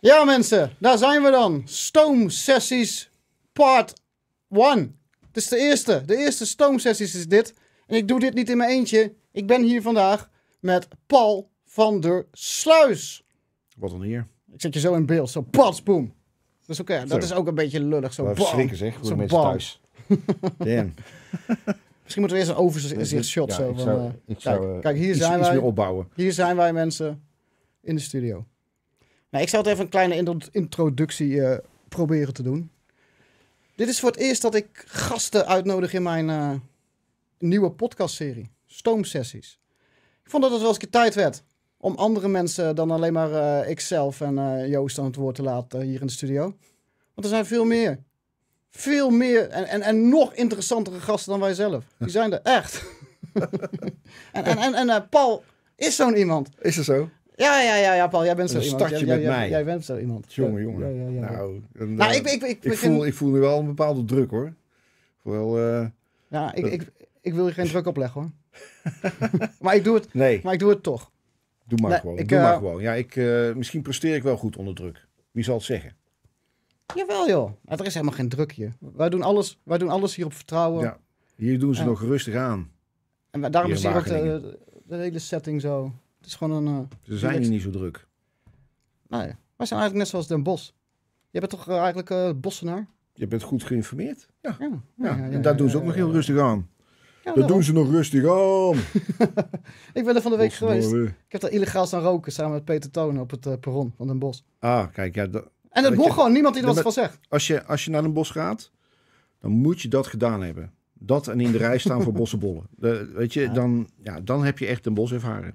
Ja mensen, daar zijn we dan. Stoomsessies Part 1. Het is de eerste. De eerste stoomsessies is dit. En ik doe dit niet in mijn eentje. Ik ben hier vandaag met Paul van der Sluis. Wat een hier. Ik zet je zo in beeld. Zo pats, boom. Dat is oké. Dat is ook een beetje lullig. Zo bam. schrikken zeg, zo mensen thuis. Damn. Misschien moeten we eerst een overzichtsshot. Ja, zo, van, eh, eh, kijk, hier zijn wij. Hier zijn wij mensen in de studio. Nou, ik zal het even een kleine introductie eh, proberen te doen. Dit is voor het eerst dat ik gasten uitnodig in mijn eh, nieuwe podcastserie, Stoomsessies. Ik vond dat het wel eens tijd werd om andere mensen dan alleen maar eh, ikzelf en Joost aan het woord te laten hier in de studio. Want er zijn veel meer. Veel meer en, en, en nog interessantere gasten dan wij zelf. Die zijn er echt. en en, en, en Paul is zo'n iemand. Is er zo? Ja, ja, ja, ja, Paul, jij bent zo iemand. Jij, mij. jij, bent zo iemand. Jongen, jongen. nou, nou eh, ik, ik, ik, voel, ik voel nu wel een bepaalde druk hoor. Vooral. Eh, ja, ik, ik, ik wil je geen druk opleggen hoor. maar, ik doe het, nee. maar ik doe het toch. Doe maar gewoon. doe maar eh, gewoon. Ja, ik, misschien presteer ik wel goed onder druk. Wie zal het zeggen? Jawel joh. Maar er is helemaal geen drukje. Wij doen alles, wij doen alles hier op vertrouwen. Ja, hier doen ze nog rustig aan. En daarom is hier ook de hele setting zo. Het is gewoon een... Eh, ze zijn hier niet zo druk. Nee, nou wij zijn eigenlijk net zoals Den Bos. Je bent toch eh, eigenlijk eh, bossenaar? Je bent goed geïnformeerd. Ja. ja, en dat doen ze ook nog heel rustig aan. dat doen ze nog rustig aan. ik ben er van de week geweest. Ik heb daar illegaal staan roken samen met Peter Toon op het perron van Den Bos. Ah, kijk. Ja, en dat mocht gewoon niemand die er wat van zegt. Als je, als je naar Den Bos gaat, dan moet je dat gedaan hebben. Dat en in de rij staan voor bossenbollen. weet je, dan, ja, dan heb je echt Den Bos ervaren.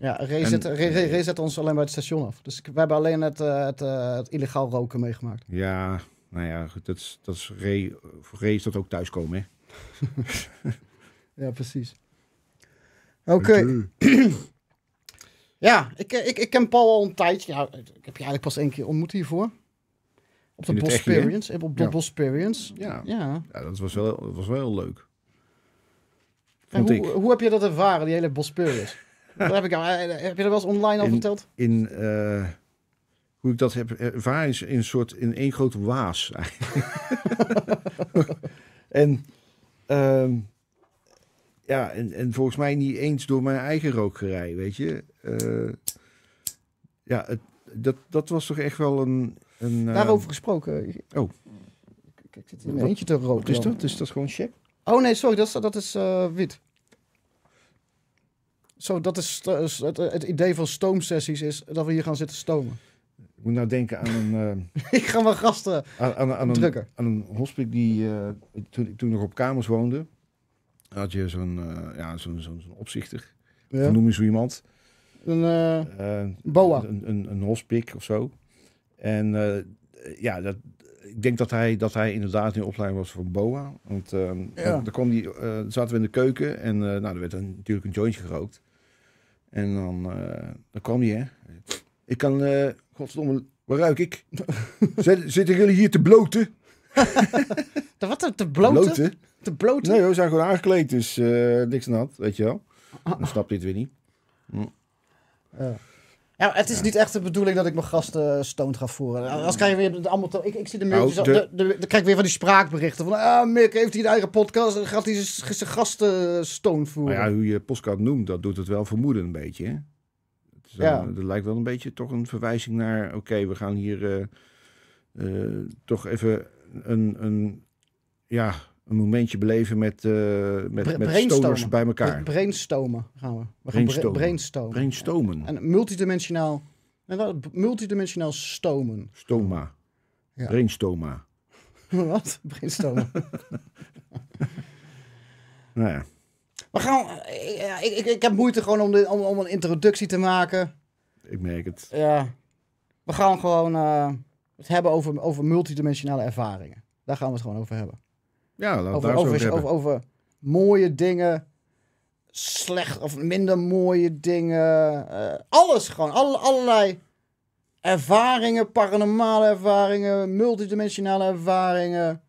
Ja, Ray, en... Eh, zet, ons alleen bij het station af. Dus we hebben alleen het, eh, het, eh, het illegaal roken meegemaakt. Ja, nou ja, goed, dat is, dat is voor Ray is dat ook thuiskomen, hè? ja, precies. Oké. ja, ik, ik, ik ken Paul al een tijdje. Ja, ik heb je eigenlijk pas één keer ontmoet hiervoor. Op de Bos Experience. Op de ja. Experience. Ja. ja. Ja. dat was wel, was wel heel leuk. en hoe, hoe heb je dat ervaren, die hele Bos heb ik al. Eh, eh, heb je dat wel eens online al verteld? In eh, hoe ik dat heb ervaren is in een soort in één grote waas. en ehm, ja, en, en volgens mij niet eens door mijn eigen rokerij, weet je. ja, het, dat, dat was toch echt wel een. een Daarover gesproken. Oh. Ik, ik zit in een eentje te roken. is dat? Is dat gewoon check? Oh nee, sorry, dat dat is wit. Zo, dat is het, het idee van stoomsessies is dat we hier gaan zitten stomen. Ik moet nou denken aan een. Eh, ik ga mijn gasten aan, aan, Een, aan een hospice die. Eh, toen, toen nog op kamers woonde. had je zo'n eh, ja, zo'n zo'n opzichter. Ja. noem je zo iemand? Een. boa. Een, een, een hospice of zo. En ja, dat, ik denk dat hij, dat hij inderdaad in opleiding was voor boa. Want ja. dan, kwam die, zaten we in de keuken en nou, er werd natuurlijk een jointje gerookt. En dan, eh, dan kwam hij, hè. Ik kan, eh, godverdomme, waar ruik ik? Zitten jullie hier te bloten? te wat? Te bloten? Te bloten? Nee, we zijn gewoon aangekleed, dus eh, niks nat, weet je wel. Ah, ah. Dan snapt dit weer niet. Ja. Ja, het is niet echt de bedoeling dat ik mijn gasten eh, stoned ga voeren. Als krijg je weer allemaal... Ik, ik zie de nou, mailtjes... de... krijg ik weer van die spraakberichten. Van, ah, Mick heeft hij een eigen podcast. Dan gaat hij zijn gasten eh, stoned voeren. ja, hoe je podcast noemt, dat doet het wel vermoeden een beetje, Het ja. Dat lijkt wel een beetje toch een verwijzing naar... Oké, we gaan hier eh, toch even een... een ja, een momentje beleven met, uh, met, met stoners bij elkaar. Brainstormen brainstomen gaan we. We gaan brainstomen. Brainstomen. multidimensionaal En multidimensionaal, multidimensionaal stomen. Stoma. Ja. Brainstoma. Wat? Brainstomen. nou ja. Maar gaan eh, ik, ik, ik, heb moeite gewoon om, de om, om, een introductie te maken. Ik merk het. Ja. We gaan gewoon eh, het hebben over, over multidimensionale ervaringen. Daar gaan we het gewoon over hebben. Ja, over, over, over, mooie dingen, slecht of minder mooie dingen. Eh, alles gewoon. Alle, allerlei ervaringen, paranormale ervaringen, multidimensionale ervaringen. En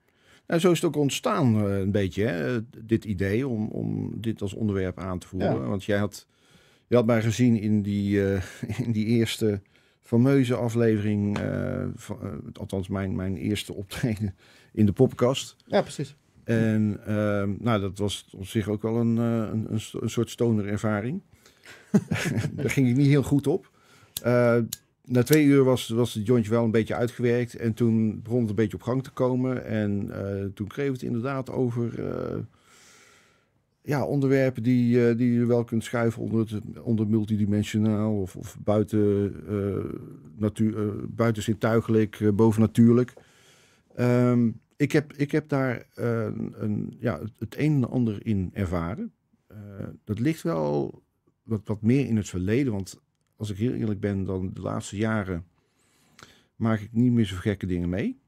nou, zo is het ook ontstaan eh, een beetje, hè? dit idee om, om dit als onderwerp aan te voeren. Want jij had, je had mij gezien in die, eh, in die eerste fameuze aflevering, van, althans mijn, mijn eerste optreden in de podcast. Ja, precies. En ehm, nou, dat was op zich ook wel een, eh, een, een, een soort stoner ervaring. Daar ging ik niet heel goed op. Eh, na twee uur was, was het jointje wel een beetje uitgewerkt. En toen begon het een beetje op gang te komen. En eh, toen kreeg het inderdaad over ja, onderwerpen die, die je wel kunt schuiven onder, het, onder multidimensionaal of, of buiten, natuur, uh, buiten zintuigelijk, uh, bovennatuurlijk. Um, ik heb, ik heb daar eh, een, ja, het een en ander in ervaren. Eh, dat ligt wel wat, wat meer in het verleden. Want als ik heel eerlijk ben, dan de laatste jaren maak ik niet meer zo gekke dingen mee.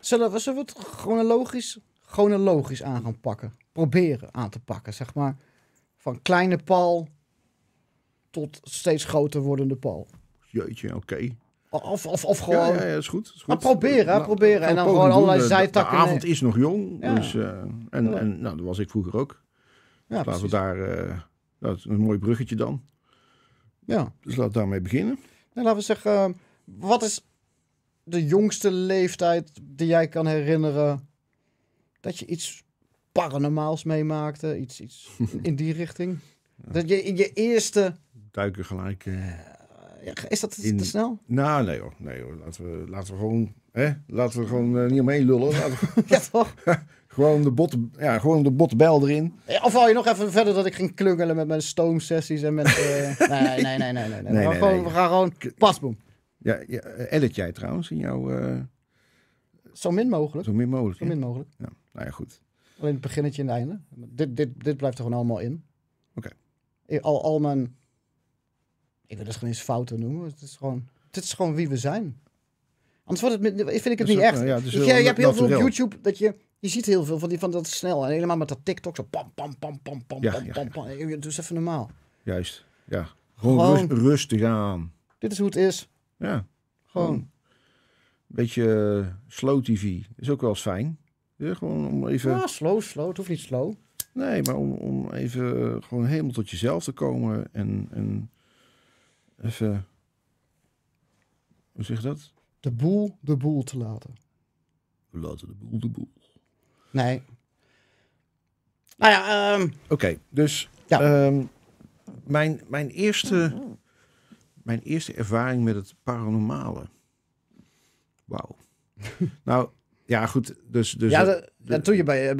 Zullen we, zullen we het chronologisch, chronologisch aan gaan pakken? Proberen aan te pakken, zeg maar. Van kleine pal tot steeds groter wordende pal. Jeetje, oké. Of, of, of gewoon. Ja, ja, is goed. Is goed. Maar proberen, nou, proberen. En nou, dan gewoon allerlei eh, zijtakken. De, avond is nog jong. Dus, eh, en en nou, dat was ik vroeger ook. Ja, dus we daar. Eh, dat een mooi bruggetje dan. Ja. Dus laten we daarmee beginnen. En nou, laten we zeggen, wat is de jongste leeftijd die jij kan herinneren dat je iets paranormaals meemaakte? Iets, iets in die richting? Dat je in je eerste. Duiken gelijk. Eh, is dat te, snel? Nou, nee hoor. Nee Laten we, laten we gewoon, hè? Laten we gewoon eh, niet omheen lullen. ja, toch? gewoon, de bot, ja, gewoon de botbel erin. of wou je nog even verder dat ik ging klungelen met mijn stoom sessies en met... Eh, nee, nee, nee, nee. nee, we, gaan gewoon, we gaan Ja, edit jij trouwens in jouw... Zo min mogelijk. Zo min mogelijk. Zo min mogelijk. Ja, nou ja, goed. Alleen het beginnetje en het einde. Dit, dit, dit blijft er gewoon allemaal in. Oké. Al, al mijn ik wil dat dus gewoon eens fouten noemen. Het is gewoon, het is gewoon wie we zijn. Anders wordt het, vind ik het niet echt. Ja, je, hebt heel veel op YouTube dat je... Je ziet heel veel van, die, van dat snel. En helemaal met dat TikTok zo pam, pam, pam, pam, pam, pam, ja, pam, eh, even normaal. Juist, ja. Gewoon, rustig aan. Dit is hoe het is. Ja. Gewoon. Een beetje eh, slow tv. Is ook wel eens fijn. Ja, gewoon om even... slow, slow. Het hoeft niet slow. Nee, maar om, om even eh, gewoon helemaal tot jezelf te komen. En, en Even. Hoe zeg je dat? De boel de boel te laten. We laten de boel de boel. Nee. Nou ja, ehm, Oké, dus ja. Ehm, mijn, mijn, eerste, mijn eerste ervaring met het paranormale. Wauw. nou, ja goed, dus... dus ja, toen je bij,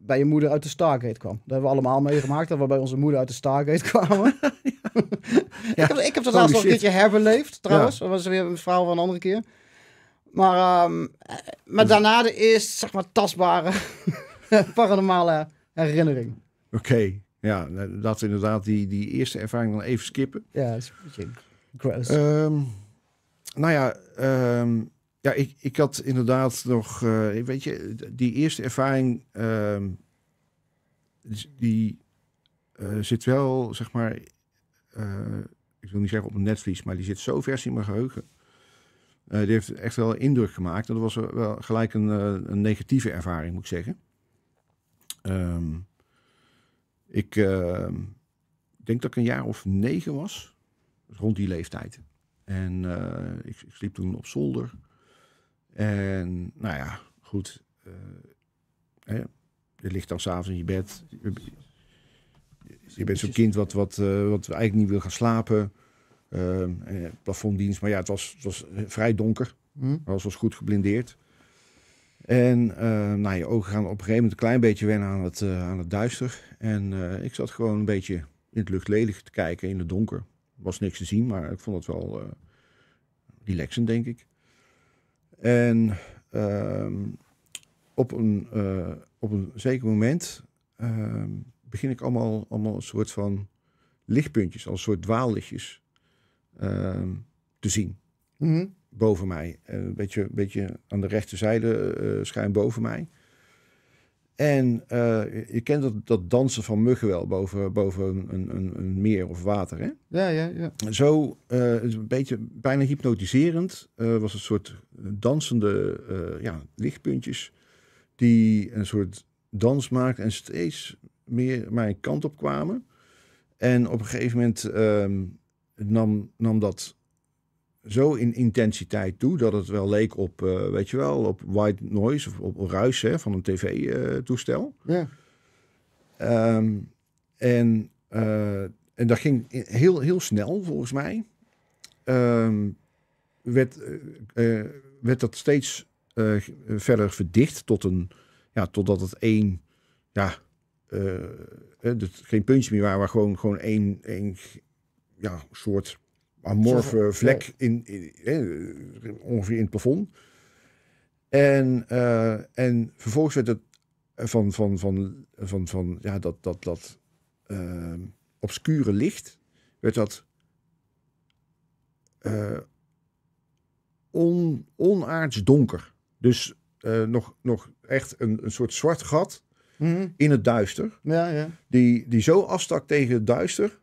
bij, je moeder uit de Stargate kwam. Dat hebben we allemaal meegemaakt, dat we bij onze moeder uit de Stargate kwamen. ik, heb, ik heb dat laatst nog een keertje herbeleefd trouwens. Dat was weer een verhaal van een andere keer. Maar, ehm, maar daarna is, zeg maar, tastbare paranormale herinnering. Oké, ja, nou, dat inderdaad, die, die eerste ervaring dan even skippen. Ja, is een beetje gross. Ehm, nou ja, ehm, ja ik, ik had inderdaad nog, eh, weet je, die eerste ervaring, die eh, zit wel, zeg maar, eh, ik wil niet zeggen op een netvlies, maar die zit zo vers in mijn geheugen. Eh, die heeft echt wel indruk gemaakt. Dat was wel gelijk een, eh, een negatieve ervaring, moet ik zeggen. Ehm, ehm, ik denk dat ik een jaar of negen was, rond die leeftijd. En ik, sliep toen op zolder. En nou ja, goed. hè, je ligt dan s'avonds in je bed je bent zo'n kind wat, wat, uh, wat eigenlijk niet wil gaan slapen. Uh, plafonddienst, maar ja, het was, was vrij donker. Het hmm. was goed geblindeerd. En uh, nou, je ogen gaan op een gegeven moment een klein beetje wennen aan het, aan het duister. En ik zat gewoon een beetje in het luchtledig te kijken in het donker. was niks te zien, maar ik vond het wel relaxend, denk ik. En ehm, op, een, op een zeker moment ehm, begin ik allemaal, allemaal een soort van lichtpuntjes, als een soort dwaallichtjes ehm, te zien. Mhm. Boven mij. Eh, een beetje, een beetje aan de rechterzijde, uh, schuin boven mij. En eh, je kent dat, dat dansen van muggen wel boven, boven een, een, een meer of water. Hè? Ja, ja, ja. Zo, uh, een beetje bijna hypnotiserend, was een soort dansende ja, lichtpuntjes. Die een soort dans maakt en steeds meer mijn kant op kwamen. En op een gegeven moment ehm, nam, nam dat zo in intensiteit toe dat het wel leek op, eh, weet je wel, op white noise of op ruis hè, van een tv-toestel. ja. Ehm, en, eh, en dat ging heel, heel snel volgens mij. Ehm, werd, eh, werd dat steeds verder verdicht tot een, ja, totdat het één ja, geen puntje meer waren, maar gewoon, gewoon één, ja, soort amorfe vlek in, in, ongeveer in het plafond. En, en vervolgens werd het van, van, van, van, van ja, dat, dat, dat uh, obscure licht, werd dat on, onaards donker. Dus nog, nog echt een, een soort zwart gat in het duister. Ja, ja. Die, die zo afstak tegen het duister.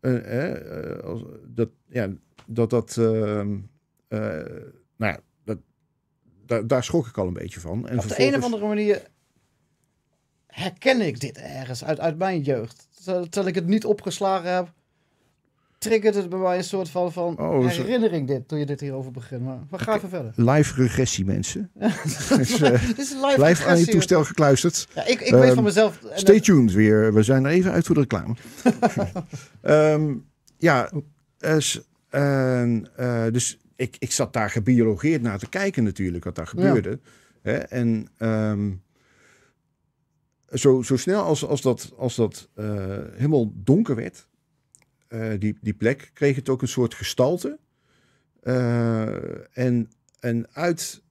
Eh, eh, als, dat ja, dat. dat ehm, eh, nou ja, dat, daar, daar schrok ik al een beetje van. En Op de een of andere manier herken ik dit ergens uit, uit mijn jeugd. Terwijl ik het niet opgeslagen heb triggert het bij mij een soort van, van oh, herinnering dit, toen je dit hierover begint. Maar we gaan even verder. Live regressie, mensen. dus, uh, dit is live, live aan je toestel gekluisterd. Ja, ik, ik weet van ehm, mezelf... Stay eh, tuned weer. We zijn er even uit voor de reclame. Ehm, ja, dus, dus ik, ik zat daar gebiologeerd naar te kijken natuurlijk, wat daar gebeurde. Hè? En... Ehm, zo, zo snel als, als dat, als dat helemaal donker werd, eh, die, die plek, kreeg het ook een soort gestalte. Eh, en, en uit,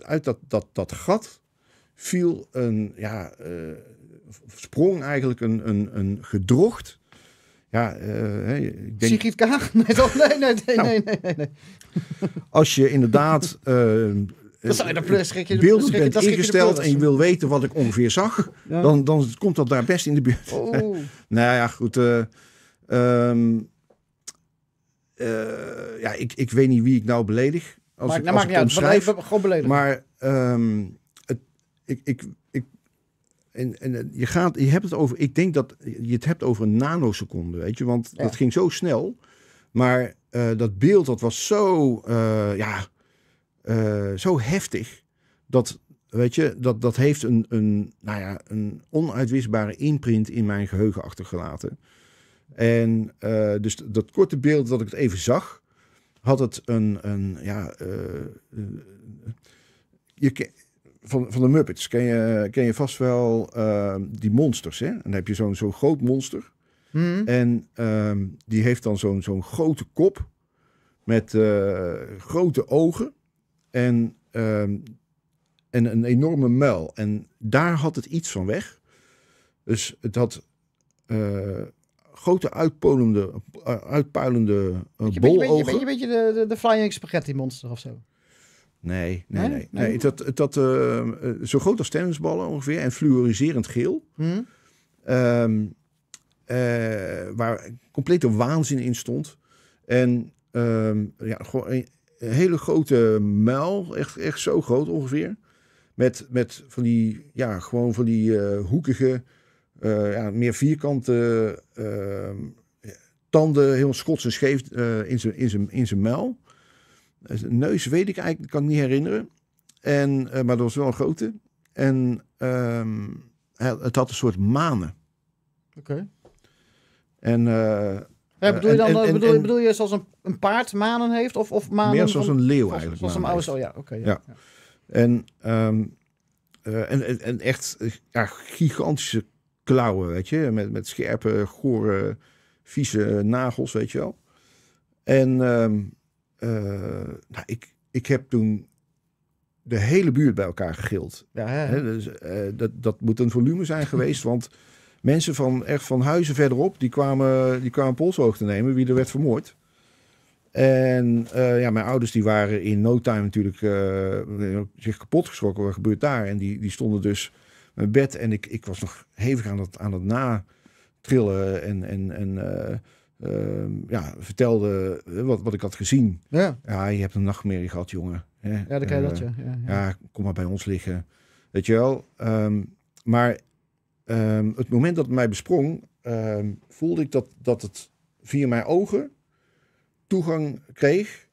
uit dat, dat, dat gat viel een, ja, eh, sprong eigenlijk een, een, een gedrocht. Ja, uh, ik denk... Kaag? Nee, nee, nee, nee, nou, nee, nee, nee, Als je inderdaad uh, beelden bent ingesteld en je wil weten wat ik ongeveer zag, dan, dan komt dat daar best in de buurt. Oh. nou ja, goed. Um, uh, ja, ik, ik weet niet wie ik nou beledig. Als maar, ik, nou, als ik omschrijf, uit, gewoon beledigen. Maar um, het, ik, ik, ik, en, en, eh, je, gaat, je hebt het over, ik denk dat je het hebt over een nanoseconde, weet je. Want dat ging zo snel. Maar uh, dat beeld, dat was zo, uh, ja, zo heftig. Dat, weet je, dat, dat heeft een, een, nou ja, een onuitwisbare imprint in mijn geheugen achtergelaten. En eh, dus dat korte beeld dat ik het even zag, had het een, een ja, eh, eh, je van, van de Muppets ken je, ken je vast wel ehm, die monsters. Hè? En dan heb je zo'n zo'n groot monster. Hmm. En ehm, die heeft dan zo'n zo'n grote kop met grote ogen. En ehm, en een enorme muil. En daar had het iets van weg. Dus het had grote uitpolende, eh, uitpuilende uh, bologen. je een beetje de, de, flying spaghetti monster of zo. Nee, nee, nee. nee. dat, dat, uh, zo groot als tennisballen ongeveer en fluoriserend geel. Hmm? Ehm, waar complete waanzin in stond. En ehm, ja, gewoon een, hele grote muil, echt, echt zo groot ongeveer. Met, met van die, ja, gewoon van die hoekige eh, ja, meer vierkante ehm, tanden, heel schots en scheef eh, in zijn in zijn in zijn muil. Eh, neus weet ik eigenlijk, kan ik niet herinneren. En, maar dat was wel een grote. En ehm, het had een soort manen. Oké. En, bedoel, je dan, bedoel, en, bedoel, je zoals een, een, paard manen heeft? Of, of manen meer zoals een leeuw eigenlijk. Zoals een oude, zo, oh ja, oké. ja. ja. Ehm, en, en, en, echt ja, gigantische klauwen, weet je. Met, met scherpe, gore, vieze nagels, weet je wel. En ehm, eh, nou, ik, ik heb toen de hele buurt bij elkaar gegild. Ja, dus, eh, dat, dat moet een volume zijn geweest, want mensen van, echt van huizen verderop, die kwamen, die kwamen polshoog te nemen wie er werd vermoord. En eh, ja, mijn ouders die waren in no time natuurlijk uh, zich kapot geschrokken. Wat gebeurt daar? En die, die stonden dus mijn bed. En ik, ik was nog hevig aan het, aan het natrillen. En, en, en eh, ehm, ja, vertelde eh, wat, wat ik had gezien. Ja. ja, je hebt een nachtmerrie gehad, jongen. Ja, dan kan je dat, eh, ja. ja. Ja, kom maar bij ons liggen. Weet je wel? Ehm, maar ehm, het moment dat mij besprong, voelde ik dat, dat het via mijn ogen toegang kreeg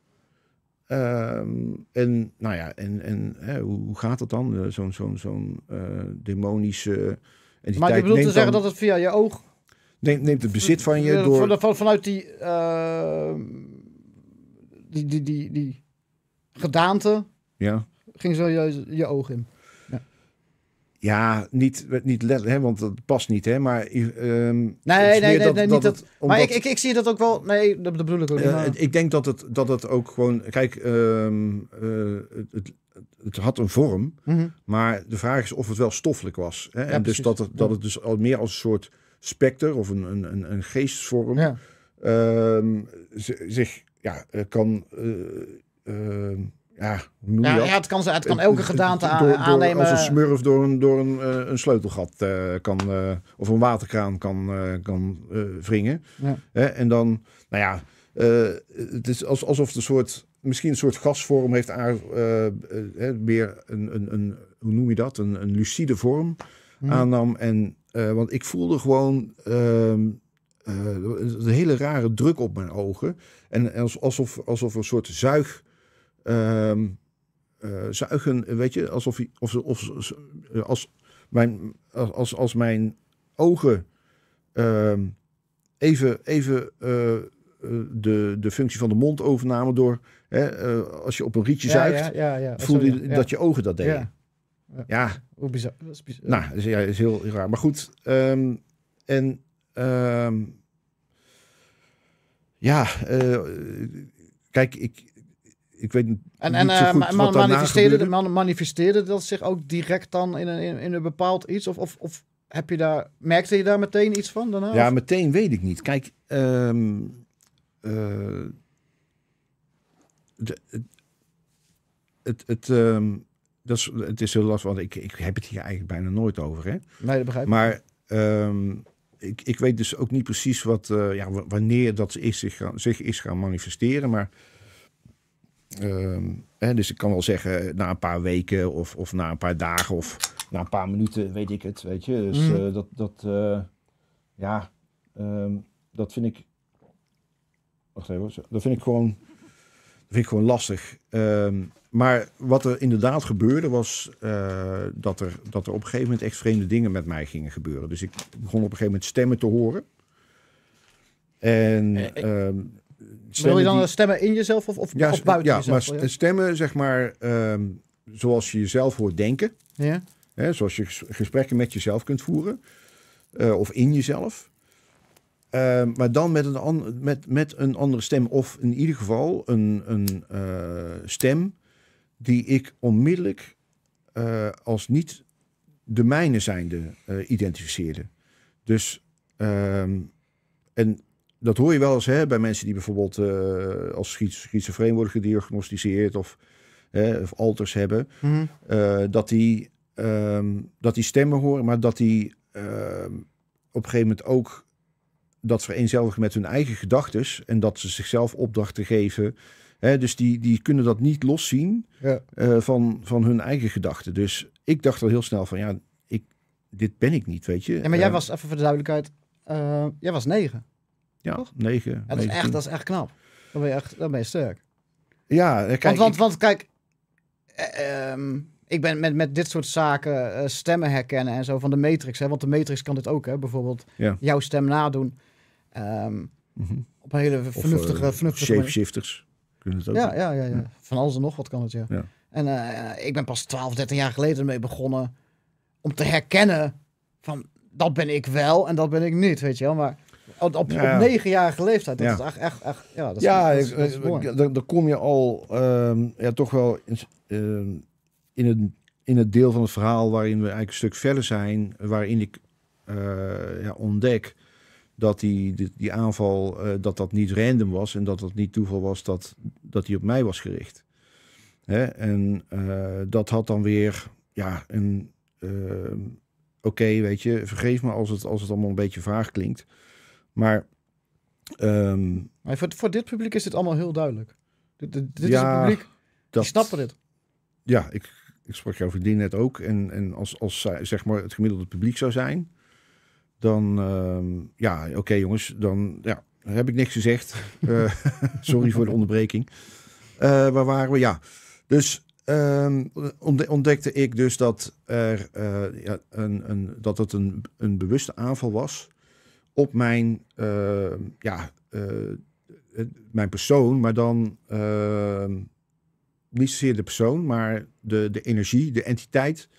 Ehm, en nou ja, en, en hè, hoe, gaat dat dan? Eh, zo'n zo'n zo'n eh, demonische Maar je bedoelt te zeggen dat het via je oog... Neemt, neemt het bezit van je door... Van, van, vanuit die, ehm, die, die, die, die, gedaante ja. ging zo je, je oog in. Ja, niet, niet letterlijk, hè, want dat past niet, hè? Maar. Um, nee, nee, nee, dat, nee, niet dat. maar ik, ik, ik, zie dat ook wel. Nee, dat bedoel ik ook niet. Eh, ik denk dat het, dat het ook gewoon. Kijk, um, uh, het, het, had een vorm, mhm. maar de vraag is of het wel stoffelijk was. Hè? en dus dat het, dat het dus al meer als een soort specter of een, een, een, een geestvorm ehm, zich ja, eh, kan. Uh, ja, ja, het kan, het kan eh, elke eh, gedaante aannemen. Als een smurf door een, door een, eh, een sleutelgat kan, of een waterkraan kan, kan wringen. Ja. en dan, nou ja, het is alsof het een soort, misschien een soort gasvorm heeft meer een, een, een, hoe noem je dat, een, een lucide vorm hm. aannam. En, want ik voelde gewoon ehm, een hele rare druk op mijn ogen. En alsof, alsof een soort zuig um, zuigen, weet je, alsof of, of, als, mijn, als, als mijn ogen ehm, even, even eh, eh, de, de functie van de mond overnamen door, hè, als je op een rietje zuigt, voelde je dat je ogen dat deden. Ja. Hoe bizar. Dat is bizar. Nou, is, ja, is heel, raar. Maar goed, ehm, en ja, kijk, ik, ik weet niet, en, en, eh, man, manifesteerde, man, manifesteerde dat zich ook direct dan in een, in, een bepaald iets? Of, of, of, heb je daar, merkte je daar meteen iets van daarna? Ja, meteen weet ik niet. Kijk, ehm, eh, het, het, ehm, dat is, het is heel lastig, want ik, ik heb het hier eigenlijk bijna nooit over. Hè? Nee, dat begrijp ik. Maar ehm, ik, ik weet dus ook niet precies wat, eh, ja, wanneer dat is, zich, zich is gaan manifesteren. Maar Ehm, dus ik kan wel zeggen, na een paar weken of, of na een paar dagen of na een paar minuten weet ik het, weet je. Dus mhm. eh, dat, dat eh, ja, ehm, dat vind ik, wacht even, dat vind ik gewoon, dat vind ik gewoon lastig. Ehm, maar wat er inderdaad gebeurde was eh, dat, er, dat er op een gegeven moment echt vreemde dingen met mij gingen gebeuren. Dus ik begon op een gegeven moment stemmen te horen. En... Wil je dan stemmen in jezelf of, of, ja, buiten ja, Maar oh, ja, stemmen zeg maar ehm, zoals je jezelf hoort denken. Ja. Hè, zoals je gesprekken met jezelf kunt voeren. Eh, of in jezelf. Ehm, maar dan met een, an met, met een andere stem. Of in ieder geval een, een eh, stem die ik onmiddellijk eh, als niet de mijne zijnde identificeerde. Dus, ehm, en dat hoor je wel eens hè, bij mensen die bijvoorbeeld uh, als schizofreen worden gediagnosticeerd of, hè, of alters hebben. Mhm. Eh, dat, die, ehm, dat die stemmen horen, maar dat die ehm, op een gegeven moment ook dat vereenzelvigen met hun eigen gedachten en dat ze zichzelf opdrachten geven. Hè, dus die, die kunnen dat niet loszien ja. Eh, van, van hun eigen gedachten. Dus ik dacht al heel snel van ja, ik, dit ben ik niet, weet je. Ja, maar jij ehm, was, even voor de duidelijkheid, jij was negen. Ja, Toch? negen. dat, is echt, dat is echt knap. Dan ben je, echt, dan ben je sterk. Ja, eh, kijk. Want, want, ik... kijk, eh, ehm, ik ben met, met dit soort zaken eh, stemmen herkennen en zo van de Matrix. Hè, want de Matrix kan dit ook, hè, bijvoorbeeld jouw stem nadoen. Ehm, mhm. Op een hele vernuftige, of, Shapeshifters kunnen het ook. Ja, ja, ja, ja, van alles en nog wat kan het, ja. En ik ben pas 12, 13 jaar geleden ermee begonnen om te herkennen van dat ben ik wel en dat ben ik niet, weet je wel. Maar op, negenjarige leeftijd. Dat ja. is echt, echt, ja, dat is, ja, dat Dan kom je al ehm, ja, toch wel in, um, in, het, in het deel van het verhaal waarin we eigenlijk een stuk verder zijn. Waarin ik eh, ja, ontdek dat die, die, aanval, eh, dat dat niet random was. En dat dat niet toeval was dat, dat die op mij was gericht. Hè? En eh, dat had dan weer ja, een ehm, oké, weet je, vergeef me als het, als het allemaal een beetje vaag klinkt. Maar, ehm, maar voor, voor, dit publiek is dit allemaal heel duidelijk. Dit, dit, ja, is het publiek, dat, die snappen dit. Ja, ik, ik sprak jou die net ook. En, en als, als zeg maar, het gemiddelde publiek zou zijn, dan, ehm, ja, oké jongens, dan ja, heb ik niks gezegd. Eh, sorry voor de onderbreking. Eh, waar waren we? Ja, dus ehm, ontdekte ik dus dat, er, eh, ja, een, een, dat het een, een bewuste aanval was op mijn, eh, ja, eh, eh, mijn persoon, maar dan niet zozeer de persoon, maar de, de energie, de entiteit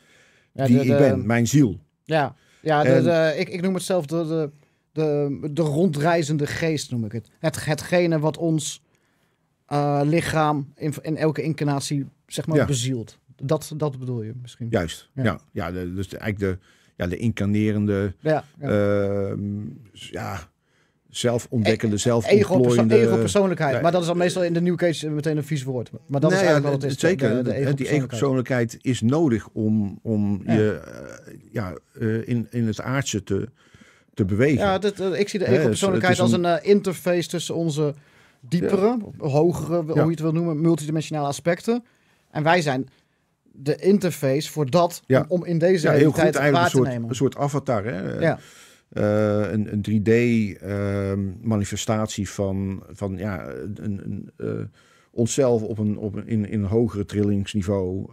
ja, die ik ben, mijn ziel. Ja, ja ik, ik noem het zelf de, de, de, rondreizende geest, noem ik het. het hetgene wat ons lichaam in, in elke incarnatie zeg maar bezielt. Dat, dat bedoel je misschien. Juist, ja, ja dus eigenlijk de ja, de incarnerende, ja, ja. Ehm, ja zelfontdekkende, e- e- zelfontplooiende... Ego-persoonlijkheid. maar dat is al meestal in de New Cage meteen een vies woord. Maar dat is nou eigenlijk wat het is. Zeker. De, de die ego-persoonlijkheid is nodig om, om je eh, ja, eh, in, in het aardse te, te bewegen. Ja, eh, ik zie de ego-persoonlijkheid als een, interface tussen onze diepere, hogere, hoe je het wil noemen, multidimensionale aspecten. En wij zijn de interface voor dat ja. om, in deze realiteit goed, eigenlijk een soort, nemen. Een soort avatar, hè? Eh, eh, een, een 3D-manifestatie ehm, van, van ja, een, een, eh, onszelf op een, op een, in, in een hogere trillingsniveau.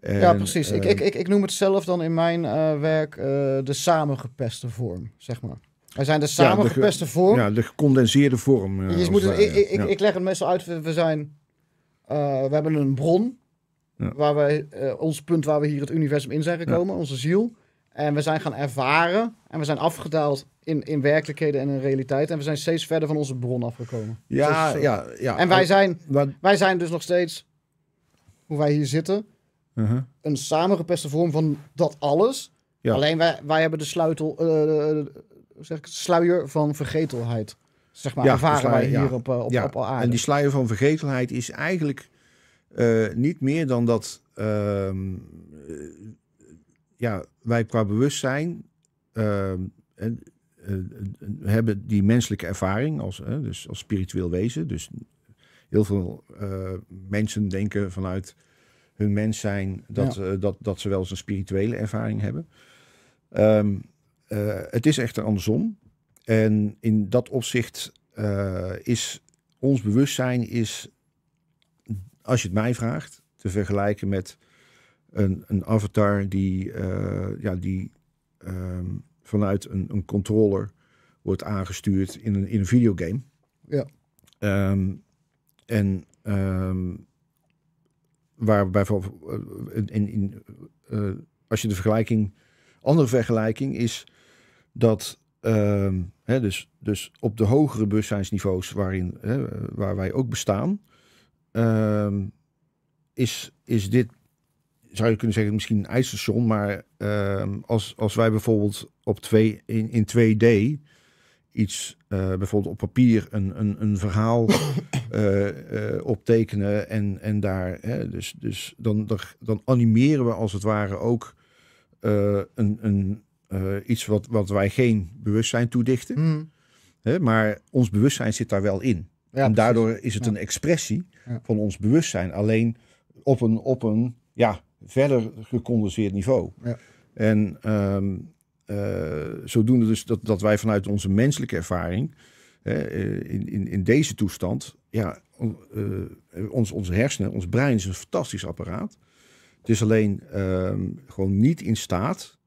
ja, precies. ik, ik, ik, ik noem het zelf dan in mijn werk de samengepeste vorm, zeg maar. Wij zijn de samengepeste vorm. Ja, de gecondenseerde vorm. je moet ik, ik, ik leg het meestal uit, we, we zijn... we hebben een bron, Waar wij eh, ons punt waar we hier het universum in zijn gekomen, onze ziel. En we zijn gaan ervaren en we zijn afgedaald in, in werkelijkheden en in realiteit. En we zijn steeds verder van onze bron afgekomen. Dus ja, eh, ja, ja. En wij zijn, wij zijn dus nog steeds, hoe wij hier zitten, uh-huh. een samengepeste vorm van dat alles. Ja. Alleen wij, wij hebben de sleutel, eh, zeg ik, sluier van vergetelheid. Zeg maar, ja, ervaren dus wij hier op, op, op aarde. En die sluier van vergetelheid is eigenlijk eh, niet meer dan dat ehm, eh, ja, wij qua bewustzijn ehm, eh, hebben die menselijke ervaring als, dus als spiritueel wezen. Dus heel veel mensen denken vanuit hun mens zijn dat, dat, dat ze wel eens een spirituele ervaring hebben. Ehm, het is echter andersom. En in dat opzicht is ons bewustzijn is als je het mij vraagt, te vergelijken met een, een avatar die, eh, ja, die ehm, vanuit een, een, controller wordt aangestuurd in een, in een videogame. Ja. Ehm, en um, waar bijvoorbeeld eh, in, in, eh, als je de vergelijking, andere vergelijking is dat hè, dus, dus op de hogere bewustzijnsniveaus waarin, hè, waar wij ook bestaan, Ehm, is, is dit, zou je kunnen zeggen, misschien een ijsstation. Maar ehm, als, als wij bijvoorbeeld op twee, in, in 2D iets, eh, bijvoorbeeld op papier, een, een, een verhaal eh, eh, optekenen en, en daar, hè, dus, dus dan, dan animeren we als het ware ook een, een, iets wat, wat wij geen bewustzijn toedichten. Hmm. Hè, maar ons bewustzijn zit daar wel in en daardoor is het een expressie van ons bewustzijn. Alleen op een, op een ja, verder gecondenseerd niveau. En ehm, eh, zodoende dus dat, dat wij vanuit onze menselijke ervaring hè, eh, in, in, in deze toestand, ja, uh, ons, onze hersenen, ons brein is een fantastisch apparaat. Het is alleen ehm, gewoon niet in staat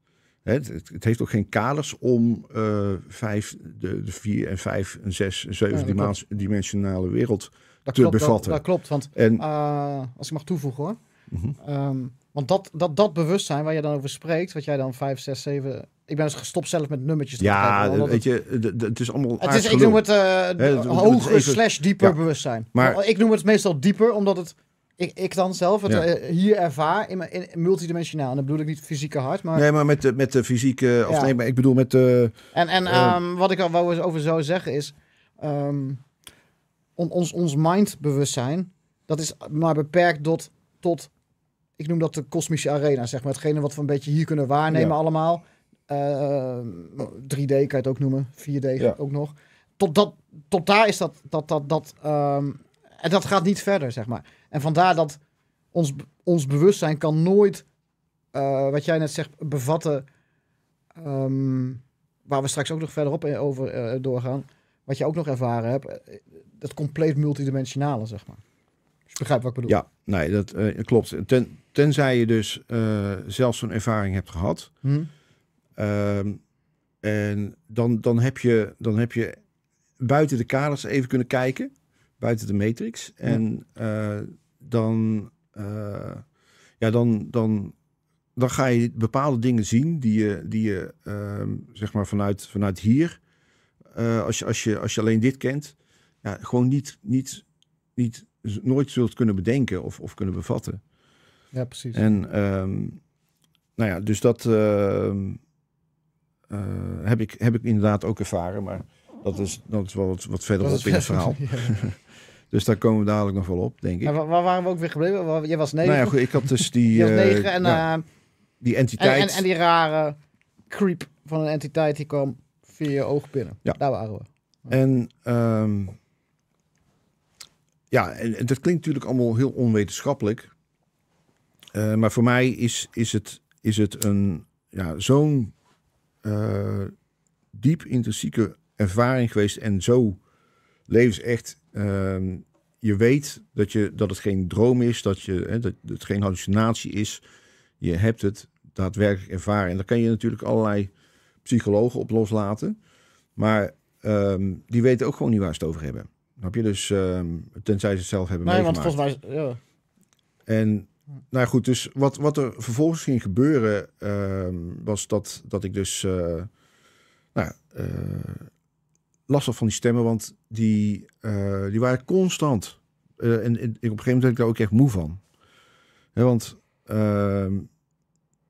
het, heeft ook geen kaders om eh, vijf, de, de, vier en vijf en zes en zeven ja, dimensionale wereld dat te klopt, bevatten. Dat, dat, klopt, want en, eh, als ik mag toevoegen hoor. Mhm. Ehm, want dat, dat, dat bewustzijn waar je dan over spreekt, wat jij dan vijf, zes, zeven, Ik ben dus gestopt zelf met nummertjes. Ja, te eh, weet je, het is allemaal. Het is, ik noem het uh, hoger slash dieper bewustzijn. Maar, ik noem het meestal dieper, omdat het ik, ik dan zelf het eh, hier ervaar in, in multidimensionaal. En dat bedoel ik niet fysieke hart, maar... Nee, maar met, de, met de fysieke... Of nee, maar ik bedoel met de... En, en eh, ehm, wat ik wou eens over zou zeggen is... Um, ons, ons mind-bewustzijn, dat is maar beperkt tot, tot... Ik noem dat de kosmische arena, zeg maar. Hetgene wat we een beetje hier kunnen waarnemen allemaal. Eh, ehm, 3D kan je het ook noemen. 4D ook nog. Tot, dat, tot daar is dat... dat, dat, dat en dat gaat niet verder, zeg maar. En vandaar dat ons, ons bewustzijn kan nooit, eh, wat jij net zegt, bevatten. Ehm, waar we straks ook nog verder op eh, over eh, doorgaan. Wat je ook nog ervaren hebt. Dat compleet multidimensionale, zeg maar. Dus je wat ik bedoel. Ja, nee, dat klopt. Ten, tenzij je dus zelf zo'n ervaring hebt gehad. Hm. Ehm, en dan, dan, heb je, dan heb je buiten de kaders even kunnen kijken buiten de matrix. En eh, dan, eh, ja, dan, dan, dan ga je bepaalde dingen zien die je, die je ehm, zeg maar vanuit, vanuit hier, eh, als, je, als, je, als je alleen dit kent, ja, gewoon niet, niet, niet, nooit zult kunnen bedenken of, of kunnen bevatten. Ja, precies. En ehm, nou ja, dus dat ehm, heb, ik, heb ik inderdaad ook ervaren, maar dat is, dat is wel wat, wat verderop in het verhaal. Dus daar komen we dadelijk nog wel op, denk ik. Maar waar waren we ook weer gebleven? je was negen. Nou ja, goed, ik had dus die... was eh, en, eh, die entiteit. En, en, die rare creep van een entiteit die kwam via je oog binnen. Daar waren we. En... Ehm, ja, en, dat klinkt natuurlijk allemaal heel onwetenschappelijk. Eh, maar voor mij is, is, het, is het een ja, zo'n diep intrinsieke ervaring geweest en zo levensecht Ehm, je weet dat, je, dat het geen droom is, dat, je, hè, dat het geen hallucinatie is. Je hebt het daadwerkelijk ervaren. En daar kan je natuurlijk allerlei psychologen op loslaten. Maar ehm, die weten ook gewoon niet waar ze het over hebben. Heb je dus, ehm, tenzij ze het zelf hebben nee, meegemaakt. Nee, want volgens mij... Ja. En nou goed, dus wat, wat er vervolgens ging gebeuren, was dat, dat ik dus eh, nou, eh, last van die stemmen, want die, eh, die waren constant. Eh, en, op een gegeven moment ben ik daar ook echt moe van. want ehm,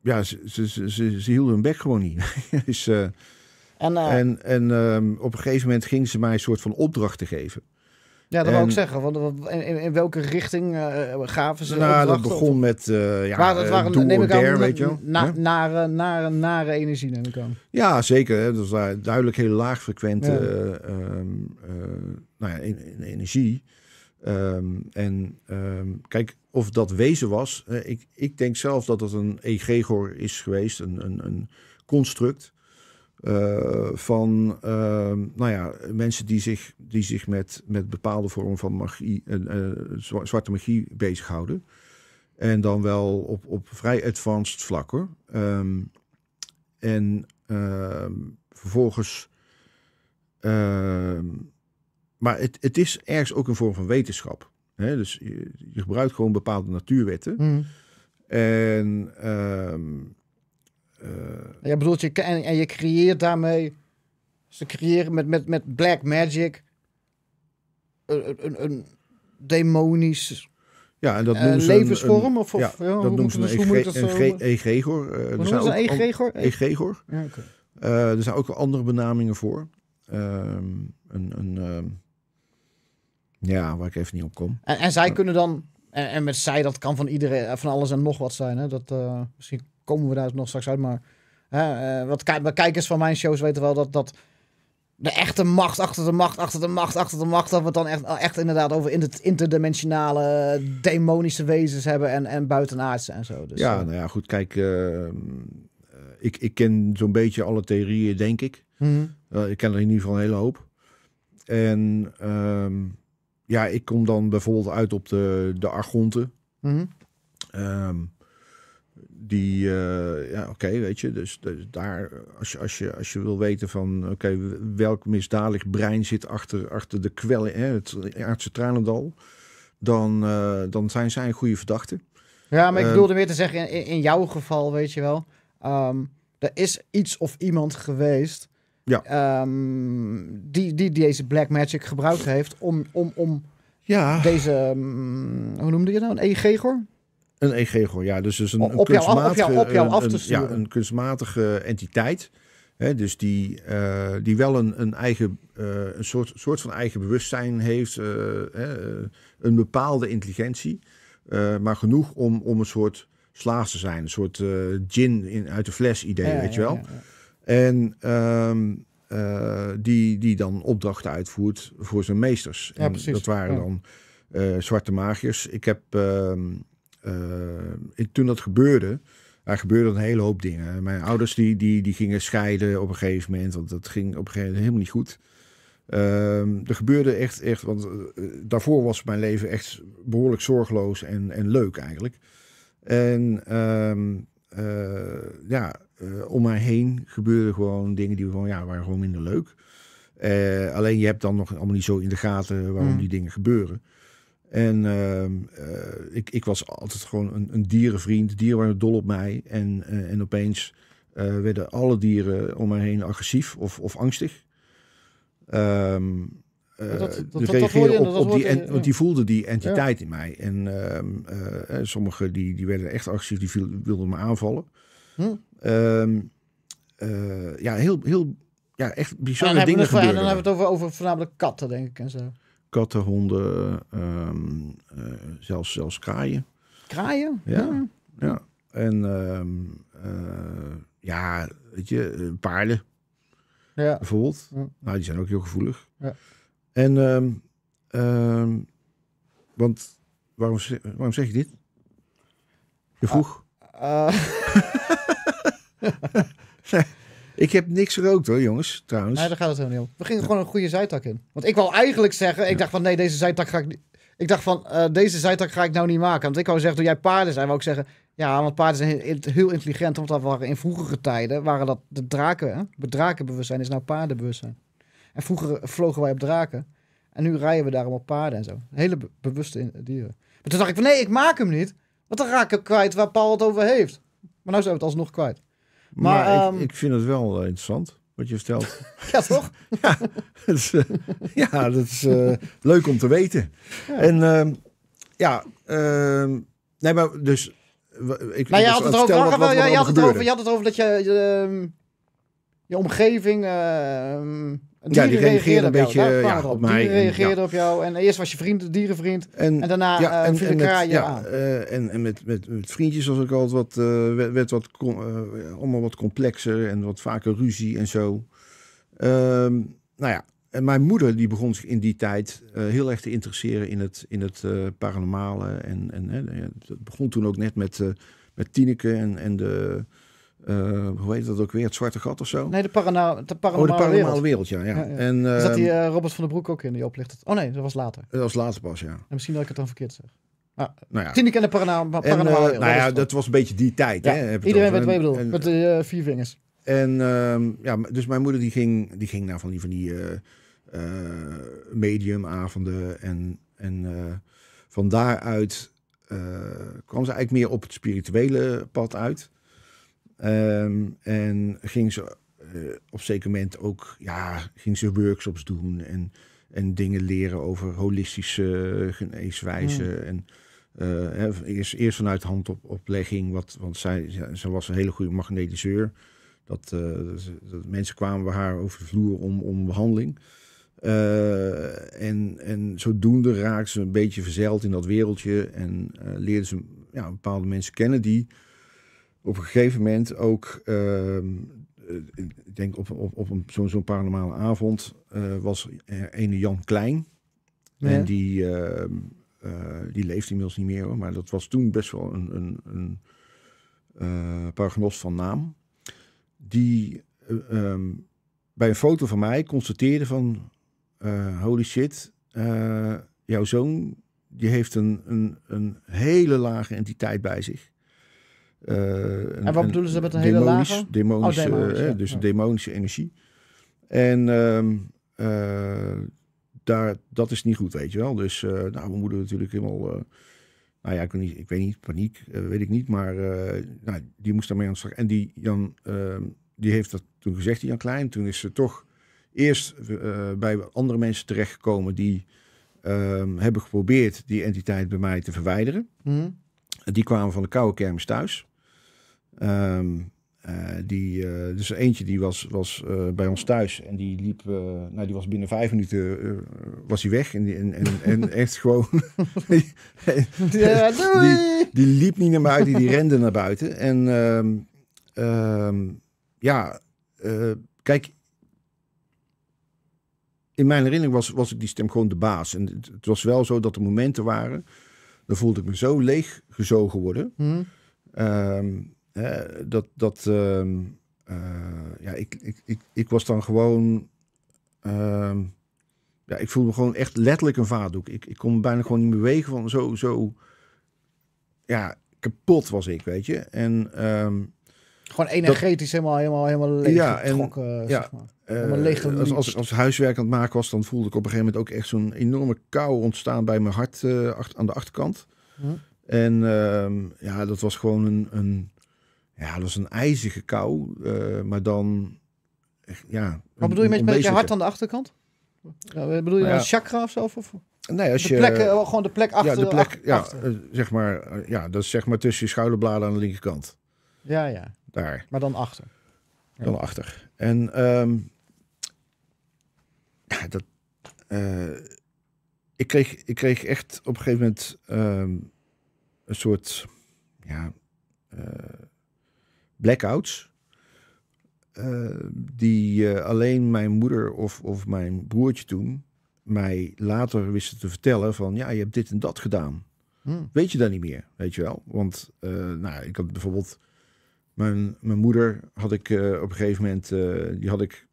ja, ze, ze, ze, ze, hielden hun bek gewoon niet. Dus, eh, en en, en ehm, op een gegeven moment gingen ze mij een soort van opdracht te geven. Ja, dat wil ik zeggen. Want in, welke richting eh, gaven ze nou, dat begon met uh, ja, dat eh, waren, neem weet je na, nare, nare, energie, neem ik aan. Ja, zeker. Hè? Dus duidelijk hele laagfrequente ja. Ehm, nou ja, energie. Ehm, en ehm, kijk, of dat wezen was, ik, ik denk zelf dat het een egregor is geweest, een, een, een construct eh, van ehm, nou ja, mensen die zich, die zich met, met bepaalde vormen van magie, eh, eh, zwarte magie bezighouden. En dan wel op, op vrij advanced vlakken. Ehm, en ehm, vervolgens. maar het, het is ergens ook een vorm van wetenschap. Hè? Dus je, gebruikt gewoon bepaalde natuurwetten. Hmm. En uh... Ja, bedoelt, je, en, en je creëert daarmee. Ze creëren met, met, met black magic. Een, een, een demonisch. Ja, en dat noemen eh, ze levensvorm? Een, of, of, ja, ja, dat noemen ze een, egregor dat een egregor. noemen ze een egregor? Eh, egregor. Ja, er zijn ook andere benamingen voor. Um, een, een, um, ja, waar ik even niet op kom. En, en zij uh, kunnen dan, en, en, met zij, dat kan van iedereen, van alles en nog wat zijn. Hè? Dat, misschien komen we daar nog straks uit. Maar hè, eh, wat kijk, kijkers van mijn shows weten wel dat, dat de echte macht achter de macht, achter de macht, achter de macht. Dat we het dan echt, echt inderdaad over inter interdimensionale demonische wezens hebben en, en buitenaardse en zo. Dus, ja, eh. nou ja, goed. Kijk, ehm, eh, ik, ik ken zo'n beetje alle theorieën, denk ik. Mhm. ik ken er in ieder geval een hele hoop. En ehm, ja, ik kom dan bijvoorbeeld uit op de, de argonten. Mm die, eh, ja, oké, weet je, dus, dus, daar, als je, als, je, als je wil weten van, oké, welk misdadig brein zit achter, achter de kwellen, hè, het aardse tranendal, dan, eh, dan zijn zij een goede verdachte. Ja, maar ik ehm, bedoelde meer te zeggen, in, in jouw geval, weet je wel, ehm, er is iets of iemand geweest ja. Ehm, die, die deze black magic gebruikt heeft om, om, om ja. deze, mm, hoe noemde je dat, nou? een EG-gor? Een egregor, ja. Dus, dus een, een op, jou, op, op af te sturen. Een, ja, een kunstmatige entiteit. Hè, dus die, eh, die wel een, een, eigen, eh, een soort, soort van eigen bewustzijn heeft. Eh, een bepaalde intelligentie. maar genoeg om, om een soort slaaf te zijn. Een soort gin in, uit de fles idee, weet je wel. en ehm, die, die dan opdrachten uitvoert voor zijn meesters. dat waren dan zwarte magiërs. Ik heb... Ehm, eh, ik, toen dat gebeurde, er gebeurde een hele hoop dingen. Mijn ouders die, die, die gingen scheiden op een gegeven moment, want dat ging op een gegeven moment helemaal niet goed. Ehm, er gebeurde echt, echt want eh, daarvoor was mijn leven echt behoorlijk zorgeloos en, en leuk eigenlijk. En ehm, eh, ja, om mij heen gebeurden gewoon dingen die gewoon, ja, waren gewoon minder leuk. alleen je hebt dan nog allemaal niet zo in de gaten waarom mm. die dingen gebeuren. En ehm, eh, ik, ik, was altijd gewoon een, een dierenvriend. Dieren waren dol op mij. En, eh, en opeens eh, werden alle dieren om mij heen agressief of, of angstig. Um, dat, dat, reageren op, die, en, want die voelden die entiteit in mij. En ehm, sommigen die, die werden echt agressief, die wilden me aanvallen. Hm. ja, heel, heel ja, echt bizarre dingen gebeuren. dan hebben we het over, over voornamelijk katten, denk ik. En zo katten, honden, ehm, eh, zelfs, zelfs kraaien. Kraaien? Ja. ja. En ehm, eh, ja, weet je, eh, paarden. Ja. Bijvoorbeeld. Nou, die zijn ook heel gevoelig. Ja. En, um, want, waarom, waarom zeg je dit? Je vroeg. Ah, ah. Ik heb niks gerookt hoor, jongens, trouwens. Nee, daar gaat het helemaal niet om. We gingen gewoon een goede zijtak in. Want ik wil eigenlijk zeggen, ik dacht van nee, deze zijtak ga ik niet... Ik dacht van, eh, deze zijtak ga ik nou niet maken. Want ik wou zeggen, toen jij paarden zijn, wou ik zeggen... Ja, want paarden zijn heel intelligent. Want dat in vroegere tijden waren dat de draken. de Het drakenbewustzijn is nou paardenbewustzijn. En vroeger vlogen wij op draken. En nu rijden we daarom op paarden en zo. Hele bewuste dieren. Maar toen dacht ik van, nee, ik maak hem niet. Want dan raak ik kwijt waar Paul het over heeft. Maar nou zijn we het alsnog kwijt. Maar, ik, ehm, ik, vind het wel eh, interessant wat je vertelt. ja, toch? Eh, ja, dat is, ja, eh, is leuk om te weten. En ehm, ja, ehm, nee, maar dus... Ik, je, had het over, wat, wat, je, had het over, je had het over dat je je, je omgeving ja, die reageerden een beetje ja, op, mij. Die reageerden op jou. En eerst was je vriend, dierenvriend. En, daarna ja, eh, en, en aan. Eh, en, en met, met, vriendjes was ik altijd wat, eh, werd, wat allemaal wat complexer en wat vaker ruzie en zo. Um, nou ja, en mijn moeder die begon zich in die tijd heel erg te interesseren in het, in het paranormale. En, en het begon toen ook net met, met Tineke en, en de eh, hoe heet dat ook weer? Het Zwarte Gat of zo? Nee, de, parana de oh, Paranormale Wereld, ja. ja. ja, Zat ehm, die eh, Robert van den Broek ook in, die oplichter? Oh nee, dat was later. Dat was later pas, ja. En misschien dat ik het dan verkeerd zeg. Ah, nou ja. de Paranormale eh, Wereld. Nou ja, dat was, een beetje die tijd. Hè, iedereen weet wat je bedoelt, met de vier vingers. En ehm, ja, dus mijn moeder die ging, die ging naar van die, van die mediumavonden. En, en van daaruit kwam ze eigenlijk meer op het spirituele pad uit. Ehm, en ging ze eh, op zeker moment ook ja, ging ze workshops doen en, en dingen leren over holistische geneeswijzen. Hmm. En, uh, eerst, eerst vanuit handoplegging, wat, want zij, ze was een hele goede magnetiseur. Dat, eh, dat, mensen kwamen bij haar over de vloer om, om behandeling. en, en zodoende raakte ze een beetje verzeld in dat wereldje en leerden ze ja, bepaalde mensen kennen die op een gegeven moment ook, ehm, eh, ik denk op, op, op een, zo'n paranormale avond, eh, was er ene Jan Klein. En die, ehm, eh, die leeft inmiddels niet meer, hoor, maar dat was toen best wel een, een, een paragnost van naam. Die ehm, bij een foto van mij constateerde van, holy shit, jouw zoon die heeft een, een, een hele lage entiteit bij zich. Eh, en wat bedoelen ze met een hele lage? Oh, demonische, eh, Dus een demonische energie. En ehm, eh, daar, dat is niet goed, weet je wel. Dus nou, we moeten natuurlijk helemaal nou ja, ik, weet niet, ik weet niet paniek, weet ik niet, maar nou, die moest daarmee aan de slag. En die Jan, uh, die heeft dat toen gezegd, die Jan Klein. Toen is ze toch eerst bij andere mensen terechtgekomen die ehm, hebben geprobeerd die entiteit bij mij te verwijderen. Mm. Die kwamen van de koude kermis thuis. Ehm, eh, die, eh, dus eentje die was, was eh, bij ons thuis en die liep, nou die was binnen vijf minuten was hij weg en, en, en, en echt gewoon, die, die, die, liep niet naar buiten, die rende naar buiten. En ehm, ehm, ja, kijk, in mijn herinnering was, was ik die stem gewoon de baas. En het was wel zo dat er momenten waren dan voelde ik me zo leeg gezogen worden. Hmm. Ehm, dat dat ehm, eh, ja, ik, ik, ik, ik was dan gewoon. Ehm, ja, ik voelde me gewoon echt letterlijk een vaatdoek. Ik, ik kon bijna gewoon niet bewegen van zo, zo ja, kapot was ik, weet je. En gewoon energetisch helemaal, helemaal, helemaal leeg ja, en, ja, zeg maar. Eh, leeg als, als, als huiswerk aan het maken was, dan voelde ik op een gegeven moment ook echt zo'n enorme kou ontstaan bij mijn hart eh, aan de achterkant. Hm. En ehm, ja, dat was gewoon een, een, ja, dat was een ijzige kou, eh, maar dan, ja. Wat bedoel je nou met, met je hart aan de achterkant? Nou, bedoel je een chakra of zo? Of? Nee, als de je, plek, gewoon de plek achter. Ja, de plek, ja, zeg maar, ja, dat is zeg maar tussen je schouderbladen aan de linkerkant. Ja, ja. Daar. Maar dan achter. Dan achter. En ehm, ja, dat, eh, ik, kreeg, ik kreeg echt op een gegeven moment ehm, een soort ja, eh, blackouts. Eh, die alleen mijn moeder of, of mijn broertje toen mij later wisten te vertellen van ja, je hebt dit en dat gedaan. Hmm. Weet je dat niet meer, weet je wel? Want nou, ik had bijvoorbeeld mijn, mijn moeder had ik eh, op een gegeven moment, eh, die had ik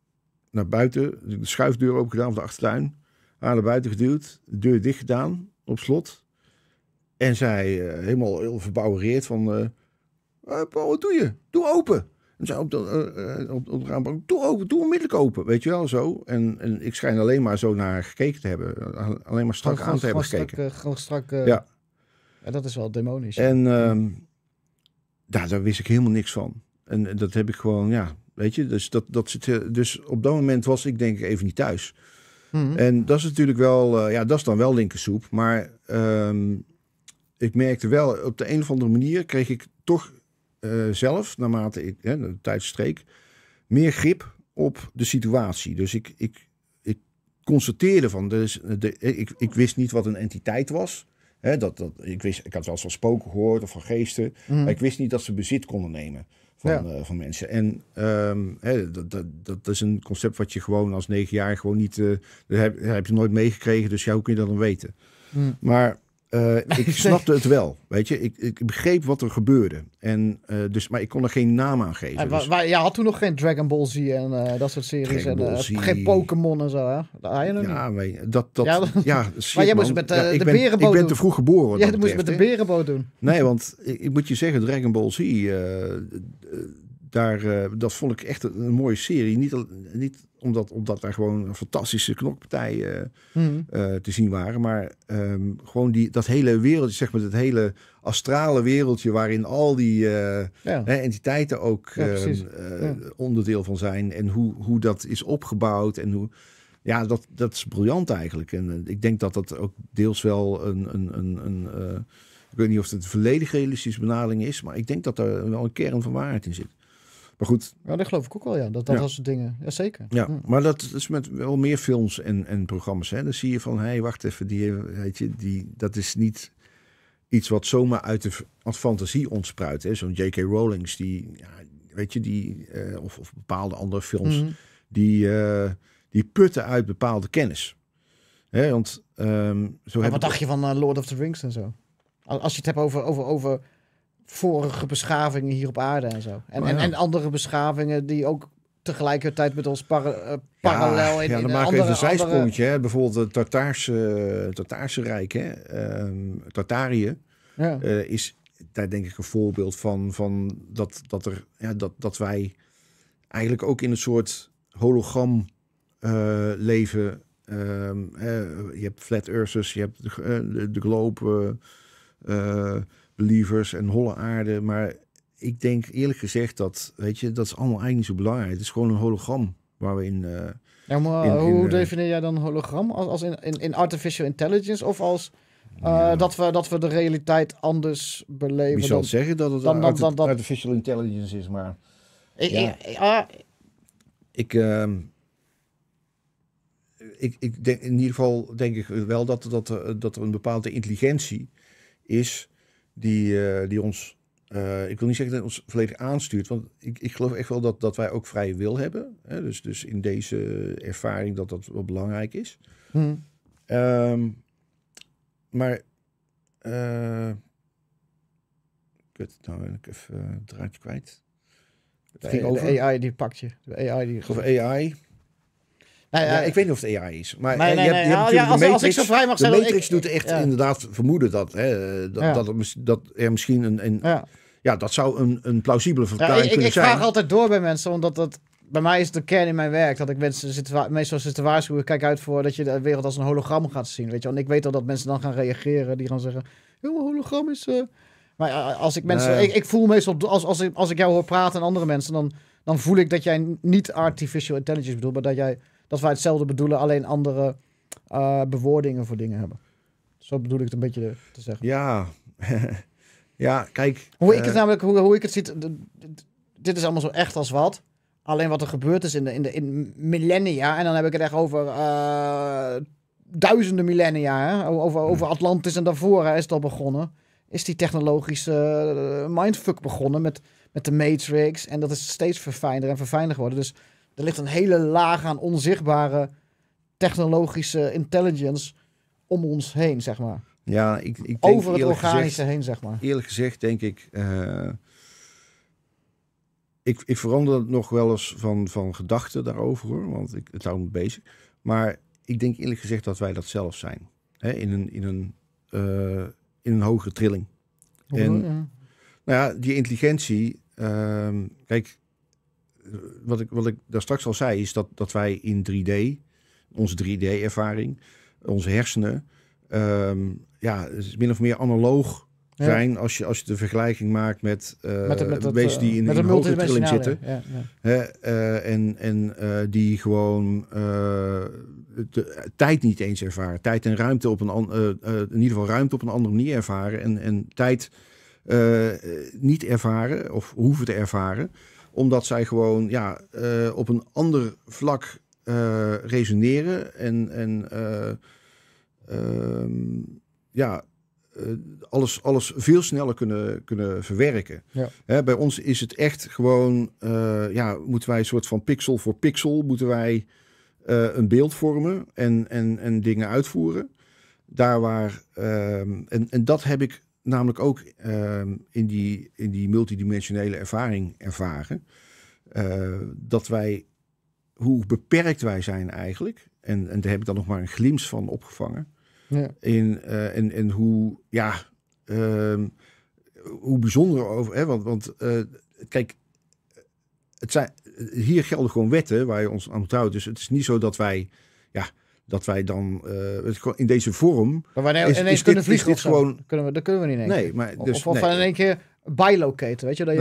naar buiten, dus de schuifdeur open gedaan van de achtertuin. Haar naar buiten geduwd, de deur dicht gedaan, op slot. En zij eh, helemaal heel verbouwereerd van, wat doe je? Doe open! En zei op de, op, de raambank, doe open, doe onmiddellijk open. Weet je wel, zo. En, en ik schijn alleen maar zo naar gekeken te hebben. Alleen maar strak aan te hebben gekeken. gewoon strak... Ja. En dat is wel demonisch. En... Ehm, daar, wist ik helemaal niks van. En dat heb ik gewoon, ja, weet je, dus, dat, dat zit, eh, dus op dat moment was ik denk ik even niet thuis. Mhm. En dat is natuurlijk wel, eh, ja, dat is dan wel linkersoep. Maar ehm, ik merkte wel, op de een of andere manier kreeg ik toch uh, zelf, naarmate ik hè, de tijd streek, meer grip op de situatie. Dus ik, ik, ik constateerde van, dus de, ik, ik wist niet wat een entiteit was dat, dat, ik, wist, ik had wel eens van spoken gehoord of van geesten. Mhm. Maar ik wist niet dat ze bezit konden nemen van, eh, van mensen. En ehm, dat, dat, dat is een concept wat je gewoon als negen jaar gewoon niet... Eh, heb, je nooit meegekregen, dus ja, hoe kun je dat dan weten? Mhm. Maar eh, ik snapte het wel, weet je. Ik, ik begreep wat er gebeurde. En, eh, dus, maar ik kon er geen naam aan geven. En, dus- had toen nog geen Dragon Ball Z en eh, dat soort series. en, geen Pokémon en zo, hè? ja, niet. Maar, dat, dat, ja, maar jij moest met de, berenboot Ik ben te vroeg geboren. Jij moest met de berenboot doen. Nee, want ik, ik, moet je zeggen, Dragon Ball Z... Daar, eh, dat vond ik echt een, mooie serie. Niet, niet omdat, omdat daar gewoon fantastische knokpartijen hmm. eh, te zien waren. Maar ehm, gewoon die, dat hele wereldje, zeg maar, dat hele astrale wereldje waarin al die eh, entiteiten ook ehm, onderdeel van zijn. En hoe, hoe dat is opgebouwd en hoe. Ja, dat, dat is briljant eigenlijk. En ik denk dat dat ook deels wel een. een, een, een ik weet niet of het een volledig realistische benadering is, maar ik denk dat er wel een kern van waarheid in zit. Maar goed. Ja, dat geloof ik ook wel, ja. Dat, dat, soort dingen. ja Ja, ja, hm. maar dat is met wel meer films en, en programma's. Hè. Dan zie je van, hé, hey, wacht even, die, weet je, die, dat is niet iets wat zomaar uit de fantasie ontspruit. Zo'n J.K. Rowling's, die, ja, weet je, die, eh, of, of, bepaalde andere films, mhm. die, eh, die putten uit bepaalde kennis. Hè, want, um, zo wat dacht je van eh, Lord of the Rings en zo? Als je het hebt over, over, over vorige beschavingen hier op aarde en zo. En, oh en, en, andere beschavingen die ook tegelijkertijd met ons eh, parallel ja, in, ja, dan maak ik even een zijsprongetje. Bijvoorbeeld het Tartaarse, Tartaarse Rijk, hè? Um, Tartarië, ja. Eh, is daar denk ik een voorbeeld van, van dat, dat, er, ja, dat, dat wij eigenlijk ook in een soort hologram eh, leven. Ehm, je hebt flat earthers, je hebt de, de globe believers en holle aarde. Maar ik denk eerlijk gezegd dat, weet je, dat is allemaal eigenlijk niet zo belangrijk. Het is gewoon een hologram waar we in. Eh, ja, maar eh, hoe eh, definieer jij dan hologram? Als, als in, in, artificial intelligence of als. dat, we, dat we de realiteit anders beleven. Wie zou dan, zeggen dat het dan, dan, dan artificial intelligence is, maar... Ik, ja. ik, ik, ah. ehm, ik, ik, denk in ieder geval denk ik wel dat, dat, dat er een bepaalde intelligentie is die, eh, die ons, eh, ik wil niet zeggen dat ons volledig aanstuurt, want ik, ik geloof echt wel dat, dat wij ook vrije wil hebben. Hè? Dus, dus in deze ervaring dat dat wel belangrijk is. Hmm. Um, maar, uh, eh, kut, nou ben ik even het draadje kwijt. De, AI die pakt je. De AI die. AI. Nou ja, ik weet niet of het AI is. Maar eh, je je nou als, Matrix, als ik zo vrij mag zijn... De Matrix doet echt inderdaad vermoeden dat, hè, dat, dat, er, dat, er, misschien een... een ja. dat zou een, een plausibele verklaring kunnen zijn. Ik vraag altijd door bij mensen, omdat dat bij mij is het de kern in mijn werk dat ik mensen zit, meestal zit te waarschuwen. Kijk uit voor dat je de wereld als een hologram gaat zien. Weet je? En ik weet al dat mensen dan gaan reageren. Die gaan zeggen: een hologram is. Uh... Maar eh, als ik mensen. Ik, voel meestal. Als, als, ik, als ik jou hoor praten en andere mensen. Dan, dan voel ik dat jij niet artificial intelligence bedoelt. Maar dat jij dat wij hetzelfde bedoelen, alleen andere uh, bewoordingen voor dingen hebben. Zo bedoel ik het een beetje eh, te zeggen. Ja, ja kijk. Hoe ik het eh, namelijk, hoe, hoe ik het ziet, dit is allemaal zo echt als wat. Alleen wat er gebeurd is in, de, in, de, in millennia, en dan heb ik het echt over duizenden millennia, Over, hmm. over Atlantis en daarvoor is het al begonnen. Is die technologische mindfuck begonnen met, met de Matrix. En dat is steeds verfijnder en verfijnder geworden. Dus er ligt een hele laag aan onzichtbare technologische intelligence om ons heen, zeg maar. Ja, ik, ik denk Over het organische gezegd, heen, zeg maar. Eerlijk gezegd denk ik... Eh, ik, ik verander nog wel eens van, van gedachten daarover, hoor. Want ik, het houdt me bezig. Maar ik denk eerlijk gezegd dat wij dat zelf zijn. Hè? In, een, in, een, eh, in een hogere trilling. en, Nou ja, die intelligentie... Ehm, kijk, wat, ik, wat ik daar straks al zei, is dat, dat wij in 3D, onze 3D-ervaring, onze hersenen, um, ja, min of meer analoog zijn als je, als je de vergelijking maakt met, uh, eh, mensen die eh, in, een hoge trilling zitten. Hè? Eh, en en die gewoon de, tijd niet eens ervaren. Tijd en ruimte op een in ieder geval ruimte op een andere manier ervaren. En, en tijd niet ervaren of hoeven te ervaren omdat zij gewoon ja, eh, op een ander vlak eh, resoneren. En, en eh, ehm, ja, alles, alles veel sneller kunnen, kunnen verwerken. Hè, bij ons is het echt gewoon, ja, moeten wij een soort van pixel voor pixel, moeten wij een beeld vormen en, en, en dingen uitvoeren daar waar. Ehm, en, en dat heb ik namelijk ook ehm, in, die, in die multidimensionele ervaring ervaren. Eh, dat wij, hoe beperkt wij zijn eigenlijk, en, en daar heb ik dan nog maar een glimp van opgevangen. Ja. In, eh, en, en hoe, ja, ehm, hoe bijzonder over. Hè? Want, want eh, kijk, het zijn, hier gelden gewoon wetten waar je ons aan moet houden. Dus het is niet zo dat wij. Ja, dat wij dan uh, in deze vorm. Maar wanneer is, ineens is kunnen dit, vliegen gewoon. Kunnen we, dat kunnen we niet in Nee, maar dus, of, of, nee. in één keer bilocaten, weet je, dat je.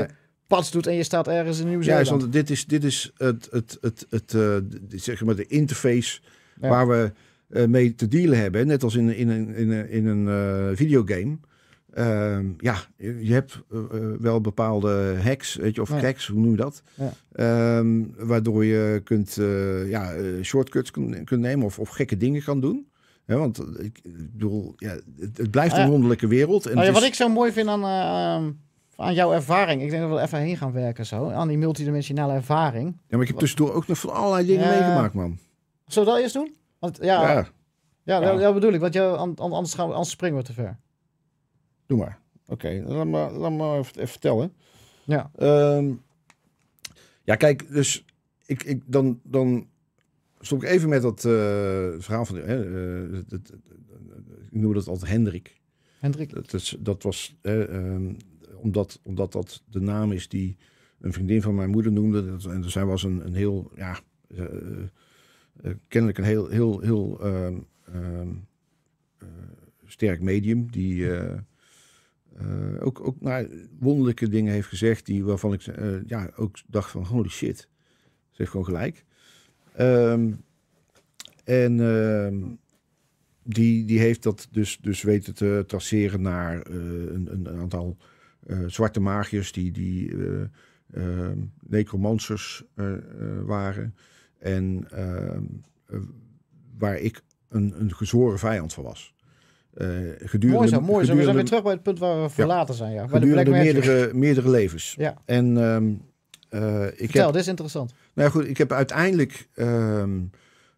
Nee. doet en je staat ergens in Nieuw-Zeeland. Ja, want dit is, dit is het, het, het, het, uh, zeg maar de interface waar we uh, mee te dealen hebben. Net als in, in, in, in, in een videogame Ehm, ja, je hebt eh, eh, wel bepaalde hacks, weet je, of ja. hoe noem je dat? Ehm, waardoor je kunt, eh, ja, shortcuts kunt, nemen of, of gekke dingen kan doen. want ik bedoel, ja, het, blijft ah, een wonderlijke wereld. En oh wat ik zo mooi vind aan, ehm, aan jouw ervaring, ik denk dat we even heen gaan werken zo, aan die multidimensionale ervaring. Ja, maar ik heb tussendoor ook nog van allerlei dingen meegemaakt, man. Zullen we dat eerst doen? Want, ja, ja. Ja, Dat, bedoel ik, want anders, gaan we, anders springen we te ver. Doe maar. Oké, okay, laat, maar, laat me even, vertellen. Ja. Ehm, ja, kijk, dus ik, ik, dan, dan stop ik even met dat eh, verhaal van... Hè, eh, ik noem dat altijd Hendrik. Hendrik. Dat, is, dat was... Ehm, omdat, omdat dat de naam is die een vriendin van mijn moeder noemde. en dus zij was een, een heel... Ja, eh, kennelijk een heel, heel, heel ehm, sterk medium. Die... Eh, ook, ook nou, wonderlijke dingen heeft gezegd die, waarvan ik eh, ja, ook dacht van holy shit. Ze heeft gewoon gelijk. Ehm, en ehm, die, die heeft dat dus, dus weten te traceren naar eh, een, een, aantal zwarte magiërs die, die ehm, necromancers waren. En waar ik een, een gezworen vijand van was. Eh, gedurende, mooi zo, mooi zo. We zijn weer terug bij het punt waar we verlaten zijn. Ja. Gedurende meerdere, meerdere levens. Ja. En ehm, eh, ik Vertel, heb, dit is interessant. Nou ja, goed, ik heb uiteindelijk. Ehm,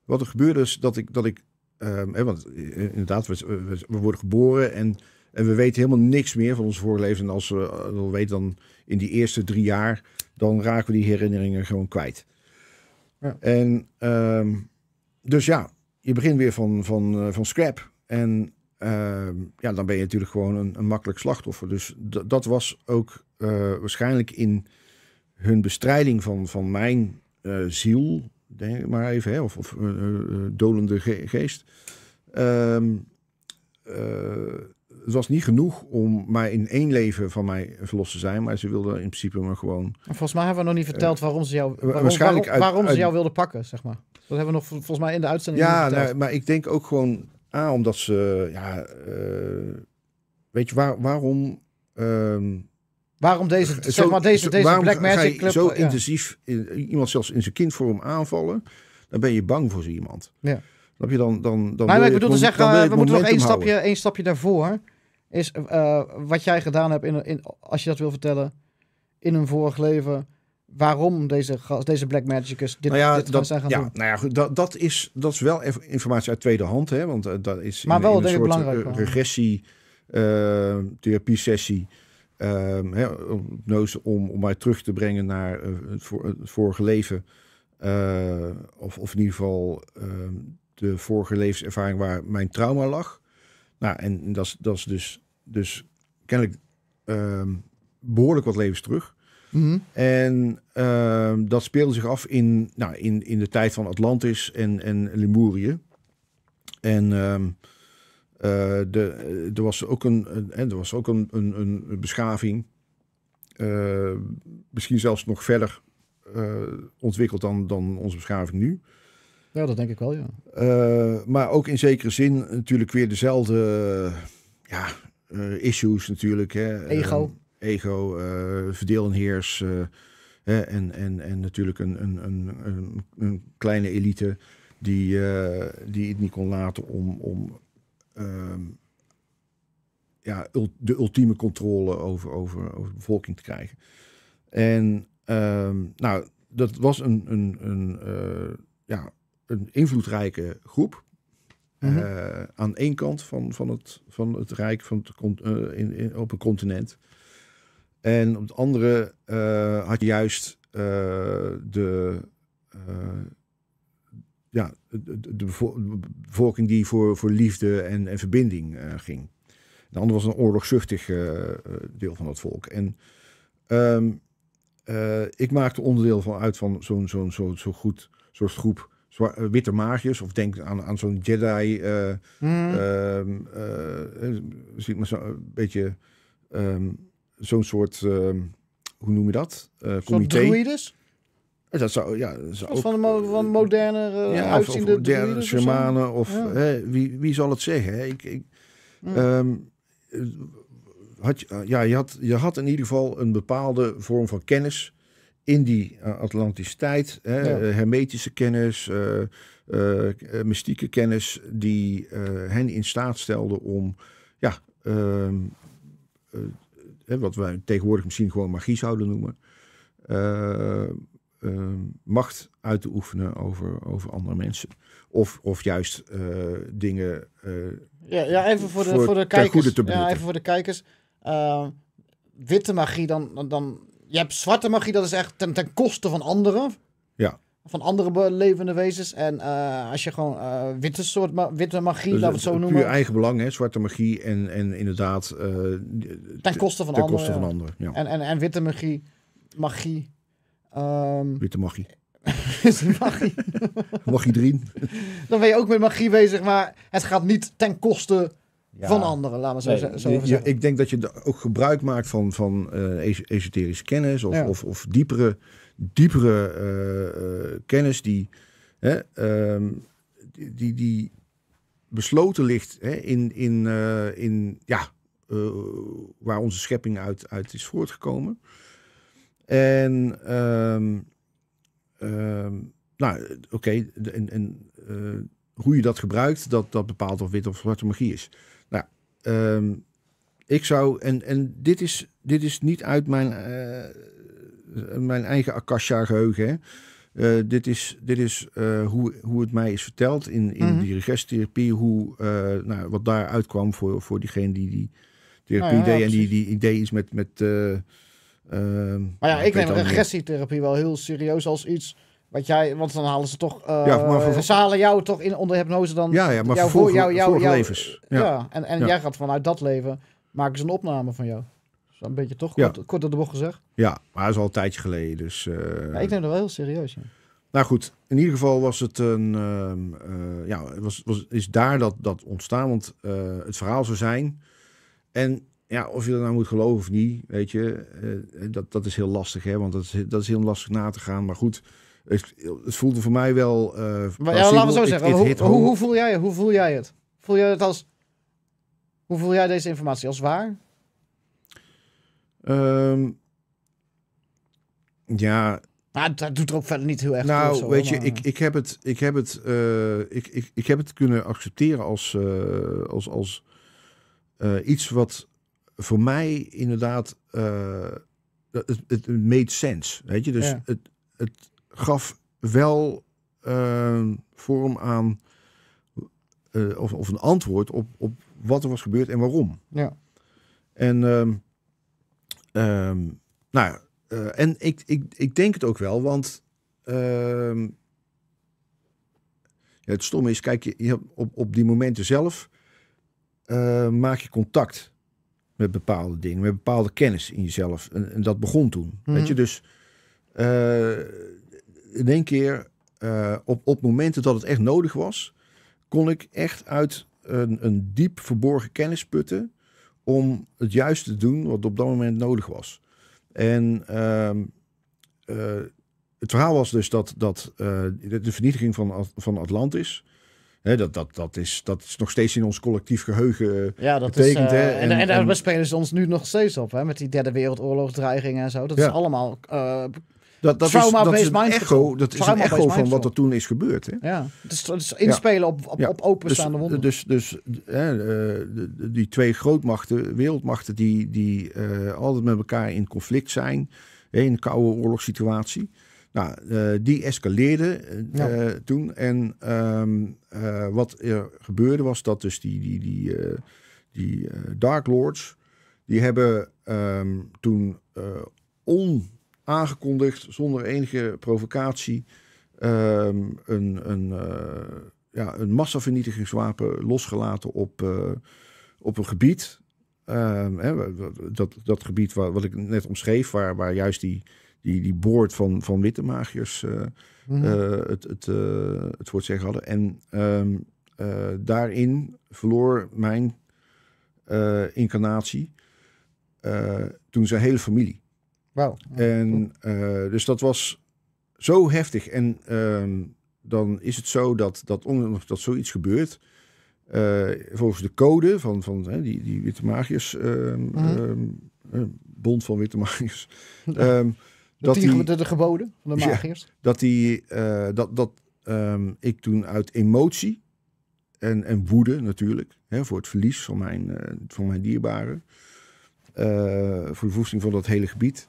wat er gebeurde is dat ik. Dat ik ehm, hè, want eh, inderdaad, we, we, worden geboren en, en we weten helemaal niks meer van ons vorige En als we dat weten, dan in die eerste drie jaar. dan raken we die herinneringen gewoon kwijt. Ja. En dus ja, je begint weer van, van, van scrap. En Ehm, ja, dan ben je natuurlijk gewoon een, een makkelijk slachtoffer. Dus dat was ook eh, waarschijnlijk in hun bestrijding van, van mijn eh, ziel, denk ik maar even, hè, of, of eh, dolende geest. Ehm, het was niet genoeg om mij in één leven van mij verlost te zijn, maar ze wilden in principe maar gewoon. Volgens mij hebben we nog niet verteld waarom ze jou, waarom, waarschijnlijk waarom, ze jou wilden pakken, zeg maar. Dat hebben we nog volgens mij in de uitzending. Ja, maar ik denk ook gewoon A, ah, omdat ze, ja, eh, weet je, waar, waarom... Ehm, waarom deze, eh, zeg maar, deze, deze Black Magic Club... zo eh, intensief in, iemand zelfs in zijn kindvorm aanvallen? Dan ben je bang voor zo iemand. Ja. heb je dan? dan, dan maar, ik bedoel zeggen, we moeten nog één stapje, één stapje daarvoor. Is wat jij gedaan hebt, in, in, als je dat wil vertellen, in een vorig leven waarom deze, deze Black Magicus dit, nou ja, dit dat, gaan ja, doen. Nou ja, goed, dat, dat, is, dat is wel informatie uit tweede hand. Hè, want eh, dat is maar wel een soort eh, belangrijk, regressie, uh, eh, therapie sessie. Ehm, om, om mij terug te brengen naar het, voor, vorige leven. of, of in ieder geval ehm, de vorige levenservaring waar mijn trauma lag. Nou, en dat is, dat is dus, dus kennelijk ehm, behoorlijk wat levens terug. Mm En ehm, dat speelde zich af in, nou, in, in de tijd van Atlantis en, en Lemurië. En ehm, eh, de, er was ook een, en er was ook een, een, een beschaving, eh, misschien zelfs nog verder eh, ontwikkeld dan, dan onze beschaving nu. Ja, dat denk ik wel, ja. maar ook in zekere zin natuurlijk weer dezelfde ja, issues natuurlijk. Hè. Ego. Ehm, ego, eh, verdeel en heers. Eh, en, en, en natuurlijk een, een, een, een kleine elite die, eh, die het niet kon laten om, om ehm, ja, de ultieme controle over, over, over de bevolking te krijgen. En ehm, nou, dat was een, een, een, ja, een invloedrijke groep. Uh, aan één kant van, van, het, van het Rijk van het, in, op een continent. En op het andere eh, had juist eh, de, eh, ja, de, bevolking die voor, voor liefde en, en verbinding ging. De andere was een oorlogzuchtig deel van dat volk. En ehm, ik maakte onderdeel van uit van zo'n zo'n zo'n zo goed soort groep witte maagjes. Of denk aan, aan zo'n Jedi. Uh, mm. uh, een beetje ehm, zo'n soort, ehm, hoe noem je dat? Uh, comité. Druides? Eh, dat zou, ja, dat zou van, de, van eh, moderne uh, ja, of, moderne Of, hè, wie, wie zal het zeggen? Hè? Ik, ik ehm, had, ja, je, had, je had in ieder geval een bepaalde vorm van kennis in die Atlantische tijd. Hè, Hermetische kennis, mystieke kennis, die hen in staat stelde om ja, ehm, wat wij tegenwoordig misschien gewoon magie zouden noemen, eh, eh, macht uit te oefenen over, over andere mensen. Of, of juist eh, dingen. ja, ja, even voor de, voor, de kijkers. even voor de kijkers. witte magie, dan, dan, dan. Je hebt zwarte magie, dat is echt ten, ten koste van anderen van andere levende wezens. En eh, als je gewoon eh, witte soort witte magie, dus laten we het zo puur noemen. Puur eigen belang, hè? zwarte magie en, en inderdaad... Eh, ten koste van ten anderen. Koste van anderen En, en, en witte magie, magie... Ehm, witte magie. magie. magie Dan ben je ook met magie bezig, maar het gaat niet ten koste... Van anderen, laten we zo, zo zeggen. ik denk dat je ook gebruik maakt van, van esoterische kennis of, of, of diepere diepere eh, eh, kennis die, hè, ehm, die, die, die, besloten ligt hè, in, in, eh, in ja, waar onze schepping uit, uit is voortgekomen. En ehm, ehm, nou, oké, en, en hoe je dat gebruikt, dat, dat bepaalt of wit of zwarte magie is. Nou, ik zou, en, en dit, is, dit is niet uit mijn mijn eigen Akasha-geheugen. Eh, dit is, dit is eh, hoe, hoe het mij is verteld in, in mhm. die regressietherapie. Hoe, eh, nou, wat daar uitkwam voor, voor diegene die die therapie nou deed. en die, die idee is met... met ehm, maar ja, ik neem regressietherapie wel heel serieus als iets... Wat jij, want dan halen ze toch. Uh, ja, maar voor, jou toch in onder hypnose dan. Ja, ja maar jou, voor, jou, jou, levens. Ja, en, en jij gaat vanuit dat leven. Maken ze een opname van jou een beetje toch? Kort, ja. kort door de bocht gezegd. Ja, maar hij is al een tijdje geleden. Dus, eh, ja, ik neem dat wel heel serieus. Nou goed, in ieder geval was het een. Ehm, eh, ja, was, was, is daar dat, dat ontstaan. Want eh, het verhaal zou zijn. En ja, of je dat nou moet geloven of niet, weet je, dat, dat is heel lastig, hè? Want dat is, dat is heel lastig na te gaan. Maar goed, het, het voelde voor mij wel. maar ja, laten we zo zeggen. hoe, hoe, voel jij, hoe voel jij het? Voel jij het als. Hoe voel jij deze informatie? Als waar? Ehm, ja. Maar dat doet er ook verder niet heel erg Nou, weet je, ik, ik, heb het, ik, heb het, eh, ik, ik, ik heb het kunnen accepteren als, eh, als, als eh, iets wat voor mij inderdaad. het, het made sense. Weet je, dus ja. het, het gaf wel ehm, vorm aan. of, of een antwoord op, op wat er was gebeurd en waarom. Ja. En. Ehm, Ehm, nou, uh, en ik, ik, ik denk het ook wel, want ehm, het stomme is, kijk, je, je op, op die momenten zelf eh, maak je contact met bepaalde dingen, met bepaalde kennis in jezelf. En, dat begon toen. Weet mhm. je, dus eh, in één keer op, op momenten dat het echt nodig was, kon ik echt uit een, een diep verborgen kennis putten om het juiste te doen wat op dat moment nodig was. En ehm, eh, het verhaal was dus dat, dat eh, de vernietiging van, van Atlantis. Hè, dat, dat, dat, is, dat is nog steeds in ons collectief geheugen ja, dat betekend. Is, eh, en, en, daar spelen ze ons nu nog steeds op, hè, met die derde wereldoorlogsdreigingen en zo. Dat is allemaal dat, dat is, een echo, dat is een echo van wat er toen is gebeurd. Hè? Ja, dus, is inspelen ja. op, op, op openstaande dus, wonden. Dus, dus, eh, die twee grootmachten, wereldmachten, die, die eh, altijd met elkaar in conflict zijn, hè, in een koude oorlogssituatie. Nou, eh, die escaleerde toen. En ehm, wat er gebeurde was dat dus die, die, die, die Dark Lords, die hebben ehm, toen on aangekondigd, zonder enige provocatie, ehm, een, een, eh, ja, een massavernietigingswapen losgelaten op, eh, op een gebied. Ehm, hè, dat, dat gebied waar, wat ik net omschreef, waar, waar juist die, die, die boord van, van witte magiërs eh, mhm. het, het, het zeggen hadden. En ehm, daarin verloor mijn incarnatie toen zijn hele familie. En eh, dus dat was zo heftig. En ehm, dan is het zo dat, dat ondanks dat zoiets gebeurt, eh, volgens de code van, van, die, die Witte Magiërs, ehm, mhm. ehm, Bond van Witte Magiërs. dat, die, de, de, geboden van de magiërs. dat die, eh, dat, dat ik toen uit emotie en, en woede natuurlijk, hè, voor het verlies van mijn, van mijn dierbaren, voor de voesting van dat hele gebied,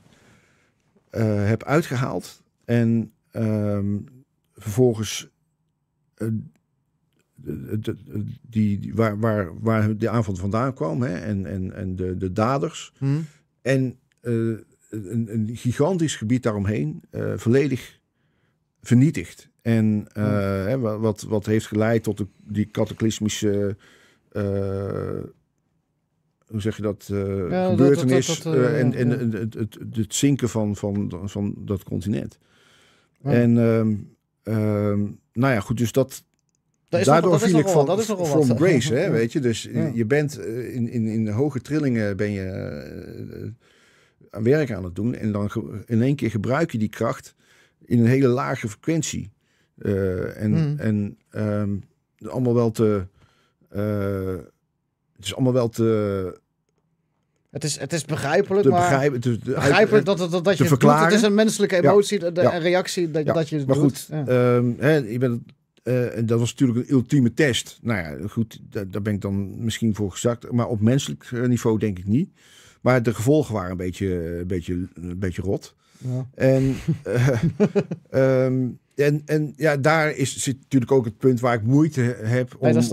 eh, heb uitgehaald. En ehm, vervolgens eh, die, waar, waar, waar de aanval vandaan kwam hè, en, en, en de, de daders. Hmm. En eh, een, een, gigantisch gebied daaromheen volledig vernietigd. En uh, wat, wat heeft geleid tot de, die cataclysmische hoe zeg je dat, gebeurtenis en, het, zinken van, van, van dat continent. En ehm, ehm, nou ja, goed, dus dat, dat daardoor viel ik van dat is nog from wat. grace, hè, weet je. Dus je bent eh, in, in, in hoge trillingen ben je aan eh, werk aan het doen en dan in één keer gebruik je die kracht in een hele lage frequentie. Eh, en hmm. en ehm, allemaal wel te het is allemaal wel te... Het is, het is begrijpelijk, maar begrijp, het begrijpelijk dat, dat, dat, je het doet. Het is een menselijke emotie en reactie dat, dat je het maar doet. Maar goed, um, hè, je eh, en dat was natuurlijk een ultieme test. Nou ja, goed, daar, ben ik dan misschien voor gezakt. Maar op menselijk eh, niveau denk ik niet. Maar de gevolgen waren een beetje, eh, een beetje, een beetje rot. Ja. En ehm, en, en ja, daar is, zit natuurlijk ook het punt waar ik moeite heb om, dat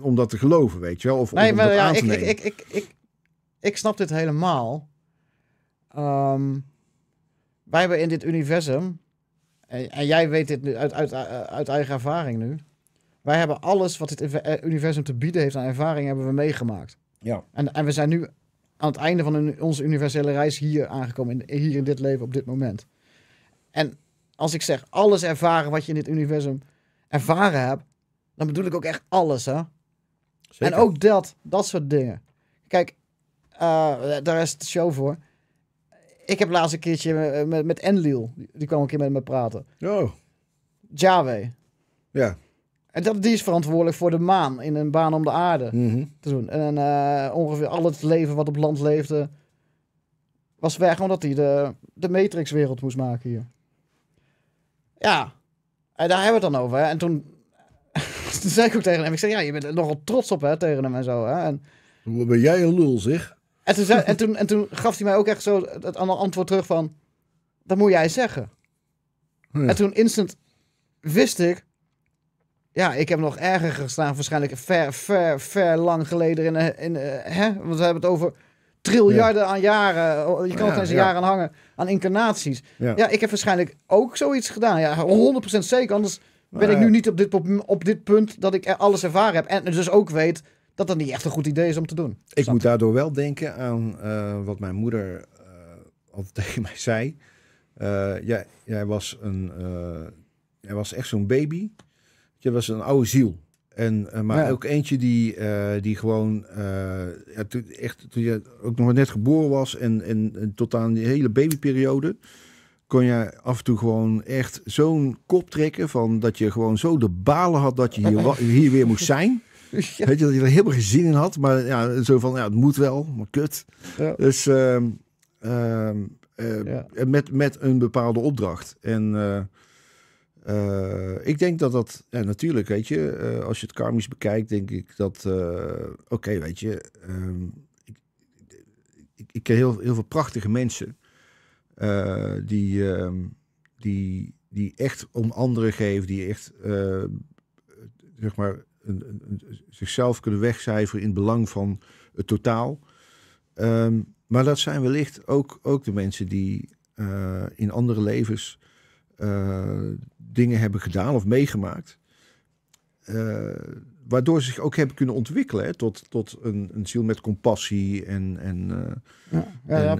om, dat, te geloven, weet je wel? Of, nee, om maar dat aan ik, te nemen. Ik, ik, ik, ik, ik snap dit helemaal. Ehm, wij hebben in dit universum, en, en, jij weet dit nu uit, uit, uit eigen ervaring nu, wij hebben alles wat dit eh, universum te bieden heeft aan ervaring, hebben we meegemaakt. Ja. En, en we zijn nu aan het einde van onze universele reis hier aangekomen, in, hier in dit leven op dit moment. En als ik zeg alles ervaren wat je in dit universum ervaren hebt, dan bedoel ik ook echt alles, hè? En ook dat, dat soort dingen. Kijk, eh, daar is de show voor. Ik heb laatst een keertje eh, met, met Enlil, die kwam een keer met me praten. Oh. Jahwe. Ja. En dat, die is verantwoordelijk voor de maan in een baan om de aarde mhm. te doen. En eh, ongeveer al het leven wat op land leefde, was weg omdat hij de, de Matrix-wereld moest maken hier. Ja, en eh, daar hebben we het dan over. En toen, zei ik ook tegen hem, ik zei, ja, je bent er nogal trots op hè, tegen hem en zo. Hè? En, Hoe ben jij een lul, zeg? En toen, en, toen, en toen gaf hij mij ook echt zo het antwoord terug van, dat moet jij zeggen. En toen instant wist ik, ja, ik heb nog erger gestaan, waarschijnlijk ver, ver, ver lang geleden in, eh, in eh, hè? want we hebben het over triljarden aan jaren. Oh, je kan ja, nog eens een hangen aan incarnaties. Ja. ik heb waarschijnlijk ook zoiets gedaan. Ja, 100% zeker. Anders ben nou ik nu niet op dit, op, op dit punt dat ik alles ervaren heb. En dus ook weet dat dat niet echt een goed idee is om te doen. Ik moet daardoor wel denken aan eh, wat mijn moeder uh, altijd tegen mij zei. Uh, eh, jij, jij was een. jij was echt zo'n baby. Je was een oude ziel. En, eh, maar ook eentje die, eh, die gewoon eh, ja, echt, toen je ook nog net geboren was en, en, tot aan die hele babyperiode, kon je af en toe gewoon echt zo'n kop trekken van dat je gewoon zo de balen had dat je hier, hier weer moest zijn. Weet je, dat je er helemaal geen zin in had, maar ja, zo van, ja, het moet wel, maar kut. Dus ehm, ehm, met, met een bepaalde opdracht. En eh, ik denk dat dat, ja, natuurlijk, weet je, eh, als je het karmisch bekijkt, denk ik dat, eh, oké, weet je, ehm, ik, ik, ik, ken heel, heel veel prachtige mensen die, ehm, die, die echt om anderen geven, die echt, zeg maar, een, een, zichzelf kunnen wegcijferen in het belang van het totaal. Ehm, maar dat zijn wellicht ook, ook de mensen die in andere levens dingen hebben gedaan of meegemaakt. Eh, waardoor ze zich ook hebben kunnen ontwikkelen tot, tot een, een ziel met compassie en, en, ja,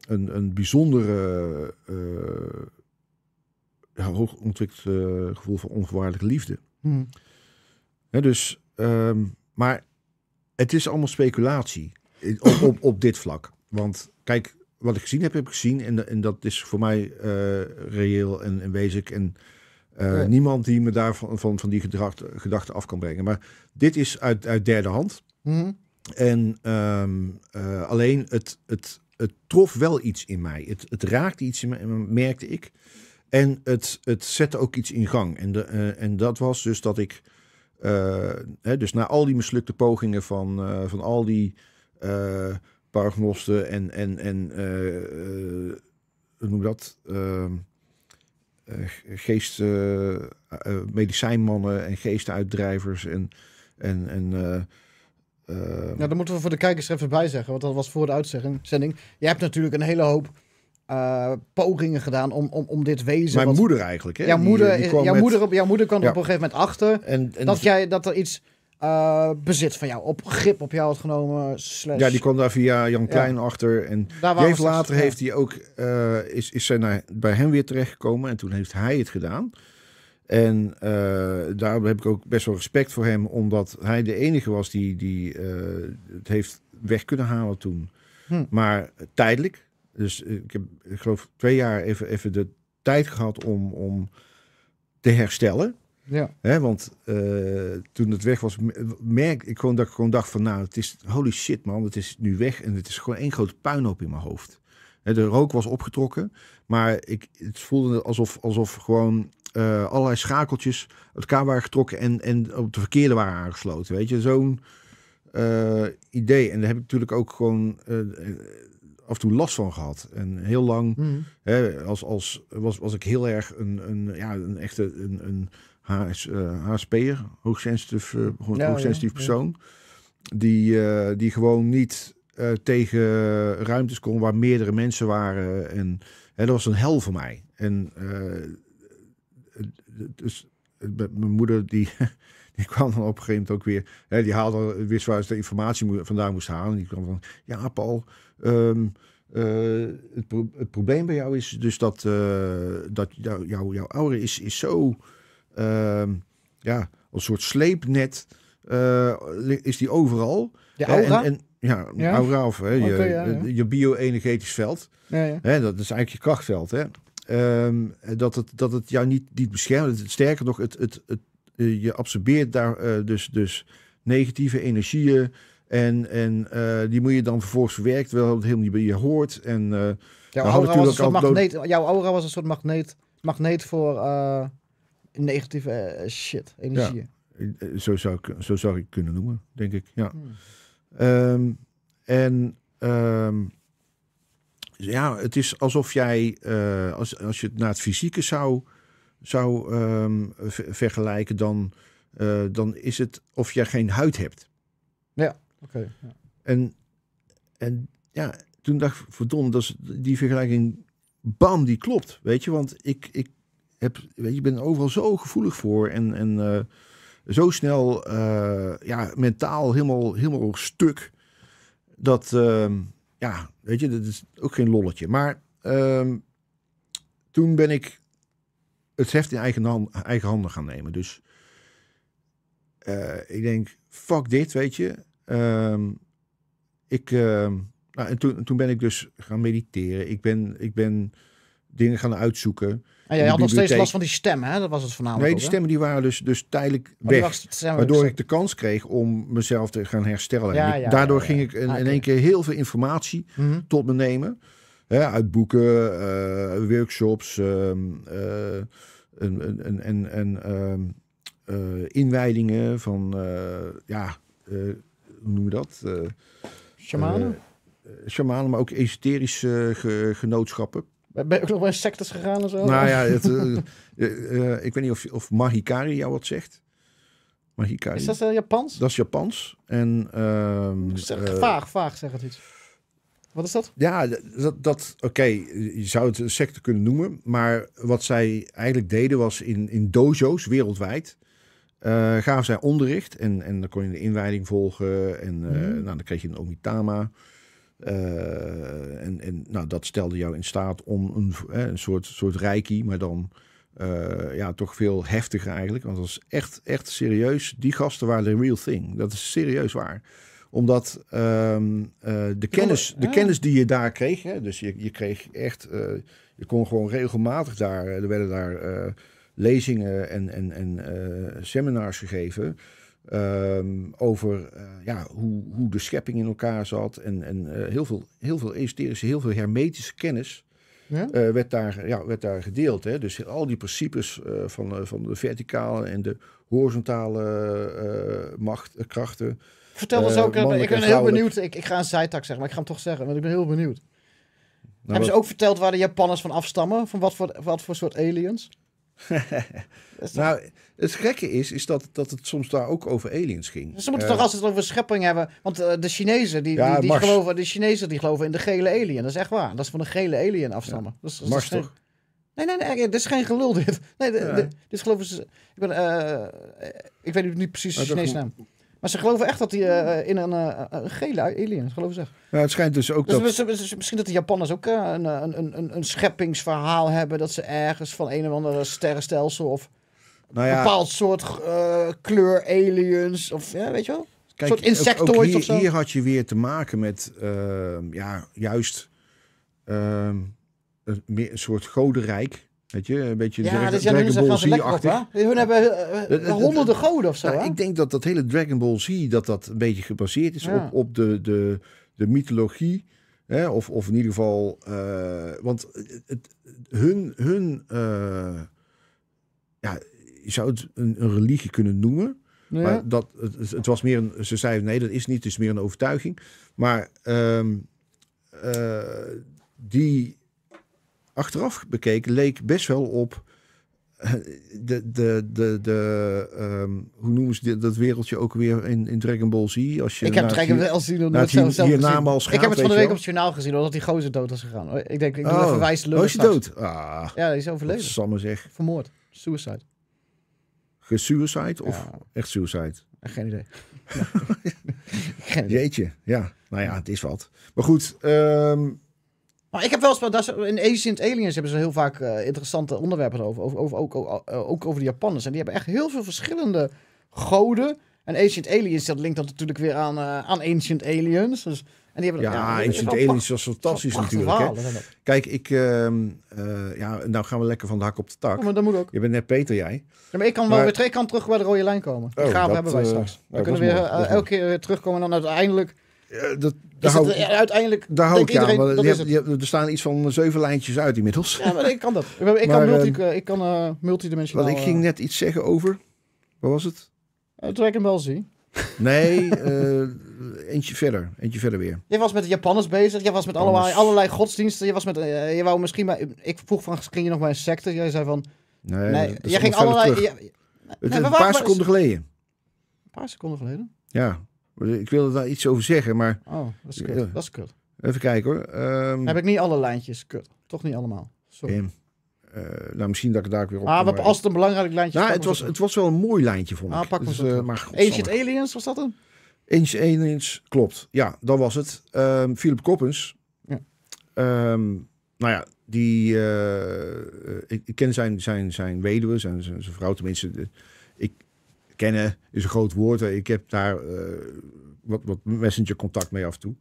een, een bijzondere uh, eh, hoog ontwikkeld eh, gevoel van onvoorwaardelijke liefde. Hmm. dus, ehm, maar het is allemaal speculatie op, op, op dit vlak. Want kijk, wat ik gezien heb, heb ik gezien. En, en dat is voor mij eh, reëel en, en wezenlijk. En eh, Niemand die me daar van, van die gedachten af kan brengen. Maar dit is uit, uit derde hand. Mhm. En ehm, eh, alleen het, het, het trof wel iets in mij. Het, het raakte iets in mij, merkte ik. En het, het zette ook iets in gang. En, de, en dat was dus dat ik. Hè, dus na al die mislukte pogingen van, van al die paragnosten en, en, en eh, eh, hoe noem dat? Ehm, eh, geest, medicijnmannen en geestuitdrijvers en, en, en uh, nou, dan moeten we voor de kijkers even bij zeggen, want dat was voor de uitzending. Je hebt natuurlijk een hele hoop pogingen gedaan om, om, om dit wezen. Mijn moeder eigenlijk, hè? Jouw moeder, jouw, moeder jouw moeder kwam op een gegeven moment achter en, en dat, jij, dat er iets eh, bezit van jou, op grip op jou had genomen. Ja, die kwam daar via Jan Klein achter. En even later heeft hij ook, eh, is, is bij hem weer terechtgekomen en toen heeft hij het gedaan. En eh, daarom heb ik ook best wel respect voor hem, omdat hij de enige was die, die het heeft weg kunnen halen toen. Hm. Maar tijdelijk. Dus ik heb, ik geloof, twee jaar even, even de tijd gehad om, om te herstellen. Ja. Hè, want eh, toen het weg was, merk ik gewoon dat ik gewoon dacht van nou, het is holy shit man, het is nu weg en het is gewoon één grote puinhoop in mijn hoofd. Hè, de rook was opgetrokken, maar ik, het voelde alsof, alsof gewoon eh, allerlei schakeltjes uit elkaar waren getrokken en, en op de verkeerde waren aangesloten. Weet je, zo'n eh, idee. En daar heb ik natuurlijk ook gewoon af en toe last van gehad. En heel lang mm. hè, als, als, was, was ik heel erg een, een, ja, een echte een, een HSP'er, eh, hoogsensitief, eh, nou persoon. Die, eh, die gewoon niet tegen ruimtes kon waar meerdere mensen waren. En hè, dat was een hel voor mij. En dus mijn moeder die, die kwam dan op een gegeven moment ook weer. Hè, die haalde, wist waar ze de informatie vandaan moest halen. en Die kwam van, ja Paul, ehm, het, probleem bij jou is dus dat, dat jouw oude is, is zo Ehm, ja, als soort sleepnet eh, is die overal. De En, en, ja, ja, aura hè, je, ja, ja. bio-energetisch veld. Hè, dat is eigenlijk je krachtveld. Hè. Ehm, dat, het, dat het jou niet, beschermt. Sterker nog, het, het, het, eh, je absorbeert daar eh, dus, dus negatieve energieën. En, en die moet je dan vervolgens verwerken, terwijl het helemaal niet bij je hoort. En, jouw, aura was een soort magneet, jouw aura was een soort magneet, magneet voor negatieve eh, shit, energie, Ja, eh, eh, zo, zou ik, zo zou ik kunnen noemen, denk ik. Ja. Hmm. Ehm, en ehm, ja, het is alsof jij, als, als je het naar het fysieke zou, zou ehm, vergelijken, dan, dan is het of jij geen huid hebt. Ja, oké. ja. En, en ja, toen dacht ik, verdomme, dat die vergelijking, bam, die klopt. Weet je, want ik, ik heb, je, ik ben overal zo gevoelig voor en, en eh, zo snel eh, ja, mentaal helemaal, helemaal stuk. Dat, ehm, ja, weet je, dat is ook geen lolletje. Maar ehm, toen ben ik het heft in eigen, handen gaan nemen. Dus eh, ik denk, fuck dit, weet je. Ehm, ik, nou, en toen, toen ben ik dus gaan mediteren. Ik ben, ik ben dingen gaan uitzoeken. En jij had nog steeds last van die stemmen, hè? Dat was het voornamelijk. Nee, die stemmen die waren dus, dus tijdelijk oh, weg. waardoor dus- ik de kans kreeg om mezelf te gaan herstellen. daardoor ging ik in, ah, in één keer heel veel informatie mhm. tot me nemen. uit boeken, eh, workshops ehm, eh, en, en, en, ehm, eh, inwijdingen van, ja, hoe noem je dat? shamanen? shamanen, maar ook esoterische genootschappen. Ben je ook nog bij sectes gegaan of zo? Nou ja, het, eh, eh, eh, ik weet niet of, of Mahikari jou wat zegt. Mahikari. Is dat uh, Japans? Dat is Japans. En, ehm, vaag, vaag zeg het iets. Wat is dat? Ja, dat, dat oké, je zou het een secte kunnen noemen. Maar wat zij eigenlijk deden was in, in dojo's wereldwijd. gaven zij onderricht en, en dan kon je de inwijding volgen. En mhm. nou, dan kreeg je een omitama. Eh, en en nou, dat stelde jou in staat om een, een soort, soort reiki, maar dan eh, ja, toch veel heftiger eigenlijk. Want dat is echt, echt serieus. Die gasten waren de real thing. Dat is serieus waar omdat ehm, eh, de, kennis, de kennis die je daar kreeg, hè, dus je, je kreeg echt, je kon gewoon regelmatig daar, er werden daar lezingen en, en, en seminars gegeven. Ehm, over eh, ja, hoe, hoe de schepping in elkaar zat. En, en eh, heel, veel, heel veel esoterische, heel veel hermetische kennis ja? Eh, werd, daar, ja, werd daar gedeeld. Hè? Dus al die principes van, van de verticale en de horizontale macht, krachten. Vertel eens ook, ik ben heel benieuwd. Ik, ik ga een zijtak zeggen, maar ik ga hem toch zeggen, want ik ben heel benieuwd. Nou, Hebben ze ook verteld waar de Japanners van afstammen? Van wat voor, wat voor soort aliens? nou, het gekke is, is dat, dat het soms daar ook over aliens ging. ze moeten toch eh, als het over schepping hebben. Want eh, de, Chinezen die, die, geloven, de Chinezen die geloven in de gele alien. Dat is echt waar. Dat is van een gele alien afstammen. Ja, toch? Nee, nee, nee, dit is geen gelul dit. Nee, dit, is geloven ze... Ik, ben, uh, ik weet niet precies de Chinese naam. Maar ze geloven echt dat die eh, eh, in een eh, gele alien, geloven ze echt. Ja, het schijnt dus ook dus dat... misschien dat de Japanners ook een, een, een, een scheppingsverhaal hebben... dat ze ergens van een of andere sterrenstelsel of... Nou ja, een bepaald soort kleur aliens of ja, weet je wel? Kijk, soort hier, of zo. Hier had je weer te maken met ehm, ja, juist... Ehm, een soort godenrijk Weet je, een beetje ja, Dragon Ball Z-achtig. Hun hebben eh, eh, honderden goden of zo. Nou, ik denk dat dat hele Dragon Ball Z dat dat een beetje gebaseerd is op, op de, de, de mythologie. Hè? Of, of in ieder geval, eh, want het, hun, hun ja, je zou het een, religie kunnen noemen. Maar dat, het, het, was meer een, ze zeiden nee, dat is niet, het is meer een overtuiging. Maar ehm, die achteraf bekeken leek best wel op eh, de, de, de, de ehm, hoe noemen ze dit, dat wereldje ook weer in, in Dragon Ball Z? Als je ik heb Dragon Ball Z nog nooit zelf, zelf ik heb het van de week op het journaal gezien, omdat die gozer dood was gegaan. Ik denk, ik doe oh, even wijs oh, lullen. dood? Ah, ja, hij is overleden. Samme zeg. Vermoord. Suicide. Gesuicide of echt suicide? Geen idee. Geen Jeetje, ja. Nou ja, het is wat. Maar goed, ehm, maar ik heb wel eens, in Ancient Aliens hebben ze heel vaak eh, interessante onderwerpen over. over, ook, eh, ook, over de Japanners. En die hebben echt heel veel verschillende goden. En Ancient Aliens, dat linkt dat natuurlijk weer aan, eh, aan Ancient Aliens. Dus, en die hebben, ja, Ancient Aliens was fantastisch natuurlijk. hè? Kijk, ik, ehm, ja, nou gaan we lekker van de hak op de tak. moet ook. Je bent net Peter, jij. Ja, maar ik kan wel weer twee kanten terug bij de rode lijn komen. Oh, dat gaan we hebben wij straks. we kunnen weer elke keer terugkomen en dan uiteindelijk eh, dat, daar hou, eh, uiteindelijk daar hou ik aan. er staan iets van zeven lijntjes uit inmiddels. Ja, maar ik kan dat. Ik, kan, multi, ehm, ik eh, ik ging net iets zeggen over... Wat was het? Trek Dragon Ball Z. Nee, eentje verder. Eentje verder weer. Je was met de Japanners bezig. Je was met allerlei, allerlei godsdiensten. Je was met... je wou misschien maar... Ik vroeg van, ging je nog bij een secte? Jij zei van... Nee, nee je ging allerlei... Je, een paar seconden geleden. Een paar seconden geleden? Ja. Ik wilde daar iets over zeggen, maar... Oh, dat is kut. Dat is kut. Even kijken hoor. Ehm, Heb ik niet alle lijntjes. Kut. Toch niet allemaal. Sorry. Um, nou, misschien dat ik daar weer op... Ah, als het een belangrijk lijntje nou, het was. Het was wel een mooi lijntje, vond ah, ik. Pakken pak dus, uh, maar Ancient Aliens, was dat hem? Ancient Aliens, klopt. Ja, dat was het. Ehm, Philip Coppens. Ja. Ehm, nou ja, die... Eh, ik, ken zijn, zijn, zijn weduwe, zijn, zijn, zijn vrouw tenminste... De, kennen is een groot woord. Ik heb daar eh, wat, wat messenger contact mee af en toe.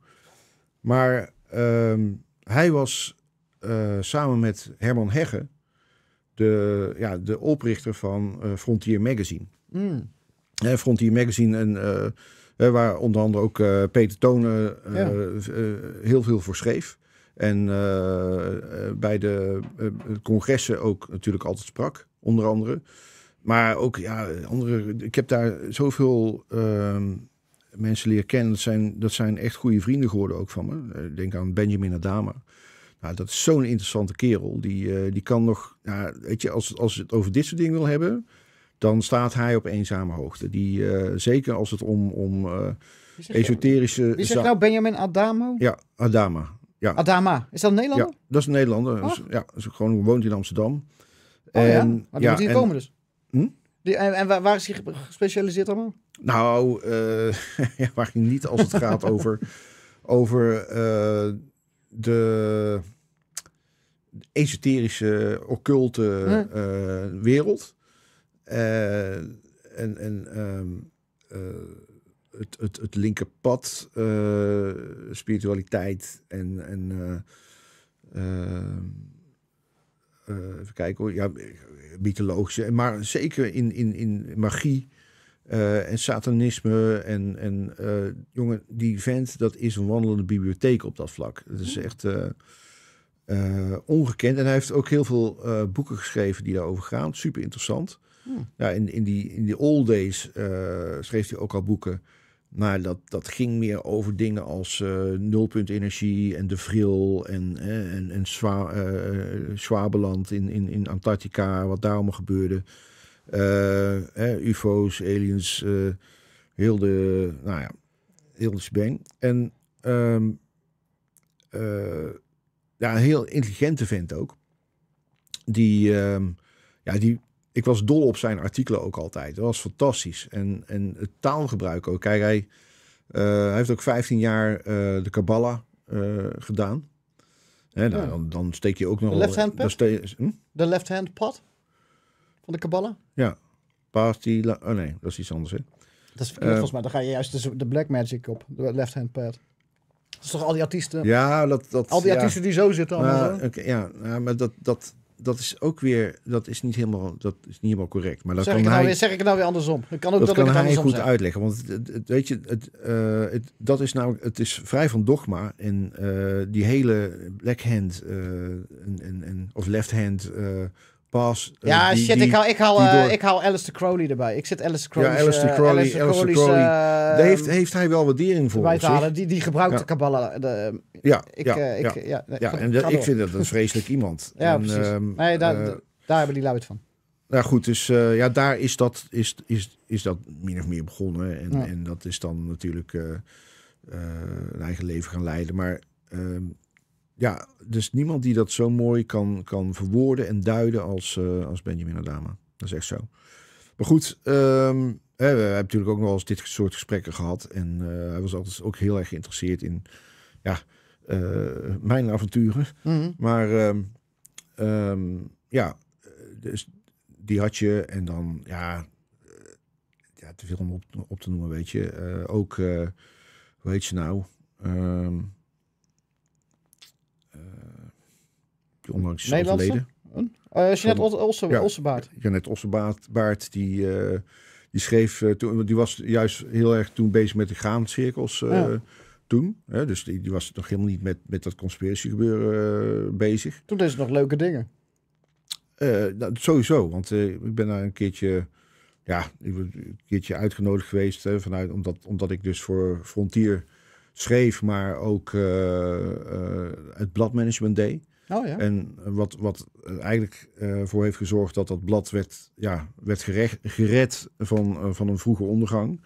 Maar ehm, hij was eh, samen met Herman Hegge de, ja, de oprichter van eh, Frontier Magazine. Mm. Frontier Magazine, en, waar onder andere ook Peter Tonen heel veel voor schreef. En bij de congressen ook natuurlijk altijd sprak, onder andere. Maar ook ja, andere. Ik heb daar zoveel uh, mensen leren kennen. Dat zijn, dat zijn echt goede vrienden geworden ook van me. Eh, denk aan Benjamin Adama. Nou, dat is zo'n interessante kerel. Die, eh, die kan nog. Nou, weet je, als, als het over dit soort dingen wil hebben. dan staat hij op eenzame hoogte. Die, eh, zeker als het om, om esoterische. Is het nou Benjamin Adamo? Ja, Adama. Ja. Adama, is dat een Nederlander? Ja, dat is een Nederlander. Oh. Ja, gewoon woont in Amsterdam. Oh, en, ja? Maar die moet hier komen dus? Hm? en, waar is hij gespecialiseerd allemaal? Nou, eh, waar ging niet als het gaat over, over eh, de esoterische, occulte hm. eh, wereld. en en ehm, het, het, het linkerpad, spiritualiteit en, en ehm, eh, even kijken hoor, ja, mythologische, maar zeker in, in, in magie eh, en satanisme. En, en eh, jongen, die vent, dat is een wandelende bibliotheek op dat vlak. Dat is oh. echt ongekend. En hij heeft ook heel veel boeken geschreven die daarover gaan. Super interessant. Hmm. Ja, in, in, die, in die old days schreef hij ook al boeken. Maar dat, dat ging meer over dingen als uh, nulpuntenergie en de Vril en, Zwabeland en, en eh, in, in, in Antarctica, wat daar allemaal gebeurde. Eh, UFO's, aliens, heel de, nou ja, heel de speng. En ehm, ja, een heel intelligente vent ook. Die, ehm, ja, die ik was dol op zijn artikelen ook altijd. Dat was fantastisch. En, en het taalgebruik ook. Kijk, hij, eh, hij heeft ook 15 jaar eh, de Kabbalah eh, gedaan. Hè, nou, dan, dan, steek je ook nog... De left hand pad? Hm? De left hand pad van de Kabbalah? Ja. die... oh nee, dat is iets anders. Hè? Dat is volgens mij. Dan ga je juist de, black magic op. De left hand pad. Dat is toch al die artiesten? Ja, dat... dat al die artiesten die zo zitten allemaal. ja, nou, maar dat... dat dat is ook weer, dat is niet helemaal, dat is niet helemaal correct. Maar dat zeg, kan ik nou hij, weer, zeg ik nou weer andersom. Dat kan, ook dat, dat kan ik hij goed zeg. uitleggen. Want het, het, weet je, het, uh, het, dat is namelijk, nou, het is vrij van dogma. En uh, die hele black hand uh, eh, en, en, en, of left hand eh, ja, shit, ik haal, ik haal, eh, ik haal Alistair Crowley erbij. Ik zit Alistair Crowley. Ja, eh, Crowley. Alistair Crowley. Daar heeft, heeft hij wel waardering voor. Bij Die, die gebruikt ja. de ja, ik, ja, ik, ja, ja. en ik vind dat een vreselijk iemand. ja, en, precies. Ehm, nee, daar, daar hebben die luid van. Nou goed, dus ja, daar is dat, is, is, is dat min of meer begonnen. En, en dat is dan natuurlijk een eigen leven gaan leiden. Maar ehm, ja, dus niemand die dat zo mooi kan, kan verwoorden en duiden als, eh, als Benjamin Adama. Dat is echt zo. Maar goed, um, we hebben natuurlijk ook nog wel eens dit soort gesprekken gehad. En eh, hij was altijd ook heel erg geïnteresseerd in ja, eh, mijn avonturen. Mhm. Maar ehm, ehm, ja, dus die had je. En dan, ja, ja te veel om op, te noemen, weet je. ook, hoe heet je nou? onlangs is overleden. Uh, hm? eh, net ja, net Jeanette Ossebaard, die, eh, die schreef, eh, toen, die was juist heel erg toen bezig met de graancirkels ja. toen. Hè? Dus die, die was nog helemaal niet met, met dat conspiratiegebeuren bezig. Toen deed ze nog leuke dingen. Nou, sowieso, want ik ben daar een keertje, ja, een keertje uitgenodigd geweest. Hè, vanuit, omdat, omdat ik dus voor Frontier schreef, maar ook het bladmanagement deed. Oh, ja. En wat, wat eh, eigenlijk eh, voor heeft gezorgd dat dat blad werd, ja, werd gered van, eh, van een vroege ondergang.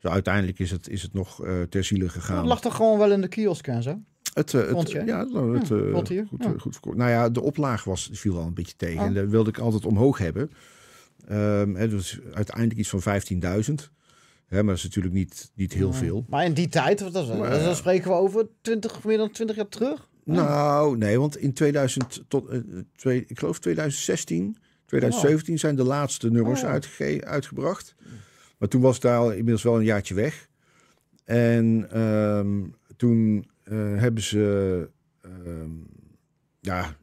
Dus uiteindelijk is het, is het nog ter ziele gegaan. Het lag toch gewoon wel in de kiosk en zo? Het, uh, het, ja, nou, het, ja, hier. Goed, goed verkocht. Nou ja, de oplaag was, viel al een beetje tegen. Oh. dat wilde ik altijd omhoog hebben. Um, hè, dus uiteindelijk iets van 15.000. maar dat is natuurlijk niet, niet heel veel. Maar in die tijd, dat is maar, dan spreken we over 20, meer dan 20 jaar terug? Oh. Nou, nee, want in 2000 tot, eh, twee, ik geloof 2016, 2017 zijn de laatste nummers oh. uitgebracht. Maar toen was daar inmiddels wel een jaartje weg. En ehm, toen eh, hebben ze, ehm, ja,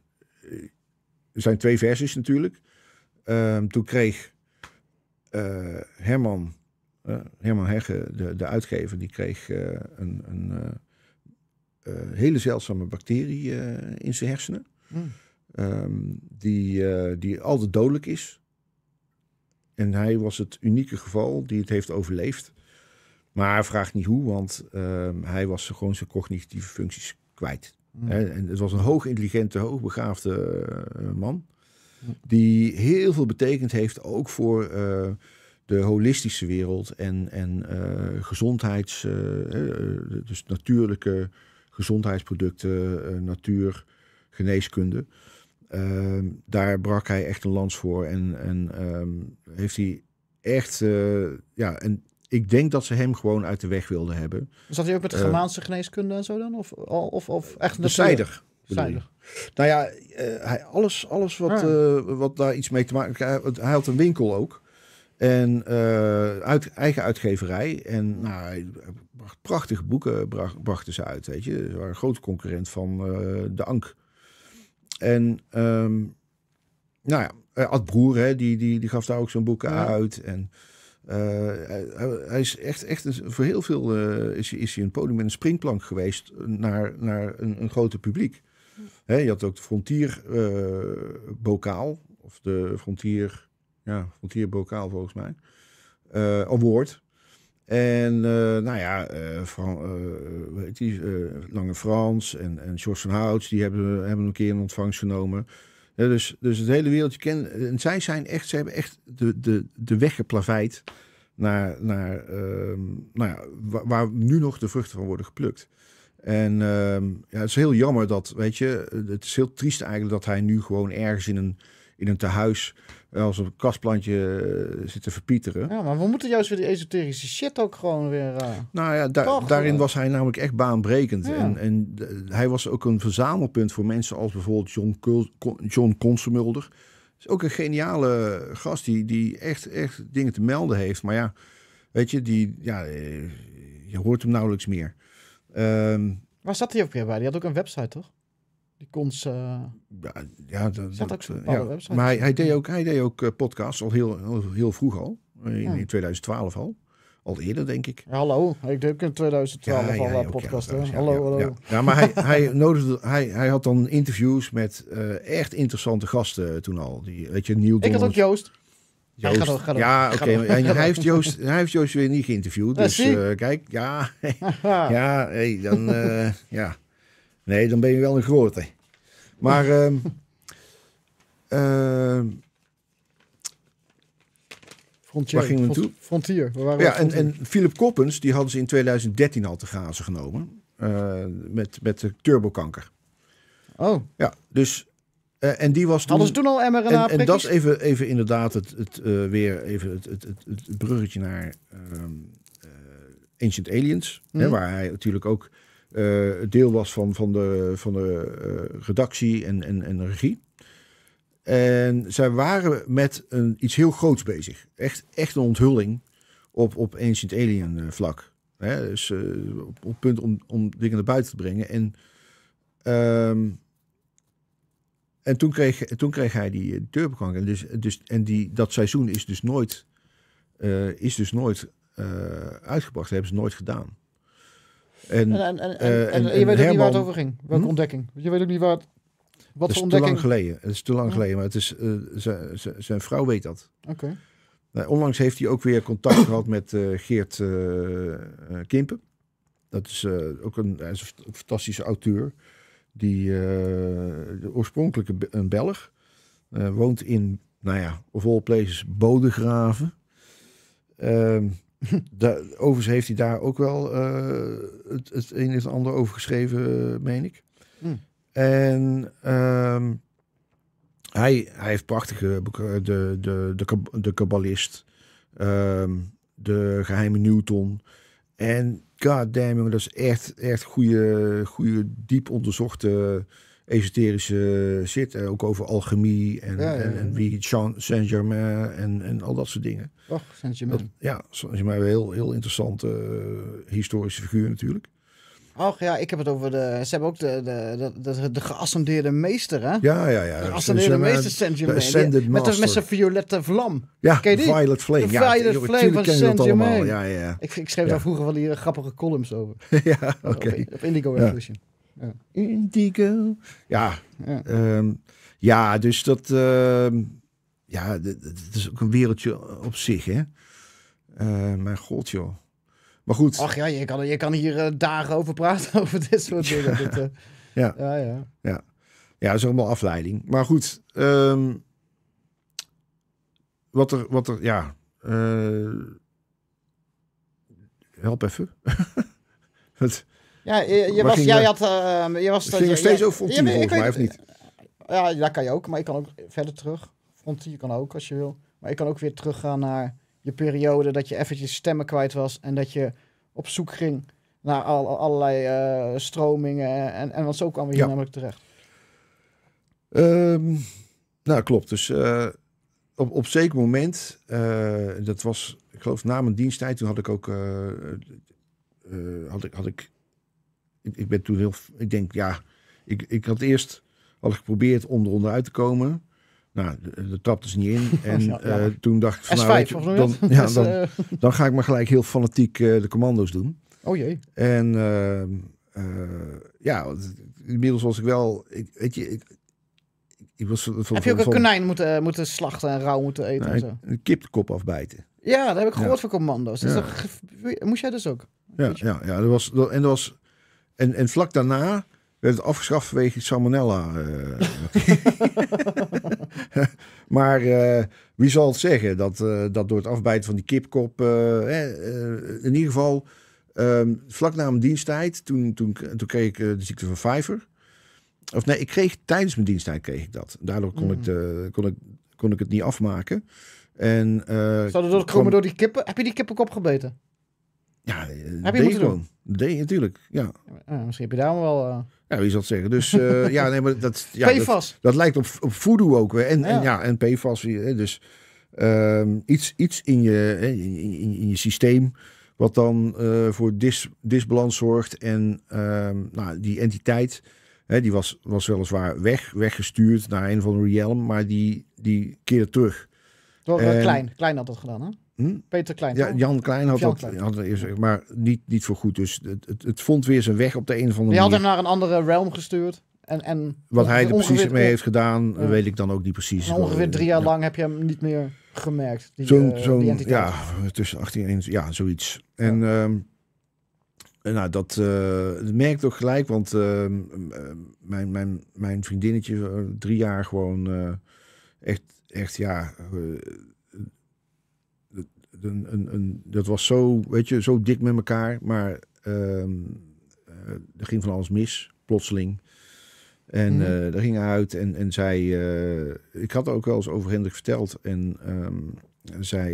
er zijn twee versies natuurlijk. Ehm, toen kreeg eh, Herman, Herman Hegge, de, de, uitgever, die kreeg een, een eh, hele zeldzame bacterie eh, in zijn hersenen. Mm. die, eh, die altijd dodelijk is. En hij was het unieke geval die het heeft overleefd. Maar vraagt niet hoe, want ehm, hij was gewoon zijn cognitieve functies kwijt. Hmm. En het was een hoog intelligente, hoogbegaafde man. Hmm. Die heel veel betekend heeft ook voor de holistische wereld en, en gezondheids, uh, dus natuurlijke gezondheidsproducten, eh, natuur, geneeskunde. Ehm, daar brak hij echt een lans voor en, en ehm, heeft hij echt, eh, ja, en ik denk dat ze hem gewoon uit de weg wilden hebben. Zat dat hij ook met de eh, Germaanse geneeskunde en zo dan? Of, of, of echt de zijder? Zijder. Nou ja, hij, alles, alles wat, ah. wat daar iets mee te maken Hij had een winkel ook. En eh, uit, eigen uitgeverij. En nou, hij bracht prachtige boeken bracht, brachten ze uit, weet je. Ze waren een grote concurrent van eh, de Ank. En um, nou ja, eh, Ad Broer, hè, die, die, die gaf daar ook zo'n boeken uit. En hij, is echt, echt voor heel veel is, is hij een podium en een springplank geweest naar, naar een, een grote publiek. Hm. Hè, je had ook de Frontier bokaal, of de Frontier ja, vond hier bokaal volgens mij. Eh, award. En eh, nou ja, eh, Fran, weet je, Lange Frans en, en George van Houts, die hebben, hebben een keer in ontvangst genomen. dus, dus het hele wereldje kent. En zij zijn echt, ze hebben echt de, de, de weg geplaveid naar, naar ehm, nou ja, waar, nu nog de vruchten van worden geplukt. En ehm, ja, het is heel jammer dat, weet je, het is heel triest eigenlijk dat hij nu gewoon ergens in een, in een tehuis als een kastplantje eh, zit te verpieteren. Ja, maar we moeten juist weer die esoterische shit ook gewoon weer. Uh, nou ja, daarin was hij namelijk echt baanbrekend. En, en eh, hij was ook een verzamelpunt voor mensen als bijvoorbeeld John, John Consumulder. Is ook een geniale gast die, die echt, echt dingen te melden heeft. Maar ja, weet je, die, ja, je hoort hem nauwelijks meer. Um, Waar zat hij ook weer bij? Die had ook een website, toch? Die cons. Uh, ja, ja, dat, dat, ook eh, ja. Maar hij, deed ook, hij deed ook eh, podcasts al heel, heel, vroeg al. In, 2012 al. Al eerder, denk ik. hallo, ik deed ook in 2012 al een podcast. hallo, hallo. Ja, maar hij, hij, nodigde, hij, hij had dan interviews met echt interessante gasten toen al. Die, weet je, Neil Ik had ook Joost. Joost. Ja, oké. hij heeft, Joost, hij heeft Joost weer niet geïnterviewd. Dus kijk, ja. ja, hey, dan. ja. Nee, dan ben je wel een grote. Maar uh, uh, Frontier, waar gingen we toe? Frontier. waren ja, en, en Philip Coppens die hadden ze in 2013 al te grazen genomen. Uh, met, met de turbokanker. Oh. Ja, dus... Uh, en die was toen, Hadden ze toen al mrna En, en dat is even, even inderdaad het, het, uh, weer even het, het, het, het bruggetje naar ehm, Ancient Aliens. Hè, mhm. waar hij natuurlijk ook eh, deel was van, van de, van de eh, redactie en, en, en regie. En zij waren met een, iets heel groots bezig. Echt, echt een onthulling op, op Ancient Alien eh, vlak. Hè? Dus op, op punt om, om dingen naar buiten te brengen. En, ehm, en toen, kreeg, toen kreeg hij die deurbekanker. En, dus, dus, en die, dat seizoen is dus nooit, is dus nooit uitgebracht. Dat hebben ze nooit gedaan. Eh, en, je weet ook niet waar het over ging. Welke hm? ontdekking? Je weet ook niet waar het... Wat dat is te lang geleden. Het is te lang hm? geleden, maar het is, eh, zijn, zijn vrouw weet dat. Oké. Nou, onlangs heeft hij ook weer contact gehad met eh, Geert Kimpen. Dat is ook een, een, fantastische auteur. Die oorspronkelijk een Belg. woont in, nou ja, of all places, Bodegraven. Ehm, De, overigens heeft hij daar ook wel eh, het, het een en het ander over geschreven, eh, meen ik. Hmm. En ehm, hij, hij heeft prachtige boeken. Eh, de, de, de, de Kabbalist, ehm, de Geheime Newton. En god damn, dat is echt, echt goede, goede diep onderzochte esoterische zit. Eh, ook over alchemie en, wie Jean Saint-Germain en, en al dat soort dingen. Och, Saint-Germain. Ja, Saint-Germain een heel, heel interessante eh, historische figuur natuurlijk. Och ja, ik heb het over de. Ze hebben ook de, de, de, de geascendeerde meester, hè? Ja, ja, ja. De geascendeerde meester Saint-Germain. Met, met zijn violette vlam. Ja, die? Violet Flame. De ja, Violet Flame van Saint-Germain. Ja, ja, ja. Ik, ik schreef daar vroeger wel die grappige columns over. ja, oké. Op Indigo Revolution. Eh, Indigo. Ja, um, ja. dus dat... Ehm, ja, het is ook een wereldje op zich, hè. Eh, mijn god, joh. Maar goed. Ach ja, je kan, je kan hier eh, dagen over praten, over dit soort dingen. Ja, dit, ja. ja. Ja, ja. ja. dat is allemaal afleiding. Maar goed, um, wat er, wat er, ja. Uh, help even. wat, ja, je, was, jij had... Eh, je was, ging nog steeds over Fonti, ja, volgens mij, of niet? Ja, daar kan je ook. Maar ik kan ook verder terug. frontier kan ook, als je wil. Maar je kan ook weer teruggaan naar je periode dat je eventjes stemmen kwijt was. En dat je op zoek ging naar al, allerlei eh, stromingen. En, en want zo kwamen we hier namelijk terecht. Ehm, nou, klopt. Dus eh, op, op zeker moment, dat was, ik geloof na mijn diensttijd, toen had ik ook, had, ik, had ik ik, ik ben toen heel. Ik denk, ja, ik, ik had eerst al geprobeerd om eronder uit te komen. Nou, dat trapte ze dus niet in. En eh, toen dacht ik van, nou, weet dan, ja, dus, dan, eh, dan, ga ik maar gelijk heel fanatiek eh, de commando's doen. Oh jee. En ehm, ja, inmiddels was ik wel, ik, weet je, ik, ik was... Van, heb je ook een konijn moeten, moeten slachten en rauw moeten eten en zo? Een kip de kop afbijten. Ja, dat heb ik gehoord van commando's. moest jij dus ook? Ja, ja, ja dat was, dat, en dat was en, en vlak daarna werd het afgeschaft vanwege salmonella. Eh, maar eh, wie zal het zeggen dat, eh, dat door het afbijten van die kipkop, in ieder geval ehm, vlak na mijn diensttijd, toen, toen, toen kreeg ik de ziekte van Vijver. Of nee, ik kreeg tijdens mijn diensttijd kreeg ik dat. Daardoor kon, ik, mm. kon, ik, kon ik het niet afmaken. En, Zou dat komen door die kippen? Heb je die kippenkop gebeten? Ja, heb je eh, moeten D, natuurlijk. Ja. Eh, misschien heb je daarom wel. Uh... Ja, wie zal het zeggen? Dus ja, nee, maar dat, ja, PFAS. Dat, lijkt op, op voodoo ook. En, ja. en ja, en PFAS. Dus ehm, iets, iets in, je, in, in, in je systeem. Wat dan voor dis, disbalans zorgt. En ehm, nou, die entiteit, hè, die was, was weliswaar weg, weggestuurd naar een van de realm. Maar die, die keerde terug. klein, klein had dat gedaan, hè? Hm? Peter Klein. Ja, Jan Klein had, dat, Klein. had eerst, maar niet, niet voor goed. Dus het, het, het, vond weer zijn weg op de een of andere manier. Je had hem naar een andere realm gestuurd. En, en Wat hij er precies mee heeft gedaan, weet ik dan ook niet precies. ongeveer drie jaar lang heb je hem niet meer gemerkt. Zo'n, zo, eh, zo ja, tussen 18 en ja, zoiets. En ja. Ehm, nou, dat, uh, eh, ook merk toch gelijk, want ehm, ehm, mijn, mijn, mijn vriendinnetje, eh, drie jaar gewoon echt, echt ja een, een, dat was zo, weet je, zo dik met elkaar. Maar ehm, eh, er ging van alles mis, plotseling. En mm. ging hij uit en, en zij... Eh, ik had er ook wel eens over Hendrik verteld. En ehm, zij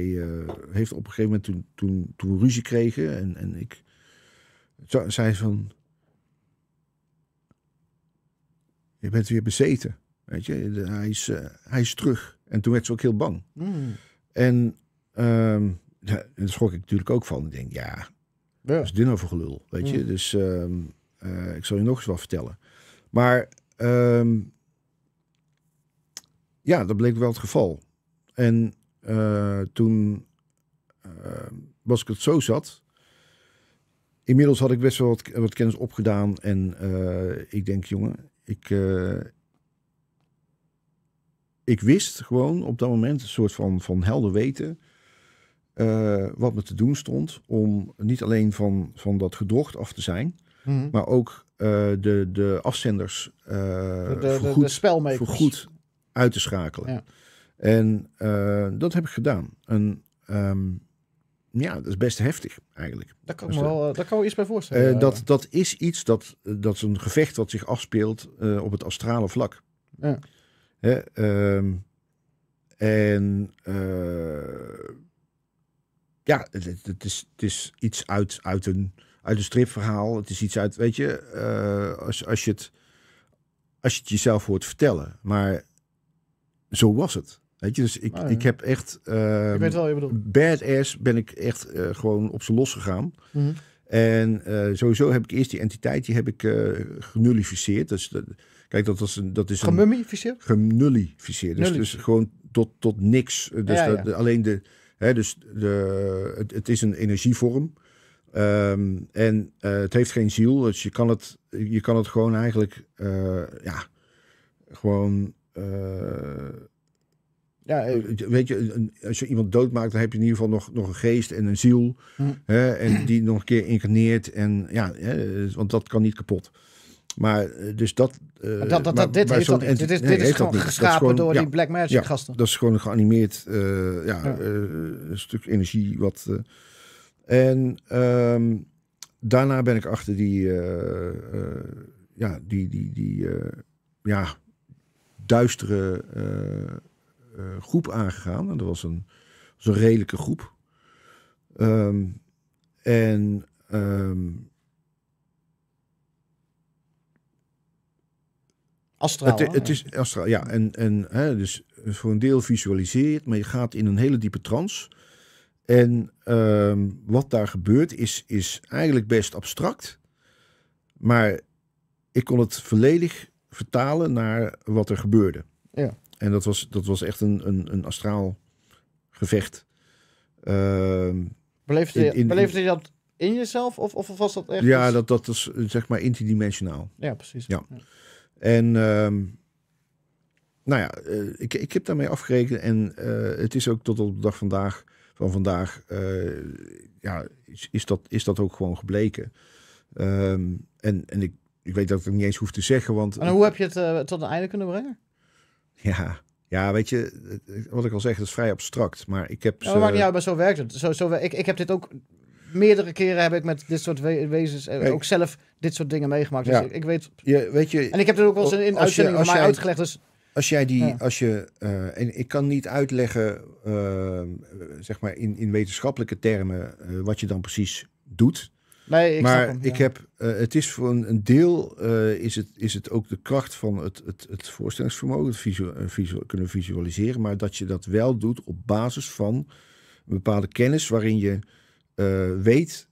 heeft op een gegeven moment toen, toen, toen ruzie kregen... En, en ik zei van... Je bent weer bezeten, weet je. Hij is, hij is terug. En toen werd ze ook heel bang. Mm. En um, en daar schrok ik natuurlijk ook van. Ik denk, ja, ja. is dun over gelul? Weet je, dus ehm, eh, ik zal je nog eens wat vertellen. Maar ehm, ja, dat bleek wel het geval. En eh, toen ehm, was ik het zo zat. Inmiddels had ik best wel wat, wat kennis opgedaan. En eh, ik denk, jongen, ik, ik wist gewoon op dat moment een soort van, van helder weten eh, wat me te doen stond om niet alleen van, van dat gedrocht af te zijn, mhm. maar ook eh, de, de afzenders uh, de, de, voorgoed, de, goed uit te schakelen. Ja. En dat heb ik gedaan. En ehm, ja, dat is best heftig eigenlijk. Daar kan, dus, wel, kan we iets bij voorstellen. dat, dat is iets, dat, dat is een gevecht wat zich afspeelt op het astrale vlak. Ja. Hè, ehm, en ja, het, is, het is iets uit, uit, een, uit een stripverhaal. Het is iets uit, weet je, eh, als, als, je het, als je het jezelf hoort vertellen. Maar zo was het. Weet je, dus ik, ik heb echt. Uh, ik ehm, Badass ben ik echt eh, gewoon op ze los gegaan. Mhm. En eh, sowieso heb ik eerst die entiteit die heb ik uh, genullificeerd. Dus kijk, dat, was een, dat is. Gemummificeerd? Genullificeerd. Dus, dus gewoon tot, tot niks. Dus alleen de dus de, het, het, is een energievorm. Ehm, en eh, het heeft geen ziel. Dus je kan het, je kan het gewoon eigenlijk. Eh, ja, gewoon. Eh, ja, weet je, als je iemand doodmaakt, dan heb je in ieder geval nog, nog een geest en een ziel. Hm. en die nog een keer incarneert. En ja, want dat kan niet kapot. Maar eh, dus dat. Eh, dat, dat, dit, dit is, dit is gewoon geschapen door die Black Magic ja, gasten. Dat is gewoon een geanimeerd eh, ja, een stuk energie. Wat, en ehm, daarna ben ik achter die. ja, die. die, die ja, duistere groep aangegaan. En dat was een, zo'n redelijke groep. Ehm, en. Ehm, Astraal. Het, het is astraal, ja. En, en hè, dus voor een deel visualiseert, maar je gaat in een hele diepe trance. En ehm, wat daar gebeurt is, is eigenlijk best abstract. Maar ik kon het volledig vertalen naar wat er gebeurde. Ja. En dat was, dat was echt een, een, een astraal gevecht. Ehm, beleefde, je, beleefde je dat in jezelf of, of was dat echt? Ja, dat, dat is zeg maar interdimensionaal. Ja, precies. ja. En ehm, nou ja, eh, ik, ik heb daarmee afgerekend. En eh, het is ook tot op de dag vandaag, van vandaag eh, ja, is, is, dat, is dat ook gewoon gebleken. Ehm, en en ik, ik weet dat ik het niet eens hoef te zeggen. Want, en hoe heb je het tot een einde kunnen brengen? Ja, ja, weet je, wat ik al zeg, dat is vrij abstract. Maar ik heb. Ze... Ja, maar, ja, maar zo werkt het. Zo, zo, ik, ik heb dit ook. Meerdere keren heb ik met dit soort wezens. ook zelf dit soort dingen meegemaakt. Dus ik, weet... Je, weet je, en ik heb er ook wel eens in uitzending van mij uitgelegd. Dus, als jij die, als je, eh, en ik kan niet uitleggen, eh, zeg maar in, in wetenschappelijke termen, eh, wat je dan precies doet. Nee, ik maar hem, ik heb, het is voor een, deel is, het, is het ook de kracht van het, het, het voorstellingsvermogen, het kunnen visualiseren, maar dat je dat wel doet op basis van een bepaalde kennis waarin je weet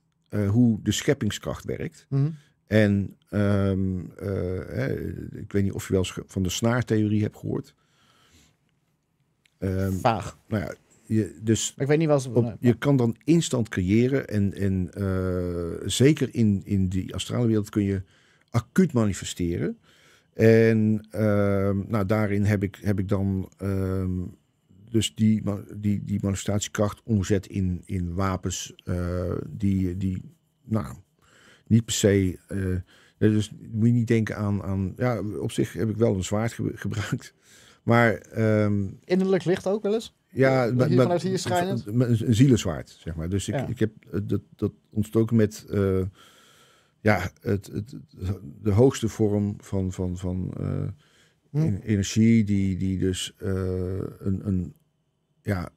hoe de scheppingskracht werkt. Mhm. En ehm, eh, ik weet niet of je wel van de snaartheorie hebt gehoord. Um, Vaag. Nou ja, je, dus ik weet niet wel op, je kan dan instant creëren. En, en eh, zeker in, in die astrale wereld kun je acuut manifesteren. En ehm, nou, daarin heb ik, heb ik dan dus die, die, die manifestatiekracht omgezet in, in wapens eh, die, die nou, niet per se. Uh, dus moet je niet denken aan, aan. Ja, op zich heb ik wel een zwaard gebruikt. Maar. Um, Innerlijk licht ook wel eens? Ja, maar, hier vanuit hier schijnend? Een, een zielenzwaard, zeg maar. Dus ik, ik heb eh, dat, dat ontstoken met. Uh, ja, het, de hoogste vorm van, van, van uh, energie, die, die dus uh, een, een, ja,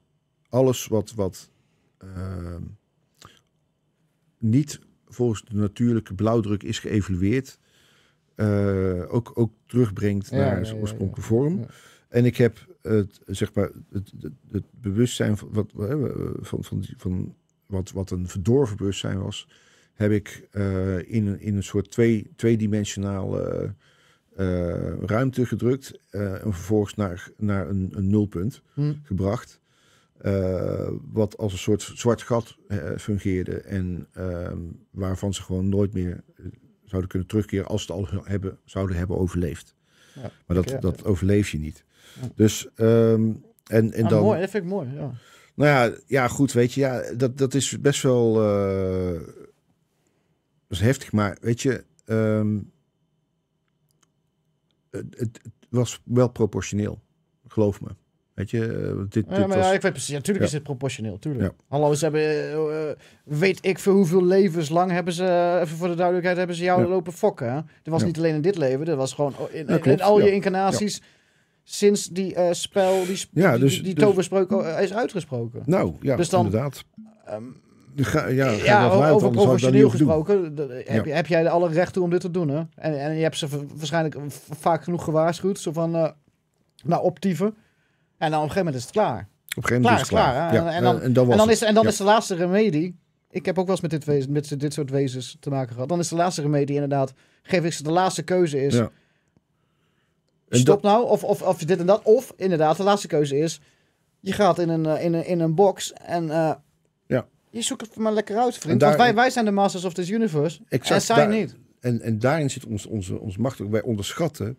alles wat, wat uh, niet volgens de natuurlijke blauwdruk is geëvalueerd, eh, ook, ook terugbrengt naar zijn oorspronkelijke vorm. En ik heb het, zeg maar, het, het, bewustzijn van wat, van, van, die, van wat, wat een verdorven bewustzijn was, heb ik eh, in, een, in een soort twee, tweedimensionale uh, ruimte gedrukt. en vervolgens naar, naar een, een nulpunt hm. gebracht. Eh, wat als een soort zwart gat eh, fungeerde en ehm, waarvan ze gewoon nooit meer eh, zouden kunnen terugkeren als ze het al hebben, zouden hebben overleefd. Ja, maar dat, dat overleef je niet. Dus, um, en, en ah, dan... Mooi, dat vind ik mooi, ja. Nou ja, ja goed, weet je, ja, dat, dat is best wel dat heftig, maar weet je, ehm, het, het was wel proportioneel, geloof me. Weet je, eh, dit, ja, maar ja, ik weet precies. Natuurlijk is dit proportioneel, tuurlijk. Hallo, ze hebben, eh, weet ik voor hoeveel levens lang hebben ze, eh, even voor de duidelijkheid, hebben ze jou lopen fokken. Er Dat was niet alleen in dit leven, dat was gewoon in, al je incarnaties sinds die spel, die, ja, dus, die, dus- toverspreuk is uitgesproken. Nou, ja, dus dan, inderdaad. Ehm, ja, ja over, over gesproken, heb, ja. heb, jij alle recht toe om dit te doen. Hè? En, en je hebt ze waarschijnlijk vaak genoeg gewaarschuwd. Zo van, nou optieven. En dan op een gegeven moment is het klaar. Op een gegeven moment klaar, is het klaar. Ja. En, dan, is, eh, en dan is de laatste remedie. Ik heb ook wel eens met dit, met dit soort wezens te maken gehad. Dan is de laatste remedie inderdaad. Geef ik ze de laatste keuze is. Ja. Stop nou. Of, of, of dit en dat. Of inderdaad, de laatste keuze is. Je gaat in een, eh, in een, in een box en. Eh, ja. Je zoekt het maar lekker uit, vriend. Want wij, wij zijn de Masters of this Universe. en zij niet. En, en daarin zit ons, onze, onze macht ook. Wij onderschatten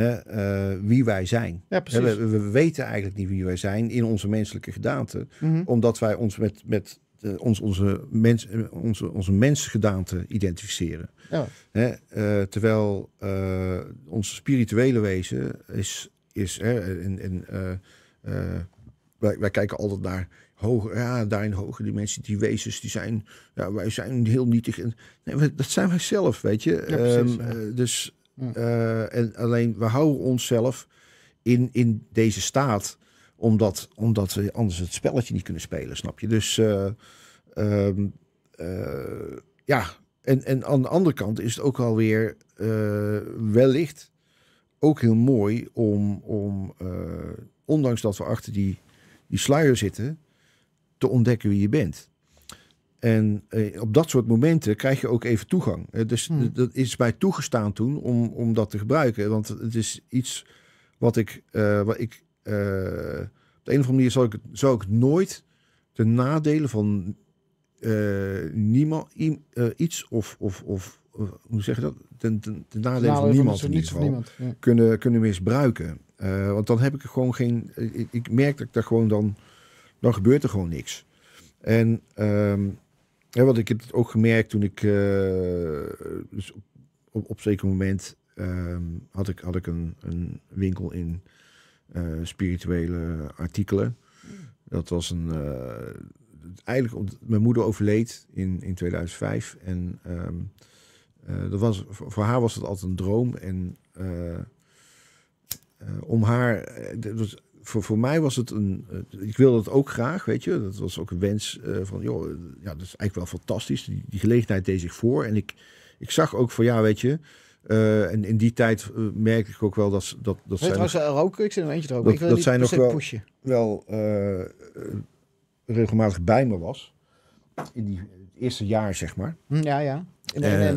hè, eh, wie wij zijn. Ja, precies. we, weten eigenlijk niet wie wij zijn in onze menselijke gedaante, mhm. omdat wij ons met, met eh, ons, onze, mens, eh, onze, onze identificeren. Ja. Hè, terwijl ons spirituele wezen is. is hè, in, in, wij, wij kijken altijd naar hoger, ja, dimensie, die wezens, die zijn, ja, wij zijn heel nietig. Nee, dat zijn wij zelf, weet je. Ehm, dus Hm. Eh, en alleen we houden onszelf in, in deze staat, omdat, omdat we anders het spelletje niet kunnen spelen, snap je? Dus eh, ehm, eh, ja, en, en aan de andere kant is het ook alweer wellicht ook heel mooi om, om ondanks dat we achter die, die sluier zitten, te ontdekken wie je bent. En eh, op dat soort momenten krijg je ook even toegang. Eh, dus hmm. dat is mij toegestaan toen om, om dat te gebruiken. Want het is iets wat ik. Eh, wat ik eh, op de een of andere manier zou ik, zou ik nooit de nadelen van niemand iets of, of, of hoe zeg je dat? de nadelen van niemand in ieder geval kunnen, kunnen misbruiken. want dan heb ik gewoon geen. Ik, ik merk dat ik daar gewoon dan. Dan gebeurt er gewoon niks. En ehm, ja, want ik heb het ook gemerkt toen ik eh, dus op, op, op zeker moment ehm, had ik, had ik een, een winkel in eh, spirituele artikelen. Mm. Dat was een. Uh, eigenlijk, mijn moeder overleed in, in 2005. En ehm, dat was, voor haar was het altijd een droom. En om haar. Dat was voor, voor mij was het een. Eh, ik wilde dat ook graag, weet je. Dat was ook een wens eh, van, joh, ja, dat is eigenlijk wel fantastisch. Die, die gelegenheid deed zich voor. En ik, ik zag ook van, ja, weet je. Eh, en in die tijd merkte ik ook wel dat... dat, dat nee, trouwens, er ook. Ik zit er eentje er Dat, dat zijn ook wel, wel regelmatig bij me was. In die het eerste jaar, zeg maar. Hm, ja, ja. In, in,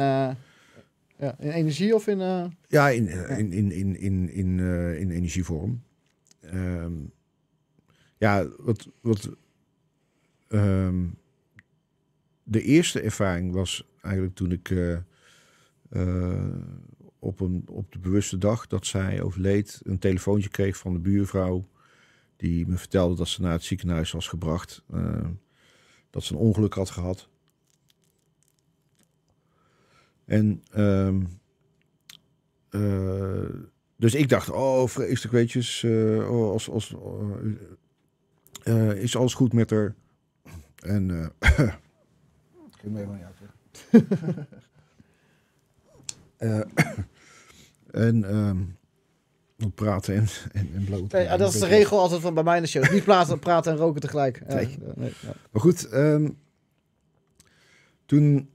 ja, in energie of in... Ja, in, in, in, in, in, in energievorm um, ja, wat, wat ehm, de eerste ervaring was eigenlijk toen ik eh, eh, op, een, op de bewuste dag dat zij overleed, een telefoontje kreeg van de buurvrouw. Die me vertelde dat ze naar het ziekenhuis was gebracht. Eh, dat ze een ongeluk had gehad. En uh, dus ik dacht, oh vreselijk, weet je, eh, oh, als, als, eh, eh, is alles goed met haar? En uh, ik van helemaal niet en ehm, praten en, en, en bloot. Nee, dat is de regel altijd van bij de show. Niet praten, praten en roken tegelijk. nee. Maar goed, ehm, toen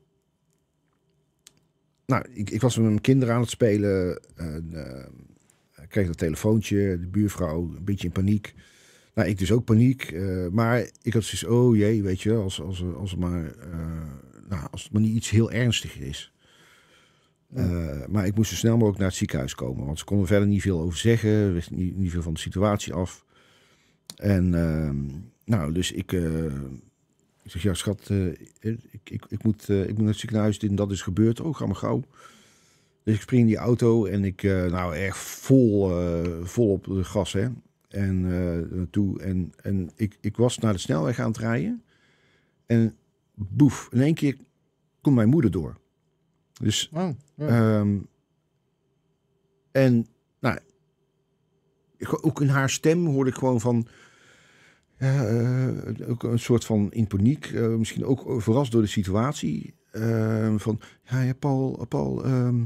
nou, ik, ik, was met mijn kinderen aan het spelen. En, ehm, kreeg dat telefoontje, de buurvrouw een beetje in paniek. Nou, ik dus ook paniek. Eh, maar ik had zoiets, oh jee, weet je, als, als, als, het maar, uh, nou, als het maar niet iets heel ernstig is. Eh, maar ik moest zo snel mogelijk naar het ziekenhuis komen. Want ze konden verder niet veel over zeggen. Wist niet, niet veel van de situatie af. En ehm, nou, dus ik, zeg, ja schat, ik, ik, ik, moet, ik moet naar het ziekenhuis. Dit en dat is gebeurd. Oh, ga maar gauw. Dus ik spring in die auto en ik, eh, nou echt vol, eh, vol op de gas hè. En uh, naartoe. En, en ik, ik was naar de snelweg aan het rijden. En boef, in één keer komt mijn moeder door. Dus, oh, ehm, en nou, ik, ook in haar stem hoorde ik gewoon van, ook een soort van in paniek, misschien ook verrast door de situatie. Ehm, van, ja, ja Paul, Paul ehm,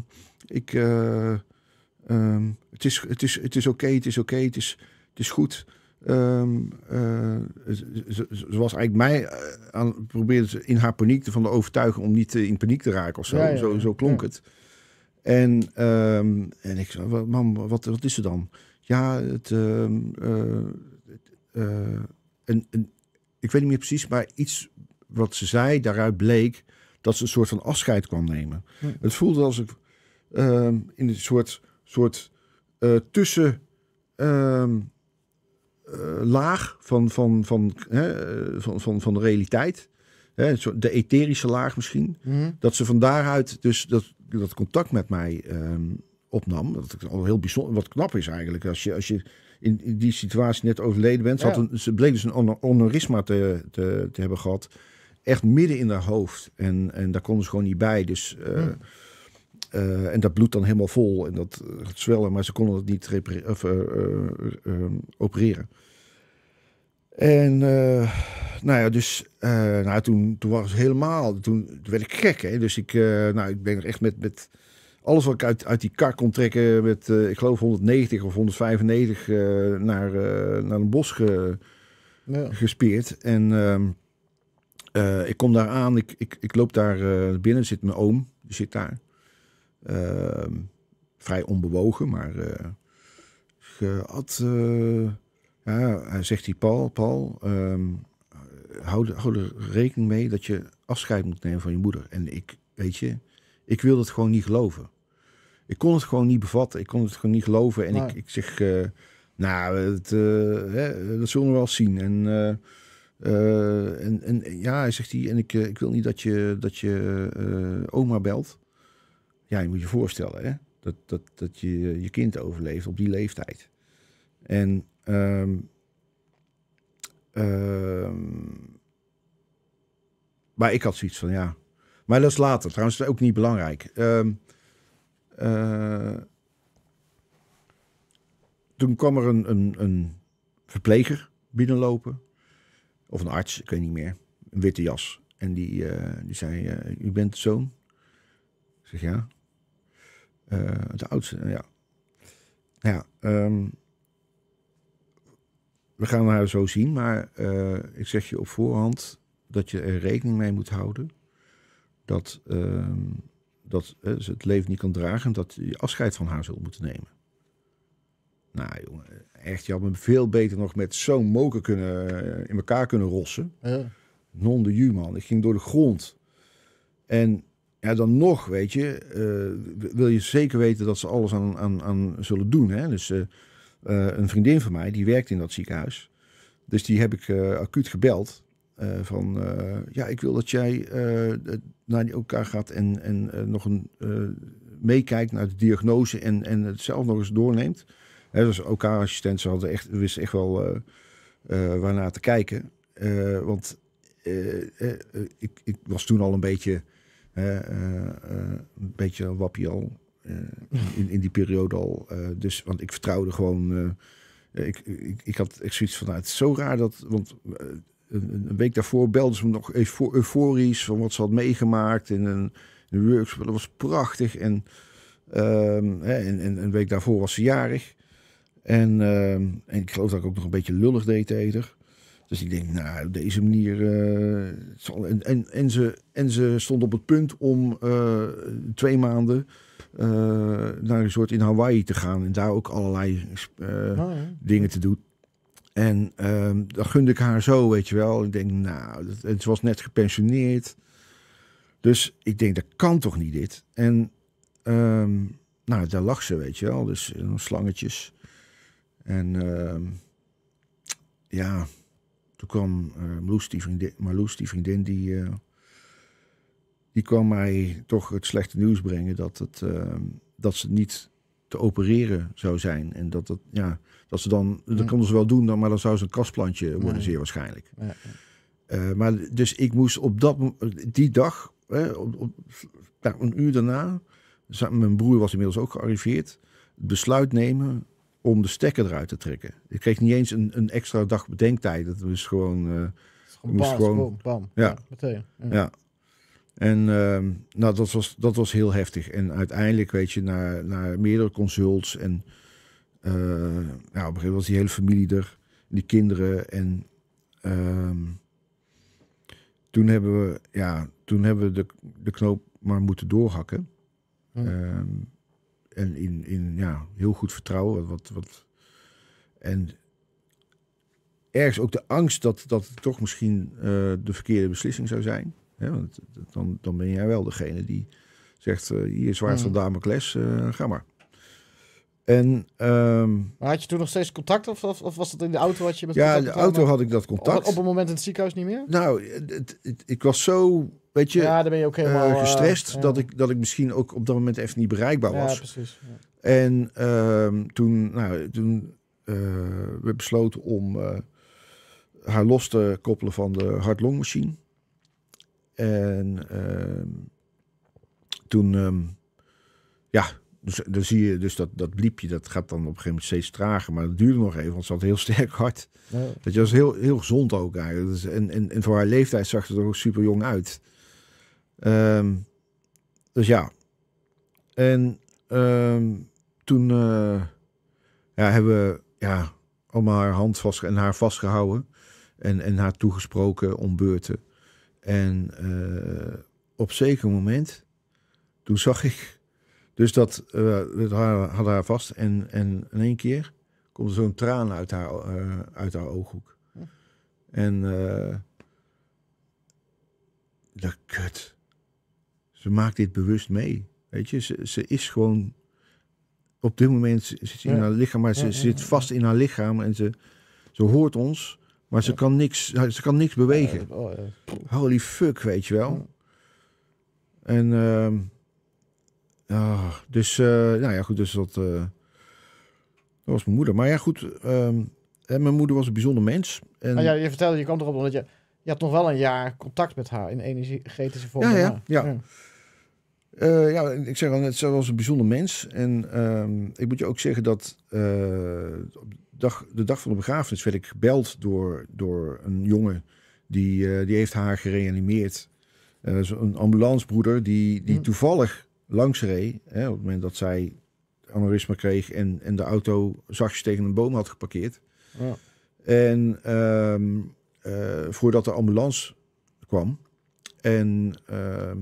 ik, eh, ehm, het is oké, het is, het is oké, het is oké, het, is, het is goed. Um, ze, was eigenlijk mij eh, aan, probeerde ze in haar paniek van te overtuigen om niet in paniek te raken of zo. zo, klonk het. En, ehm, en ik zei, mam, wat, wat is ze dan? Ja, het, en ik weet niet meer precies, maar iets wat ze zei, daaruit bleek dat ze een soort van afscheid kwam nemen. Het voelde als ik Ehm, in een soort, soort uh, tussen. Ehm, eh, laag van, van, van, van, van, van de realiteit. Hè, de etherische laag misschien. Mhm. Dat ze van daaruit dus dat, dat contact met mij ehm, opnam. Dat ik al heel bijzonder, wat knap is eigenlijk. Als je, als je in, die situatie net overleden bent. Ze, een, bleek dus een honorisma te, te, te, hebben gehad. Echt midden in haar hoofd. En, en daar konden ze gewoon niet bij. Dus eh, mhm. Eh, en dat bloed dan helemaal vol en dat eh, gaat zwellen, maar ze konden het niet of, eh, opereren. En nou ja, dus nou, toen, toen was het helemaal, toen werd ik gek. Hè? Dus ik, nou, ik ben er echt met, met alles wat ik uit, uit die kar kon trekken, met ik geloof 190 of 195 naar, naar een bos ge, ja. gespeerd. En ehm, ik kom daar aan, ik, ik, ik loop daar binnen, zit mijn oom, die zit daar. Ehm, vrij onbewogen, maar eh, had, eh, ja, hij zegt hij, Paul, Paul, um, hou, hou, er rekening mee dat je afscheid moet nemen van je moeder. En ik, weet je, ik wil het gewoon niet geloven. Ik kon het gewoon niet bevatten, ik kon het gewoon niet geloven. En ik, ik zeg, eh, nou, het, hè, dat zullen we wel zien. En, en, en ja, hij zegt hij, en ik, ik wil niet dat je, dat je oma belt. Ja, je moet je voorstellen hè? Dat, dat, dat je je kind overleeft op die leeftijd. En um, maar ik had zoiets van ja. Maar dat is later trouwens, ook niet belangrijk. Ehm, eh, toen kwam er een, een, een verpleger binnenlopen. Of een arts, ik weet niet meer. Een witte jas. En die, eh, die zei, uh, u bent zoon? Ik zeg ja de eh, oudste, eh, ja. Nou ja, ehm, we gaan haar zo zien, maar eh, ik zeg je op voorhand dat je er rekening mee moet houden dat, ehm, dat ze het leven niet kan dragen dat je afscheid van haar zult moeten nemen. Nou jongen, echt, je had me veel beter nog met zo'n moker kunnen, in elkaar kunnen rossen. Ja. Non de juman, ik ging door de grond. En ja, dan nog, weet je, eh, wil je zeker weten dat ze alles aan, aan, aan zullen doen. Hè? Dus eh, eh, een vriendin van mij, die werkt in dat ziekenhuis. Dus die heb ik acuut gebeld. van, ja, ik wil dat jij naar elkaar gaat en, en nog een, meekijkt naar de diagnose en, en het zelf nog eens doorneemt. Hè, dus elkaar-assistenten hadden echt, wisten echt wel waarnaar te kijken. want ik, ik was toen al een beetje eh, eh, een beetje wappie al. Eh, in, in, die periode al. dus, want ik vertrouwde gewoon. Ik, ik, ik, had echt zoiets van: nou, het zo raar dat. Want een, week daarvoor belden ze me nog even euforisch van wat ze had meegemaakt. En een, workshop, dat was prachtig. En, ehm, en, en, een week daarvoor was ze jarig. En, ehm, en ik geloof dat ik ook nog een beetje lullig deed tegen dus ik denk, nou, op deze manier. Eh, zal, en, en, ze, en ze stond op het punt om eh, twee maanden eh, naar een soort in Hawaii te gaan. En daar ook allerlei oh dingen te doen. En ehm, dan gunde ik haar zo, weet je wel. Ik denk, nou, en ze was net gepensioneerd. Dus ik denk, dat kan toch niet dit? En ehm, nou, daar lag ze, weet je wel. Dus slangetjes. En ehm, ja, toen kwam uh, Marloes, die vriendin, die vriendin, eh, die, die kwam mij toch het slechte nieuws brengen dat, het, ehm, dat ze niet te opereren zou zijn. En dat, dat, ja, dat ze dan, dat konden ze wel doen, dan, maar dan zou ze een kastplantje worden, zeer waarschijnlijk. Eh, maar dus ik moest op dat, die dag, hè, op, nou, een uur daarna, mijn broer was inmiddels ook gearriveerd, besluit nemen om de stekker eruit te trekken. Ik kreeg niet eens een, een extra dag bedenktijd. Dat was gewoon. Uh, gewoon, gewoon Ja. meteen. Ja. ja. En ehm, nou, dat, was, dat was heel heftig. En uiteindelijk, weet je, na, na meerdere consults en nou, op een gegeven moment was die hele familie er, die kinderen. En ehm, toen hebben we, ja, toen hebben we de, de knoop maar moeten doorhakken. Hm. Ehm, en in, in ja, heel goed vertrouwen. Wat, wat, en ergens ook de angst dat, dat het toch misschien eh, de verkeerde beslissing zou zijn. Hè? Want dan, dan ben jij wel degene die zegt, eh, hier zwaard van dame uh, eh, ga maar. En, ehm, maar had je toen nog steeds contact of, of, was dat in de auto wat je met Ja, in de auto had ik dat contact. Op, op, een moment in het ziekenhuis niet meer? Nou, het, ik was zo, weet je, ja, dan ben je ook eh, helemaal, eh, gestrest dat, ik, dat ik misschien ook op dat moment even niet bereikbaar was. Ja, precies. Ja. En ehm, toen, nou, toen eh, we besloten om haar los te koppelen van de hart-longmachine. En ehm, toen, ja dus dan zie je dus dat, dat bliepje, dat gaat dan op een gegeven moment steeds trager. Maar dat duurde nog even, want ze had heel sterk hart. Ja. Dat was heel, heel gezond ook eigenlijk. Dus en, en, en voor haar leeftijd zag ze er ook super jong uit. Ehm, dus ja. En ehm, toen eh, ja, hebben we ja, allemaal haar hand vast, en haar vastgehouden. En, en haar toegesproken om beurten. En eh, op zeker moment, toen zag ik dus dat uh, eh, haar, had haar vast. En, en in één keer komt zo'n traan uit haar, eh, uit haar ooghoek. Hm. En uh, dat kut. Ze maakt dit bewust mee. Weet je, ze, ze is gewoon. Op dit moment zit ze in haar lichaam, maar ze zit vast in haar lichaam en ze, ze hoort ons, maar ze, kan niks, ze kan niks bewegen. Holy fuck, weet je wel. En. Ehm, Ah, dus, eh, nou ja, goed, dus dat, eh, dat, was mijn moeder. Maar ja, goed, ehm, mijn moeder was een bijzonder mens. En... Ah, ja, je vertelde, je kwam erop omdat je, je had nog wel een jaar contact met haar in energetische vorm. Ja, ja, ja. ja. Eh, ja ik zeg al net, ze was een bijzonder mens. En ehm, ik moet je ook zeggen dat op dag, de dag van de begrafenis werd ik gebeld door, door een jongen. Die, die heeft haar gereanimeerd. een ambulancebroeder die, die mm. toevallig langs reed, hè, op het moment dat zij aneurysma kreeg en, en de auto zachtjes tegen een boom had geparkeerd. Ja. En ehm, eh, voordat de ambulance kwam. En ehm,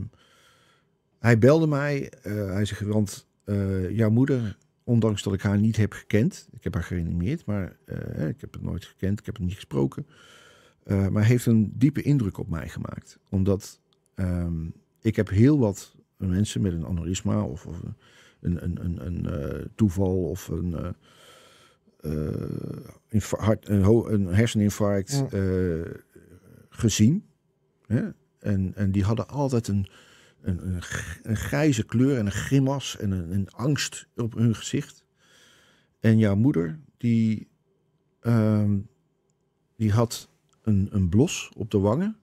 hij belde mij. Uh, hij zegt, want eh, jouw moeder, ondanks dat ik haar niet heb gekend. Ik heb haar gereanimeerd, maar ik heb het nooit gekend. Ik heb het niet gesproken. maar heeft een diepe indruk op mij gemaakt. Omdat ehm, ik heb heel wat mensen met een aneurysma of, of een, een, een, een eh, toeval of een, eh, eh, hart, een, een, herseninfarct gezien. Hè? En, en die hadden altijd een, een, een, grijze kleur en een grimas en een, een angst op hun gezicht. En jouw moeder, die, ehm, die had een, een blos op de wangen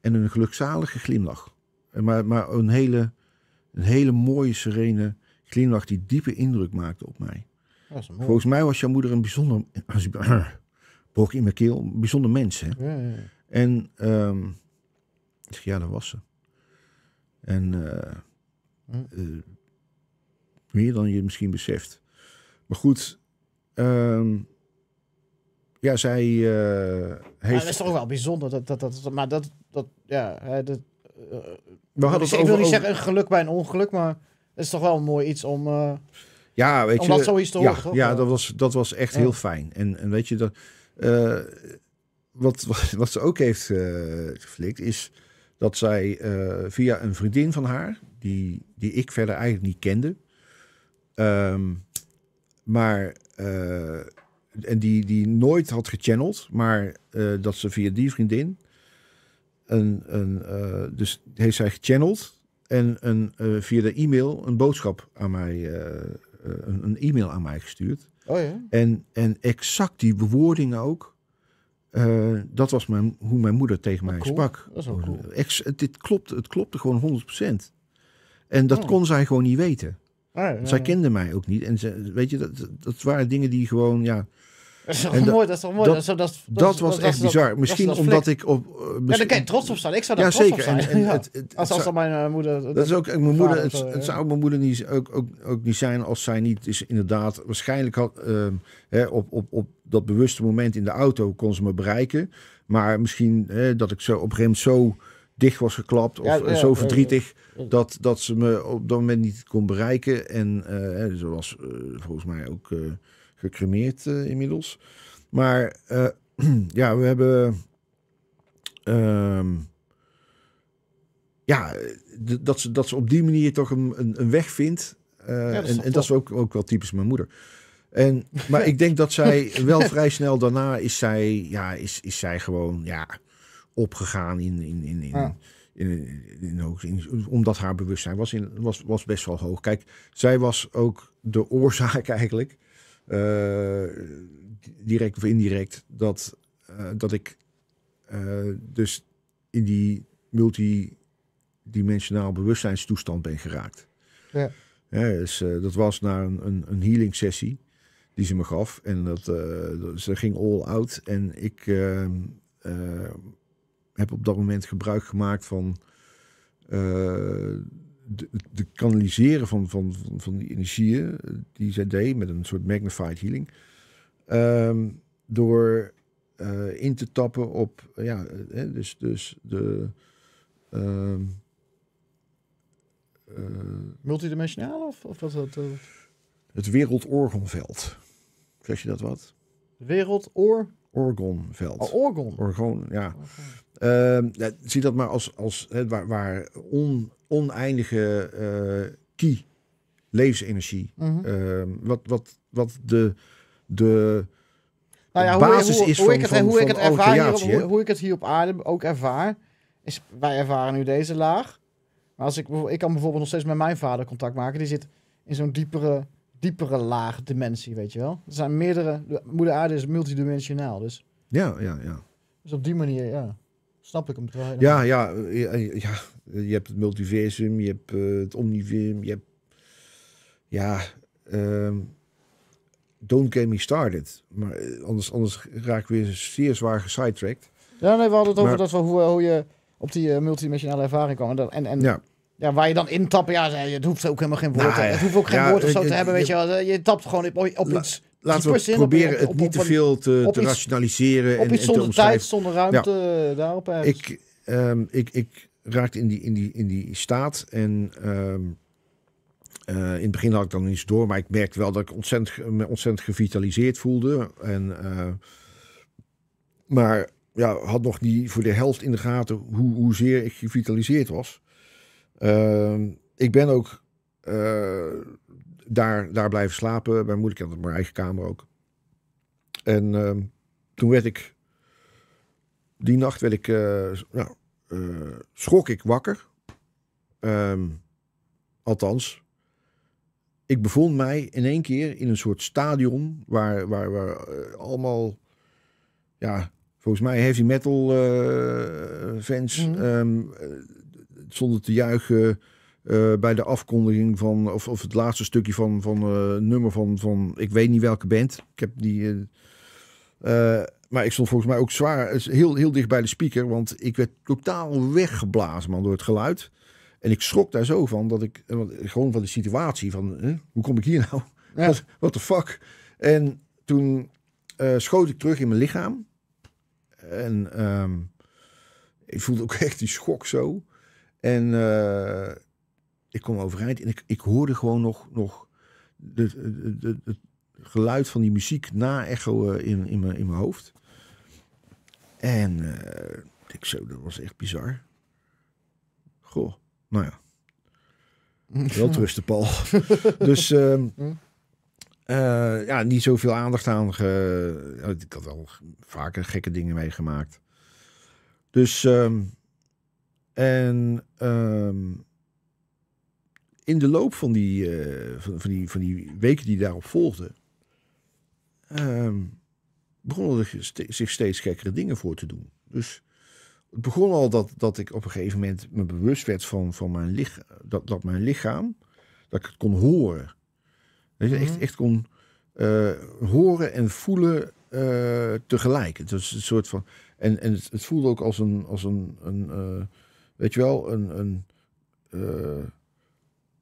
en een gelukzalige glimlach. Maar, maar een, hele, een hele mooie, serene glimlach die diepe indruk maakte op mij. Volgens mij was jouw moeder een bijzonder. Als ik brok in mijn keel, een bijzonder mens. Hè? Ja, ja, ja. En um, ja, dat was ze. En eh, hm. eh, meer dan je misschien beseft. Maar goed, ehm, ja, zij eh, heeft. dat is toch wel bijzonder dat dat, dat, maar dat, dat ja, dat, dus het ik wil niet zeggen een geluk bij een ongeluk, maar het is toch wel een mooi iets om. Eh, ja, weet om je, dat zoiets te ja, Ja, dat was, dat was echt heel fijn. En, en weet je, dat, eh, wat, wat, ze ook heeft eh, geflikt, is dat zij via een vriendin van haar, die, die ik verder eigenlijk niet kende, ehm, maar en die, die nooit had gechanneld, maar dat ze via die vriendin een, eh, dus heeft zij gechanneld en een, eh, via de e-mail een boodschap aan mij, eh, een, een, e-mail aan mij gestuurd. Oh ja. En, en exact die bewoordingen ook. dat was mijn, hoe mijn moeder tegen ah, mij sprak. Ex, het, dit klopte, het klopte gewoon 100%. En dat oh. kon zij gewoon niet weten. Ah, zij kende mij ook niet. En ze, weet je, dat, dat waren dingen die gewoon, ja, dat is toch mooi, dat is toch mooi. Dat, dat, dat, was echt bizar. Misschien omdat ik op... Eh, ja, daar kan je trots op staan. Ik zou daar trots zeker. op zijn. En, het, als, als mijn eh, moeder... Dat, is ook... Mijn moeder, het, zou mijn moeder niet, ook, ook, ook niet zijn als zij niet is inderdaad... Waarschijnlijk had... Ehm, hè, op, op, op dat bewuste moment in de auto kon ze me bereiken. Maar misschien hè, dat ik zo op een gegeven moment zo dicht was geklapt. Of zo verdrietig Dat, dat ze me op dat moment niet kon bereiken. En uh, was volgens mij ook gecremeerd eh, inmiddels. Maar eh, ja, we hebben. Ehm, ja, dat ze, dat ze op die manier toch een, een, weg vindt. Eh, en, en dat is ook, ook wel typisch mijn moeder. En, maar ik denk dat zij wel vrij snel daarna is zij, ja, is, is zij gewoon ja, opgegaan in, in, in, in, ah. in, in, in, omdat haar bewustzijn was, in, was, was best wel hoog. Kijk, zij was ook de oorzaak eigenlijk eh, direct of indirect, dat, eh, dat ik eh, dus in die multidimensionaal bewustzijnstoestand ben geraakt. Ja. dus, dat was na een, een, een, healing sessie die ze me gaf. En dat, ze ging all out. En ik ehm, heb op dat moment gebruik gemaakt van de kanaliseren van, van, van die energieën die zij deed met een soort magnified healing. Ehm, door eh, in te tappen op, ja, hè, eh, dus, dus de. Um, ehm, eh, Multidimensionale of, of dat? Uh... Het wereldorgonveld. Zeg je dat wat? Wereldoor? Orgonveld. Oh, orgon. Orgon, ja. Ehm, ja. zie dat maar als, als hè, waar, waar on, oneindige uh, key levensenergie. Mhm. Ehm, wat, wat, wat de, de nou ja, basis hoe, is hoe, van, ik het, hoe ik het hoe, ik het hier op aarde ook ervaar, is wij ervaren nu deze laag. Maar als ik, ik kan bijvoorbeeld nog steeds met mijn vader contact maken. Die zit in zo'n diepere, diepere laag dimensie, weet je wel. Er zijn meerdere... Moeder aarde is multidimensionaal, dus... Ja, ja, ja. Dus op die manier, ja snap ik hem. ja, ja, eh, eh, eh, ja, je hebt het multiversum, je hebt het omnivum, je hebt... Ja, ehm, don't get me started. Maar anders, anders raak ik weer zeer zwaar gesidetracked. Ja, nee, we hadden het over dat we, hoe, hoe, je op die uh, ervaring kwam. En, en, ja. waar je dan intappen, ja, het hoeft ook helemaal geen woord, te, nou het hoeft ook geen woord of zo te hebben, weet je wel. Je tapt gewoon op, op iets laten we proberen het niet te veel te, te rationaliseren. Op en, iets zonder te tijd, zonder ruimte eh, daarop. Ik, um, ik, ik raakte in die, in die, in die staat en... Ehm, eh, in het begin had ik dan niets door, maar ik merkte wel dat ik ontzettend, me ontzettend gevitaliseerd voelde. En, eh, maar ja, had nog niet voor de helft in de gaten hoe, hoezeer ik gevitaliseerd was. Ehm, ik ben ook daar, daar blijven slapen. Mijn moeder had mijn eigen kamer ook. En ehm, toen werd ik, die nacht werd ik, nou, schrok ik wakker. Ehm, althans, ik bevond mij in één keer in een soort stadion waar, waar, waar eh, allemaal, ja, volgens mij heavy metal fans mhm. ehm, zonder te juichen. Eh, bij de afkondiging van, of, of het laatste stukje van, van eh, nummer van, van, ik weet niet welke band. Ik heb die. Eh, maar ik stond volgens mij ook zwaar, heel, heel dicht bij de speaker, want ik werd totaal weggeblazen man, door het geluid. En ik schrok daar zo van dat ik, gewoon van de situatie van, hoe kom ik hier nou? wat de the fuck? En toen schoot ik terug in mijn lichaam. En ehm, ik voelde ook echt die schok zo. En ik kom overeind en ik, ik hoorde gewoon nog, nog de, de, de, het geluid van die muziek na echo eh, in, in, mijn, in mijn hoofd. En eh, ik zo, dat was echt bizar. Goh, nou ja. Wel trusten, Paul. dus ehm, eh, ja, niet zoveel aandacht aan. Ge... Ik had al vaker gekke dingen meegemaakt. Dus ehm, en um, in de loop van die, eh, van, die, van die weken die daarop volgden, ehm, begonnen er zich steeds gekkere dingen voor te doen. Dus het begon al dat, dat ik op een gegeven moment me bewust werd van, van mijn lichaam, dat, dat mijn lichaam, dat ik het kon horen. Dat je echt, mhm. echt kon eh, horen en voelen eh, tegelijk. Het was een soort van. En, en het, voelde ook als een. Als een, een weet je wel, een. een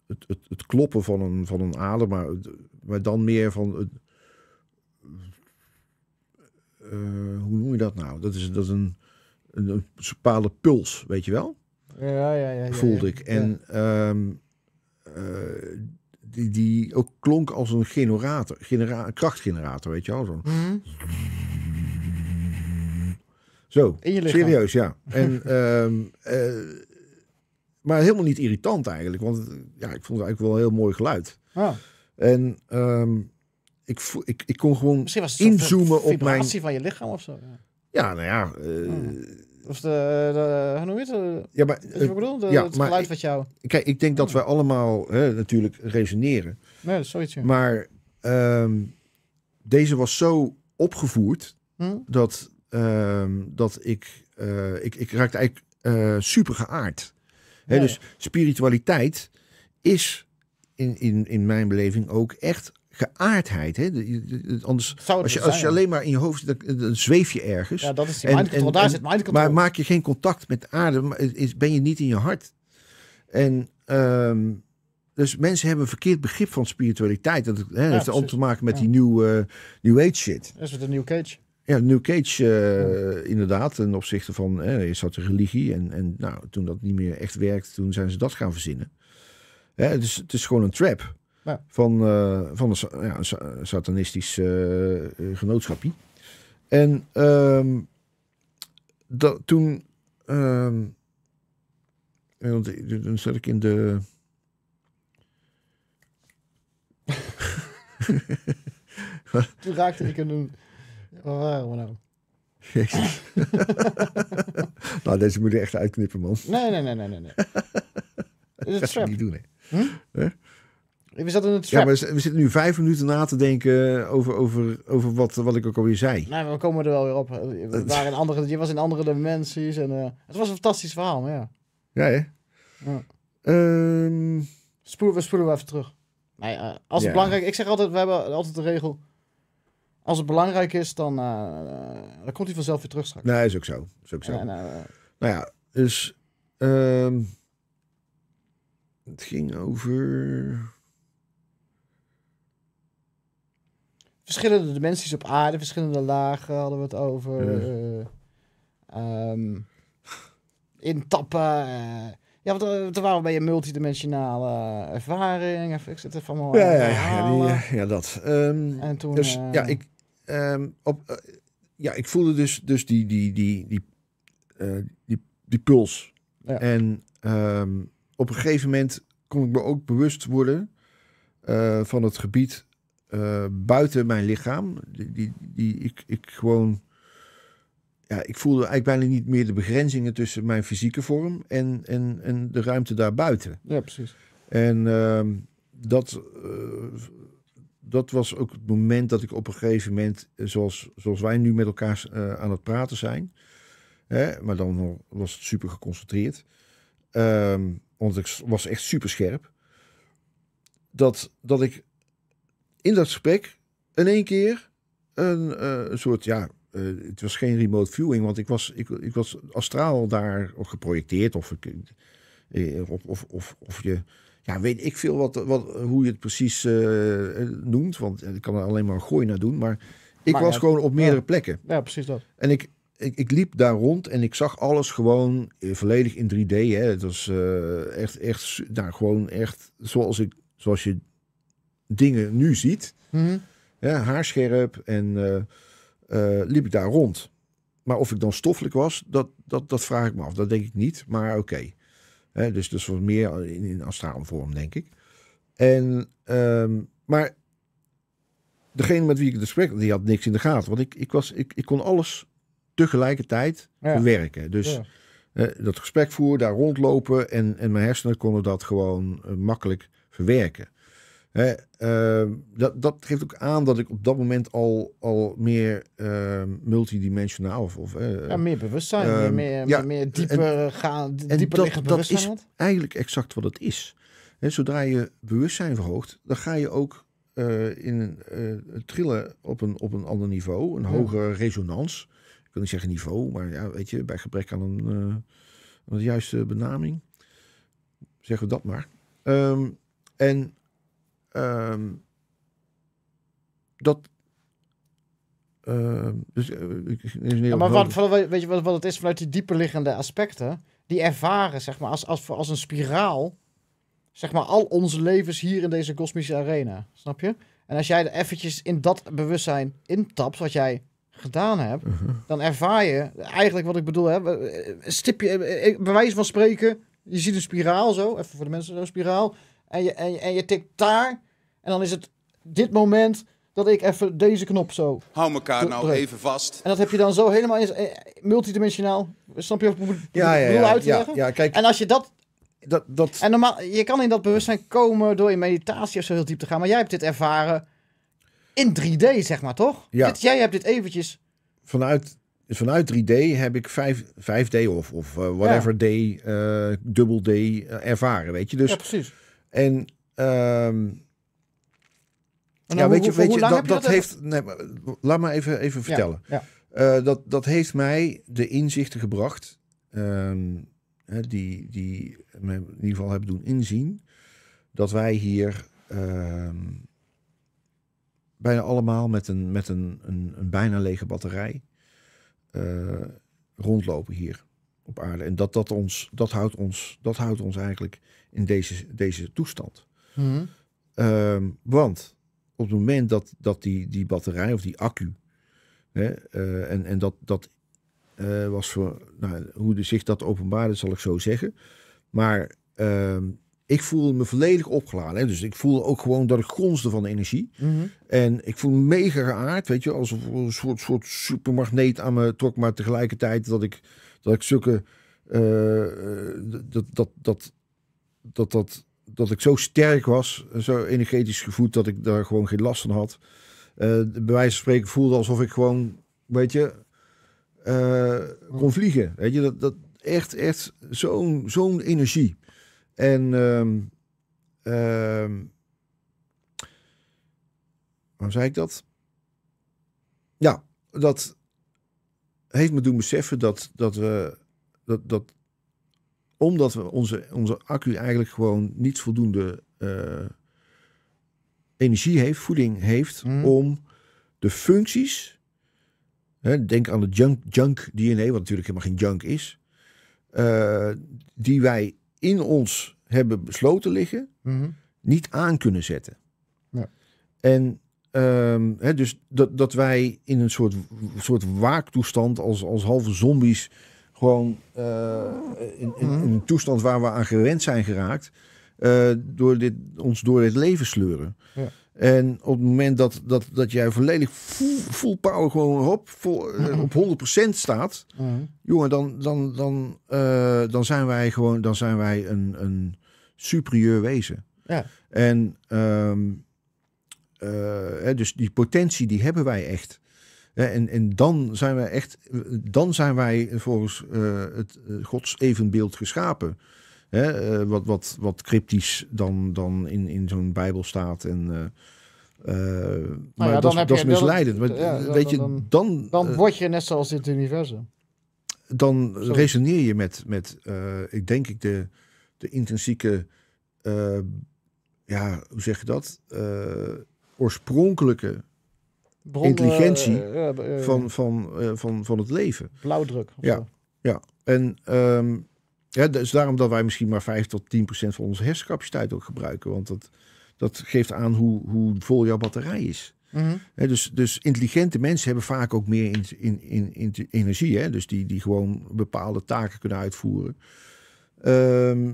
het, het, kloppen van een, van een adem, maar, maar dan meer van. Eh, hoe noem je dat nou? Dat is, dat een, een, bepaalde puls, weet je wel? Ja, ja, ja. voelde ik. En ehm, eh, die, die ook klonk als een generator, genera krachtgenerator, weet je wel? Mhm. Zo. Zo, serieus, ja. En ehm, eh, maar helemaal niet irritant eigenlijk. Want ja, ik vond het eigenlijk wel een heel mooi geluid. Ah. En ehm, ik, ik, ik kon gewoon inzoomen op mijn... van je lichaam of zo. Ja, ja nou ja... Eh, ah. Of de, de, hoe je het? Ja, maar, ik eh, bedoel? De, ja, het maar, geluid wat jou... Kijk, ik denk dat wij ah. allemaal hè, natuurlijk resoneren. Nee, dat zoiets. Maar ehm, deze was zo opgevoerd hm? dat, ehm, dat ik, eh, ik... Ik raakte eigenlijk uh, super geaard dus spiritualiteit is in, in, in mijn beleving ook echt geaardheid. Anders, als, je, als je alleen maar in je hoofd zit, dan, zweef je ergens. Ja, dat is die mind control. zit mind control. Maar maak je geen contact met aarde, ben je niet in je hart. En ehm, dus mensen hebben een verkeerd begrip van spiritualiteit. Dat, heeft ook te maken met die nieuwe new age shit. Dat is met een new cage. Ja, New Cage eh, inderdaad, ten opzichte van, hè, is dat de religie en, en nou, toen dat niet meer echt werkt, toen zijn ze dat gaan verzinnen. het, is, het is gewoon een trap van, eh, van een, ja, satanistisch uh, eh, genootschapje. En ehm, dat, toen, um, dan zat ik in de... toen raakte ik in een waar waren nou? Jezus. nou, deze moet je echt uitknippen, man. Nee, nee, nee, nee, nee. dat is niet doen, hè? Hm? Huh? We in het trap. Ja, maar we zitten nu vijf minuten na te denken over, over, over wat, wat ik ook alweer zei. Nou, we komen er wel weer op. We waren in andere, je was in andere dimensies. En, uh, het was een fantastisch verhaal, maar ja. Ja, hè? Ja. Um... Spoel, we spoelen we even terug. Nee, eh, als belangrijk... Ik zeg altijd, we hebben altijd de regel als het belangrijk is, dan, eh, dan komt hij vanzelf weer terug straks. Nee, is ook zo. Is ook zo. Nou, eh. nou ja, dus ehm, het ging over... Verschillende dimensies op aarde, verschillende lagen hadden we het over. Ja. Um, intappen. Ja, want er waren bij een multidimensionale ervaring. Ik zit even allemaal ja, ja, ja, die, ja, dat. Ehm, en toen, dus ja, ik, Ehm, op, eh, ja, ik voelde dus, dus die, die, die, die, eh, die, die, puls. Ja. En ehm, op een gegeven moment kon ik me ook bewust worden eh, van het gebied buiten mijn lichaam. Die, die, die, ik, ik gewoon. Ja, ik voelde eigenlijk bijna niet meer de begrenzingen tussen mijn fysieke vorm en, en, en de ruimte daarbuiten. Ja, precies. En ehm, dat dat was ook het moment dat ik op een gegeven moment, eh, zoals, zoals wij nu met elkaar eh, aan het praten zijn, hè, maar dan was het super geconcentreerd, ehm, want ik was echt super scherp, dat, dat ik in dat gesprek in één keer een eh, soort, ja, het was geen remote viewing, want ik was, ik, ik was astraal daar geprojecteerd of, ik, of, of, of, of je ja, weet ik veel wat, wat, hoe je het precies eh, noemt. Want ik kan er alleen maar een gooi naar doen. Maar ik was gewoon op meerdere plekken. Ja, precies dat. En ik, ik, ik, liep daar rond en ik zag alles gewoon eh, volledig in 3D. Hè. Het was eh, echt, echt, daar nou, gewoon echt zoals, ik, zoals je dingen nu ziet. Mhm. ja, haarscherp en liep ik daar rond. Maar of ik dan stoffelijk was, dat, dat, dat vraag ik me af. Dat denk ik niet, maar oké dus wat meer in, in vorm, denk ik. En, ehm, maar degene met wie ik het gesprek die had niks in de gaten. Want ik, ik, was, ik, ik kon alles tegelijkertijd verwerken. Dus dat gesprek voeren, daar rondlopen en, en mijn hersenen konden dat gewoon eh, makkelijk verwerken. Hè, ehm, dat, dat, geeft ook aan dat ik op dat moment al, al meer uh, multidimensionaal of... Eh, meer bewustzijn, ehm, meer, ja, meer dieper, eh, en, gaan, dieper dat, bewustzijn dat is eigenlijk exact wat het is. Hè, zodra je bewustzijn verhoogt, dan ga je ook eh, in, trillen op een, op een ander niveau, een hogere resonance. Ik wil niet zeggen niveau, maar ja, weet je, bij gebrek aan een, juiste benaming, zeggen we dat maar. en Ehm, dat. Ehm, dus, uh, maar wat, weet je wat, wat het is vanuit die dieperliggende aspecten? Die ervaren, zeg maar, als, als, als een spiraal. Zeg maar, al onze levens hier in deze kosmische arena. Snap je? En als jij er eventjes in dat bewustzijn intapt, wat jij gedaan hebt, mhm. dan ervaar je eigenlijk wat ik bedoel. Hè, eh, stipje eh, bij wijze van spreken, je ziet een spiraal zo, even voor de mensen, een spiraal. En je, en, je, en je tikt daar en dan is het dit moment dat ik even deze knop zo... Hou elkaar nou even vast. En dat heb je dan zo helemaal in, eh, multidimensionaal. Snap je wat ja, ja, ja, ja, kijk. En als je dat dat, dat... En normaal, je kan in dat bewustzijn komen door in meditatie of zo heel diep te gaan. Maar jij hebt dit ervaren in 3D, zeg maar, toch? Ja. jij hebt dit eventjes... Vanuit, vanuit 3D heb ik 5, 5D of, of eh, whatever D, eh, dubbel D ervaren, weet je. Dus, ja, precies. En ehm, ja, weet je, weet je, dat, dat, heeft. Nee, maar, laat me even, even vertellen. Eh, dat, dat heeft mij de inzichten gebracht. Ehm, die, die me in ieder geval hebben doen inzien. Dat wij hier ehm, bijna allemaal met een, met een, een, een bijna lege batterij eh, rondlopen hier op aarde. En dat, dat, ons, dat, houdt, ons, dat houdt ons eigenlijk in deze, deze toestand. Mhm. Ehm, want op het moment dat, dat die, die batterij of die accu. Hè, en, en dat, dat was voor. Nou, hoe de, zich dat openbaarde, zal ik zo zeggen. Maar ik voel me volledig opgeladen. Hè? Dus ik voelde ook gewoon dat ik gonsde van energie. En ik voel me mega geaard, weet je, alsof een soort, soort supermagneet aan me trok. Maar tegelijkertijd dat ik, dat ik zulke. dat, dat, dat, dat, dat dat ik zo sterk was, zo energetisch gevoed, dat ik daar gewoon geen last van had. Uh, bij wijze van spreken voelde alsof ik gewoon, weet je, eh, kon vliegen. Weet je, dat, dat echt, echt zo'n zo'n energie. En ehm, ehm, hoe zei ik dat? Ja, dat heeft me doen beseffen dat, dat we dat, dat omdat we onze, onze accu eigenlijk gewoon niet voldoende eh, energie heeft, voeding heeft, hmm. om de functies, hè, denk aan de junk, junk DNA, wat natuurlijk helemaal geen junk is, eh, die wij in ons hebben besloten liggen, mhm. niet aan kunnen zetten. Ja. En ehm, hè, dus dat, dat wij in een soort, soort waaktoestand als, als halve zombies gewoon eh, in, in, in, een toestand waar we aan gewend zijn geraakt, eh, door dit, ons door dit leven sleuren. Ja. En op het moment dat, dat, dat jij volledig full, power gewoon hop, eh, mhm. op 100% staat, mhm. jongen, dan, dan, dan, dan zijn wij gewoon dan zijn wij een, een superieur wezen. Ja. En ehm, dus die potentie die hebben wij echt. En, en dan zijn wij echt, dan zijn wij volgens eh, het eh, Gods evenbeeld geschapen. Hè? Eh, wat, wat, wat cryptisch dan, dan in, in zo'n Bijbel staat. En, nou maar dat, dat is misleidend. Dan, maar, weet je, dan, dan word je net zoals dit universum. Dan resoneer je met, met ik denk ik, de, de intrinsieke, ja, hoe zeg je dat? oorspronkelijke intelligentie eh, eh, van, van, eh, van, van het leven. Blauwdruk. Ja, ja. En um, ja, dus daarom dat wij misschien maar 5 tot 10 procent van onze hersencapaciteit ook gebruiken. Want dat, dat geeft aan hoe, hoe vol jouw batterij is. Mhm. dus, dus intelligente mensen hebben vaak ook meer in, in, in, in energie. Hè? Dus die, die gewoon bepaalde taken kunnen uitvoeren. Ehm,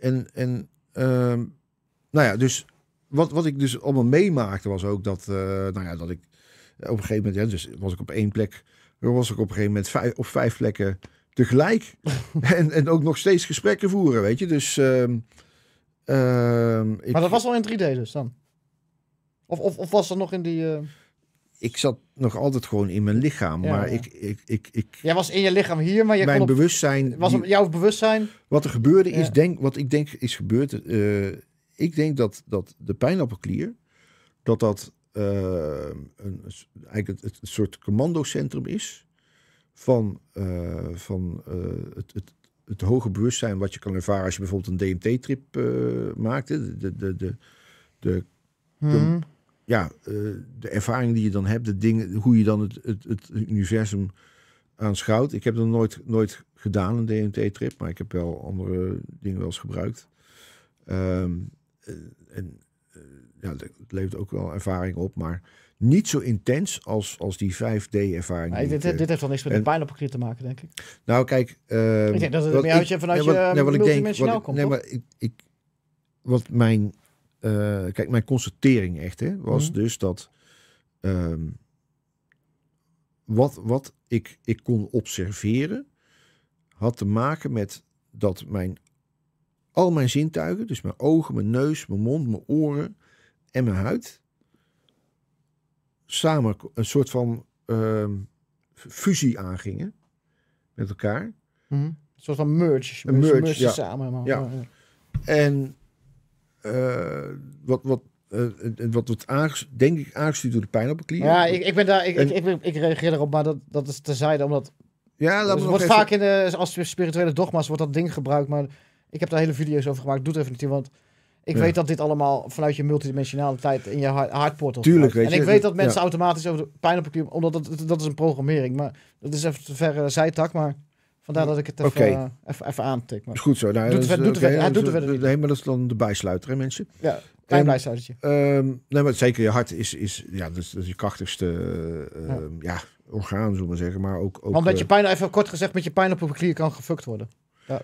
en en ehm, nou ja, dus wat, wat ik dus allemaal meemaakte was ook dat, eh, nou ja, dat ik op een gegeven moment, ja, dus was ik op één plek, was ik op een gegeven moment vijf, op vijf plekken tegelijk. en, en ook nog steeds gesprekken voeren, weet je. Dus. Ehm, ehm, maar dat was al in 3D dus dan? Of, of, of was dat nog in die. Eh, ik zat nog altijd gewoon in mijn lichaam, maar Ik, ik, ik, ik. Jij was in je lichaam hier, maar je mijn kon bewustzijn. Was op jouw bewustzijn. Wat er gebeurde is, denk, wat ik denk is gebeurd eh, ik denk dat, dat de pijnappelklier, dat dat uh, een, eigenlijk het, het soort commandocentrum is van, eh, van eh, het, het, het hoge bewustzijn wat je kan ervaren als je bijvoorbeeld een DMT-trip maakte De, de, de, de, de, hmm. ja, de ervaring die je dan hebt, de dingen, hoe je dan het, het, het universum aanschouwt. Ik heb dat nooit, nooit gedaan, een DMT-trip, maar ik heb wel andere dingen wel eens gebruikt. Um, eh, en eh, ja, het levert ook wel ervaring op, maar niet zo intens als, als die 5D-ervaring. dit, dit, heeft wel niks met eh, en, de te maken, denk ik. Nou, kijk... Uh, ik dat het meer uit je, vanuit je nee, ik denk, wat, komt, Nee, maar ik, ik, wat mijn... kijk, mijn constatering echt hè, was mhm. dus dat... Ehm, wat wat ik, ik kon observeren had te maken met dat mijn al mijn zintuigen, dus mijn ogen, mijn neus, mijn mond, mijn oren en mijn huid, samen een soort van ehm, fusie aangingen met elkaar. Mhm. Een soort van merge. Een merge, merge samen. Ja. Eh, eh, en wat, wat, uh, wat, wat denk ik aangestuurd door de pijn op een klier. Ja, ik, ik ben daar, ik, ik, ik, reageer erop, maar dat, dat is terzijde, omdat... Ja, dat wordt vaak in de, als spirituele dogma's wordt dat ding gebruikt, maar ik heb daar hele video's over gemaakt. Doe het even niet, want ik weet dat dit allemaal vanuit je multidimensionale tijd in je hardportal. Tuurlijk, weet je. En ik weet dat mensen automatisch over de pijn op elkaar, omdat dat, dat is een programmering, maar dat is even te ver eh, zijtak, maar vandaar dat ik het even, eh, even, even aantik. Maar. Is goed zo. Nou, doet het, dus, doet okay, het, dus, doet het verder eh, niet. Nee, maar dat is dan de bijsluiter, hè, mensen. Ja. Klein ehm, bijsluitertje. Um, nee, maar zeker je hart is, is ja, dat is, dat je krachtigste uh, ja. orgaan, zullen we zeggen. Maar ook, ook, Want met je pijn, even kort gezegd, met je pijn op een knieën kan gefukt worden. Ja.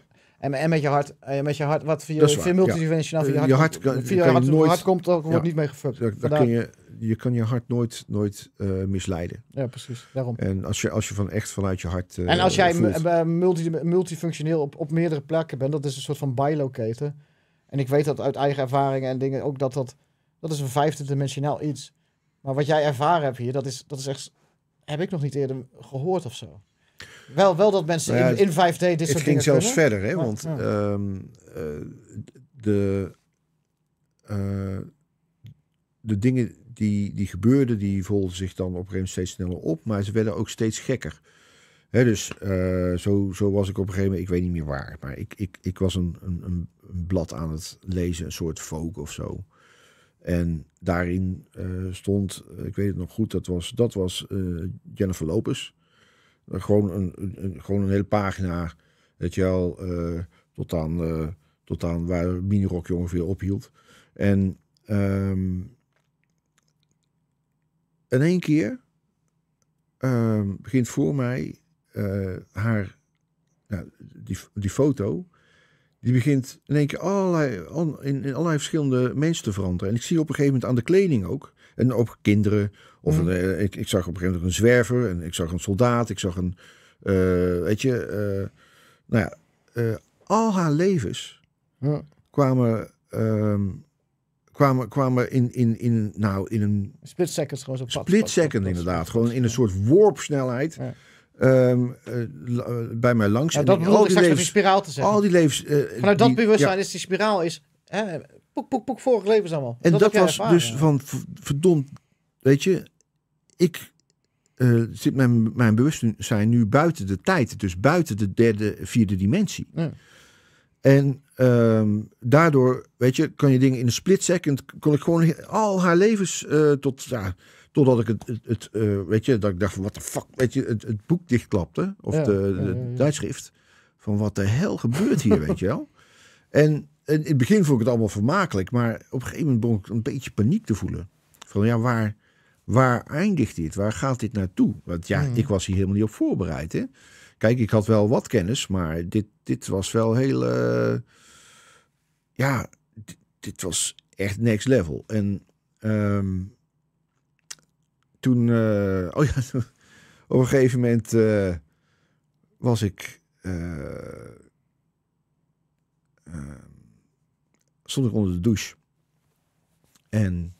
En, met je hart, en eh, met je hart, wat via, via multidimensionaal, via, eh, je hart, via je hart, komt, dat wordt niet mee gefuckt. kun je, je kan je hart nooit, nooit eh, misleiden. Ja, precies. Daarom. En als je, als je van echt vanuit je hart. en als jij multifunctioneel op, op meerdere plekken bent, dat is een soort van bilocator. En ik weet dat uit eigen ervaringen en dingen ook dat dat. Dat is een vijfde dimensionaal iets. Maar wat jij ervaren hebt hier, dat is, dat is echt. Heb ik nog niet eerder gehoord of zo. Wel, wel dat mensen nou in, in 5D dit soort dingen Het ging zelfs verder, hè, want ehm, eh, de, eh, de dingen die, die gebeurden, die volgden zich dan op een gegeven moment steeds sneller op, maar ze werden ook steeds gekker. Hè, dus eh, zo, zo was ik op een gegeven moment, ik weet niet meer waar, maar ik, ik, ik was een, een, een blad aan het lezen, een soort folk of zo. En daarin stond, ik weet het nog goed, dat was, dat was Jennifer Lopez. Eh, gewoon, een, een, gewoon een hele pagina, dat je wel, eh, tot, aan, eh, tot aan waar Minirock ongeveer ophield. En um, in één keer ehm, begint voor mij haar, die, die foto, die begint in één keer allerlei, in, in, allerlei verschillende mensen te veranderen. En ik zie op een gegeven moment aan de kleding ook. En op kinderen, of mhm. eh, ik, ik, zag op een gegeven moment een zwerver en ik zag een soldaat, ik zag een, eh, weet je, eh, nou ja, al haar levens ja. kwamen, ehm, kwamen, kwamen in, in, in, nou, in een... Split gewoon zo. pas. split second inderdaad, gewoon in een soort warpsnelheid. Ehm, bij mij langs. Ja, en dat bedoel al ik die levens, spiraal te zeggen. Al die levens... Vanuit dat bewustzijn is die spiraal is... Hè, poek, poek, poek, vorig levens allemaal. En dat, was dus van verdomd, weet je, ik eh, zit mijn, mijn bewustzijn nu buiten de tijd, dus buiten de derde, vierde dimensie. Ja. En ehm, daardoor, weet je, kan je dingen in een split second, kon ik gewoon al haar levens eh, tot, ja, totdat ik het, het, eh, weet je, dat ik dacht, wat de fuck, weet je, het, het boek dichtklapte, of ja, de, de tijdschrift, van wat de hel gebeurt hier, weet je wel. En, en in het begin vond ik het allemaal vermakelijk, maar op een gegeven moment begon ik een beetje paniek te voelen. Van ja, waar, waar eindigt dit? Waar gaat dit naartoe? Want ja, hmm. ik was hier helemaal niet op voorbereid. Hè? Kijk, ik had wel wat kennis, maar dit, dit was wel heel. Uh, ja, dit, was echt next level. En ehm, toen. Eh, oh ja, op een gegeven moment eh, was ik. Ehm, stond ik onder de douche. En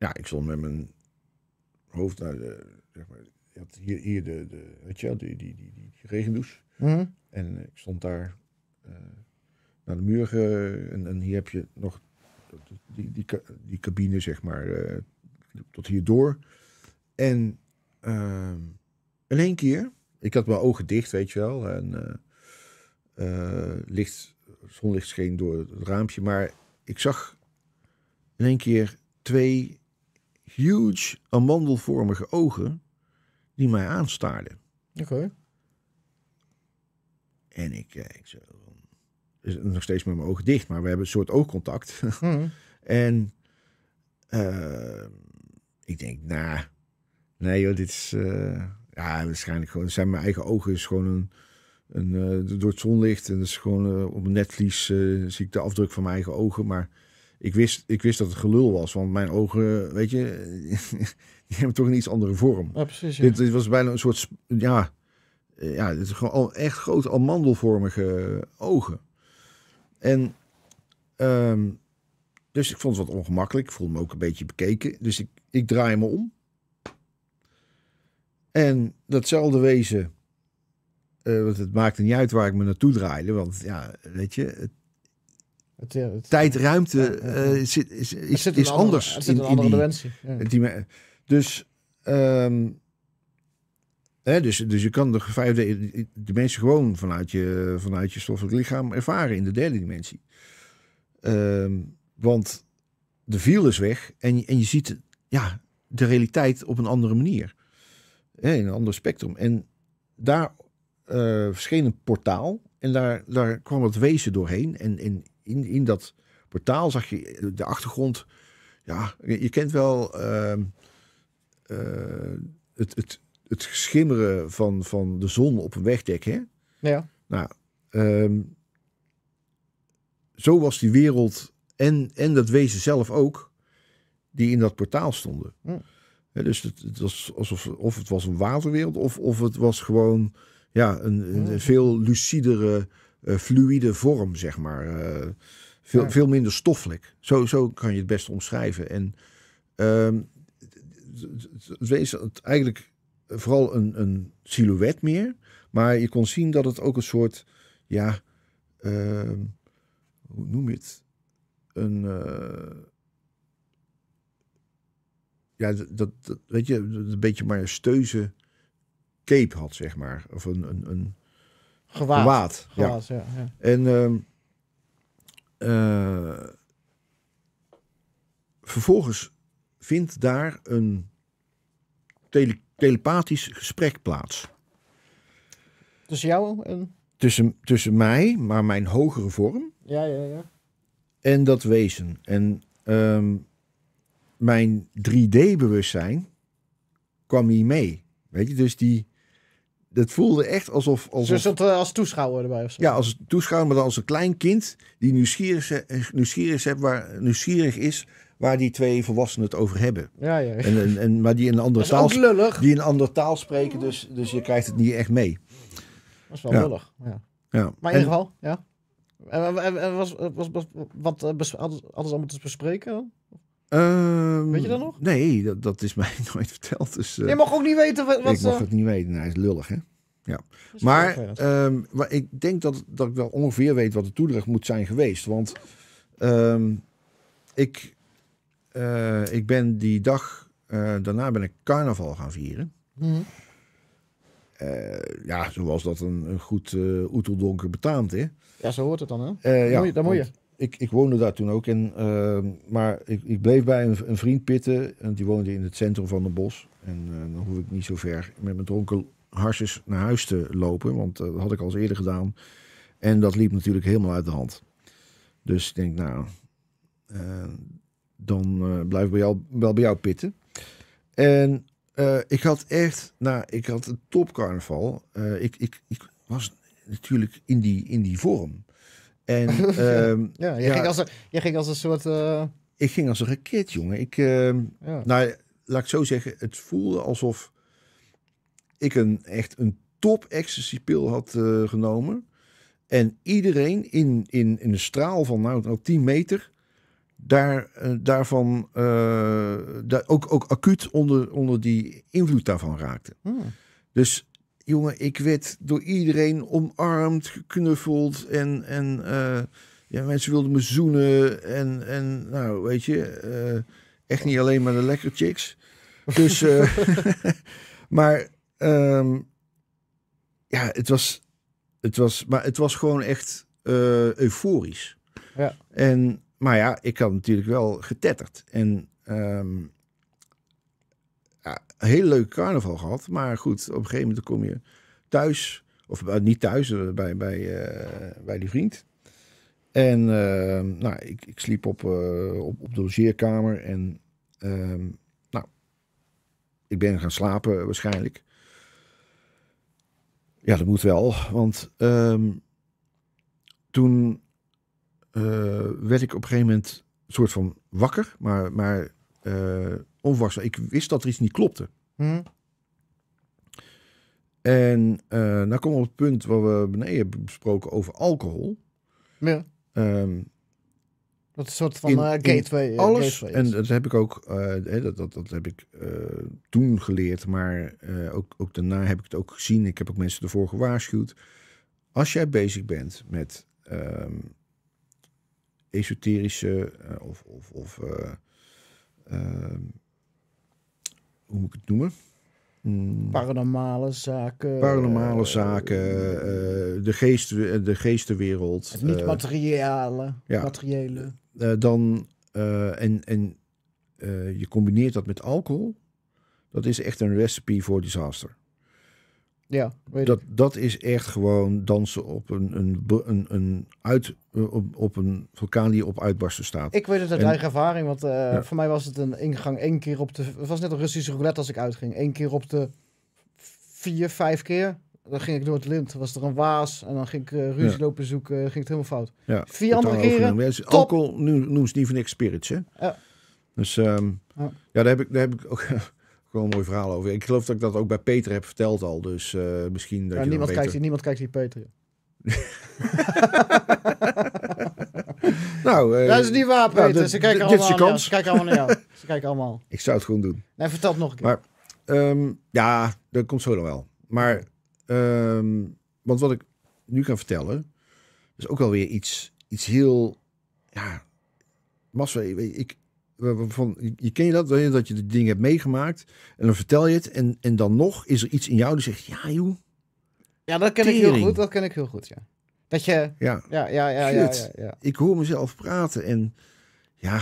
ja, ik stond met mijn hoofd naar de. Zeg maar, had hier, hier de, de, weet je die, die, die, die, mhm. En eh, ik stond daar eh, naar de muur. en, hier heb je nog die, die, die cabine, zeg maar, eh, tot hier door. En ehm, in één keer, ik had mijn ogen dicht, weet je wel. En licht, zonlicht scheen door het raampje. Maar ik zag in één keer twee huge amandelvormige ogen die mij aanstaarden. Oké. En ik kijk eh, zo. Dus nog steeds met mijn ogen dicht, maar we hebben een soort oogcontact. Hmm. en ehm, ik denk, nou, nee joh, dit is... Eh, ja, waarschijnlijk gewoon... zijn mijn eigen ogen, is gewoon een... Eh, door het zonlicht en dat is gewoon op een netvlies zie ik de afdruk van mijn eigen ogen, maar ik wist, ik wist dat het gelul was, want mijn ogen, weet je, die hebben toch een iets andere vorm. Ja, Dit, dit, was bijna een soort, ja, eh, ja, het is gewoon echt grote amandelvormige ogen. En ehm, dus ik vond het wat ongemakkelijk. Ik voelde me ook een beetje bekeken. Dus ik, ik draai me om. En datzelfde wezen, eh, want het maakte niet uit waar ik me naartoe draaide, want ja, weet je, het, tijd, ruimte is, anders. in, een andere die, dimensie. dus, ehm, dus, dus je kan de vijfde dimensie gewoon vanuit je, vanuit je stoffelijk lichaam ervaren in de derde dimensie. Ehm, want de viel is weg en, en je ziet ja, de realiteit op een andere manier. Hè, in een ander spectrum. En daar eh, verscheen een portaal en daar, daar kwam het wezen doorheen. En, en in, in dat portaal zag je de achtergrond. Ja, je, kent wel ehm, eh, het, het, het schimmeren van, van de zon op een wegdek. Hè? Ja. Nou, ehm, zo was die wereld en, en dat wezen zelf ook, die in dat portaal stonden. Hm. dus het, was alsof of het was een waterwereld of, of het was gewoon ja, een, een hm. veel lucidere eh, fluïde vorm, zeg maar. Eh, veel, veel minder stoffelijk. Zo, zo kan je het best omschrijven. En ehm, het wees eigenlijk vooral een, een silhouet meer. Maar je kon zien dat het ook een soort, ja, uh, hoe noem je het? Een, uh, ja, dat, dat, weet je, een beetje majesteuze cape had, zeg maar. Of een, een, een Gewaad. ja. ja. En ehm, eh, vervolgens vindt daar een tele telepathisch gesprek plaats. Tussen jou en? Tussen, tussen mij, maar mijn hogere vorm. Ja, ja, ja. En dat wezen. En ehm, mijn 3D-bewustzijn kwam hier mee. Weet je, dus die dat voelde echt alsof... alsof dus als toeschouwer erbij of Ja, als toeschouwer, maar dan als een klein kind die nieuwsgierig, eh, nieuwsgierig, waar, nieuwsgierig is waar die twee volwassenen het over hebben. Ja, ja. En, en, maar die in een andere taal, die een andere taal spreken, dus, dus je krijgt het niet echt mee. Dat is wel lullig, ja. ja. Maar in ieder geval, ja. En, en, was, was, wat alles ze allemaal te bespreken? Ehm, weet je dat nog? Nee, dat, dat is mij nooit verteld. Dus, uh, je mag ook niet weten wat... wat ik mag het niet weten. Hij is lullig, hè? Ja. Maar, ehm, maar, ik denk dat, dat ik wel ongeveer weet wat de toedracht moet zijn geweest. Want ehm, ik, eh, ik ben die dag... Eh, daarna ben ik carnaval gaan vieren. Mm -hmm. ja, zoals dat een, een goed uh, oeteldonker betaamt, hè? Ja, zo hoort het dan, hè? ja, dan moet je ik, ik woonde daar toen ook. En, ehm, maar ik, ik, bleef bij een, een, vriend pitten. En die woonde in het centrum van het bos. En eh, dan hoef ik niet zo ver met mijn dronken harsjes naar huis te lopen. Want eh, dat had ik al eens eerder gedaan. En dat liep natuurlijk helemaal uit de hand. Dus ik denk, nou, eh, dan blijf ik bij jou, wel bij jou pitten. En ik had echt, nou, ik had een topcarnaval. ik, ik, ik was natuurlijk in die, in die vorm. En, um, ja, je, ging als een, je ging als een soort... Eh, ik ging als een raket, jongen. Ik, uh, Nou, laat ik zo zeggen, het voelde alsof ik een, echt een top ecstasy-pil had eh, genomen. En iedereen in, in, in een straal van nou, tien 10 meter... Daar, eh, daarvan daar, ook, ook acuut onder, onder die invloed daarvan raakte. Hmm. Dus jongen, ik werd door iedereen omarmd, geknuffeld en, en eh, ja, mensen wilden me zoenen. En, en nou, weet je, eh, echt niet alleen maar de lekker chicks. Dus, eh, maar ehm, ja, het was, het was, maar het was gewoon echt euforisch. Ja. En, maar ja, ik had natuurlijk wel getetterd. En um, een heel leuk carnaval gehad. Maar goed, op een gegeven moment kom je thuis. Of eh, niet thuis, eh, bij, bij, eh, bij die vriend. En ehm, nou, ik, ik sliep op, op, op de logeerkamer. En ehm, nou, ik ben gaan slapen waarschijnlijk. Ja, dat moet wel. Want ehm, toen werd ik op een gegeven moment soort van wakker. Maar, maar uh, Ik wist dat er iets niet klopte. Hmm. En uh, nou komen we op het punt waar we beneden hebben besproken over alcohol. Ja. Ehm, dat is een soort van in, uh, gateway. alles. En dat heb ik ook, dat, dat, dat heb ik toen geleerd, maar ook, ook daarna heb ik het ook gezien. Ik heb ook mensen ervoor gewaarschuwd. Als jij bezig bent met ehm, esoterische of, of, of Ehm, hoe moet ik het noemen? Hmm. Paranormale zaken. Paranormale eh, zaken, eh, de, geest, de geestenwereld. Het niet eh, materiële. Ja. materiële. dan, en en je combineert dat met alcohol. Dat is echt een recipe voor disaster. Ja, dat, dat is echt gewoon dansen op een, een, een, een uit, eh, op, op een vulkaan die op uitbarsten staat. Ik weet het uit eigen ervaring, want eh, voor mij was het een ingang één keer op de... Het was net een Russische roulette als ik uitging. Eén keer op de vier, vijf keer. Dan ging ik door het lint. Was er een waas en dan ging ik uh, ruzie lopen zoeken. Ging het helemaal fout. Ja, vier andere keren, ja, dus Alcohol noemen ze niet van niks spirits, hè? Ja. Dus ehm, ja, daar, heb ik, daar heb ik ook... gewoon een mooi verhaal over. Ik geloof dat ik dat ook bij Peter heb verteld al. Dus eh, misschien dat je niemand, beter... kijkt, niemand kijkt die Peter. nou, uh, dat is niet waar, nou, Peter. ze, kijken allemaal ze kijken allemaal naar jou. Ze kijken allemaal. Ik zou het gewoon doen. Nee, vertel het nog een keer. Maar, ehm, ja, dat komt zo dan wel. Maar, ehm, want wat ik nu ga vertellen, is ook wel weer iets, iets heel... Ja, massa, ik, van, je ken je dat, dat je de dingen hebt meegemaakt en dan vertel je het en, en dan nog is er iets in jou die zegt, ja joh. Ja, dat ken ik heel goed, dat ken ik heel goed, ja. Dat je, ja, ja, ja, ja, ja, Ik hoor mezelf praten en ja,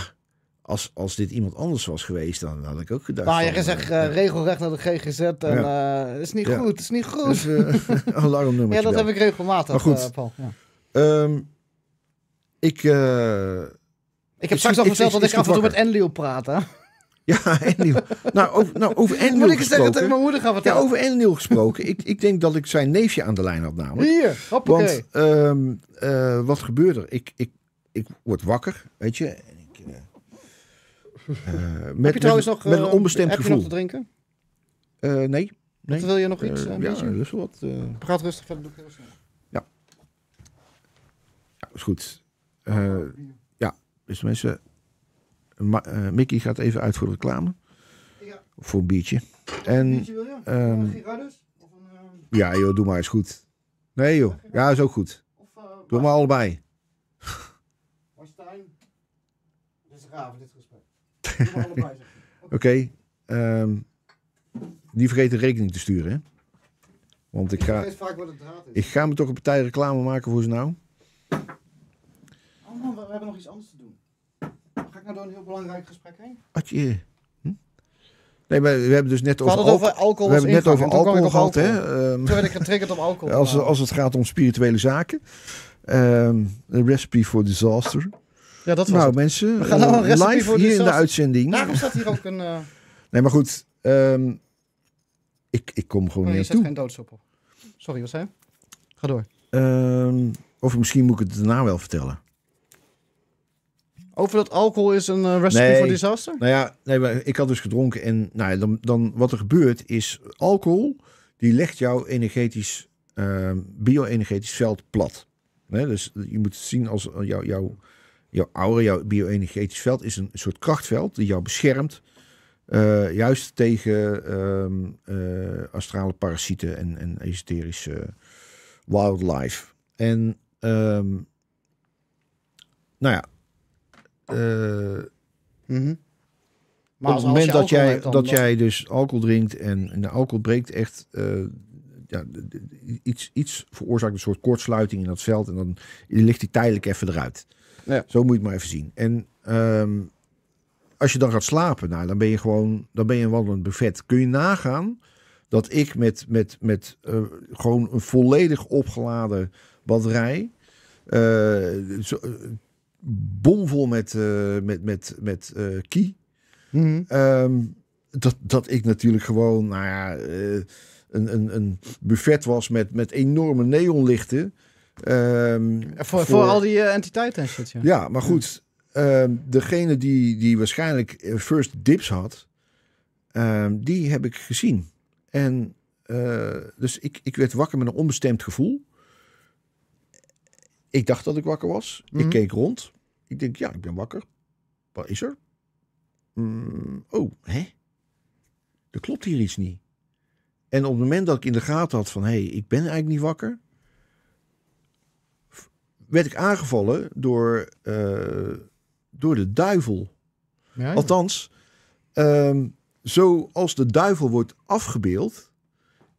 als, als dit iemand anders was geweest, dan had ik ook gedacht. Maar je zegt eh, eh, regelrecht naar de GGZ en eh, is niet ja. goed, is niet goed. Dus, uh, alarmnummer. ja, dat heb ik regelmatig. Maar goed, Ja. Ehm, ik, ik heb straks al verteld dat ik, af en toe met Enlil praat, hè? Ja, Enlil. nou, over, nou, over Enlil Moet ik zeggen dat mijn moeder gaan vertellen? Ja, over Enlil gesproken. ik, ik denk dat ik zijn neefje aan de lijn had namelijk. Hier, hoppakee. Want um, wat gebeurde er? Ik, ik, ik word wakker, weet je. En ik, uh, met, heb je trouwens met, nog, met een ehm, onbestemd gevoel. Nog te drinken? nee. nee. Wil je nog iets? ja, dus wat. Praat rustig, verder doe ik heel snel. Ja. ja is goed. Dus mensen, eh, Mickey gaat even uit voor de reclame. Ja. Voor een biertje. En, een biertje wil je? Ehm, eh, of een, ehm, Ja joh, doe maar, eens goed. Nee joh, ja is ook goed. Of, eh, doe maar allebei. Marstijn, dit is raar dit gesprek. maar allebei Oké, okay. um, ehm, die vergeet rekening te sturen hè. Want ik ga, ik ga me toch een partij reclame maken voor ze nou. Oh we hebben nog iets anders te nou door een heel belangrijk gesprek heen? Atje. Hm? Nee, we hebben dus net over, alcohol. over We hebben net over alcohol gehad. Hè? Ehm, toen werd ik getriggerd op alcohol. als, als het gaat om spirituele zaken. Um, recipe for disaster. Ja, dat was nou, mensen, we gaan nou een eh, live hier disaster. in de uitzending. Daarom staat hier ook een... Eh, nee, maar goed. Ehm, ik, ik kom gewoon oh, niet toe. Je zet geen doodsoppel. Sorry, wat zei Ga door. of misschien moet ik het daarna wel vertellen. Over dat alcohol is een eh, recipe voor for disaster? Nou ja, nee, ik had dus gedronken en nou ja, dan, dan wat er gebeurt is alcohol die legt jouw energetisch, ehm, bio-energetisch veld plat. dus je moet het zien als eh, jouw, oude jouw aura, jouw bio-energetisch veld is een soort krachtveld die jou beschermt. Eh, juist tegen um, astrale parasieten en, en esoterische wildlife. En um, nou ja, eh, mhm. Maar op het moment dat, jij, dat jij dus alcohol drinkt en, de alcohol breekt echt eh, ja, iets, iets veroorzaakt een soort kortsluiting in dat veld. En dan ligt die tijdelijk even eruit. Ja. Zo moet je het maar even zien. En ehm, als je dan gaat slapen, nou, dan ben je gewoon dan ben je een wandelend buffet. Kun je nagaan dat ik met, met, met eh, gewoon een volledig opgeladen batterij. zo, bomvol eh, met, met, met, met eh, key. Mhm. Ehm, dat, dat ik natuurlijk gewoon, nou ja, eh, een, een, een buffet was met, met enorme neonlichten. Ehm, voor, voor, al die entiteiten en shit, ja. ja. maar goed. Ehm, degene die, die waarschijnlijk first dips had, die heb ik gezien. En dus ik, ik werd wakker met een onbestemd gevoel. Ik dacht dat ik wakker was. Ik mhm. keek rond. Ik denk, ja, ik ben wakker. Wat is er? Mm, oh, hè? Er klopt hier iets niet. En op het moment dat ik in de gaten had van, hé, hey, ik ben eigenlijk niet wakker, werd ik aangevallen door, eh, door de duivel. Ja, Althans, ehm, zoals de duivel wordt afgebeeld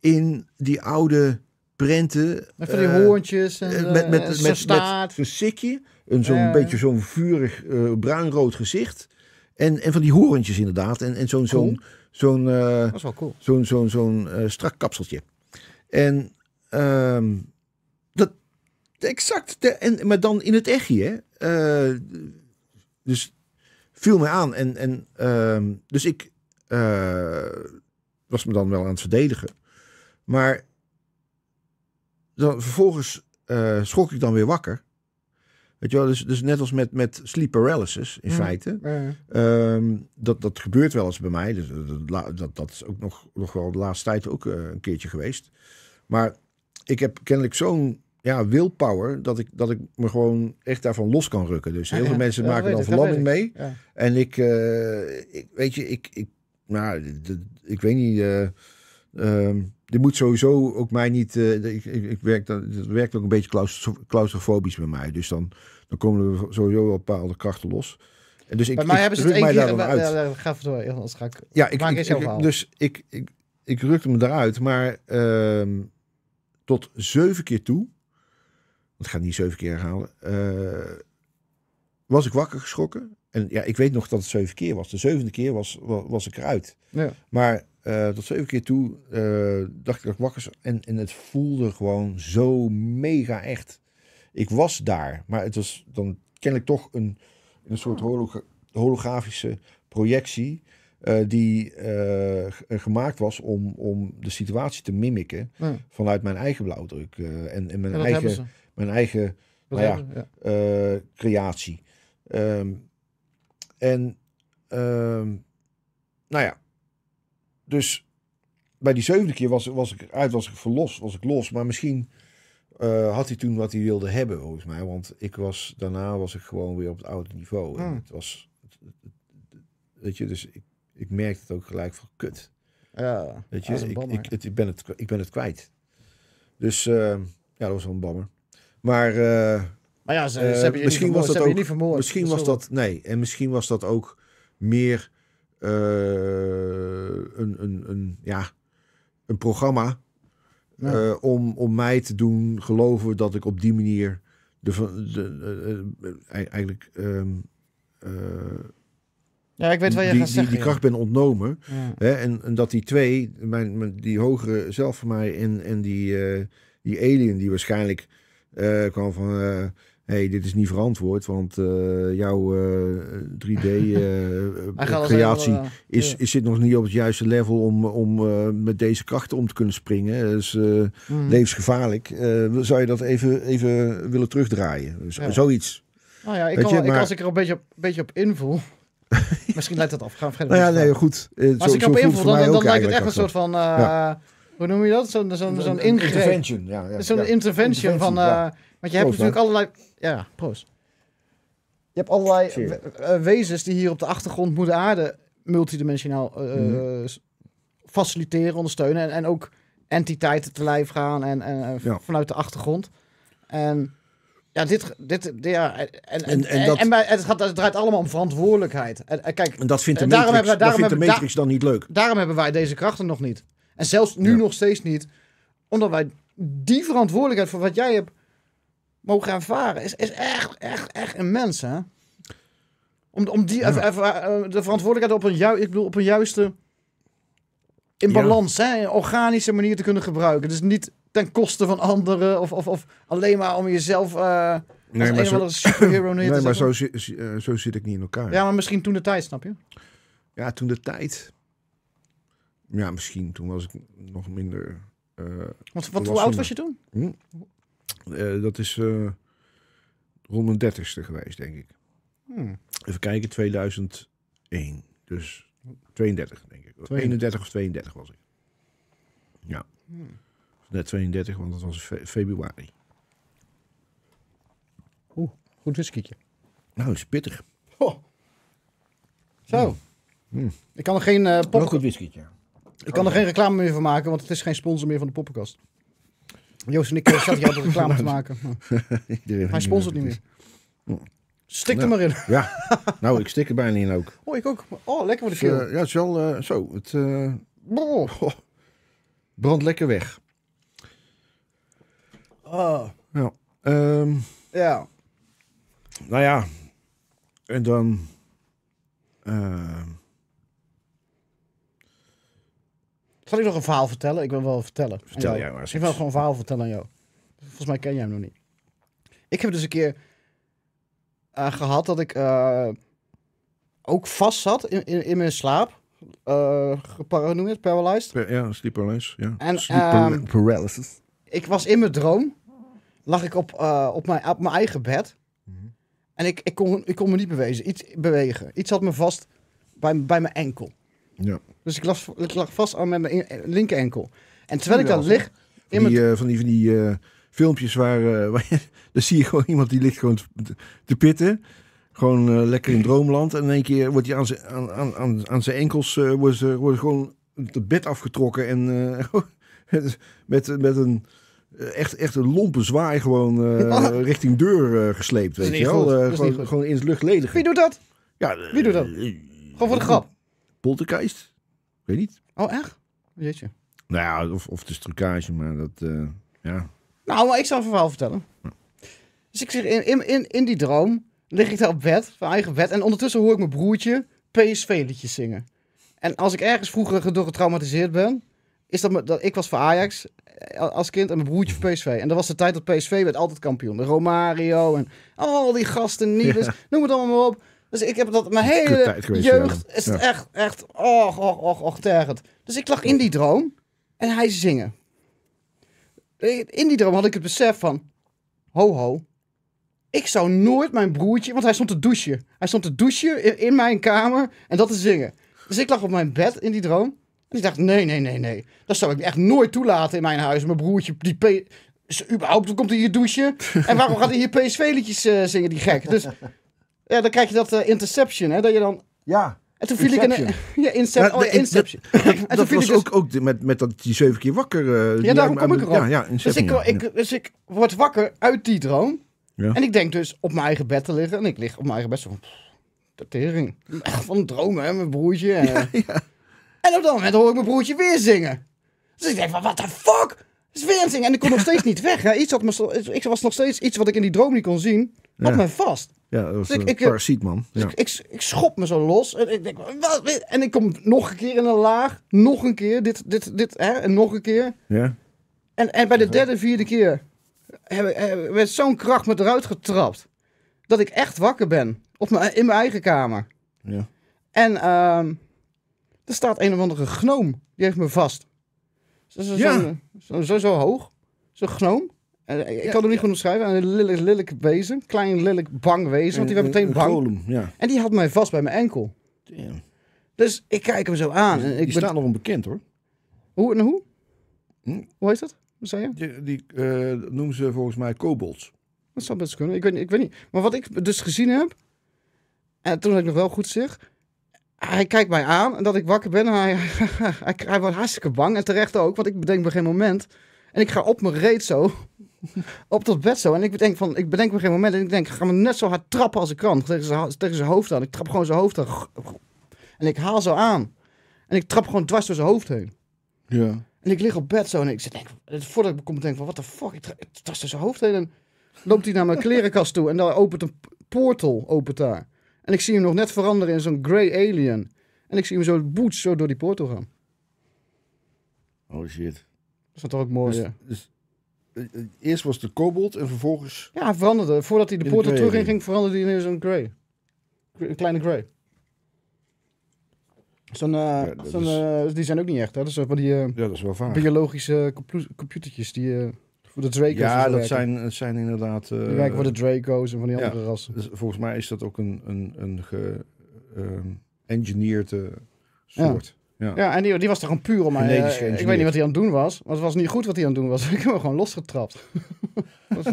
in die oude prenten. Met van die eh, hoortjes eh, eh, en met, met, met, met, een sikje, een zo'n beetje zo'n vurig bruinrood gezicht. En, en van die horentjes inderdaad. En, en zo'n zo'n zo'n zo'n zo'n strak kapseltje. En ehm, dat exact. De, en, maar dan in het echtje. Hè? Uh, dus viel me aan. En, en, ehm, dus ik was me dan wel aan het verdedigen. Maar dan, vervolgens uh, schrok ik dan weer wakker. Weet je wel, dus, dus net als met, met sleep paralysis in mm. feite. Ehm, dat, dat gebeurt wel eens bij mij. Dus, eh, dat, dat, dat is ook nog, nog wel de laatste tijd ook eh, een keertje geweest. Maar ik heb kennelijk zo'n ja, willpower dat ik, dat ik me gewoon echt daarvan los kan rukken. Dus heel veel mensen maken dan verlamming mee. En ik, ik, weet je, ik, ik, nou, ik weet niet. Ehm, die moet sowieso ook mij niet. Uh, ik, ik, ik, werk dan, het werkt ook een beetje claustrofobisch bij mij. Dus dan, dan komen er sowieso wel bepaalde krachten los. En dus ik, bij mij hebben ze het één keer. ga uit. ga door, ik. Ja, ik, maak ik, ik dus ik, ik, ik rukte me daaruit, maar ehm, tot zeven keer toe. Dat ga niet zeven keer herhalen. Eh, was ik wakker geschrokken. En ja, ik weet nog dat het zeven keer was. De zevende keer was, was, was ik eruit. Ja. Maar eh, tot zeven keer toe eh, dacht ik dat ik wakker was. En, en het voelde gewoon zo mega echt. Ik was daar, maar het was dan kennelijk toch een, een soort holografische projectie. Eh, die gemaakt was om, om de situatie te mimiken vanuit mijn eigen blauwdruk en, en, mijn eigen, mijn eigen nou ja, creatie. Ehm, en ehm, nou ja, dus bij die zevende keer was, was ik uit, was ik verlost, was ik los. Maar misschien eh, had hij toen wat hij wilde hebben, volgens mij. Want ik was, daarna was ik gewoon weer op het oude niveau. En hmm. het was, weet je, dus ik, ik merkte het ook gelijk van kut. Ja, weet je, ik, ik, ik, ben het, ik ben het kwijt. Dus eh, ja, dat was wel een bammer. Maar, eh, maar ja, ze, ze hebben je misschien was dat ook, Misschien was dat, nee, en misschien was dat ook meer eh, een, een, een, ja, een programma eh, om, om mij te doen geloven dat ik op die manier de, de, eh, eigenlijk. Ehm, ja, ik weet wat je die, gaat zeggen, die kracht ben ontnomen. Hè? En, en, dat die twee, mijn, die hogere zelf van mij en, en die, die alien die waarschijnlijk kwam van hey, dit is niet verantwoord, want uh, jouw 3D-creatie eh, eh, is, is, zit nog niet op het juiste level om, om met deze krachten om te kunnen springen. Dat is mm. levensgevaarlijk. zou je dat even, even willen terugdraaien? Zoiets. Nou ja, ik kan, ik, als ik er een beetje op, een beetje op invoel, misschien let dat af. Gaan verder. Nou ja, nee, goed. als ik op invoel, dan, dan, lijkt het echt een soort van... Hoe noem je dat? Zo'n zo, zo'n ingreep. Intervention. Ja, Zo'n intervention, intervention, van... Want je hebt natuurlijk allerlei... Ja, proost. Je hebt allerlei eh, wezens die hier op de achtergrond moeten aarde multidimensionaal eh, eh, mhm. faciliteren, ondersteunen. En, en ook entiteiten te lijf gaan en, en vanuit de achtergrond. En ja, dit, dit, ja, en, en, en, dat, en het, gaat, het draait allemaal om verantwoordelijkheid. En, kijk, en dat vindt de Matrix, daarom, vindt de Matrix dan niet leuk. Daarom hebben wij deze krachten nog niet. En zelfs nu nog steeds niet, omdat wij die verantwoordelijkheid voor wat jij hebt mogen ervaren, is, is echt, echt, echt immens, hè? Om, om die eh, de verantwoordelijkheid op een, ju ik bedoel, op een juiste... In balans, hè? organische manier te kunnen gebruiken. Dus niet ten koste van anderen of, of, of alleen maar om jezelf... Uh, nee, maar zo, superhero neer nee, maar zo, zo, zit ik niet in elkaar. Ja, maar misschien toen de tijd, snap je? Ja, toen de tijd. Ja, misschien. Toen was ik nog minder... Eh, want wat, hoe oud was je toen? Hm? Uh, dat is uh, rond mijn dertigste geweest, denk ik. Hmm. Even kijken, 2001. Dus 32, denk ik. 32. 31 of 32 was ik. Ja. Hmm. Net 32, want dat was fe februari. Oeh, goed whiskietje. Nou, is pittig. Oh. Zo. Hmm. hmm. Ik kan er geen... Uh, eh, pop... goed whiskietje. Ik kan er geen reclame meer van maken, want het is geen sponsor meer van de poppenkast. Joost en ik zaten hier altijd reclame te maken. Hij sponsort niet meer. Mm. Stik er nou, maar in. ja, nou, ik stik er bijna in ook. Oh, ik ook. Oh, lekker voor de keel. Eh, ja, het is wel zo. Het uh, brandt lekker weg. Oh. Ja. Um, ja. Nou ja. En dan... Uh, Zal ik nog een verhaal vertellen? Ik wil wel vertellen. Vertel jij maar eens. Ik wil gewoon een verhaal vertellen aan jou. Volgens mij ken jij hem nog niet. Ik heb dus een keer eh, gehad dat ik eh, ook vast zat in, in, mijn slaap. Uh, geparanoid, paralyzed. ja, sleep paralysis. Ja. En, sleep ehm, paralysis. Ik was in mijn droom. Lag ik op, op, mijn, op mijn eigen bed. Mhm. En ik, ik, kon, ik kon me niet bewegen. Iets, bewegen. Iets had me vast bij, bij mijn enkel. Ja. Dus ik, ik lag vast aan mijn eh, linker enkel. En terwijl ik daar lig... In mijn... Eh, van die, van die eh, filmpjes waar, uh, waar dan zie je gewoon iemand die ligt gewoon te, pitten. Gewoon lekker in droomland. En in één keer wordt hij aan zijn aan, aan, aan, enkels wordt, gewoon het bed afgetrokken. En met, met een echt, echt een lompe zwaai gewoon ah. richting deur gesleept. Weet je wel? gewoon, gewoon in het luchtledig. Wie doet dat? Ja, Wie doet dat? Gewoon voor de grap. Poltergeist? Ik weet niet. Oh, echt? je. Nou ja, of, of de trucage, maar dat, eh, ja. Nou, maar ik zal een verhaal vertellen. Dus ik zeg, in, in, in die droom lig ik daar op bed, mijn eigen bed. En ondertussen hoor ik mijn broertje PSV-liedjes zingen. En als ik ergens vroeger door getraumatiseerd ben, is dat, me, dat ik was voor Ajax eh, als kind en mijn broertje voor PSV. En dat was de tijd dat PSV werd altijd kampioen. De Romario en al die gasten, nieuws. noem het allemaal maar op. Dus ik heb dat mijn hele jeugd is echt, echt, och, och, och, och, tergend. Dus ik lag in die droom en hij zingen. In die droom had ik het besef van, ho ho, ik zou nooit mijn broertje, want hij stond te douchen. Hij stond te douchen in, mijn kamer en dat te zingen. Dus ik lag op mijn bed in die droom. En ik dacht, nee, nee, nee, nee. Dat zou ik echt nooit toelaten in mijn huis. Mijn broertje, die pe überhaupt, komt hij hier douchen? En waarom gaat hij hier psv eh, zingen, die gek? Dus ja, dan krijg je dat eh, interception, hè? Dat je dan... Ja. En toen viel ik in... Ja, oh, Inception. Dat, en dat was dus... ook, ook met, met dat die zeven keer wakker... Uh, ja, daarom kom ik erop. Ja, dus, ik, Ik, dus ik word wakker uit die droom. Ja. En ik denk dus op mijn eigen bed te liggen. En ik lig op mijn eigen bed zo van... tering. van een droom, hè? Mijn broertje. En, eh. ja, en op dat moment hoor ik mijn broertje weer zingen. Dus ik denk van, what the fuck? is weer zingen. En ik kon nog steeds niet weg. Hè? Iets had me, ik was nog steeds iets wat ik in die droom niet kon zien. Op mij vast. Ja, dat een eh, eh, parasiet, man. Dus ik, ik, ik, schop me zo los. En ik, denk, wat? en ik kom nog een keer in een laag. Nog een keer. Dit, dit, dit. Hè, en nog een keer. Ja. En, en bij de derde, vierde keer werd zo'n kracht me eruit getrapt. Dat ik echt wakker ben. Op mijn, in mijn eigen kamer. Ja. En ehm, er staat een of andere gnoom. Die heeft me vast. Zo, zo, ja. zo, zo, zo hoog. Zo'n gnoom. Eh, ik kan hem niet goed omschrijven. Een lelijk, wezen. Klein, lelijk, bang wezen. Want die werd meteen bang. ja. En die had mij vast bij mijn enkel. Dus ik kijk hem zo aan. En ik die ben... staat nog onbekend hoor. Hoe en hoe? Hm? Hoe heet dat? Wat zei je? Die, die eh, noemen ze volgens mij kobolds. Dat zou best kunnen. Ik weet, ik weet niet. Maar wat ik dus gezien heb, en toen had ik nog wel goed zeg, hij kijkt mij aan en dat ik wakker ben. Hij, hij, hij, wordt hartstikke bang en terecht ook, want ik bedenk me geen moment. En ik ga op mijn reet zo op dat bed zo. En ik bedenk, van, ik bedenk op geen moment en ik denk, ik ga me net zo hard trappen als ik kan. Tegen zijn, hoofd aan. Ik trap gewoon zijn hoofd aan. En ik haal zo aan. En ik trap gewoon dwars door zijn hoofd heen. Ja. En ik lig op bed zo en ik denk, voordat ik kom, denk van, wat de fuck? Ik dwars door zijn hoofd heen. En loopt hij naar mijn klerenkast toe en daar opent een portal, opent daar. En ik zie hem nog net veranderen in zo'n grey alien. En ik zie hem zo boots zo door die portal gaan. Oh shit. Dat is toch ook mooi, dus- ja. Dus- eh, eerst was de kobold en vervolgens... Ja, veranderde. Voordat hij de poort poorten terug ging, veranderde hij in zo'n grey. Een kleine grey. Zo'n, eh, eh, die zijn ook niet echt, hè? Dat die ja, dat is wel vaag. biologische computertjes die voor de Draco's Ja, dus dat zijn, zijn inderdaad... die voor de Draco's en van die andere rassen. Dus volgens mij is dat ook een, een, een ge-engineerde ehm, soort. Ja. ja, en die, die was toch een puur om mij. Uh, eh, ik weet niet wat hij aan het doen was. Maar het was niet goed wat hij aan het doen was. Ik heb hem gewoon losgetrapt. dat, is,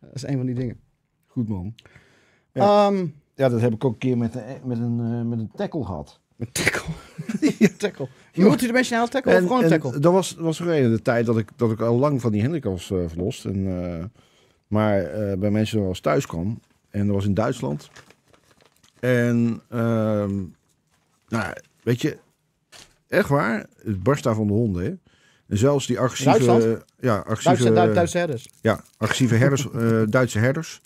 dat is een van die dingen. Goed man. Ja, ehm, ja dat heb ik ook een keer met, eh, met, een, eh, met een tackle gehad. Een tackle. ja, tackle. Multidimensionaal tackle of gewoon een tackle? dat was, was reden de tijd dat ik, dat ik al lang van die Hendrik was verlost. En, maar bij mensen als thuis kwam. En dat was in Duitsland. En ehm, nou, weet je, Echt waar? Het barst daar van de honden. Hè? En zelfs die agressieve... Ja, agressieve... Duitse, herders. Ja, agressieve herders, eh, Duitse herders.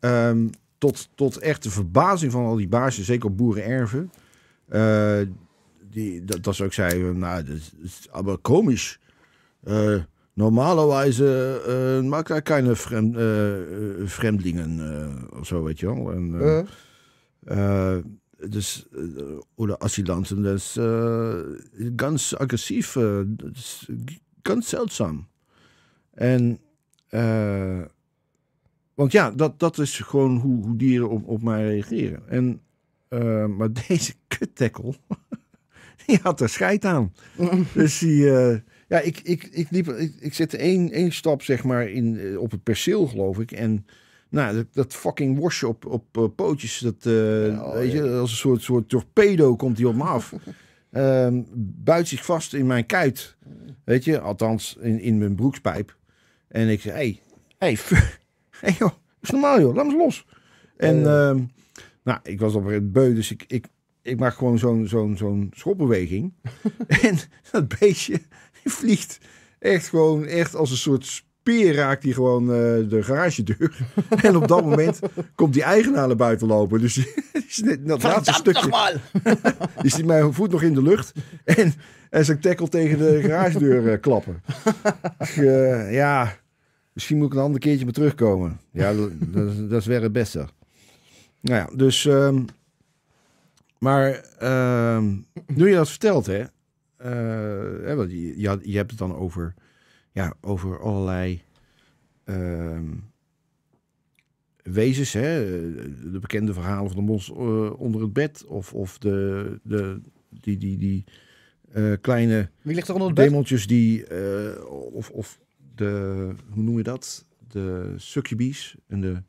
Ehm, tot, tot echt de verbazing van al die baasjes, zeker op boerenerven. Uh, die, dat, dat ze ook zeiden, eh, nou, dat is aber komisch. Uh, maak uh, maakt hij keine vreemdelingen of zo, weet je wel. En, dus, eh, oder Asylanten, is ist eh, ganz agressief, eh, ganz zeldzaam. En, want ja, dat, dat is gewoon hoe, hoe dieren op, op mij reageren. En, maar deze kuttekkel die had er scheid aan. dus die, ja, ik, ik, ik, liep, ik, ik zette één, één stap zeg maar in, op het perceel, geloof ik. En nou, dat, fucking wasje op, op eh, pootjes, dat, eh, oh, weet je, als een soort, soort torpedo komt hij op me af. um, buit zich vast in mijn kuit, weet je, althans in, in mijn broekspijp. En ik zei, hé, hé, hé joh, is normaal joh, laat me los. En ehm, nou, ik was op het beu, dus ik, ik, ik maak gewoon zo'n zo'n zo'n schopbeweging. en dat beestje vliegt echt gewoon echt als een soort peer raakt hij gewoon eh, de garagedeur. en op dat moment komt die eigenaar naar buiten lopen. Dus dat laatste stukje. Je ziet mijn voet nog in de lucht. En, en zijn tackle tegen de garagedeur eh, klappen. Dus, ja, misschien moet ik een ander keertje maar terugkomen. Ja, dat, dat is weer het beste. Nou ja, dus. Ehm, maar ehm, nu je dat vertelt, hè. je, je hebt het dan over ja, over allerlei ehm, wezens. Hè? De bekende verhalen van de monster eh, onder het bed. Of, of de, de, die, die, die eh, kleine Wie demontjes die... Eh, of, of de, hoe noem je dat? De succubies en de...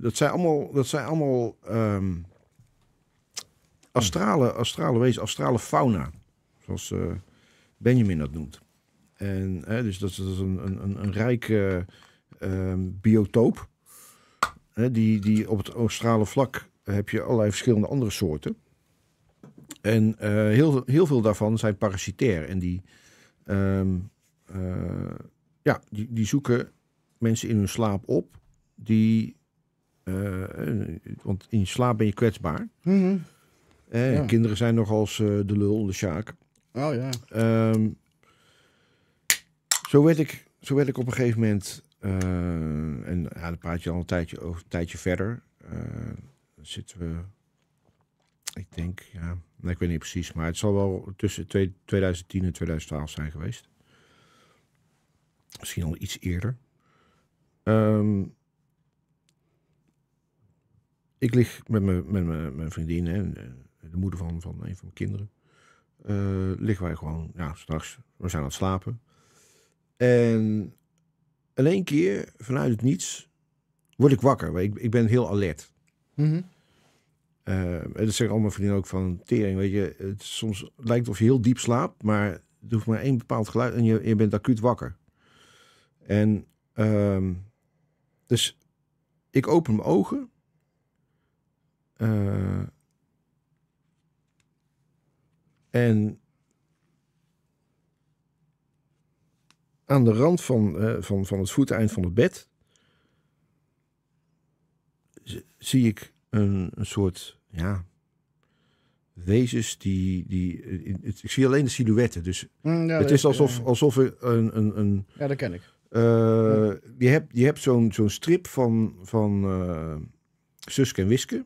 dat zijn allemaal, dat zijn allemaal ehm, astrale, astrale wezens, astrale fauna. Zoals Benjamin dat noemt. En, hè, dus dat is, dus een, een, een rijke ehm, biotoop. Hè, die, die op het australe vlak heb je allerlei verschillende andere soorten. En eh, heel, heel veel daarvan zijn parasitair. En die, ehm, eh, ja, die, die zoeken mensen in hun slaap op. Die, eh, want in je slaap ben je kwetsbaar. eh, Kinderen zijn nog als de lul, de sjaak. Oh ja. Um, zo werd ik, zo werd ik op een gegeven moment, eh, en ja, dan praat je al een tijdje, over, een tijdje verder. Uh, zitten we, ik denk, ja, nee, nou, ik weet niet precies, maar het zal wel tussen 2010 en 2012 zijn geweest. Misschien al iets eerder. Ehm, ik lig met mijn, met mijn, mijn vriendin en de, moeder van, van een van mijn kinderen. Uh, liggen wij gewoon, ja, straks, we zijn aan het slapen. En in één keer, vanuit het niets, word ik wakker. Ik, ik ben heel alert. Mhm. Eh, dat zeggen allemaal vrienden ook van tering. Weet je, het soms lijkt of je heel diep slaapt, maar er hoeft maar één bepaald geluid en je, je bent acuut wakker. En ehm, dus ik open mijn ogen. Eh, en aan de rand van, eh, van, van het voeteind van het bed zie ik een, een soort ja, wezens die, die. Ik zie alleen de silhouetten. Dus mm, het is alsof, eh, alsof een, een, een. Ja, dat ken ik. Eh, je hebt, je hebt zo'n zo'n strip van, van uh, Suske en Wiske.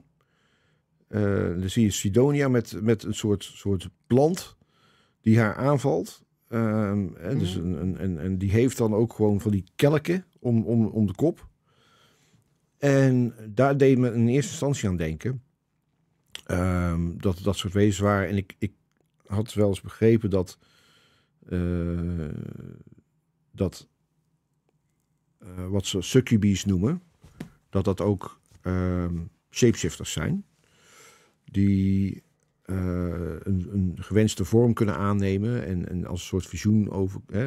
Uh, dan zie je Sidonia met, met een soort, soort plant die haar aanvalt. Um, ehm, en, dus een, een, en die heeft dan ook gewoon van die kelken om, om, om de kop. En daar deed me in eerste instantie aan denken. Ehm, dat dat soort wezens waren. En ik, ik had wel eens begrepen dat. Eh, dat. Eh, wat ze succubies noemen. Dat dat ook ehm, shapeshifters zijn. Die uh, een, een, gewenste vorm kunnen aannemen en, en als een soort visioen over, uh,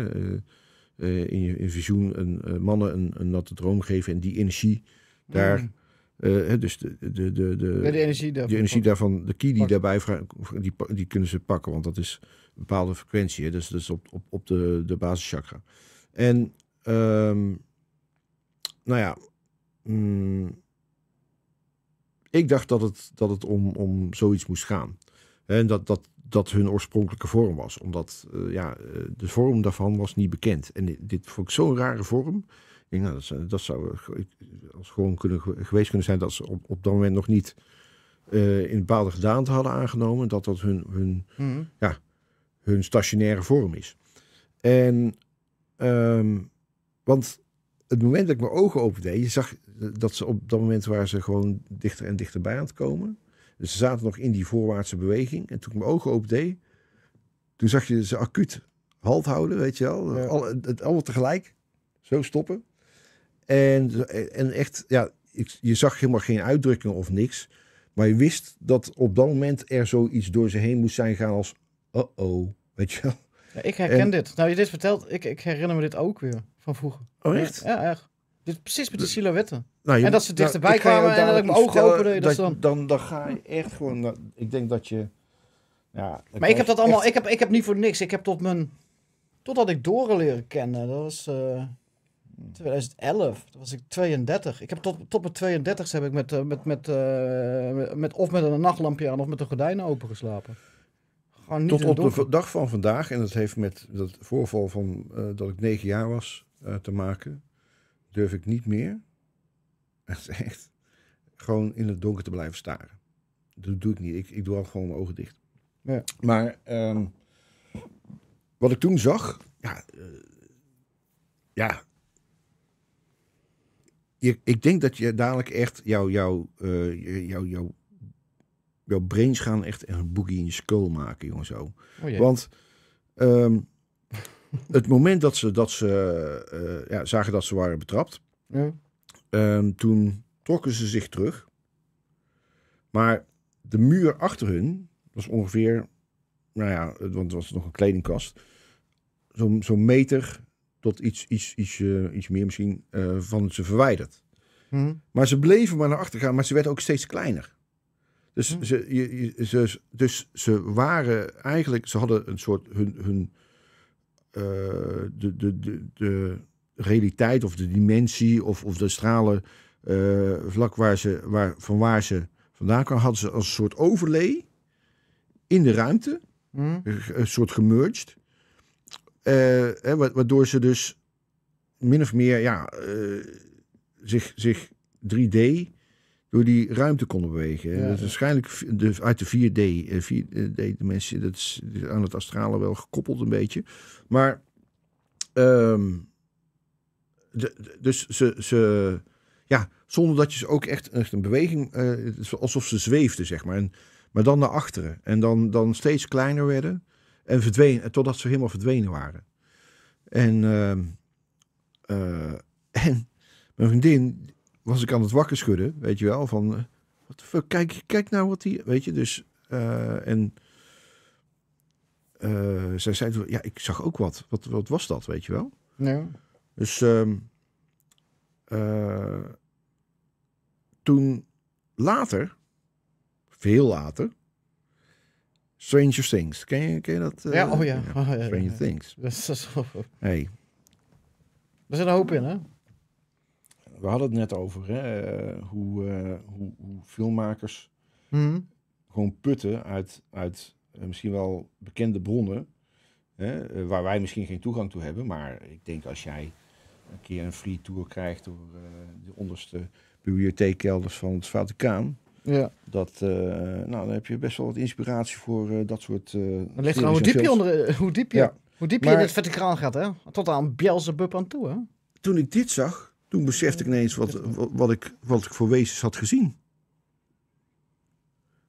uh, in je in visioen een, mannen een, een, natte droom geven en die energie mm. daar. dus de, de, de, de, de energie, daarvan, de energie daarvan, de ki die daarbij die, die kunnen ze pakken, want dat is een bepaalde frequentie. Hè? Dus dus op, op, op de, de basischakra. En um, nou ja, mm, ik dacht dat het, dat het om, om zoiets moest gaan. En dat, dat, dat hun oorspronkelijke vorm was. Omdat eh, ja, eh, de vorm daarvan was niet bekend. En dit, vond ik zo'n rare vorm. Ik denk, dat, nou, dat zou als gewoon kunnen, geweest kunnen zijn dat ze op, op dat moment nog niet uh, in bepaalde gedaante hadden aangenomen. Dat dat hun, hun, mhm. ja, hun stationaire vorm is. En, ehm, want het moment dat ik mijn ogen opendeed, je zag dat ze op dat moment waren ze gewoon dichter en dichterbij aan het komen. Dus ze zaten nog in die voorwaartse beweging. En toen ik mijn ogen deed, toen zag je ze acuut halt houden, weet je wel. het, allemaal tegelijk. Zo stoppen. En, en echt, ja, je zag helemaal geen uitdrukkingen of niks. Maar je wist dat op dat moment er zoiets door ze heen moest zijn gaan als... oh oh weet je wel. ik herken dit. Nou, je dit vertelt, ik, ik herinner me dit ook weer van vroeger. Oh, echt? Ja, echt. Dit, precies met de silhouetten. Nou, en dat ze dichterbij nou, kwamen en dat ik mijn ogen opende. Dat dan... Dan, dan ga je echt gewoon... Ik denk dat je... Ja, maar ik heb dat allemaal... Ik, heb, ik heb niet voor niks. Ik heb tot mijn... Totdat ik Doren leren kennen. Dat was... 2011, eh, toen was ik 32. Ik heb tot, tot mijn 32 heb ik met, eh, met, eh, met, met, of met een nachtlampje aan of met de gordijnen open geslapen. Niet tot op de dag van vandaag, en dat heeft met dat voorval van dat ik negen jaar was te maken durf ik niet meer. Dat is echt gewoon in het donker te blijven staren. Dat doe ik niet. Ik, ik doe al gewoon mijn ogen dicht. Ja. Maar ehm, wat ik toen zag, ja, eh, ja. Je, ik denk dat je dadelijk echt jouw jouw uh, eh, jou, brains gaan echt een boogie in je skull maken, jongen. Zo. Oh, Want ehm, het moment dat ze, dat ze eh, ja, zagen dat ze waren betrapt, ja. Ehm, toen trokken ze zich terug. Maar de muur achter hun was ongeveer, nou ja, want het was nog een kledingkast, zo'n zo meter tot iets, iets, iets, eh, iets meer misschien uh, van ze verwijderd. Hm. Maar ze bleven maar naar achter gaan, maar ze werden ook steeds kleiner. Dus, hm. ze, ze, dus ze waren eigenlijk, ze hadden een soort hun, hun eh, de, de, de, de realiteit of de dimensie of, of de stralen eh, vlak waar ze, waar, van waar ze vandaan kwamen, hadden ze als een soort overlay in de ruimte, hmm. een soort gemerged, eh, waardoor ze dus min of meer ja, zich, zich 3D door die ruimte konden bewegen. dat is waarschijnlijk de, uit de 4D, 4D-dimensie. Eh, eh, dat is aan het astrale wel gekoppeld een beetje. Maar, ehm, de, dus ze, ze, ja, zonder dat je ze ook echt, echt een beweging, eh, alsof ze zweefden, zeg maar. En, maar dan naar achteren. En dan, dan steeds kleiner werden. En verdwenen, totdat ze helemaal verdwenen waren. En, ehm, en mijn vriendin, was ik aan het wakker schudden, weet je wel, van eh, wat fuck, kijk, kijk nou wat die, weet je, dus eh, en eh, zij zei, ja, ik zag ook wat. wat, wat was dat, weet je wel? Ja. Dus ehm, toen later, veel later, Stranger Things, ken je, dat? Oh ja, oh ja. oh, ja Stranger Things. Dat is, zo. Hey. Er zit een hoop in, hè? we hadden het net over hè, eh, hoe, eh, hoe, hoe, filmmakers mhm. gewoon putten uit, uit eh, misschien wel bekende bronnen. Hè, waar wij misschien geen toegang toe hebben. Maar ik denk als jij een keer een free tour krijgt door de onderste bibliotheekkelders van het Vaticaan. Ja. Dat, nou, dan heb je best wel wat inspiratie voor dat soort. Dan ligt gewoon hoe diep je, onder, hoe diep je, hoe diep je in het Vaticaan gaat, hè? Tot aan Beelzebub aan toe, hè? Toen ik dit zag, toen besefte ik ineens wat, wat, ik, wat ik voor wezens had gezien.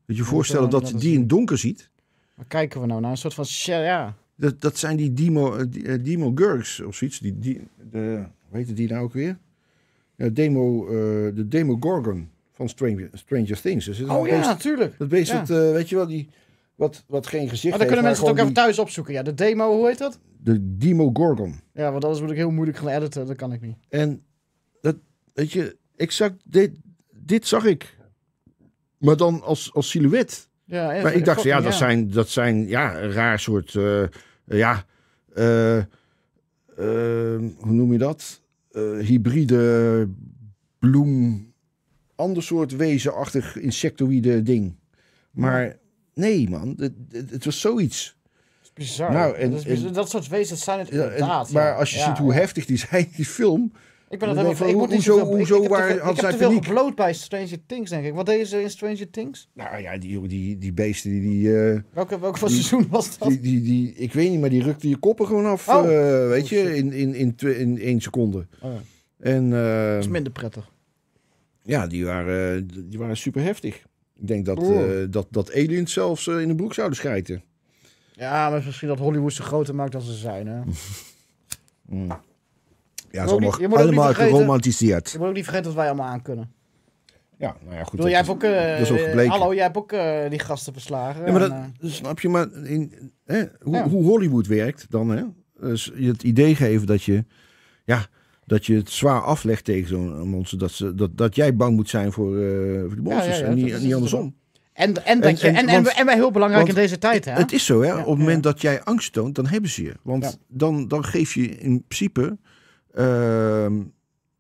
Moet je je voorstellen dat je die in donker ziet? Maar kijken we nou naar een soort van... Ja. Dat, dat zijn die Demo, eh, Demo eh, Gurgs of zoiets. Die, die, de, hoe heet die nou ook weer? Ja, demo, uh, de Demogorgon van Stranger, Stranger Things. oh ja, natuurlijk. Dat beest ja. weet je wel, die, wat, wat geen gezicht heeft. Maar dan kunnen mensen het ook even thuis opzoeken. Ja, de demo, hoe heet dat? De gorgon. Ja, want anders moet ik heel moeilijk gaan editen. Dat kan ik niet. En Weet je, exact dit, dit zag ik. Maar dan als, als silhouet. Ja, maar ik dacht, ja, dat, Zijn, dat zijn ja, een raar soort. Eh, ja, eh, ehm, hoe noem je dat? Eh, hybride bloem. Ander soort wezenachtig insectoïde ding. Maar nee, man, het, het, was zoiets. Dat bizar. Nou, en, dat, soort wezens zijn het inderdaad. En, maar als je ziet hoe heftig die zijn, die film. Ik ben het helemaal van, ik moet niet hoezo, waar had zij paniek? Ik heb bij Stranger Things, denk ik. Wat deden ze in Stranger Things? Nou ja, die, die, die beesten die... die eh, welke, welke seizoen was dat? Die, die, die, ik weet niet, maar die rukten je koppen gewoon af, oh. eh, weet je, oh, in, in, in, in één seconde. Oh, ja. en, uh, dat is minder prettig. Ja, die waren, die waren super heftig. Ik denk dat, dat, dat aliens zelfs in de broek zouden schijten. Ja, maar misschien dat Hollywood ze groter maakt dan ze zijn, hè? mm. Ja, is allemaal, niet, allemaal geromantiseerd. Je moet ook niet vergeten wat wij allemaal aan kunnen. Ja, nou ja, goed. Bedoel, jij ook, uh, hallo, jij hebt ook eh, die gasten verslagen. maar en, eh, dus snap je maar in, hè, hoe, hoe, Hollywood werkt dan. Hè? Dus je het idee geven dat je, ja, dat je het zwaar aflegt tegen zo'n monster. Dat, ze, dat, dat jij bang moet zijn voor, voor die monsters ja, en niet, niet andersom. En, en, dat je, en, en, wij heel belangrijk in deze tijd. Hè? Het is zo, hè? op het moment dat jij angst toont, dan hebben ze je. Want dan, dan geef je in principe Ehm,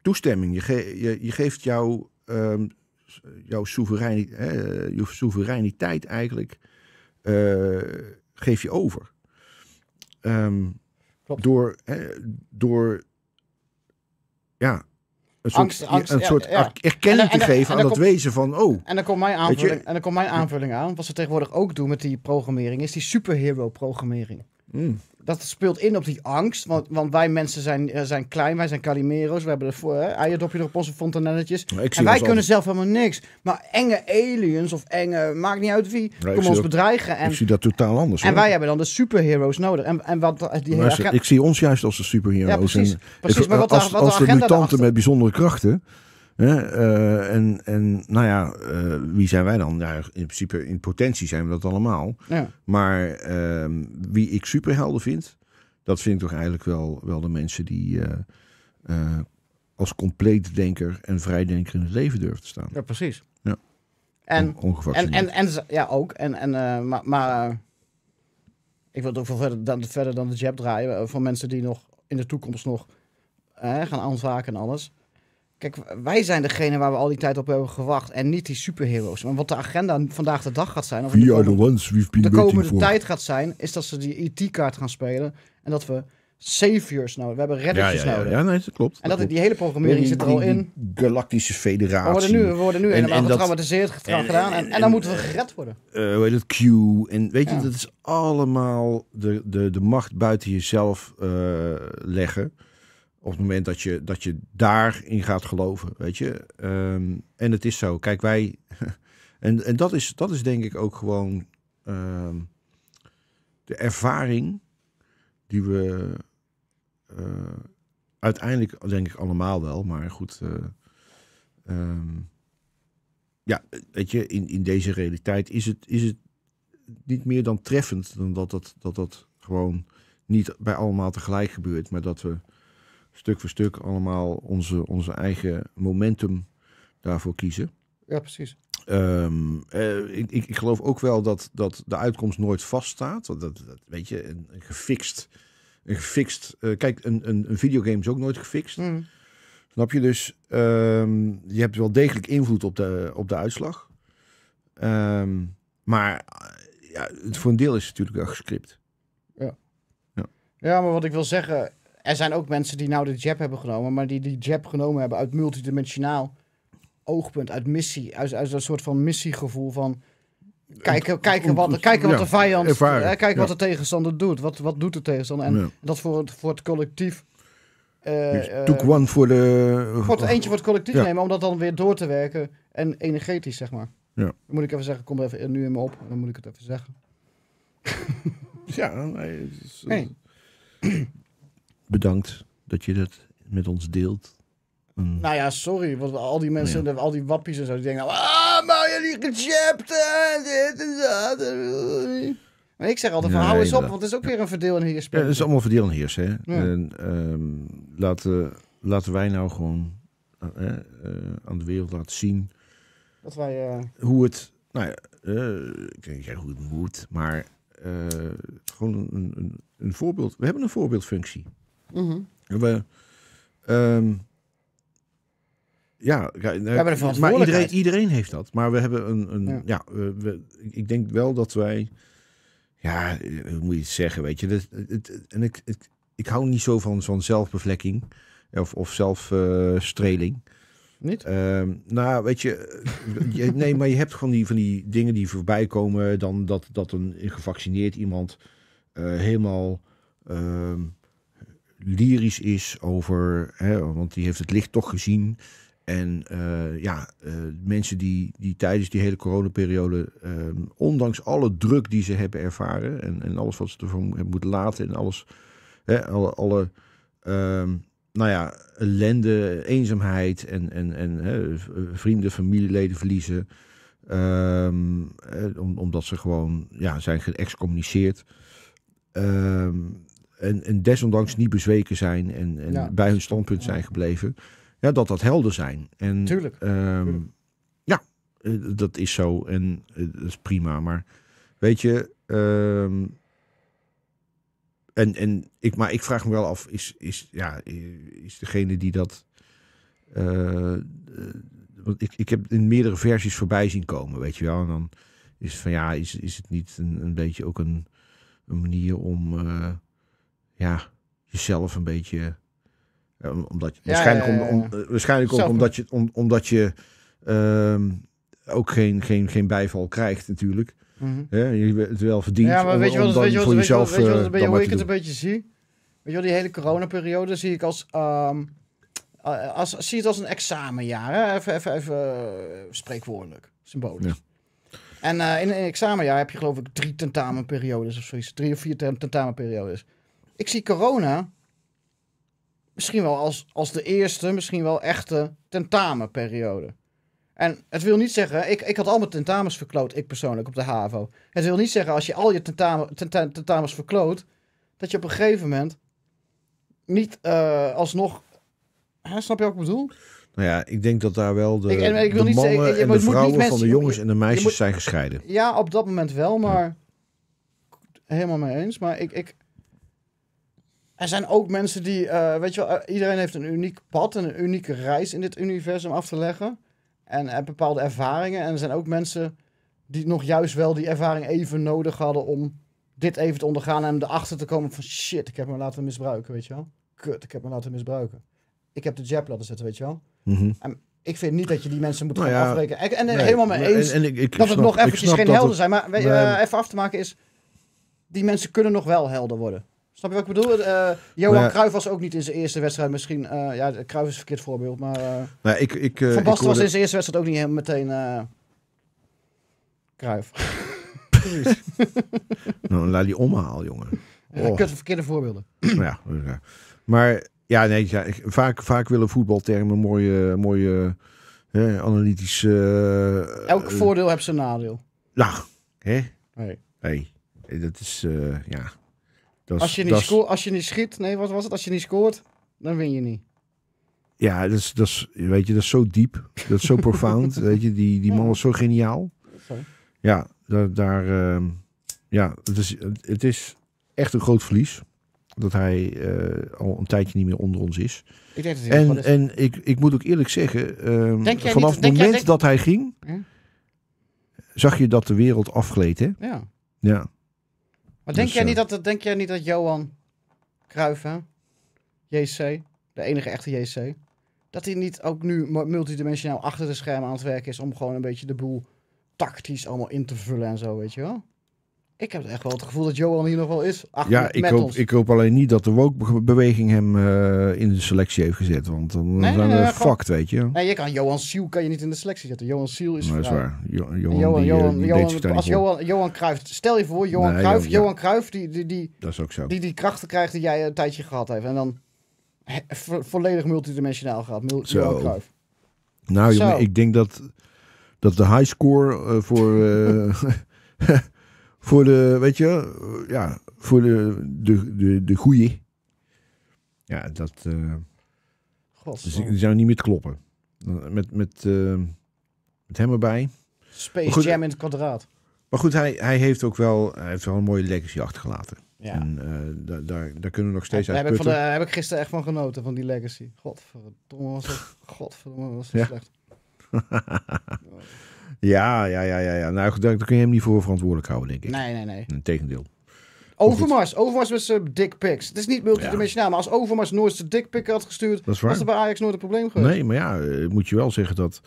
toestemming. Je, je, geeft ehm, jouw, jouw soevereiniteit, hè, je soevereiniteit eigenlijk eh, geef je over. Ehm, door, hè, door ja, een soort, erkenning te geven aan dat wezen van, oh. En dan komt mijn aanvulling, en dan komt mijn aanvulling aan. Wat ze tegenwoordig ook doen met die programmering is die superhero-programmering. Mm dat speelt in op die angst. Want, want wij mensen zijn, eh, zijn klein, wij zijn Calimero's. We hebben ervoor eierdopje op onze fontanelletjes. en wij kunnen zelf helemaal niks. Maar enge aliens of enge, maakt niet uit wie, Kom komen ons bedreigen. En, ik zie dat totaal anders. En wij hebben dan de superheroes nodig. En, en wat, eh, die Ik zie ons juist als de superheros. precies. maar wat, eh, als, de, mutanten met bijzondere krachten... Eh, en, en nou ja, eh, wie zijn wij dan? Ja, in principe, in potentie zijn we dat allemaal. Ja. Maar ehm, wie ik superhelden vind, dat vind ik toch eigenlijk wel, wel de mensen die eh, als compleet denker en vrijdenker in het leven durven te staan. Ja, precies. Ja. En, en, en, ja, ook. En, en, maar maar ik wil het ook veel verder dan, verder dan de jab draaien. voor mensen die nog in de toekomst nog gaan aanvaken en alles. Kijk, wij zijn degene waar we al die tijd op hebben gewacht. En niet die superheroes. Want wat de agenda vandaag de dag gaat zijn. Of de komende, de komende tijd gaat zijn. Is dat ze die IT-kaart e gaan spelen. En dat we saviors nodig. We hebben redders ja, ja, ja, nodig. nee, dat klopt. En dat, die hele programmering zit er al in. Galactische federatie. We worden nu, we worden nu helemaal getraumatiseerd en, gedaan. En, en, dan moeten we gered worden. Uh, eh, weet het, Q. En weet je, dat is allemaal de, de, de macht buiten jezelf eh, leggen op het moment dat je, dat je daarin gaat geloven, weet je. Ehm, en het is zo. Kijk, wij. En, en dat, is, dat is denk ik ook gewoon ehm, de ervaring die we eh, uiteindelijk, denk ik, allemaal wel. Maar goed. Eh, ehm, ja, weet je, in, in deze realiteit is het, is het niet meer dan treffend dan dat dat, dat, dat gewoon niet bij allemaal tegelijk gebeurt, maar dat we stuk voor stuk allemaal onze, onze eigen momentum daarvoor kiezen. Ja, precies. Ehm, eh, ik, ik, ik, geloof ook wel dat, dat de uitkomst nooit vaststaat. Dat, dat, weet je, een, gefixt. Een gefixt eh, kijk, een, een, een, videogame is ook nooit gefixt. Mm. Snap je? Dus ehm, je hebt wel degelijk invloed op de, op de uitslag. Ehm, maar ja, voor een deel is het natuurlijk wel gescript. Ja. ja. Ja, maar wat ik wil zeggen er zijn ook mensen die nou de jab hebben genomen, maar die die jab genomen hebben uit multidimensionaal oogpunt, uit missie, uit, uit een soort van missiegevoel van kijken, kijken, wat, kijken wat de vijand, ervaren, eh, kijken wat de tegenstander doet, wat, wat doet de tegenstander. En dat voor het, voor het collectief. Uh, eh, ik dus eh, took one voor de. Voor het eentje voor het collectief nemen, om dat dan weer door te werken en energetisch, zeg maar. Ja. moet ik even zeggen, kom er even nu in me op, dan moet ik het even zeggen. ja, nee bedankt dat je dat met ons deelt. Nou ja, sorry. Want al die mensen, al die wappies en zo, die denken... Ah, maar jullie gechapt en dit Maar ik zeg altijd hou eens op, want het is ook weer een verdeel en heers. het is allemaal verdeel en heers, hè. En, ehm, laten, laten wij nou gewoon eh, eh, eh, aan de wereld laten zien... Dat wij... Hoe het... Nou ja, ik weet niet hoe het moet, maar... gewoon een, een, een voorbeeld. We hebben een voorbeeldfunctie. Mm -hmm. We, um, ja, maar iedereen, iedereen heeft dat. Maar we hebben een. een ja, we, ik denk wel dat wij. Ja, hoe moet je het zeggen? Weet je, dat, het, en ik, ik hou niet zo van, van zelfbevlekking of, of zelfstreling. niet? Ehm, nou, weet je, nee, maar je hebt gewoon die, van die dingen die voorbij komen. Dan dat, dat een gevaccineerd iemand eh, helemaal ehm, lyrisch is over, hè, want die heeft het licht toch gezien. En eh, ja, eh, mensen die, die tijdens die hele coronaperiode, uh, ondanks alle druk die ze hebben ervaren en, en alles wat ze ervan hebben moeten laten en alles, hè, alle, alle ehm, nou ja, ellende, eenzaamheid en, en, en hè, vrienden, familieleden verliezen, ehm, omdat ze gewoon ja, zijn geëxcommuniceerd en, en desondanks niet bezweken zijn en, en bij hun standpunt zijn gebleven, ja, dat dat helder zijn. En, Tuurlijk. Ehm, ja, eh, dat is zo en eh, dat is prima. Maar weet je, ehm, en, en ik, maar ik vraag me wel af, is, is, ja, is degene die dat. Eh, want ik, ik heb in meerdere versies voorbij zien komen, weet je wel. En dan is het van ja, is, is het niet een, een beetje ook een, een manier om ja, jezelf een beetje. omdat waarschijnlijk waarschijnlijk ook omdat je, omdat ehm, je ook geen, geen, geen bijval krijgt, natuurlijk. Mhm. je het wel verdiend. Ja, maar om, weet je wat, weet wat, weet hoe ik eh, het een beetje zie? Weet je wel, die hele coronaperiode zie ik als. Ehm, eh, als, zie het als een examenjaar. Hè? Even, even, even eh, spreekwoordelijk, symbolisch. En in een examenjaar heb je geloof ik drie tentamenperiodes of zoiets. Drie of vier tentamenperiodes. Ik zie corona misschien wel als, als de eerste, misschien wel echte tentamenperiode. En het wil niet zeggen, ik, ik had al mijn tentamens verkloot, ik persoonlijk, op de HAVO. Het wil niet zeggen, als je al je tentamen, tentamens verkloot, dat je op een gegeven moment niet eh, alsnog... Hè, snap je wat ik bedoel? Nou ja, ik denk dat daar wel de, ik, wil de niet zeggen, je, de vrouwen van de jongens en de meisjes zijn gescheiden. Ja, op dat moment wel, maar... Helemaal mee eens, maar ik... ik er zijn ook mensen die, eh, weet je wel, eh, iedereen heeft een uniek pad en een unieke reis in dit universum af te leggen. En, bepaalde ervaringen. En er zijn ook mensen die nog juist wel die ervaring even nodig hadden om dit even te ondergaan en erachter te komen van shit, ik heb me laten misbruiken, weet je wel. Kut, ik heb me laten misbruiken. Ik heb de jab laten zetten, weet je wel. Mhm. en ik vind niet dat je die mensen moet nou gaan afbreken. afrekenen. En, helemaal mee eens dat het nog eventjes geen helden zijn. Maar eh, even af te maken is, die mensen kunnen nog wel helder worden. Snap je wat ik bedoel? Uh, Johan ja. Cruijff was ook niet in zijn eerste wedstrijd misschien. Uh, ja, Cruijff is een verkeerd voorbeeld, maar... nou, ik, ik, Van Basten was in zijn eerste wedstrijd ook niet helemaal meteen... Uh, Cruijff. nou, laat die omhaal, jongen. Oh. Ik verkeerde voorbeelden. ja, maar ja, nee, ja, vaak, vaak willen voetbaltermen mooie, mooie hè, analytische... Elk voordeel heeft zijn nadeel. Ja, nou, hè? Nee. Nee, dat is... ja, als, je niet scoort, als je niet schiet, nee, wat was het? Als je niet scoort, dan win je niet. Ja, dat is, dat is, weet je, dat is zo diep. Dat is zo profound. Weet je, die, die man was zo geniaal. Ja, daar, daar ehm, ja, het is, het is echt een groot verlies. Dat hij eh, al een tijdje niet meer onder ons is. Ik denk dat en en ik, ik moet ook eerlijk zeggen, ehm, vanaf het moment dat hij ging, zag je dat de wereld afgleed. Hè? Ja. ja. Maar denk, dus, jij, niet eh, dat, denk jij niet dat Johan Cruijff, JC, de enige echte JC, dat hij niet ook nu multidimensionaal achter de schermen aan het werk is om gewoon een beetje de boel tactisch allemaal in te vullen en zo, weet je wel? Ik heb echt wel het gevoel dat Johan hier nog wel is. Ach, ja, ik hoop, ik hoop alleen niet dat de woke-beweging hem eh, in de selectie heeft gezet. Want dan zijn we fucked, weet je. Nee, je kan Johan Siel kan je niet in de selectie zetten. Johan Siel is. Maar dat is waar. Eh, Johan, Johan, Johan, als Cruijff, stel je voor, Johan nee, Cruijff, Johan, Cruijff die, die, die, dat is ook zo. die die krachten krijgt die jij een tijdje gehad heeft. En dan volledig multidimensionaal gaat. zo. Johan Cruijff. Nou, jongen, ik denk dat, dat de high score eh, voor. Voor de, weet je, ja, voor de, de, de, de goeie. Ja, dat. Uh, eh, God, dus ik zou niet meer kloppen. Met, met, eh, met hem erbij. Space Jam in het kwadraat. Maar goed, hij, hij heeft ook wel, heeft wel een mooie legacy achtergelaten. Ja. En eh, daar, daar, daar, kunnen we nog steeds uitputten uit heb ik, heb ik gisteren echt van genoten, van die legacy. Godverdomme was dat, godverdomme was dat ja. slecht. Ja, ja, ja, ja. ja. Nou, daar, daar kun je hem niet voor verantwoordelijk houden, denk ik. Nee, nee, nee. Integendeel. Overmars. Overmars met zijn dick Het is niet multidimensionaal, maar als Overmars nooit zijn dick had gestuurd, was er bij Ajax nooit een probleem geweest. Nee, maar ja, eh, moet je wel zeggen dat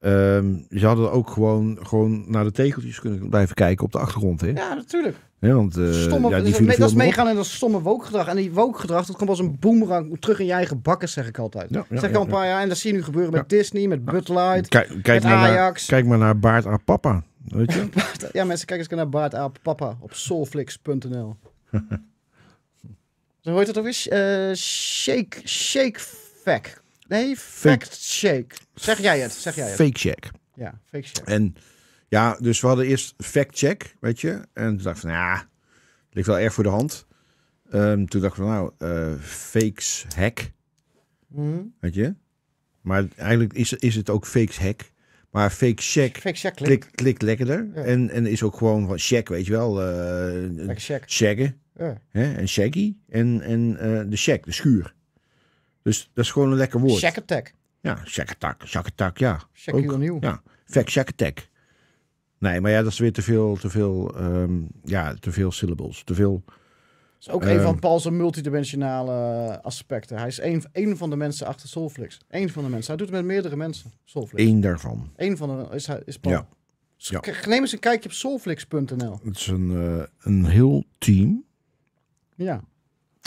ehm, ze hadden ook gewoon, gewoon naar de tegeltjes kunnen blijven kijken op de achtergrond. Hè? Ja, natuurlijk want, eh, stomme, ja, die dat is meegaan in dat stomme wookgedrag. En die wookgedrag, dat komt als een boemerang terug in je eigen bakken, zeg ik altijd. zeg ik al een paar jaar. En dat zie je nu gebeuren met Disney, met Bud Light, kijk, kijk met Ajax. Naar, kijk maar naar Baard aan Papa, weet je? ja, mensen, kijk eens naar Baard aan Papa op soulflix.nl. Hoe heet dat ook eens? Eh, shake, shake fact. Nee, fact fake. shake. Zeg jij het, zeg jij het. Fake shake. Ja, fake shake. En... Ja, dus we hadden eerst fact-check, weet je. En toen dacht ik van, ja, het ligt wel erg voor de hand. Ehm, toen dacht ik van, nou, uh, fakes hack. Mhm. Weet je? Maar eigenlijk is, is het ook fakes hack. Maar fake check, fake klikt klik lekkerder. En, en is ook gewoon van check, weet je wel. Uh, check. Checken. Ja. En shaggy. En, en eh, de check, de schuur. Dus dat is gewoon een lekker woord. Check attack. Ja, check attack. Check attack, ja. Check ook, opnieuw. Ja, fake check attack. Nee, maar ja, dat is weer te veel, te veel, um, ja, te veel syllables. Te veel. is ook een van ehm, Paul's multidimensionale aspecten. Hij is één, van de mensen achter Soulflix. Eén van de mensen. Hij doet het met meerdere mensen. Soulflix. Eén daarvan. Eén van de is, is Paul. Ja. Dus Neem eens een kijkje op soulflix.nl. Het is een, eh, een heel team. Ja.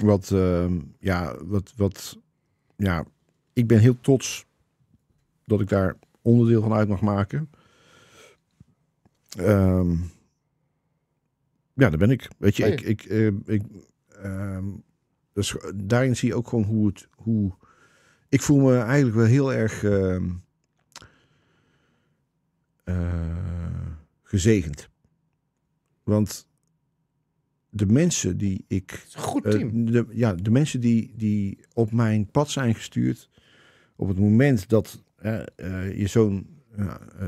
Wat, ehm, ja, wat, wat, ja, ik ben heel trots dat ik daar onderdeel van uit mag maken. Ehm, ja, daar ben ik. Weet je, ik, ik, eh, ik, ehm, dus eh, daarin zie je ook gewoon hoe het, hoe ik voel me eigenlijk wel heel erg ehm, eh, gezegend. Want de mensen die ik. Goed team. de, ja, de mensen die, die op mijn pad zijn gestuurd. op het moment dat je zo'n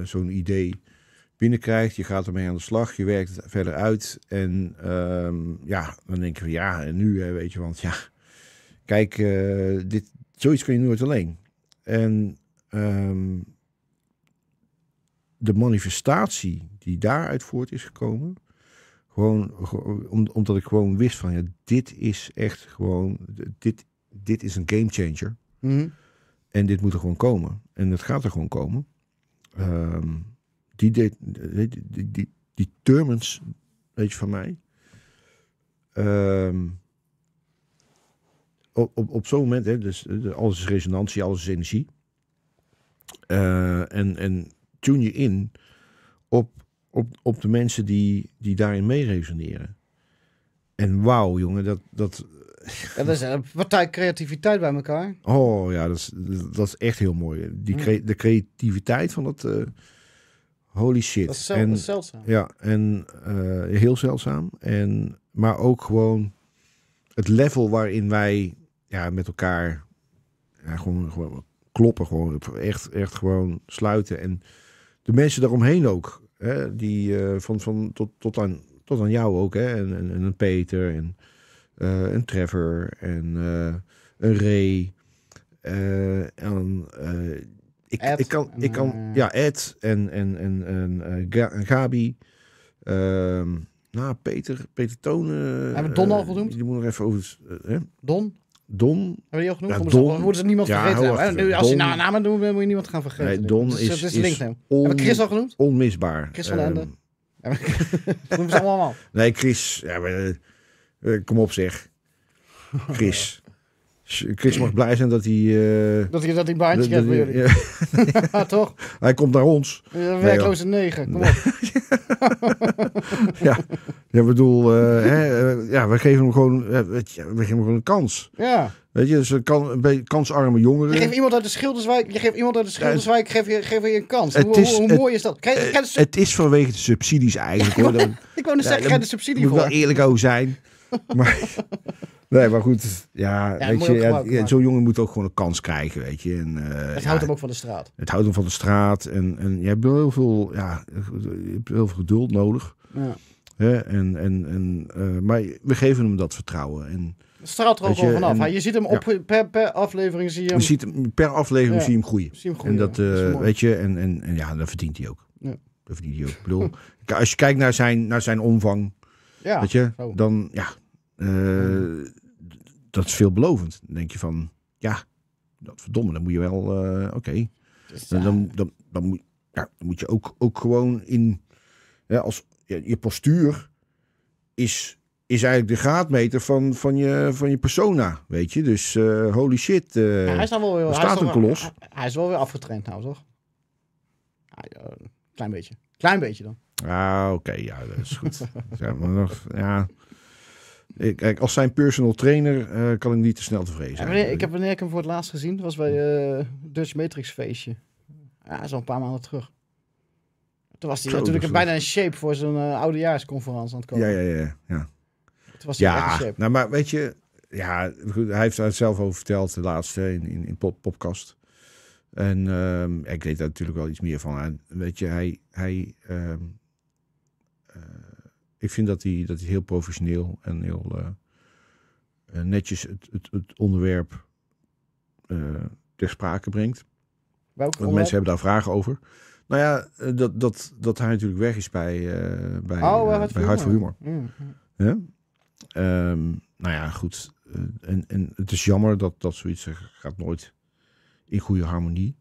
zo'n idee binnenkrijgt. Je gaat ermee aan de slag, je werkt het verder uit. En ehm, ja, dan denk je van ja, en nu weet je, want ja, kijk, eh, dit, zoiets kun je nooit alleen. En ehm, de manifestatie die daaruit voort is gekomen, gewoon omdat ik gewoon wist van ja, dit is echt gewoon, dit, dit is een game changer. Mhm. En dit moet er gewoon komen. En het gaat er gewoon komen. Ehm, die deed, die, die, die, weet je van mij. Ehm, op, op, op zo'n moment, hè, dus, eh, alles is resonantie, alles is energie. Eh, en, en tune je in op, op, op de mensen die, die daarin mee resoneren. En wauw, jongen, dat. dat... dat is een partij creativiteit bij elkaar. Oh ja, dat is, dat is echt heel mooi. Die cre de creativiteit van dat. Eh, Holy shit. en, Ja, en uh, heel zeldzaam. En, maar ook gewoon het level waarin wij ja, met elkaar ja, gewoon, gewoon kloppen. Gewoon, echt, echt gewoon sluiten. En de mensen daaromheen ook. Hè, die uh, van, van tot, tot, aan, tot aan jou ook. Hè, en, en, en Peter en uh, een Trevor en een Ray. en ik, ik kan, ik kan, eh, ja, Ed en, en, en, en uh, Gabi. Ehm, nou, Peter, Peter Tonen. Eh, hebben we Don al genoemd? Die moet nog even over. Don? Don. Hebben we die al genoemd? Ja, Dan worden ze niemand vergeten Als je nou namen noemt, moet je niemand gaan vergeten. Don dus is, dus, is, Hebben we Chris al genoemd? Onmisbaar. Chris van ehm, Ende. ze allemaal. Nee, Chris. Ja, kom op zeg. Chris. Chris mag blij zijn dat hij... Uh, dat hij dat hij baantje dat, krijgt Ja, toch? Hij komt naar ons. Ja, eh, werkloze negen, kom op. ja. ja, bedoel, uh, hè, ja, we geven hem gewoon, we geven hem gewoon een kans. Ja. Weet je, dus een, kan, een beetje kansarme jongeren. Je geeft iemand uit de Schilderswijk, je geeft iemand uit de Schilderswijk, geef je, geef je een kans. hoe, hoe, mooi is dat? Krijg, krijg het is vanwege de subsidies eigenlijk. hoor. ik wou net zeggen, krijg de subsidie voor. Moet wel eerlijk ook zijn. Maar... Nee, maar goed. Ja, je, ja, zo'n jongen moet ook gewoon een kans krijgen, weet je. En, eh, het houdt hem ook van de straat. Het houdt hem van de straat. En, en je hebt heel veel, ja, heel veel geduld nodig. Ja. en, en, en, eh, maar we geven hem dat vertrouwen. En, het straalt er ook al vanaf. je ziet hem op, per, per aflevering zie je hem... ziet hem per aflevering zie je hem groeien. Zie hem groeien en dat, eh, weet je, en, en, ja, dat verdient hij ook. Dat verdient hij ook. Ik bedoel, als je kijkt naar zijn, naar zijn omvang, ja, weet je, dan... Ja, eh, dat is veelbelovend. Dan denk je van, ja, dat verdomme, dan moet je wel, eh, oké. Dus, dan, dan, dan, moet, ja, dan moet je ook, ook gewoon in, als, je postuur is, is eigenlijk de graadmeter van, van, je, van je persona, weet je. Dus eh, holy shit, hij staat een kolos. Hij, is wel weer afgetraind nou, toch? klein beetje. Klein beetje dan. Ah, oké, ja, dat is goed. maar nog, ja als zijn personal trainer eh, kan ik niet te snel tevreden zijn. wanneer, ik heb wanneer ik hem voor het laatst gezien, was bij uh, Dutch Matrix feestje. Ja, een paar maanden terug. Toen was hij natuurlijk bijna in shape voor zijn uh, eh, oudejaarsconferentie aan het komen. Ja, ja, ja. ja. Toen was hij ja, shape. Nou, maar weet je, ja, hij heeft daar zelf over verteld de laatste in, in, pop, podcast. En ehm, ik weet daar natuurlijk wel iets meer van. En weet je, hij, hij ehm, ik vind dat hij, dat heel professioneel en heel eh, eh, netjes het, het, het onderwerp eh, ter sprake brengt. Welk Want mensen hebben daar vragen over. Nou ja, dat, dat, dat hij natuurlijk weg is bij, uh, bij, oh, bij Hart voor Humor. Mm, mm. Ehm, nou ja, goed. en, en het is jammer dat, dat zoiets gaat nooit in goede harmonie.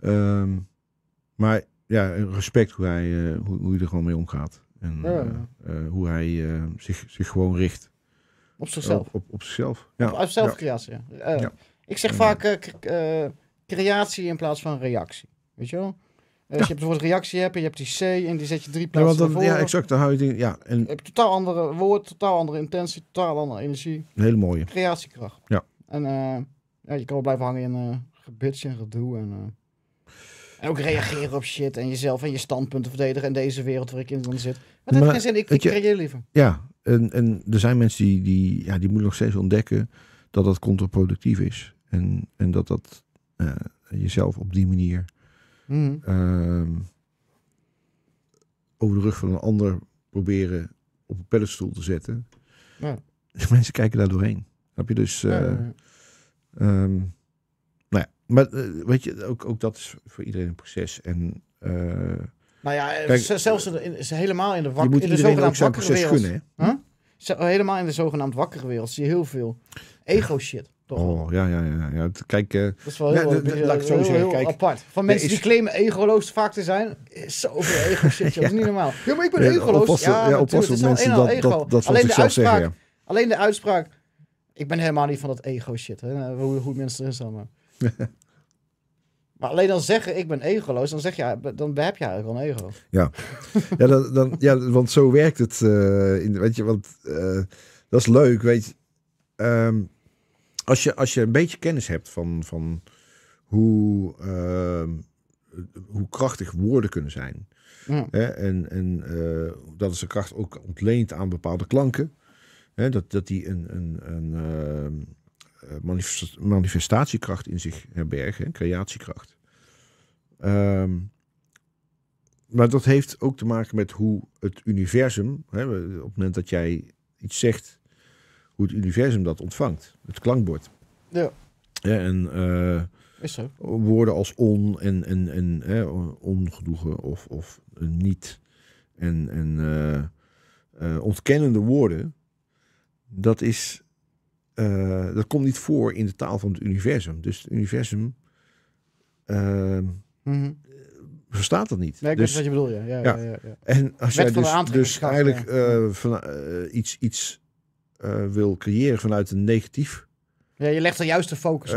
Ehm, maar ja, respect hoe hij, hoe, hoe hij er gewoon mee omgaat. En eh, eh, hoe hij eh, zich, zich gewoon richt. Op zichzelf. Op, op, zichzelf. Ja. Op, zelfcreatie. Ik zeg vaak creatie in plaats van reactie. Weet je wel? Als je hebt woord reactie je hebt die C en die zet je drie plaatsen ja, Ja, exact. Dan hou je ja, en... hebt totaal andere woord, totaal andere intentie, totaal andere energie. Een hele mooie. Creatiekracht. Ja. En ja, je kan wel blijven hangen in uh, gebitje en gedoe en... En ook reageren op shit en jezelf en je standpunten verdedigen in deze wereld waar ik in dan zit. Maar dat heeft geen zin, ik, ik creëer liever. Ja, en, en er zijn mensen die, die, ja, die moeten nog steeds ontdekken dat dat contraproductief is. En, en dat dat eh, jezelf op die manier mhm. ehm, over de rug van een ander proberen op een pellestoel te zetten. Ja. Dus mensen kijken daar doorheen. Heb je dus. Eh, ehm, maar eh, weet je, ook, ook dat is voor iedereen een proces. En, uh, nou ja, eh, zelfs in, helemaal in de, in de zogenaamd wakkere wereld. Gunnen, hè? Huh? Helemaal in de zogenaamd wakkere wereld zie je heel veel ego-shit. Oh, ja, ja, ja. ja. Kijk, uh, dat is wel heel, apart. Van mensen die claimen egoloos vaak te zijn, is zoveel ego shit, ja. dat is niet normaal. Ja, maar ik ben ja, egoloos. ja, ja op mensen dat, ego. dat, dat, alleen de uitspraak, Alleen de uitspraak, ik ben helemaal niet van dat ego shit, nou, hoe, goed mensen erin staan. Maar alleen dan zeggen ik ben egoloos, dan zeg je, dan heb je eigenlijk wel een ego. Ja, ja, dan, dan, ja want zo werkt het. Eh, in, weet je, want eh, dat is leuk, weet je. Ehm, als, je als je een beetje kennis hebt van, van hoe, ehm, hoe krachtig woorden kunnen zijn. Ja. Hè? En, en eh, dat is de kracht ook ontleend aan bepaalde klanken. Hè? Dat, dat die een, een, een ehm, eh, manifestatiekracht in zich herbergen, creatiekracht. Ehm, maar dat heeft ook te maken met hoe het universum, hè, op het moment dat jij iets zegt, hoe het universum dat ontvangt. Het klankbord. Ja. ja en eh, Is zo. woorden als on en, en, en hè, ongenoegen of, of niet en, en uh, ontkennende woorden, dat is eh, dat komt niet voor in de taal van het universum. Dus het universum ehm, mhm. eh, verstaat dat niet. Nee, ik dus, weet wat je bedoelt, ja. ja, ja. en als je jij dus, dus eigenlijk eh, van, iets, iets wil creëren vanuit een negatief... Ja, je legt er juist de focus op.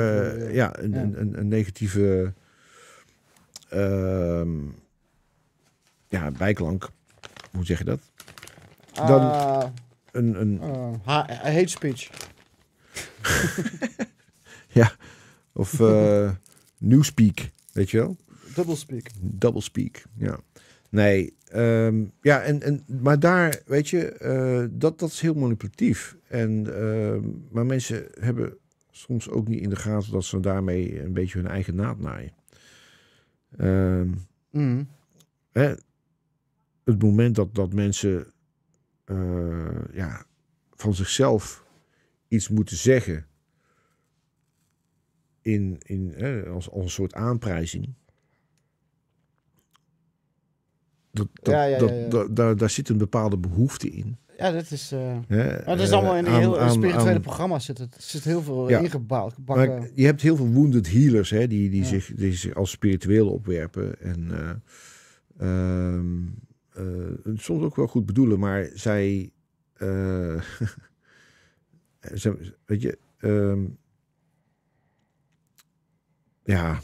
ja, een, een, een, negatieve ehm, ja, bijklank. Hoe zeg je dat? Dan ah. een... een hate ah, speech. ja, of uh, Newspeak, weet je wel? Doublespeak. Doublespeak, ja. Nee, ehm, ja, en, en, maar daar, weet je, eh, dat, dat is heel manipulatief. En, ehm, maar mensen hebben soms ook niet in de gaten dat ze daarmee een beetje hun eigen naad naaien. Ehm, mm. het moment dat, dat mensen eh, ja, van zichzelf iets moeten zeggen. In, in, eh, als, als een soort aanprijzing. Dat, dat, ja, ja, ja, dat, daar, daar zit een bepaalde behoefte in. Ja, dat is, eh, dat is eh, allemaal in een heel spirituele programma's zit, het, zit heel veel ingebouwd. Maar je hebt heel veel wounded healers hè, die, die, zich, die zich als spiritueel opwerpen. En eh, ehm, soms ook wel goed bedoelen, maar zij Eh, weet je, um, ja.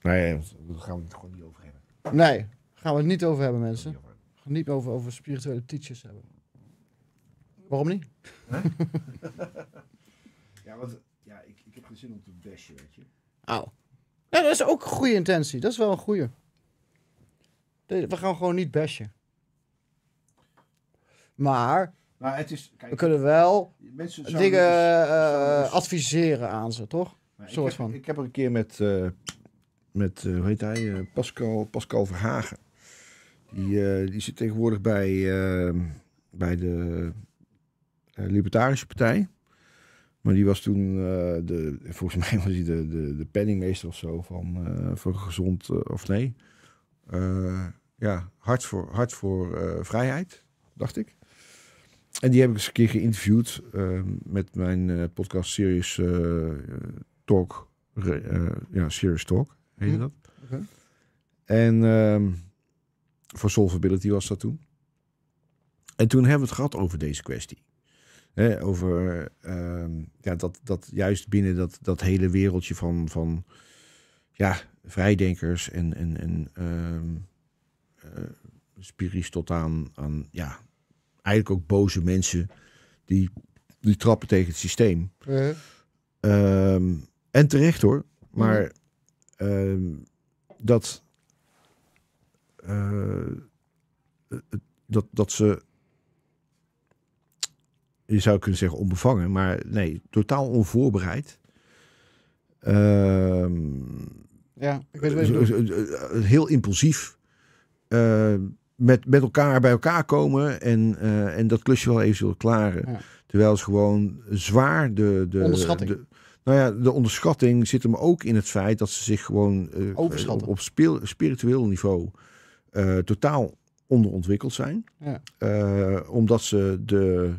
Nee, daar gaan we het gewoon niet over hebben. Nee, gaan we het niet over hebben, mensen. niet over, over spirituele teachers hebben. Waarom niet? ja, want ja, ik, ik heb geen zin om te bashen, weet je. Au. Ja, dat is ook een goede intentie. Dat is wel een goede. We gaan gewoon niet bashen. Maar maar het is, kijk, we kunnen wel dingen dus- eh, dus- eh, adviseren aan ze, toch? soort ik, heb, van. ik heb er een keer met, eh, met hoe heet hij, Pascal, Pascal Verhagen. Die, die zit tegenwoordig bij, bij de Libertarische Partij. Maar die was toen, de, volgens mij was hij de, de, de penningmeester of zo van, uh, voor gezond, of nee. ja, hart voor, hart voor vrijheid, dacht ik en die heb ik eens een keer geïnterviewd ehm, met mijn eh, podcast Serious eh, Talk. Eh, ja, Serious Talk heet hm. dat. En ehm, voor Solvability was dat toen. En toen hebben we het gehad over deze kwestie. He, over ehm, ja, dat, dat juist binnen dat, dat hele wereldje van, van ja, vrijdenkers en, en, en uh, tot aan, aan ja, eigenlijk ook boze mensen die, die trappen tegen het systeem. Ehm, en terecht hoor, maar ehm, dat, eh, dat, dat ze, je zou kunnen zeggen onbevangen, maar nee, totaal onvoorbereid. Ehm, ja, ik weet het eh, eh, Heel impulsief. Uh, met, met elkaar bij elkaar komen en, eh, en dat klusje wel even zullen klaren. Terwijl ze gewoon zwaar de, de, onderschatting. De, nou ja, de onderschatting zit hem ook in het feit dat ze zich gewoon uh, op, op speel, spiritueel niveau eh, totaal onderontwikkeld zijn. Ja. omdat ze de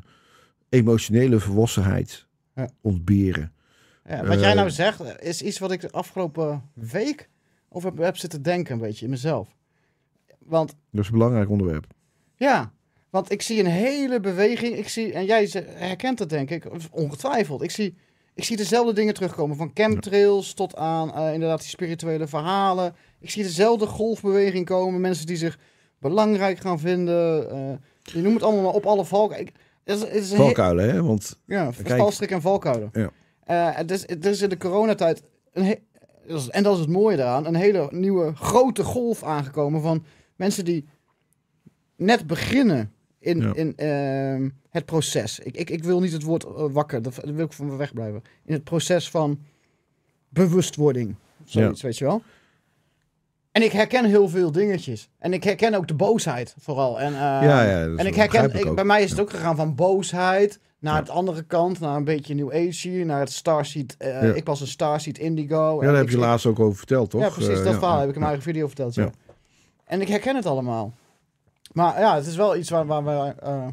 emotionele verwassenheid ja. ontberen. wat jij nou zegt is iets wat ik de afgelopen week over heb, heb zitten denken een beetje in mezelf. Want, dat is een belangrijk onderwerp. Ja, want ik zie een hele beweging. Ik zie, en jij herkent het denk ik, ongetwijfeld. Ik zie, ik zie dezelfde dingen terugkomen. Van chemtrails tot aan eh, inderdaad die spirituele verhalen. Ik zie dezelfde golfbeweging komen. Mensen die zich belangrijk gaan vinden. Eh, je noemt het allemaal maar op alle valken. Ik, is, is valkuilen, hè? Want, ja, valstrik en valkuilen. Ja. Eh, is, is in de coronatijd, een en dat is het mooie daaraan, een hele nieuwe grote golf aangekomen van mensen die net beginnen in, in ehm, het proces. Ik, ik, ik wil niet het woord eh, wakker, daar wil ik van me wegblijven. In het proces van bewustwording. Zoiets, weet je wel. En ik herken heel veel dingetjes. En ik herken ook de boosheid vooral. En, eh, ja, ja, en ik herken, bij mij is het ook gegaan van boosheid naar ja. het andere kant, naar een beetje New Age, naar het Starseed. Eh, ik was een Starseed Indigo. ja, daar heb je laatst ook over verteld, toch? Ja, precies. Dat verhaal heb ik in mijn eigen video verteld. Ja. En ik herken het allemaal. Maar ja, het is wel iets waar, waar, we, eh,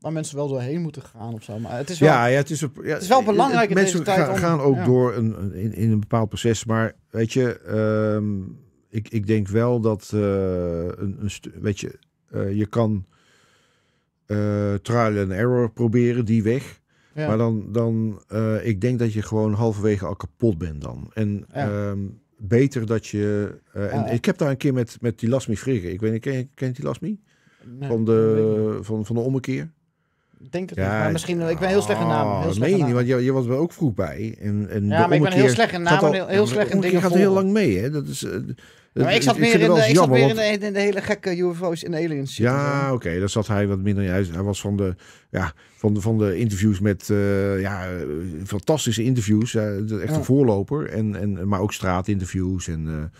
waar mensen wel doorheen moeten gaan of zo. Maar het is wel, ja, ja, het, is ja, het is wel eh, belangrijk in eh, deze tijd. gaan, ook door een, in, in, een bepaald proces. Maar weet je, ehm, ik, ik denk wel dat een, een weet je, je kan trial and error proberen, die weg. Maar dan, dan ik denk dat je gewoon halverwege al kapot bent dan. En ehm, beter dat je... Eh, en ik heb daar een keer met, met lasmi Frigge. Ik weet niet, ken, ken je lasmi? van, de, van, van de ommekeer? Ik denk dat. niet, maar misschien... Ik ben heel slecht in naam. Oh, heel slecht nee, want je, was er ook vroeg bij. En, en ja, maar ik ben heel slecht in naam en heel, slecht in dingen gaat heel lang mee, hè? Dat is... Eh, maar ik zat meer, in, de, hele gekke UFO's en aliens. Ja, oké. Okay, zat hij wat minder. Hij, hij was van de, ja, van de, van de interviews met eh, ja, eh, fantastische interviews. Eh, echt een voorloper. En, en, maar ook straatinterviews en...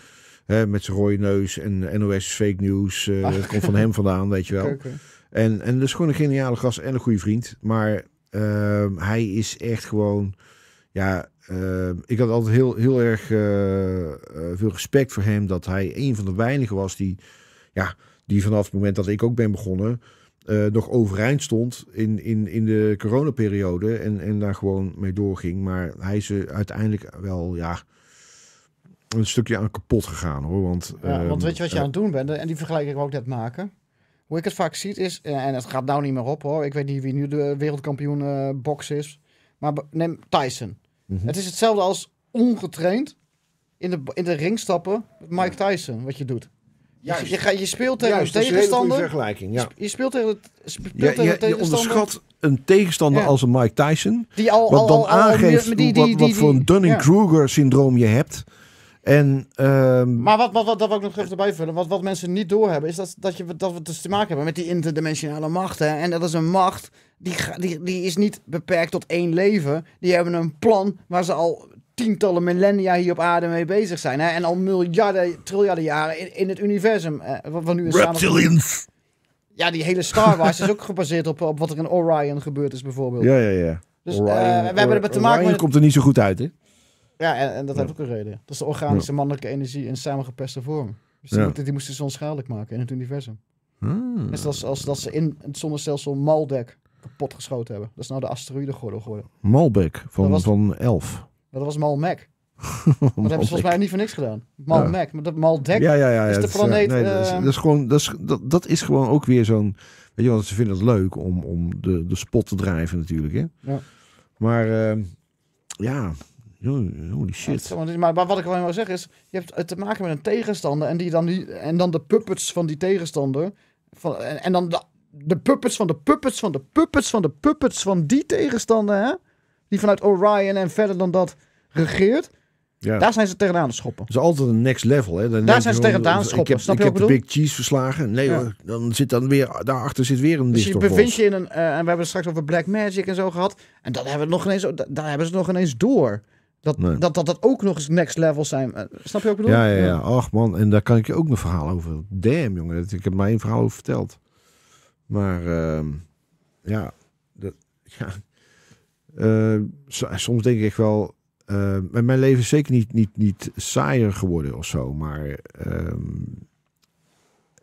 hè, met zijn rode neus en NOS fake news. Het ah. komt van hem vandaan, weet je wel. En, en dat is gewoon een geniale gast en een goede vriend. Maar ehm, hij is echt gewoon ja, Ehm, ik had altijd heel, heel erg eh, eh, veel respect voor hem dat hij een van de weinigen was die, ja, die vanaf het moment dat ik ook ben begonnen, eh, nog overeind stond in, in, in de coronaperiode en, en daar gewoon mee doorging. Maar hij is uiteindelijk wel ja, een stukje aan kapot gegaan hoor. Want, ja, want ehm, weet je wat je aan het doen bent? En die vergelijking wil ik net maken. Hoe ik het vaak zie is, en het gaat nou niet meer op hoor. Ik weet niet wie nu de wereldkampioen box is. Maar neem Tyson. Mhm. Het is hetzelfde als ongetraind in de, in de ring stappen met Mike Tyson, wat je doet. Juist. Je, je speelt tegen een tegenstander. ja. Je speelt tegen, ja, je, onderschat een tegenstander als een Mike Tyson. Die al, wat dan al, al, aangeeft die, die, die, wat, voor een Dunning-Kruger syndroom je hebt. En, ehm, Maar wat, wat, wat, dat wil ik nog even erbij vullen. Wat, wat mensen niet doorhebben, is dat, dat, je, dat we dus te maken hebben met die interdimensionale macht. En dat is een macht die, die, die is niet beperkt tot één leven. Die hebben een plan waar ze al tientallen millennia hier op aarde mee bezig zijn. Hè? En al miljarden, triljarden jaren in, in het universum. Eh, van nu is Reptilians! Ja, die hele Star Wars is ook gebaseerd op, op wat er in Orion gebeurd is, bijvoorbeeld. Ja, ja, ja. Dus Orion, eh, we hebben te maken met... komt er niet zo goed uit, hè? Ja, en, en dat ja. heeft ook een reden. Dat is de organische mannelijke energie in samengepeste vorm. Dus die, moeten, die moesten ze onschadelijk maken in het universum. Hmm. Net zoals als dat ze in het zonnestelsel Maldek kapot geschoten hebben. Dat is nou de asteroïdengordel geworden. Malbec van, van elf Dat was Malmec. dat hebben ze volgens mij niet voor niks gedaan. Malmec, maar dat Maldek ja, ja, ja, is de eh, planeet... Ehm, dat, is, gewoon, dat, is, dat, dat is gewoon ook weer zo'n... Weet je want ze vinden het leuk om, om de, de spot te drijven natuurlijk. Hè? Ja. Maar ehm, ja, Holy shit. maar, maar wat ik alleen maar zeg is, je hebt het te maken met een tegenstander en, die dan, die, en dan de puppets van die tegenstander. Van, en, dan de, de, puppets van de puppets van de puppets van de puppets van die tegenstander, hè? Die vanuit Orion en verder dan dat regeert. Ja. Daar zijn ze tegenaan te schoppen. ze is altijd een next level. Hè? Dan daar zijn ze tegenaan oh, te schoppen. Ik heb, je de Big Cheese verslagen. Nee, dan zit dan weer, daarachter zit weer een Dus je je in een, eh, en we hebben het straks over Black Magic en zo gehad. En dan hebben, we nog ineens, daar hebben ze nog ineens door. Dat, dat, dat dat ook nog eens next level zijn. Eh, snap je ook bedoel? Ja, ja, ja. Ach man, en daar kan ik je ook een verhaal over. Damn jongen, ik heb mijn een verhaal over verteld. Maar ehm, ja, dat, ja. Ehm, soms denk ik echt wel. Ehm, mijn leven is zeker niet, niet, niet saaier geworden of zo. Maar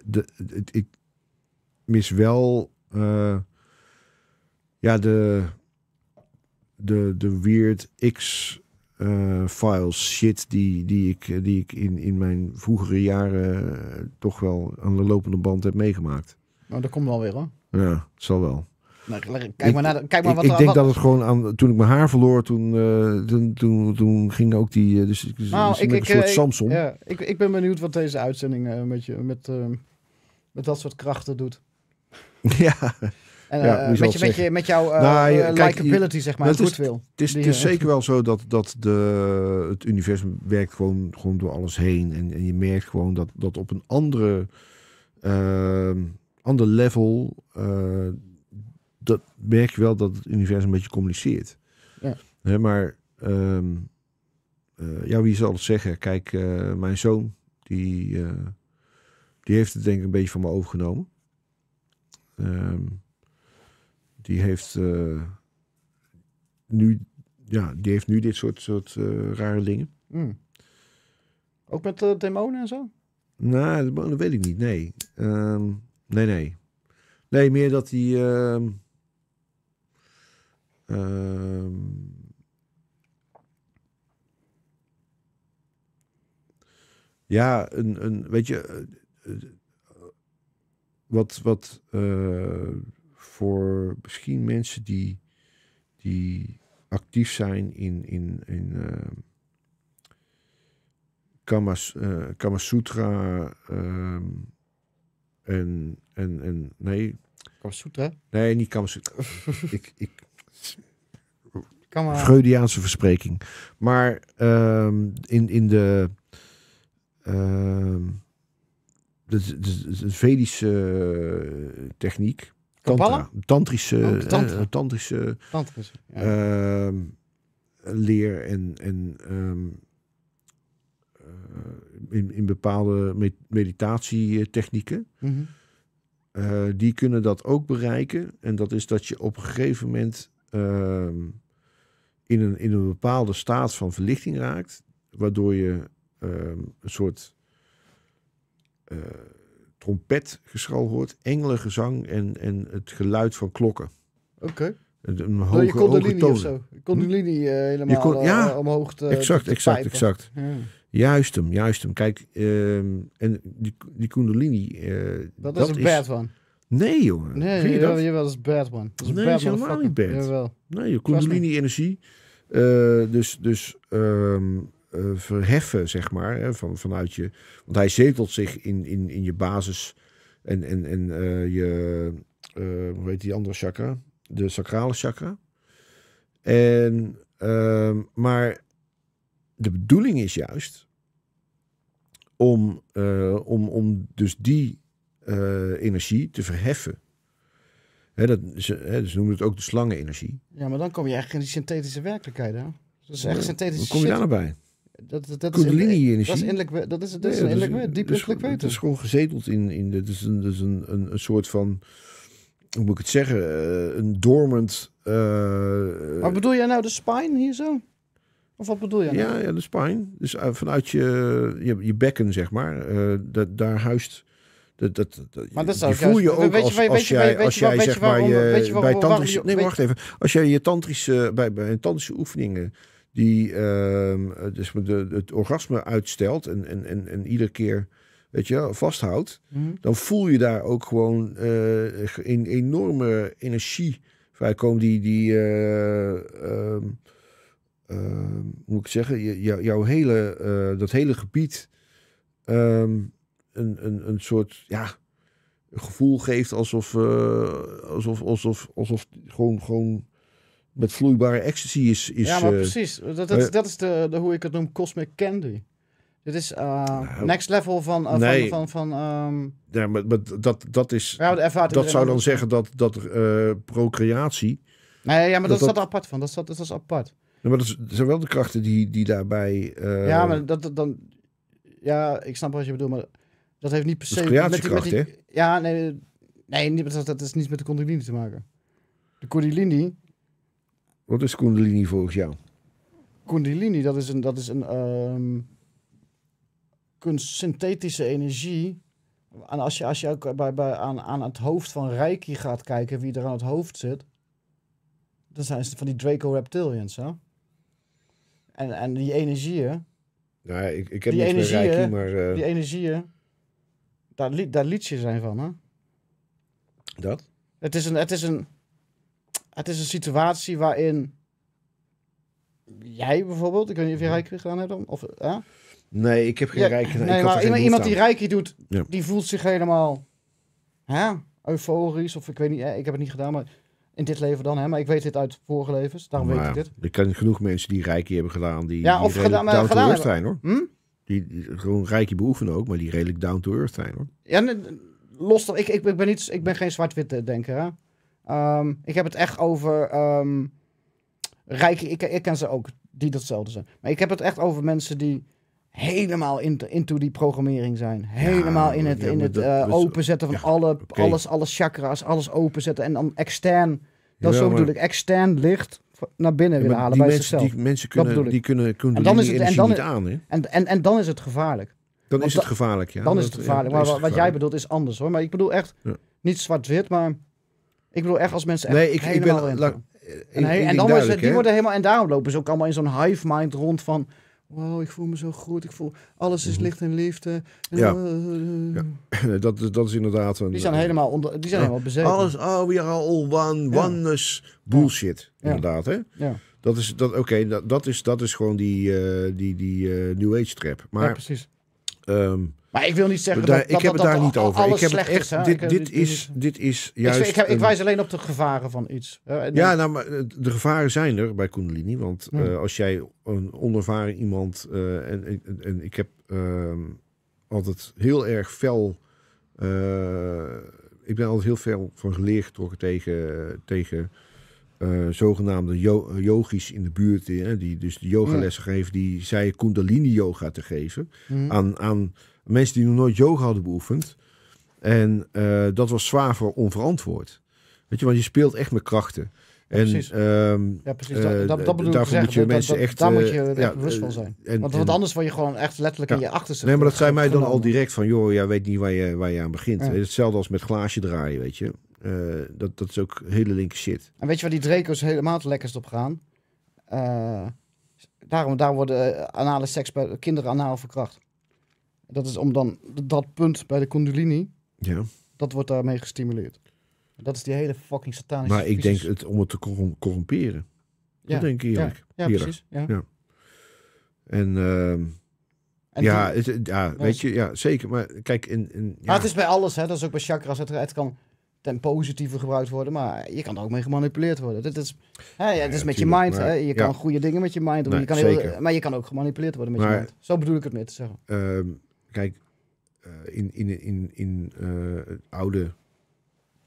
de, ik mis wel eh, ja, de, de, de Weird X uh, files, shit die, die ik, die ik in, in mijn vroegere jaren eh, toch wel aan de lopende band heb meegemaakt. Nou, dat komt wel weer hoor. Ja, het zal wel. kijk maar, naar de, kijk maar wat ik, ik denk dat het gewoon aan. Toen ik mijn haar verloor, toen, eh, toen, toen, toen, ging ook die. dus, ik, dus nou, ik, een soort Samsung. Ja, ik, ik ben benieuwd wat deze uitzending uh, met, je, met, met dat soort krachten doet. ja. Eh, ja, eh, met, je, met, je, met, jouw eh, nou, je, zeg maar, goed het, is, het is, het is zeker wel zo dat, dat de, het universum werkt gewoon, gewoon door alles heen. En, en je merkt gewoon dat, dat op een andere, ehm, ander level, dat merk je wel dat het universum een beetje communiceert. Ja. maar ehm, ja, wie zal het zeggen? Kijk, mijn zoon, die, die heeft het denk ik een beetje van me overgenomen. Ehm, die heeft eh, nu, ja, die heeft nu dit soort, soort eh, rare dingen. Hmm. Ook met uh, demonen en zo? Nou, dat weet ik niet, nee. Ehm, nee, nee. Nee, meer dat hij... Ehm, ehm, ja, een, een, weet je... wat, wat voor misschien mensen die, die actief zijn in, in, in uh, eh, Kamas, eh, Kamasutra ehm, en, en, en nee. Kamasutra? Nee, niet Kamasutra. ik, ik, Freudiaanse verspreking. Maar ehm, in, in de, um, de, de, de Vedische eh, techniek Oh, eh, tantrische, tantrische, tantrische ehm, leer en, en ehm, eh, in, in bepaalde meditatietechnieken. Mhm. Eh, die kunnen dat ook bereiken. En dat is dat je op een gegeven moment ehm, in, een, in een bepaalde staat van verlichting raakt. Waardoor je een soort trompetgeschal hoort, engelengezang en, en het geluid van klokken. Oké. Een hoge, je kon de linie zo. Je kon de hm? linie eh, helemaal eh, ja, uh, omhoog eh, te Exact, exact, exact. Ja. Juist hem, juist hem. Kijk, ehm, en die, die kundalini... dat, dat is een bad one. Nee, jongen. Nee, Vind je jawel, dat? is bad one. Dat is nee, dat helemaal niet bad. Jawel. Nee, kundalini-energie. dus dus ehm, eh, verheffen, zeg maar. van, vanuit je, want hij zetelt zich in, in, in je basis en, en, en eh, je, uh, hoe heet die andere chakra? De sacrale chakra. En, ehm, maar de bedoeling is juist om, om, om dus die energie te verheffen. dat, ze, noemen het ook de slangenenergie. Ja, maar dan kom je eigenlijk in die synthetische werkelijkheid aan. Dat is echt synthetisch Hoe kom je daar nou bij? dat, dat, dat Kundalini-energie. Dat is innerlijk, dat is, dat is ja, een innerlijk, dus, diep dus, innerlijk weten. Het is gewoon gezeteld in, in het is een, dus een, een, een soort van, hoe moet ik het zeggen, eh, een dormant... Uh, eh, Wat eh, bedoel jij nou de spine hier zo? Of wat bedoel je? Nou? Ja, ja, de spine. Dus vanuit je, je, je bekken, zeg maar. Uh, dat, daar huist... Dat, dat, dat, maar dat die voel je ook als, je, als je, als jij zeg maar, je, bij tantrische... Nee, wacht even. Als jij je tantrische, bij, bij tantrische oefeningen die ehm, eh, dus de, het orgasme uitstelt en, en, en, en iedere keer weet je, vasthoudt, mm -hmm. dan voel je daar ook gewoon eh, een enorme energie vrijkomen die, die eh, ehm, ehm, hoe moet ik zeggen, je jouw hele, dat hele gebied um, een, een, een soort, ja, gevoel geeft alsof, uh, alsof, alsof, alsof gewoon, gewoon met vloeibare ecstasy is... is ja, maar eh, precies. Dat, dat, eh, dat is de, de, hoe ik het noem, cosmic candy. Dit is eh, nou, next level van... van, van, van ehm, nee, maar, maar, dat, dat is... dat, zou dan zeggen dat, dat procreatie... Nee, ja, maar dat, dat staat apart van. Dat staat, dat is apart. Ja, maar dat zijn wel de krachten die, die daarbij. Ja, maar dat, dat, dan. Ja, ik snap wat je bedoelt, maar dat heeft niet per se. Met die, met ja, nee, nee dat, dat is niets met de Kundalini te maken. De Kundalini wat is Kundalini volgens jou? Kundalini, dat is een, dat is een ehm, synthetische energie. En als je, als je ook bij, bij, aan, aan het hoofd van Reiki gaat kijken, wie er aan het hoofd zit, dan zijn ze van die Draco Reptilians. Hè? En, en die energieën. Nou, ik, ik heb die niks energieën, maar... Eh, die energieën, daar, li daar liedjes zijn van, hè? Dat? Het is een, het is een, het is een situatie waarin jij bijvoorbeeld, ik weet niet of je mhm. Reiki gedaan hebt, of, hè? Nee, ik heb geen ja, Reiki. Nee, ik maar iemand, die Reiki doet, die voelt zich helemaal hè, euforisch, of ik weet niet, ik heb het niet gedaan, maar in dit leven dan, hè? maar ik weet dit uit vorige levens, daarom weet ik dit. Ik ken genoeg mensen die Reiki hebben gedaan, die, ja, of gedaan, down to earth zijn hoor. Hm? Die, gewoon Reiki beoefenen ook, maar die redelijk down to earth zijn hoor. Ja, los ik, ik, ben, niet, ik ben geen zwart-wit eh, denker hè. Ehm, ik heb het echt over um, rijke, ik, ik ken ze ook, die datzelfde zijn. Maar ik heb het echt over mensen die helemaal in, into die programmering zijn. Helemaal in het, in het eh, openzetten van alle, alles, alle chakras, alles openzetten. En dan extern, dat zo bedoel ik, extern licht naar binnen willen halen bij zichzelf. Die mensen kunnen, dat die kunnen, kunnen en dan is het, en dan, aan. En, en, en dan is het gevaarlijk. Dan is het gevaarlijk, ja. Dan is het gevaarlijk. maar wat, jij bedoelt is anders hoor. Maar ik bedoel echt, niet zwart-wit, maar ik bedoel echt als mensen echt ik, helemaal ik ben, La, eh, en, he, en, dan ze, die worden helemaal en daarom lopen ze ook allemaal in zo'n hive mind rond van wow, ik voel me zo goed, ik voel alles is mhm. licht en liefde. Ja, eh, ja. Dat, dat is inderdaad een. Die zijn eh, helemaal onder, die zijn ja. helemaal bezeten. Alles, oh, we are all one, ja. oneness, bullshit, inderdaad, hè? Ja. Dat is dat, oké, dat, dat is dat is gewoon die uh, die die uh, new age trap. Maar, ja, precies. Um, maar ik wil niet zeggen dat, daar, dat, ik heb het daar niet over. Ik heb echt, is, dit, ik, eh, dit, is, dit is juist... Ik, ik, ik wijs alleen op de gevaren van iets. Ja, nou, maar eh, de gevaren zijn er bij Kundalini. Want hmm. eh, als jij een onervaren iemand... en, en, ik heb ehm, altijd heel erg fel... ik ben altijd heel fel van geleerd getrokken tegen... tegen zogenaamde yogis in de buurt, hè, die dus de yogalessen hmm. geven, die zei Kundalini-yoga te geven hmm. aan, aan mensen die nog nooit yoga hadden beoefend. En eh, dat was zwaar voor onverantwoord. Weet je, want je speelt echt met krachten. En, precies. Ehm, ja, precies. Dat, eh, dat, dat bedoel moet je mensen Daar moet eh, je bewust van zijn. want anders word je gewoon echt letterlijk in je achterste. Nee, maar dat zei mij dan al direct van... joh, jij weet niet waar je, waar je aan begint. Hetzelfde als met glaasje draaien, weet je. dat, dat is ook hele linker shit. En weet je waar die drekers helemaal te lekkerst op gaan? daarom, daar worden anale seks bij kinderen anaal verkracht. Dat is om dan dat punt bij de Kundalini. Ja. Dat wordt daarmee gestimuleerd. Dat is die hele fucking satanische. Maar ik denk het om het te corrom corromperen. Ja. Dat denk ik Ja, ja precies. Ja. ja. En, uh, ja, ja, weet je, ja, zeker. Maar kijk, in, ja. Maar het is bij alles, hè. Dat is ook bij chakras. Het, het kan ten positieve gebruikt worden, maar je kan er ook mee gemanipuleerd worden. Dit is, hè, ja, het is met je mind. hè? Je kan goede dingen met je mind doen. je kan heel, maar je kan ook gemanipuleerd worden met je mind. Zo bedoel ik het met te zeggen. Ehm, Kijk, eh, in, in, in, in het eh, oude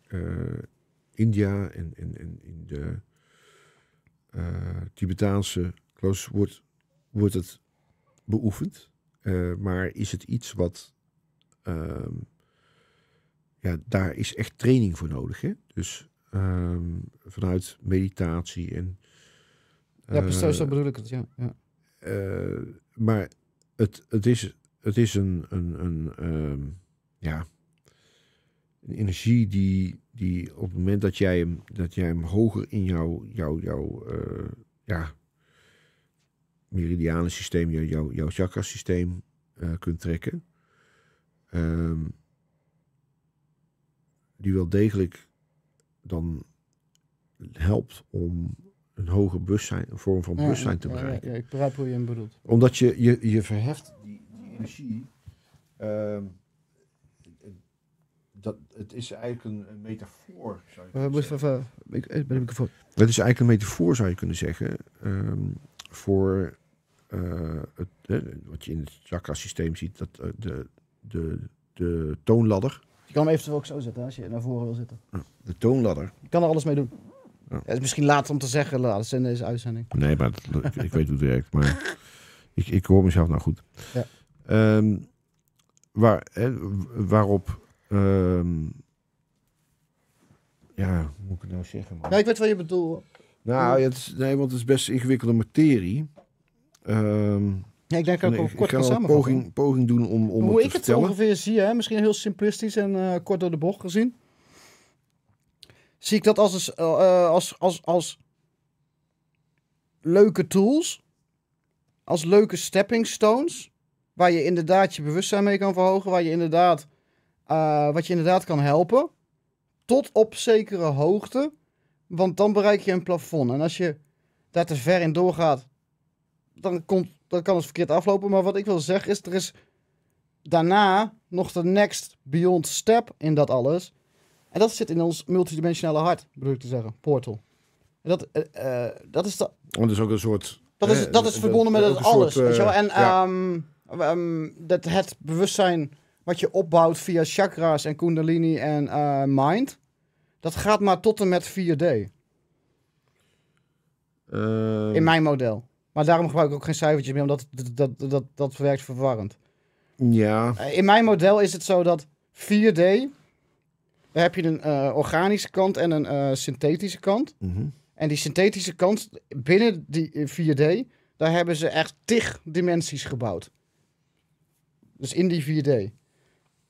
eh, India en, in de Tibetaanse kloosters wordt, wordt het beoefend. maar is het iets wat. Ehm, ja, daar is echt training voor nodig. Hè? Dus ehm, vanuit meditatie en. Uh, ja, precies, zo bedoel ik het, ja. ja. maar het, het is het is een, een, een ehm, ja, energie die, die op het moment dat jij hem, dat jij hem hoger in jouw, jouw, jouw eh, ja, meridianen systeem, jouw, jouw, jouw chakrasysteem uh, eh, kunt trekken. Ehm, die wel degelijk dan helpt om een hoger bewustzijn, een vorm van bewustzijn te bereiken. Ja, ja, ik begrijp hoe je hem bedoelt. Omdat je, je, je verheft die, energie. Ehm, dat, het is eigenlijk een, metafoor, zou je eh, zeggen, Even, ik, eh, ik microfoon. Het is eigenlijk een metafoor, zou je kunnen zeggen, ehm, voor eh, het, wat je in het chakra-systeem ziet, dat, de, de, de toonladder. Je kan hem eventueel ook zo zetten, als je naar voren wil zitten. De toonladder. Je kan er alles mee doen. Het is misschien laat om te zeggen, alles in deze uitzending. Nee, maar ik, ik, weet hoe het werkt, maar ik, ik hoor mezelf nou goed. Ja. Um, waar, waarop. Um, ja, hoe moet ik het nou zeggen? Man? Nee, ik weet wat je bedoelt. Nou, het is, nee, want het is best ingewikkelde materie. Um, ja, ik denk ook al kort kan poging, poging doen om, om Hoe het ik het ongeveer zie, hè? misschien heel simplistisch en uh, kort door de bocht gezien. Zie ik dat als, eh, eh, als, als, als leuke tools. Als leuke stepping stones. Waar je inderdaad je bewustzijn mee kan verhogen. Waar je inderdaad, eh, wat je inderdaad kan helpen. Tot op zekere hoogte. Want dan bereik je een plafond. En als je daar te ver in doorgaat, dan, komt, dan kan het verkeerd aflopen. Maar wat ik wil zeggen is, er is daarna nog de next beyond step in dat alles. En dat zit in ons multidimensionale hart, bedoel ik te zeggen, portal. En dat, uh, dat is dat. Dat is ook een soort... Dat is, dat is verbonden met het alles. Soort, en ehm, Ehm, dat het bewustzijn wat je opbouwt via chakra's en kundalini en eh, mind, dat gaat maar tot en met 4D. Ehm. In mijn model. Maar daarom gebruik ik ook geen cijfertjes meer, omdat dat, dat, dat, dat werkt verwarrend. Ja. Eh, in mijn model is het zo dat 4D, daar heb je een eh, organische kant en een synthetische kant. Mhm. En die synthetische kant binnen die 4D, daar hebben ze echt tig dimensies gebouwd. Dus in die 4D.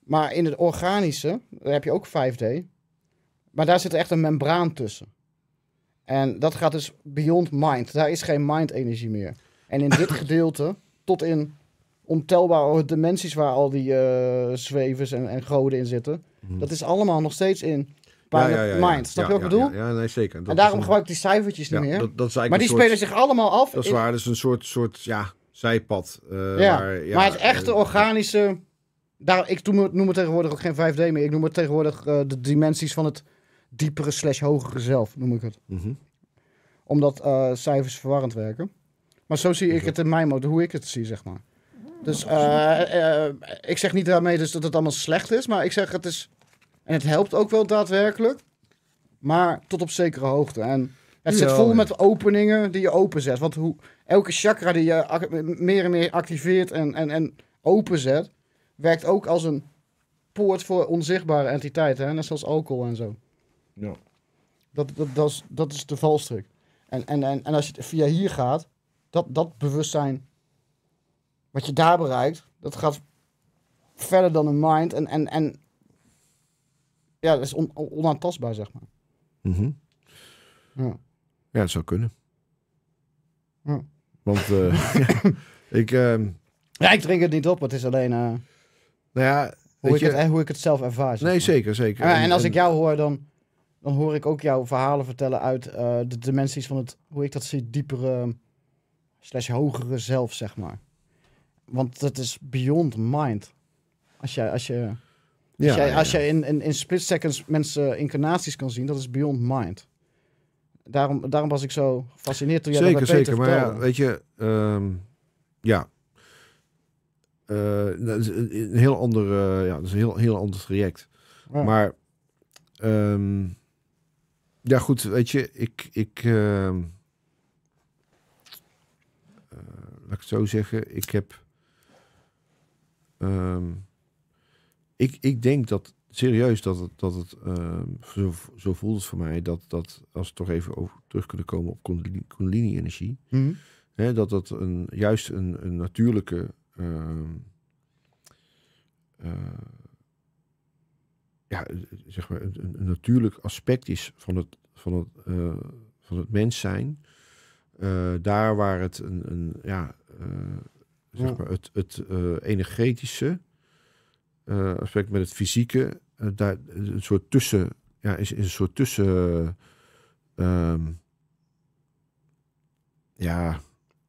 Maar in het organische daar heb je ook 5D. Maar daar zit echt een membraan tussen. En dat gaat dus beyond mind. Daar is geen mind-energie meer. En in dit gedeelte, tot in ontelbare dimensies waar al die uh, zwevers en, en goden in zitten. Mhm. Dat is allemaal nog steeds in ja, mind. Snap je wat ik bedoel? Ja, nee, zeker. en daarom gebruik ik die cijfertjes niet meer. Dat, maar die spelen zich allemaal af. Dat is waar. Dat is een soort, soort ja, zijpad. Eh, ja. ja, maar het echte eh, organische... Daar, ik noem het, noem het tegenwoordig ook geen 5D meer. Ik noem het tegenwoordig eh, de dimensies van het diepere slash hogere zelf, noem ik het. Mhm. Omdat cijfers verwarrend werken. Maar zo zie ik mhm. het in mijn mode, hoe ik het zie, zeg maar. Dus ik zeg niet daarmee dus dat het allemaal slecht is, maar ik zeg het is... En het helpt ook wel daadwerkelijk, maar tot op zekere hoogte. En het zit vol met openingen die je openzet. Want hoe, elke chakra die je meer en meer activeert en, en, en openzet, werkt ook als een poort voor onzichtbare entiteiten. Net zoals alcohol en zo. Ja. Dat, dat, dat, is, dat is de valstrik. En, en, en, en als je via hier gaat, dat, dat bewustzijn, wat je daar bereikt, dat gaat verder dan een mind. En, en, en ja, dat is on, onaantastbaar, zeg maar. Mm ja. ja, zou kunnen. Ja. Want eh, ik... Ehm, ja, ik drink het niet op. Het is alleen... Eh, nou ja... Hoe ik, je... het, hoe ik het zelf ervaar. Nee, zeker, zeker. En, en als ik jou hoor, dan, dan hoor ik ook jouw verhalen vertellen uit eh, de dimensies van het, hoe ik dat zie, diepere slash hogere zelf, zeg maar. Want dat is beyond mind. Als jij, als je, als jij, als jij in, in, in split seconds mensen incarnaties kan zien, dat is beyond mind. Daarom, daarom was ik zo gefascineerd door jullie zeker, dat Zeker, zeker. Maar ja, weet je, ehm, ja. Eh, een heel ander, eh, ja, een heel, heel ander traject. Maar, ehm, ja goed, weet je, ik, ik ehm, eh, laat ik het zo zeggen, ik heb, ik, ik denk dat serieus dat het, dat het ehm, zo, zo voelt het voor mij dat, dat als we toch even over terug kunnen komen op Kundalini-energie, mhm. dat dat een, juist een, een natuurlijke ehm, eh, ja, zeg maar een, een, natuurlijk aspect is van het, van het, eh, van het mens zijn. Eh, daar waar het een, een ja, zeg maar het, het energetische aspect met het fysieke eh, daar, eh, een soort tussen, ja, is, een soort tussen, ehm, ja,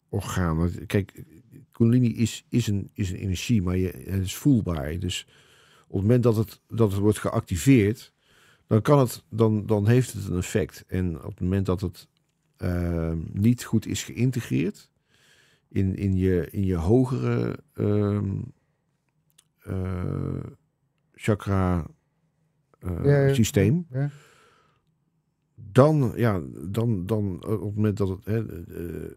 orgaan. Kijk, Kundalini is, is, een, is een energie, maar je, het is voelbaar. Dus op het moment dat het, dat het wordt geactiveerd, dan, kan het, dan, dan heeft het een effect. En op het moment dat het ehm, niet goed is geïntegreerd in, in, je, in je hogere ehm, eh, chakra eh, systeem. Dan, ja, dan, dan eh, op het moment dat het hè, eh,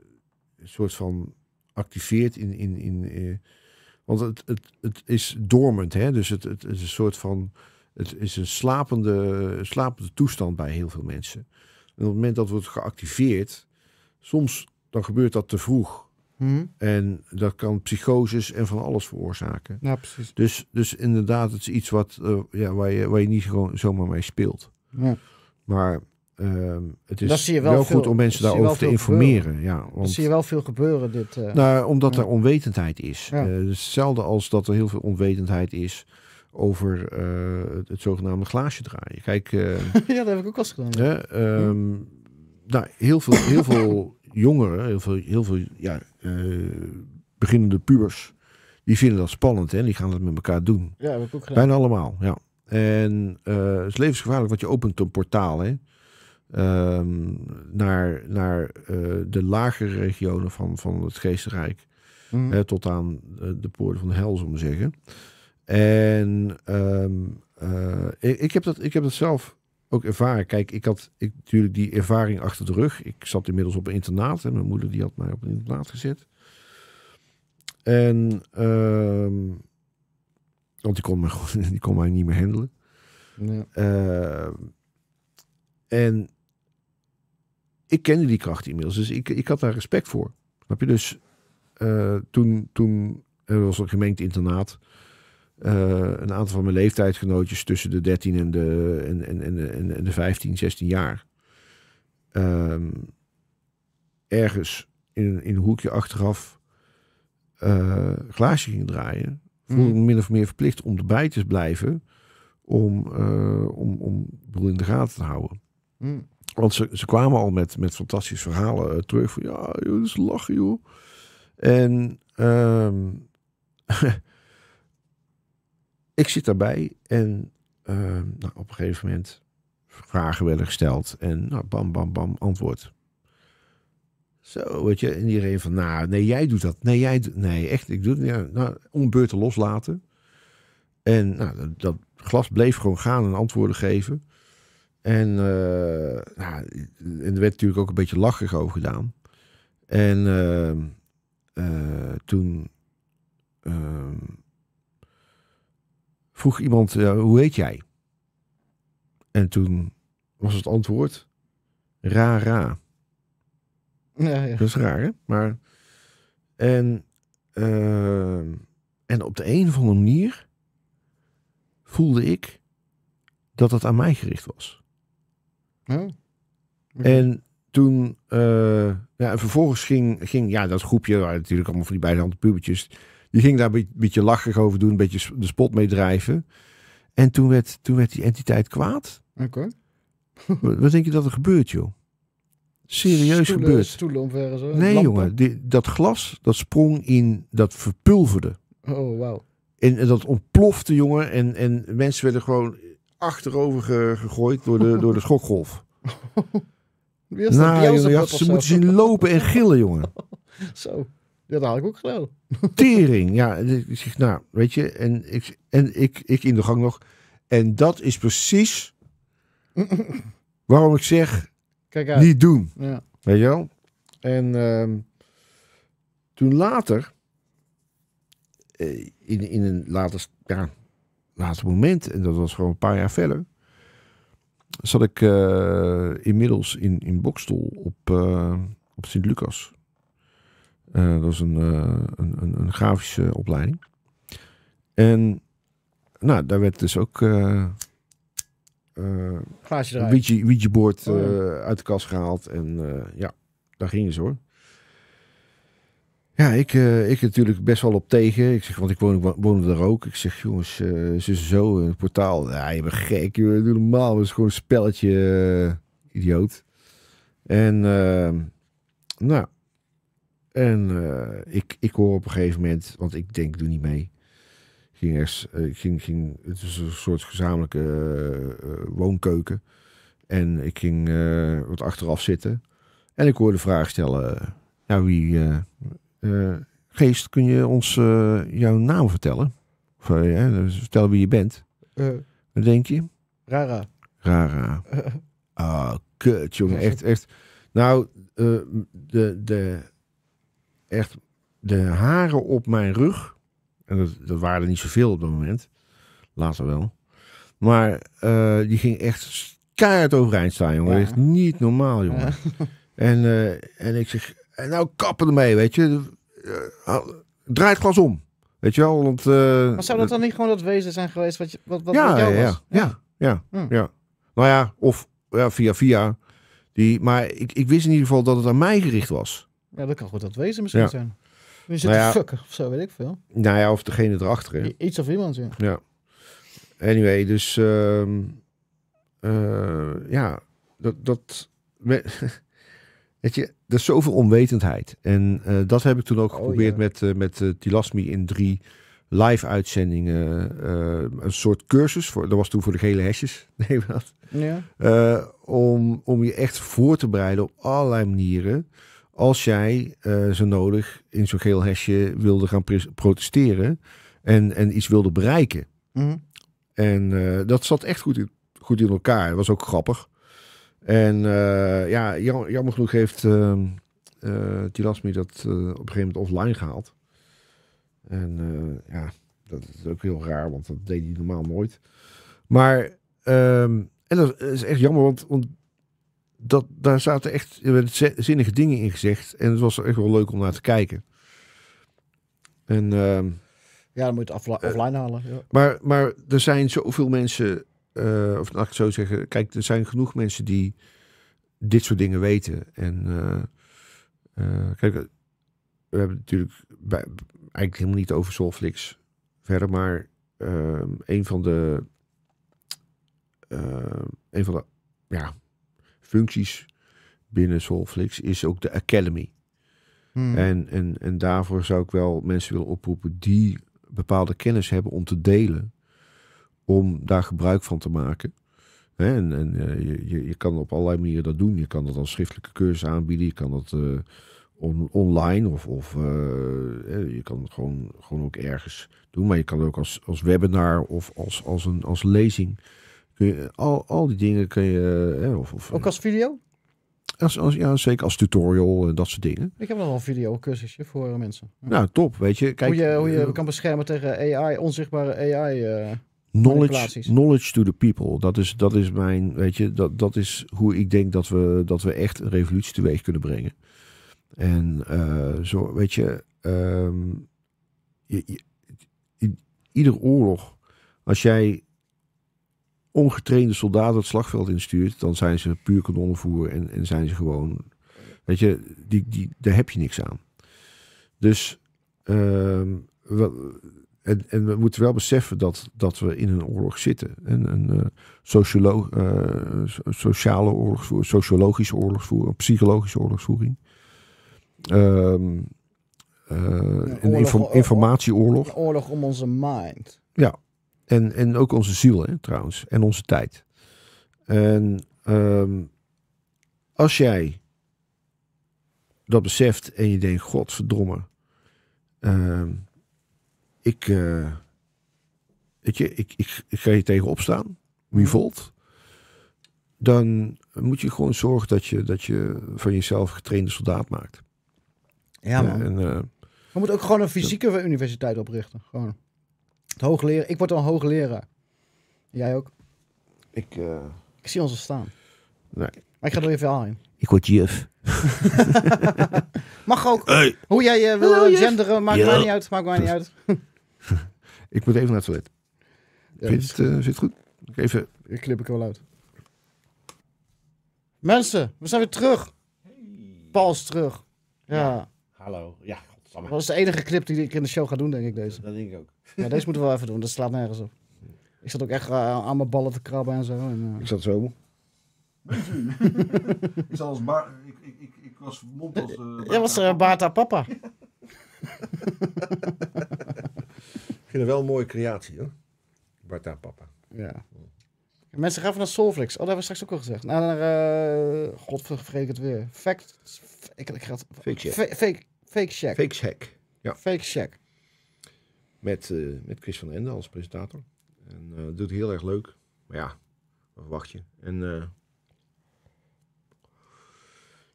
een soort van activeert in. in, in want het, het, het is dormend, hè? dus het, het is een soort van. Het is een slapende, slapende toestand bij heel veel mensen. En op het moment dat wordt geactiveerd, soms dan gebeurt dat te vroeg. Hmm? En dat kan psychoses en van alles veroorzaken. Ja, precies. Dus, dus inderdaad, het is iets wat, eh, ja, waar, je, waar je niet gewoon zomaar mee speelt. Ja. Maar ehm, het is wel, wel goed om mensen daarover te informeren. Ja, want, dat zie je wel veel gebeuren. Dit, eh, nou, omdat er onwetendheid is. Ja. Eh, hetzelfde als dat er heel veel onwetendheid is over het, het, zogenaamde glaasje draaien. Kijk, ja, dat heb ik ook al eens gedaan. Ehm, nou, heel veel, heel veel jongeren, heel veel, heel veel ja, eh, beginnende pubers, die vinden dat spannend en die gaan dat met elkaar doen. Ja, ook Bijna allemaal, ja. En eh, het is levensgevaarlijk, want je opent een portaal hè, ehm, naar, naar eh, de lagere regionen van, van het geestenrijk. Mm. Hè, tot aan de poorten van de hel, zullen we zeggen. En ehm, ik, ik, heb dat, ik heb dat zelf ook ervaren. Kijk, ik had ik, natuurlijk die ervaring achter de rug. Ik zat inmiddels op een internaat en mijn moeder die had mij op een internaat gezet. En, ehm, want die kon, me, die kon mij niet meer handelen. Ehm, en ik kende die kracht inmiddels, dus ik, ik had daar respect voor. Heb je dus eh, toen, toen er was een gemeente internaat. Eh, een aantal van mijn leeftijdgenootjes tussen de 13 en de, en, en, en, de 15, 16 jaar. Ehm, ergens in, in een hoekje achteraf uh, glaasje ging draaien. Mm. Voelde me min of meer verplicht om erbij te blijven. Om, eh, om, om de boel in de gaten te houden. Mm. Want ze, ze kwamen al met, met fantastische verhalen terug. Van ja, joh, dat is lachen joh. En... Ehm, ik zit daarbij en ehm, nou, op een gegeven moment vragen werden gesteld. En nou, bam, bam, bam, antwoord. Zo, weet je. En iedereen van, nou, nee, jij doet dat. Nee, jij Nee, echt, ik doe het ja, Nou, om beurten loslaten. En nou, dat, glas bleef gewoon gaan en antwoorden geven. En, eh, nou, er werd natuurlijk ook een beetje lachig over gedaan. En ehm, eh, toen ehm, vroeg iemand, hoe heet jij? En toen was het antwoord, ra, ra. Ja, Dat is raar, hè? Maar, en, ehm, en op de een of andere manier voelde ik dat dat aan mij gericht was. Oh, en toen, eh, ja, en vervolgens ging, ging, ja, dat groepje, waar natuurlijk allemaal van die beide handen pubertjes, die ging daar een beetje lachig over doen, een beetje de spot mee drijven. En toen werd, toen werd die entiteit kwaad. Oké. Wat denk je dat er gebeurt, joh? Serieus gebeurd. gebeurt. Stoelen omver zo. Nee, jongen. Die, dat glas, dat sprong in, dat verpulverde. Oh, wauw. En, dat ontplofte, jongen. En, en mensen werden gewoon achterover gegooid door de, door de schokgolf. Wie nou, jongen, ze moeten zien lopen en gillen, jongen. Zo. Dat had ik ook gedaan. Tering, ja. Ik zeg, nou, weet je, en ik, en ik, ik in de gang nog. En dat is precies waarom ik zeg, Kijk uit. niet doen. Ja. Weet je wel? En ehm, toen later, eh, in, in een later, ja, later moment, en dat was gewoon een paar jaar verder, zat ik eh, inmiddels in, in Bokstol op, eh, op Sint-Lucas. Eh, dat was een, eh, een, een, een, grafische opleiding. En nou, daar werd dus ook uh, Ouija, board oh, uit de kast gehaald. En ja, daar gingen ze hoor. Ja, ik, ik natuurlijk best wel op tegen. Ik zeg, want ik woonde daar ook. Ik zeg, jongens, ze zo, een portaal. Ja, je bent gek, je doet normaal. Het is gewoon een spelletje, idioot. En nou, en eh, ik, ik hoor op een gegeven moment, want ik denk, doe niet mee. Ging er, uh, ging, ging, het is een soort gezamenlijke eh, woonkeuken. En ik ging wat achteraf zitten. En ik hoorde de vraag stellen: Nou, wie. Geest, kun je ons jouw naam vertellen? Of, dus vertel wie je bent. Wat denk je? Rara. Rara. Ah, oh, kut, jongen. Echt, echt. Nou, de, de, echt de haren op mijn rug. En dat, dat waren er niet zoveel op dat moment. Later wel. Maar eh, die ging echt keihard overeind staan, jongen. echt Dat is niet normaal, jongen. En, eh, en ik zeg, nou kappen ermee, weet je. Eh, draai het glas om. Weet je wel, want... zou dat dan niet gewoon dat wezen zijn geweest wat, je, wat, wat ja, jou ja, was? Ja, ja, ja, hm. ja. Nou ja, of ja, via via. Die, maar ik, ik wist in ieder geval dat het aan mij gericht was. Ja, dat kan goed dat wezen misschien ja. zijn. Die nou zitten nou ja, of zo, weet ik veel. Nou ja, of degene erachter. Iets of iemand, ja. ja. Anyway, dus ehm, eh, ja, dat, dat, weet je, dat is zoveel onwetendheid. En eh, dat heb ik toen ook oh, geprobeerd met, uh, met Tilasmi in drie live uitzendingen. een soort cursus, voor, dat was toen voor de gele hesjes. Nee, wat? Ja. om, om je echt voor te bereiden op allerlei manieren als jij uh, zo nodig in zo'n geel hesje wilde gaan protesteren en, en iets wilde bereiken. Mhm. En eh, dat zat echt goed in, goed in elkaar. Het was ook grappig. En eh, ja, jammer, genoeg heeft uh, ehm, Tilasmi dat op een gegeven moment offline gehaald. En ja, dat is ook heel raar, want dat deed hij normaal nooit. Maar, ehm, en dat is echt jammer, want, want dat, daar zaten echt zinnige dingen in gezegd. En het was echt wel leuk om naar te kijken. En, ehm, ja, dan moet je het eh, offline halen. Ja. Maar, maar er zijn zoveel mensen, uh, of laat ik het zo zeggen, kijk, er zijn genoeg mensen die dit soort dingen weten. En eh, kijk, we hebben natuurlijk eigenlijk helemaal niet over Solflix verder, maar ehm, een van de, ehm, een van de, ja, functies binnen Solflix is ook de Academy. Hmm. En, en, en daarvoor zou ik wel mensen willen oproepen die bepaalde kennis hebben om te delen, om daar gebruik van te maken. en, en eh, je, je kan op allerlei manieren dat doen. Je kan dat als schriftelijke cursus aanbieden, je kan dat eh, online of, of eh, je kan het gewoon, gewoon ook ergens doen. Maar je kan het ook als, als webinar of als, als, een, als lezing al, al die dingen kun je... Eh, hè, of, of, Ook als video? Eh, als, als, ja, zeker als tutorial en eh, dat soort dingen. Ik heb nog wel een videocursusje voor mensen. Nou, top. Weet je, kijk, hoe je, hoe je kan beschermen tegen AI, onzichtbare AI. Uh, knowledge, knowledge to the people. Dat is, dat is mijn, weet je, dat, dat is hoe ik denk dat we, dat we echt een revolutie teweeg kunnen brengen. En zo, weet je, um, je, je, ieder oorlog, als jij ongetrainde soldaten het slagveld instuurt, dan zijn ze puur kanonnenvoer en, en zijn ze gewoon. Weet je, die, die, daar heb je niks aan. Dus. Ehm, we, en, en, we moeten wel beseffen dat, dat we in een oorlog zitten. En, een uh, sociale oorlogsvoering, sociologische oorlogsvoering, psychologische oorlogsvoering. Um, een, oorlog, informatieoorlog. Een oorlog om onze mind. Ja, en, en ook onze ziel hè, trouwens. En onze tijd. En ehm, als jij dat beseft en je denkt, godverdomme. Um, ik, uh, weet je, ik, ik, ga je tegenop staan. Wie mhm. Dan moet je gewoon zorgen dat je, dat je van jezelf getrainde soldaat maakt. Ja, man. En, uh, eh, moet ook gewoon een fysieke universiteit oprichten. Gewoon leren. Ik word al hoogleraar. Jij ook? Ik, eh, Ik zie ons al staan. nee, Maar ik ga er even aan in. ik word juf. Mag ook. Hoe jij je eh, wil genderen, maakt mij niet uit. Maakt mij niet uit. Ik moet even naar het toilet. Ja, Vind dus- eh, het, goed? Ik Even. Ik knip ik wel uit. Mensen, we zijn weer terug. Paul is terug. Ja. Hallo. Ja, dat was de enige clip die ik in de show ga doen, denk ik, deze. Dat denk ik ook. Ja, deze moeten we wel even doen, dat slaat nergens op. Ik zat ook echt eh, aan mijn ballen te krabben en zo. En, eh. Ik zat zo. ik, zat als ik, ik, ik, ik, was mond als... Uh, Jij was uh, Bata Papa. ik vind het wel een mooie creatie, Bart Bata Papa. Ja. Mensen gaan van naar Solflix. Oh, dat hebben we straks ook al gezegd. Nou, naar, uh, het weer. Fact... Ik, ik, Fake Fake check, Fake Shack, ja. Fake Shack. Met, uh, met Chris van Ende als presentator. En eh, dat doet heel erg leuk. Maar ja, wat verwacht je? En eh,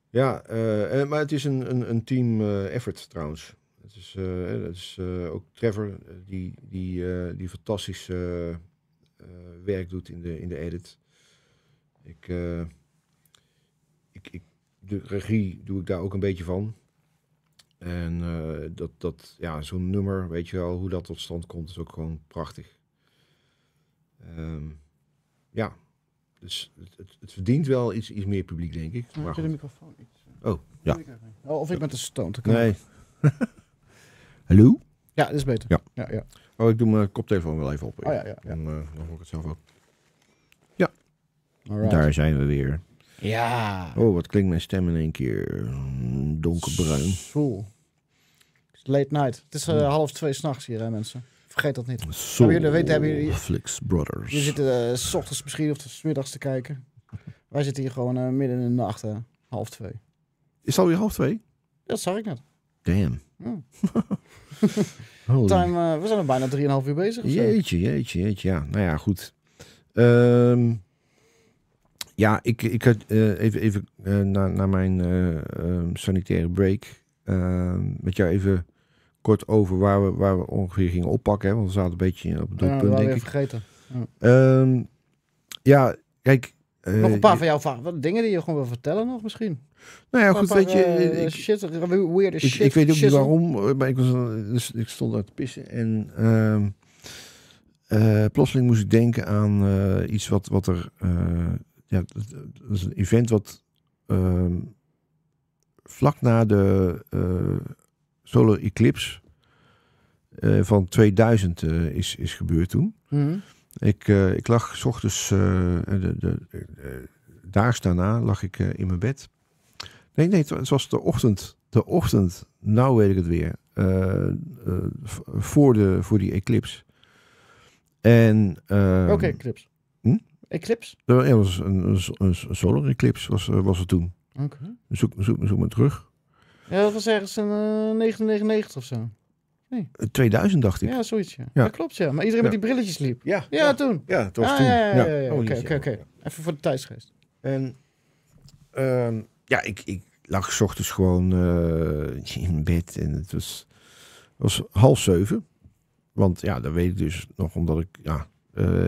ja, en, maar het is een, een, een team effort trouwens. Het is, het is ook Trevor die, die, die fantastisch werk doet in de, in de edit. Ik, ik, ik, de regie doe ik daar ook een beetje van. En eh, dat, dat, ja, zo'n nummer, weet je wel, hoe dat tot stand komt, is ook gewoon prachtig. Ehm, ja, dus het, het, verdient wel iets, iets meer publiek, denk ik. je de microfoon iets. Dus, eh. Oh, ja. Oh, of ik met de stoot. Nee. Hallo? Ja, dat is beter. Ja. Ja, Oh, ik doe mijn koptelefoon wel even op. Oh, ja, ja, eh, Dan, uh, ik het zelf ook. Ja. Daar zijn we weer. Ja. Oh, wat klinkt mijn stem in één keer donkerbruin. Zo. Late night. Het is eh, hmm. half twee s'nachts hier, hè, mensen. Vergeet dat niet. Soul hebben jullie, weten, hebben jullie, Netflix Brothers. Je zitten uh, s ochtends misschien of s middags te kijken. Wij zitten hier gewoon eh, midden in de nacht, half twee. Is het alweer half twee? dat zag ik net. Damn. Ja. Time, we zijn al bijna 3,5 uur bezig. Jeetje, jeetje, jeetje. Ja, nou ja, goed. Ehm, ja, ik, ik had even, even naar na mijn ehm, sanitaire break ehm, met jou even kort over waar we, waar we ongeveer gingen oppakken. Hè, want we zaten een beetje op het doelpunt, ja, denk ik. vergeten. Ja, ehm, ja kijk... Uh, nog een paar van jouw wat dingen die je gewoon wil vertellen nog misschien? Nou ja, goed, weet je... Eh, ik, Ik, weet ook niet waarom, eh, maar ik, was, dus, ik stond daar te pissen en... uh, plotseling moest ik denken aan uh, iets wat, wat er. Uh, ja, dat is een event wat. Ehm, vlak na de solar eclipse eh, van 2000 eh, is, is gebeurd toen. Mhm. Ik, eh, ik lag s ochtends, de, de, daags daarna lag ik in mijn bed. Nee, nee, het was de ochtend. De ochtend, nou weet ik het weer. voor, de, voor die eclipse. En, ehm, Welke eclipse? Hm? Eclipse? Ja, was een, een, een solar eclipse was, was het toen. Zoek, zoek, zoek maar terug. Ja, dat was ergens in 1999 eh, of zo. Nee. 2000 eh, dacht ik. Ja, zoiets. Ja. Dat klopt, ja. Maar iedereen met die brilletjes liep. Ja, ja, toen. Ja, het was ah, oh, Oké, oké, oké. Even voor de tijdsgeest. En ehm, ja, ik, ik lag s ochtends gewoon eh, in bed en het was, was half zeven. Want ja, dat weet ik dus nog omdat ik, ja,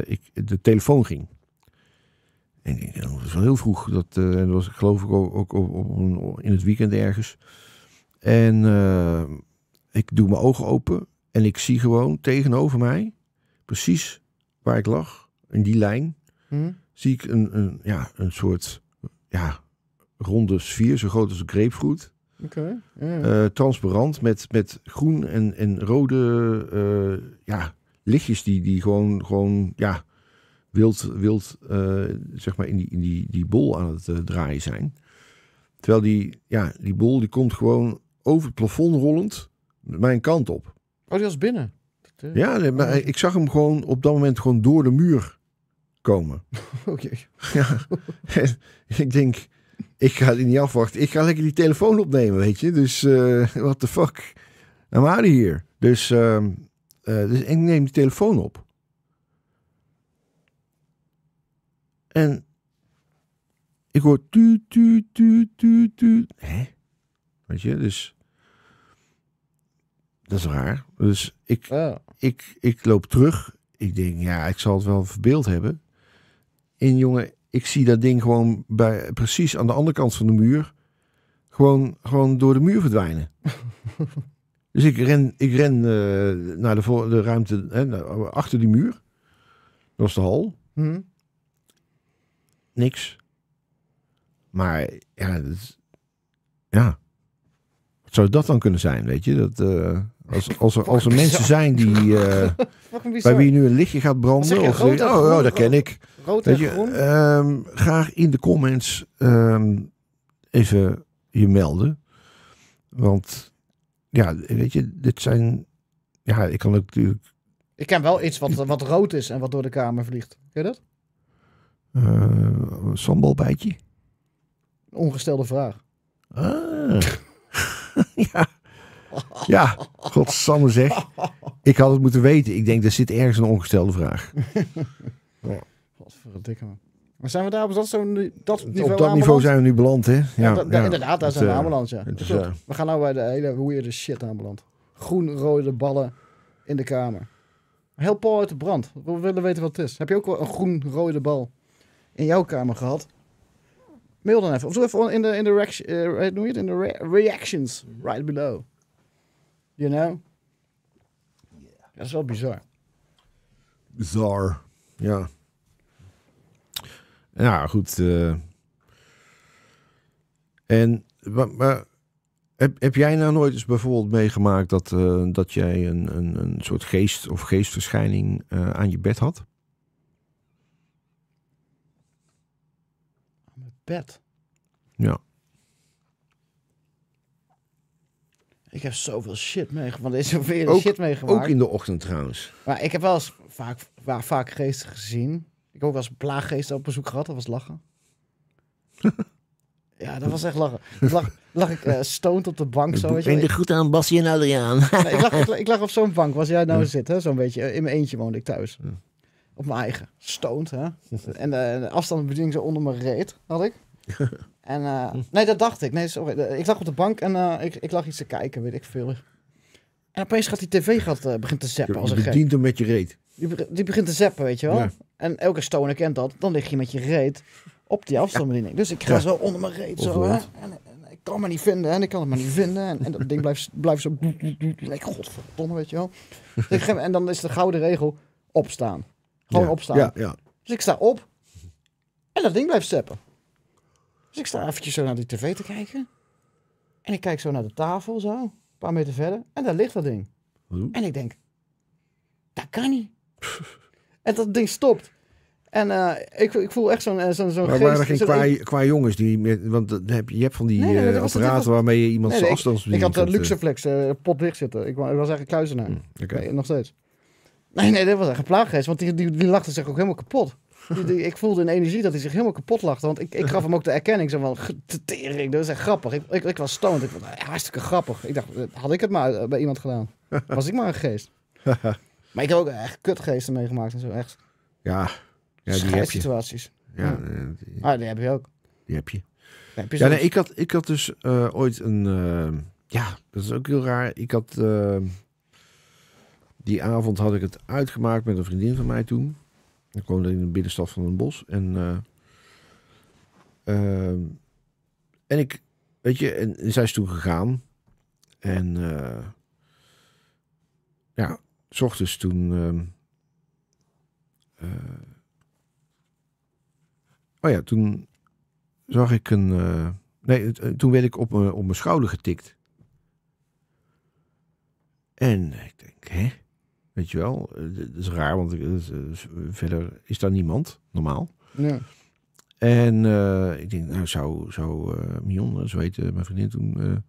ik de telefoon ging. En ik denk, dat heel vroeg. Dat, uh, dat was geloof ik ook, ook op, op in het weekend ergens. En eh, ik doe mijn ogen open en ik zie gewoon tegenover mij, precies waar ik lag, in die lijn, hmm? zie ik een, een, ja, een soort ja, ronde sfeer, zo groot als een grapefruit. Okay, eh, transparant met, met groen en, en rode ja, lichtjes die, die gewoon, gewoon ja, wild, wild eh, zeg maar in, die, in die, die bol aan het eh, draaien zijn. Terwijl die, ja, die bol die komt gewoon over het plafond rollend mijn kant op. Oh, die was binnen? Eh, ja, maar oh. ik zag hem gewoon op dat moment gewoon door de muur komen. Oké. Ja, ik denk, ik ga die niet afwachten. Ik ga lekker die telefoon opnemen, weet je. Dus wat what the fuck? I'm hier? Dus, hier? Ehm, dus, dus ik neem die telefoon op. En ik hoor tu, tu, tu, tu, tu. Weet je, dus. Dat is raar. Dus ik, ik, ik loop terug. Ik denk, ja, ik zal het wel verbeeld hebben. En jongen, ik zie dat ding gewoon bij, precies aan de andere kant van de muur. Gewoon, gewoon door de muur verdwijnen. dus ik ren, ik ren eh, naar de, de ruimte hè, achter die muur. Dat was de hal. Hmm niks. Maar ja, dat, ja. zou dat dan kunnen zijn, weet je? Dat, eh, als, als, er, als er mensen zijn die, eh, bij wie nu een lichtje gaat branden. of oh, oh, dat ken ik. Rood weet je, ehm, graag in de comments ehm, even je melden. Want ja, weet je, dit zijn... Ja, ik kan ook natuurlijk... Ik ken wel iets wat, wat rood is en wat door de kamer vliegt. Ken je dat? Eh, sambalbijtje? Ongestelde vraag. Ah. ja. Ja, godsamme zeg. Ik had het moeten weten. Ik denk, er zit ergens een ongestelde vraag. ja. Wat voor dikke man. Maar zijn we daar op dat, zo, dat niveau Op dat niveau zijn we nu beland, hè? Ja, ja, inderdaad, daar zijn we eh, aanbeland, ja. Eh, we gaan nou bij de hele weirde shit aanbeland. Groen-rode ballen in de kamer. Heel Paul uit de brand. We willen weten wat het is. Heb je ook een groen-rode bal? in jouw kamer gehad? Mail dan even. Of zo even in de, in de, uh, het? In de reactions. Right below. You know? Yeah. Dat is wel bizar. Bizar. Ja. Ja, goed. Eh. En maar, maar, heb, heb jij nou nooit eens bijvoorbeeld meegemaakt dat, eh, dat jij een, een, een soort geest of geestverschijning aan je bed had? bed. Ja. Ik heb zoveel shit meegemaakt. Van deze wereld ook, shit meegemaakt. Ook in de ochtend trouwens. Maar ik heb wel eens vaak, waar, vaak geesten gezien. Ik heb ook wel eens plaaggeesten op bezoek gehad. Dat was lachen. ja, dat was echt lachen. Lag, lag ik uh, stoned op de bank. Zo, weet je. de goed aan, Bassie en Adriaan. ik, lag, ik, lag, op zo'n bank. Was jij nou zitten? Zo'n beetje. Eh, in mijn eentje woonde ik thuis. Op mijn eigen. Stoned, hè. en de, eh, de afstandsbediening zo onder mijn reet had ik. en eh, nee, dat dacht ik. Nee, Ik lag op de bank en eh, ik, ik lag iets te kijken, weet ik veel. En opeens gaat die tv gaat, uh, begint te zappen als een gek. bedient hem met je reet. Die, die begint te zappen, weet je wel. En elke stoner kent dat. Dan lig je met je reet op die afstandsbediening. Dus ik ga zo onder mijn reet. Zo, hè? En, ik kan me niet vinden. En ik kan het maar niet vinden. En, dat ding blijft, blijft zo... Nee, godverdomme, weet je wel. Dus en dan is de gouden regel opstaan. Gewoon opstaan. Ja, ja. Dus ik sta op. En dat ding blijft steppen. Dus ik sta eventjes zo naar die tv te kijken. En ik kijk zo naar de tafel, zo. Een paar meter verder. En daar ligt dat ding. En ik denk, dat kan niet. en dat ding stopt. En eh, ik, ik voel echt zo'n eh, zo'n zo'n Maar waren er geen qua, e- jongens die... want heb, je hebt van die nee, eh, apparaten waarmee je iemand nee, afstand... ik, had een Luxeflex pot dicht zitten. Ik, was eigenlijk kluizenaar. Hmm, okay. nog steeds. Nee, nee, dat was echt een plaaggeest. Want die, die, lachte zich ook helemaal kapot. Die, ik voelde een energie dat hij zich helemaal kapot lachte. Want ik, ik gaf hem ook de erkenning. Zo van, tering, dat is echt grappig. Ik, ik, was stoned. Ik vond hartstikke grappig. Ik dacht, eh, had ik het maar eh, bij iemand gedaan. Was ik maar een geest. maar ik heb ook echt kutgeesten meegemaakt en zo. Echt. Ja. ja die heb je. situaties. Ja, eh, die, ah, die heb je ook. Die heb je. ja, nee, ik, had, ik had dus ooit een... ja, dat is ook heel raar. Ik had... Die avond had ik het uitgemaakt met een vriendin van mij toen. We kwamen in de binnenstad van een bos. En, eh, ehm, en ik, weet je, en, zij is toen gegaan. En eh, ja, s ochtends toen. Ehm, eh, oh ja, toen zag ik een. nee, toen werd ik op, op mijn schouder getikt. En ik denk, hè? Weet je wel, eh, dat is raar, want eh, verder is daar niemand, normaal. Ja. En eh, ik denk, nou zou, zou uh, Mion, zo heette mijn vriendin toen,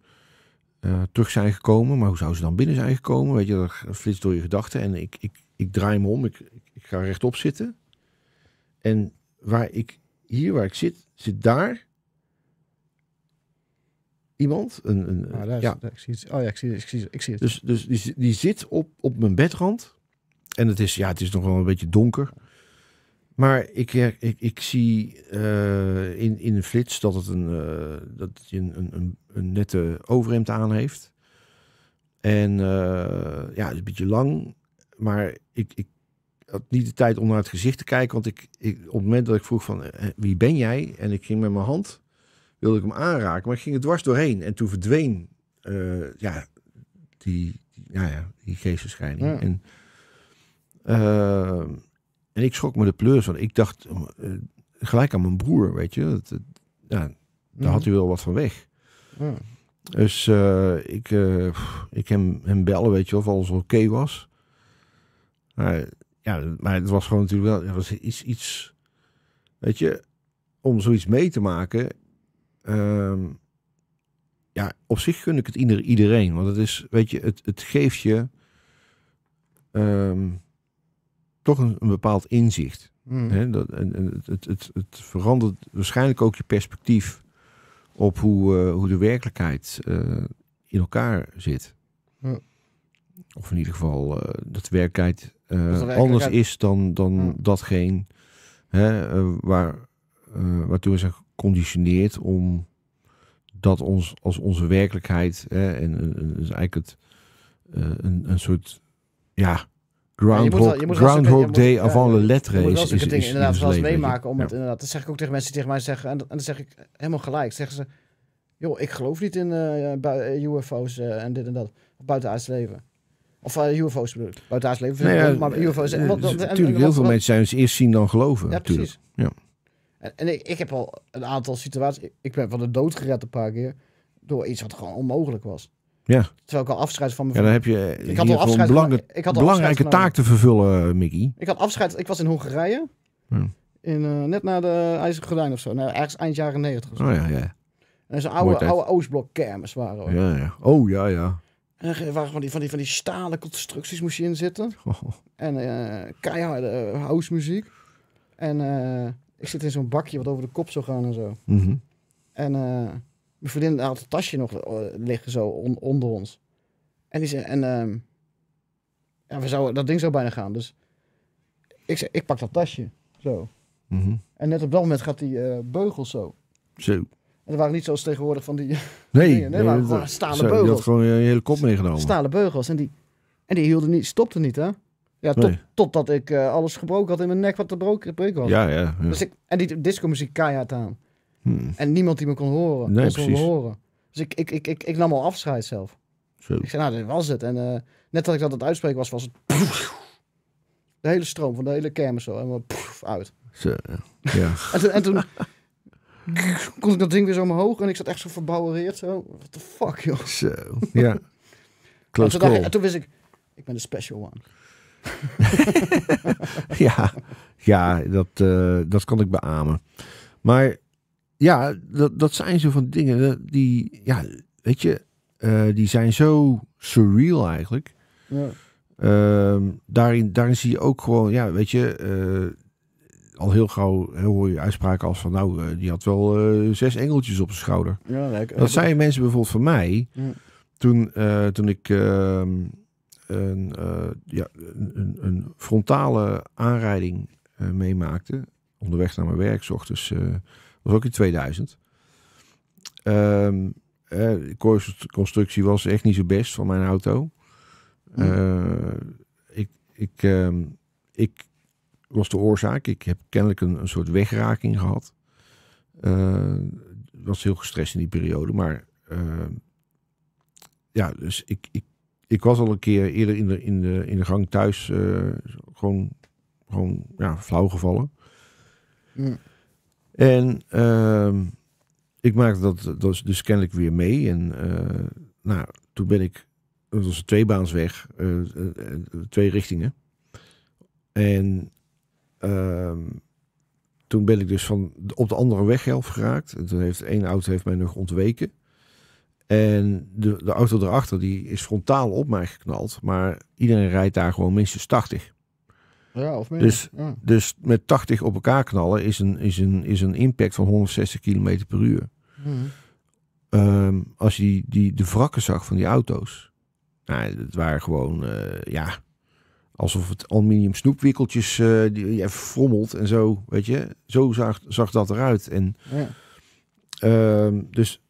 terug zijn gekomen. Maar hoe zou ze dan binnen zijn gekomen? Weet je, dat flitst door je gedachten. En ik, ik, ik draai me om, ik, ik ga rechtop zitten. En waar ik, hier waar ik zit, zit daar iemand. Een, een ah, ja. ik zie het. Oh ja, ik zie, ik zie, ik zie het. Dus, dus die, zit op, op mijn bedrand. En het is, ja, het is nog wel een beetje donker. Maar ik, eh, ik, ik zie eh, in, in een flits dat het een, eh, dat je een, een, een, nette overhemd aan heeft. En ja, het is een beetje lang. Maar ik, ik had niet de tijd om naar het gezicht te kijken. Want ik, ik, op het moment dat ik vroeg van wie ben jij? En ik ging met mijn hand wilde ik hem aanraken, maar ik ging er dwars doorheen. En toen verdween eh, ja, die, nou ja, die geestverschijning. En, eh, en ik schrok me de pleurs, van. ik dacht eh, gelijk aan mijn broer, weet je. Dat, ja, daar had hij wel wat van weg. Dus ik, ik hem, hem bellen, weet je, of alles oké was. Maar, ja, maar het was gewoon natuurlijk wel het was iets, iets, weet je, om zoiets mee te maken Ehm, ja, op zich gun ik het iedereen. Want het is, weet je, het, het geeft je ehm, toch een, bepaald inzicht. Hmm. dat, en, en het, het, het, verandert waarschijnlijk ook je perspectief op hoe, eh, hoe de werkelijkheid eh, in elkaar zit. Of in ieder geval eh, dat de werkelijkheid, anders is dan, dan datgene hè, waar, waartoe we zijn geconditioneerd om dat ons als onze werkelijkheid hè, en, is dus eigenlijk het, eh, een, een soort ja, Groundhog, ja, groundhog Day moet, avant letters le lettre is, is, het dingen is, inderdaad meemaken. Om het, inderdaad, dat zeg ik ook tegen mensen die tegen mij zeggen. En, en dan zeg ik helemaal gelijk. Zeggen ze, joh, ik geloof niet in eh, UFO's eh, en dit en dat. Buitenaards leven. Of uh, UFO's bedoel ik. Buitenaards leven. Nou maar UFO's. Dus natuurlijk, heel veel mensen zijn ze dus eerst zien dan geloven. natuurlijk. Ja. En, ik, ik, heb al een aantal situaties. Ik, ben van de dood gered een paar keer. Door iets wat gewoon onmogelijk was. Ja. Terwijl ik al afscheid van mijn Ja, dan heb je ik had al afscheid ik had al belangrijke taak te vervullen, eh, Mickey. Ik had afscheid. Ik was in Hongarije. Ja. In, uh, net na de IJzeren Gordijn of zo. Nou, ergens eind jaren negentig. Oh ja, ja. En zo'n oude, oude Oostblok kermis waren. we. Ja, ja. Oh ja, ja. En waren van die, van, die, van die stalen constructies moest je in En uh, keiharde housemuziek. En ik zit in zo'n bakje wat over de kop zou gaan en zo. Mhm. En uh, mijn vriendin had het tasje nog eh, liggen zo on onder ons. En, die zei, en ehm, ja, we zouden, dat ding zou bijna gaan. Dus ik, zei, ik pak dat tasje. Zo. Mhm. En net op dat moment gaat die uh, eh, beugel zo. Zo. En er waren niet zoals tegenwoordig van die. Nee, dingen. waren gewoon stalen beugels. Je had gewoon je hele kop meegenomen. Stalen beugels. En die, en die hielden niet, stopte niet, hè? Ja, tot, nee. totdat ik eh, alles gebroken had in mijn nek wat te breken was. Ja, ja, ja. Dus ik, en die disco-muziek keihard aan. Hmm. En niemand die me kon horen. Nee, kon horen. Dus ik, ik, ik, ik, ik, nam al afscheid zelf. Zo. Ik zei, nou, dit was het. En eh, net dat ik dat uitspreek het uitspreken was, was het... de hele stroom van de hele kermis zo. En poef, uit. Zo, ja. en toen... kon ik dat ding weer zo omhoog en ik zat echt zo verbouwereerd zo. What the fuck, joh. Zo, ja. Close en toen wist ik, ik ben de special one. ja, ja dat, eh, dat kan ik beamen. Maar ja, dat, dat zijn zo van dingen die, ja, weet je, eh, die zijn zo surreal eigenlijk. Ja. Ehm, daarin, daarin zie je ook gewoon, ja, weet je, eh, al heel gauw hoor je uitspraken als van, nou, die had wel zes engeltjes op zijn schouder. Ja, dat, dat mensen bijvoorbeeld van mij, toen, toen ik ehm, een, eh, ja, een, een, frontale aanrijding eh, meemaakte. Onderweg naar mijn werk, zocht, dus eh, was ook in 2000. Um, ehm, de constructie was echt niet zo best van mijn auto. Mm. ik, ik, ehm, ik was de oorzaak. Ik heb kennelijk een, een soort wegraking gehad. was heel gestrest in die periode. Maar ehm, ja, dus ik, ik ik was al een keer eerder in de, in de, in de gang thuis eh, gewoon, gewoon ja, flauw gevallen. Mm. En ehm, ik maakte dat, dat dus kennelijk weer mee. En eh, nou, toen ben ik, dat was een tweebaansweg, eh, twee richtingen. En ehm, toen ben ik dus van op de andere weghelft geraakt. En toen heeft één auto heeft mij nog ontweken. En de, de auto erachter die is frontaal op mij geknald. Maar iedereen rijdt daar gewoon minstens 80. Ja, of meer. Dus, dus met 80 op elkaar knallen is een, is een, is een impact van 160 km per uur. Mhm. Ehm, als je die, die, de wrakken zag van die auto's. Nou, het waren gewoon, eh, ja, alsof het aluminium snoepwikkeltjes uh, die, je frommelt en zo, weet je. Zo zag, zag dat eruit. En, ja. Ehm, dus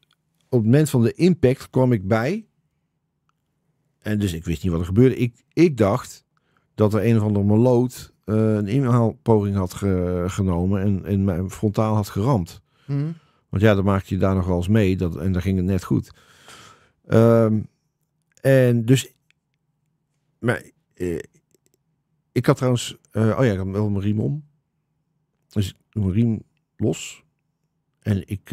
op het moment van de impact kwam ik bij. En dus ik wist niet wat er gebeurde. Ik, ik dacht dat er een of andere meloot uh, eh, een inhaalpoging had genomen en, en mijn frontaal had geramd. Hmm. Want ja, dan maak je daar nog wel eens mee dat, en dan ging het net goed. Ehm, en dus, maar, eh, ik had trouwens, eh, oh ja, ik had wel mijn riem om. Dus ik mijn riem los. En ik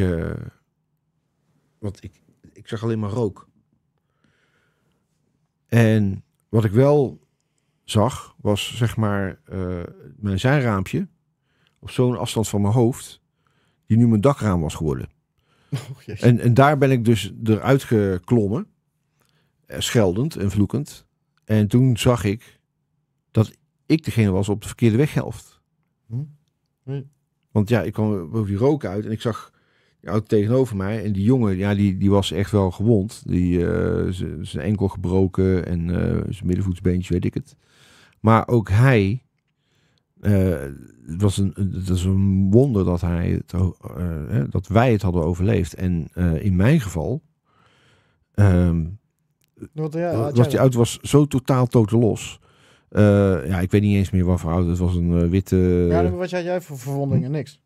want ik, ik zag alleen maar rook. En wat ik wel zag, was zeg maar eh, mijn zijraampje op zo'n afstand van mijn hoofd, die nu mijn dakraam was geworden. Oh, en, en daar ben ik dus eruit geklommen, eh, scheldend en vloekend. En toen zag ik dat ik degene was op de verkeerde weghelft. Hm? Want ja, ik kwam boven die rook uit en ik zag tegenover mij. En die jongen, ja, die, die was echt wel gewond. Die eh, zijn enkel gebroken en eh, zijn middenvoetsbeentje, weet ik het. Maar ook hij, het, eh, was een, het was een wonder dat, hij het, dat wij het hadden overleefd. En in mijn geval, ehm, wat, ja, was die auto was zo totaal totaal los. ja, ik weet niet eens meer wat voor Het was een witte... Ja, wat had jij voor verwondingen? Niks.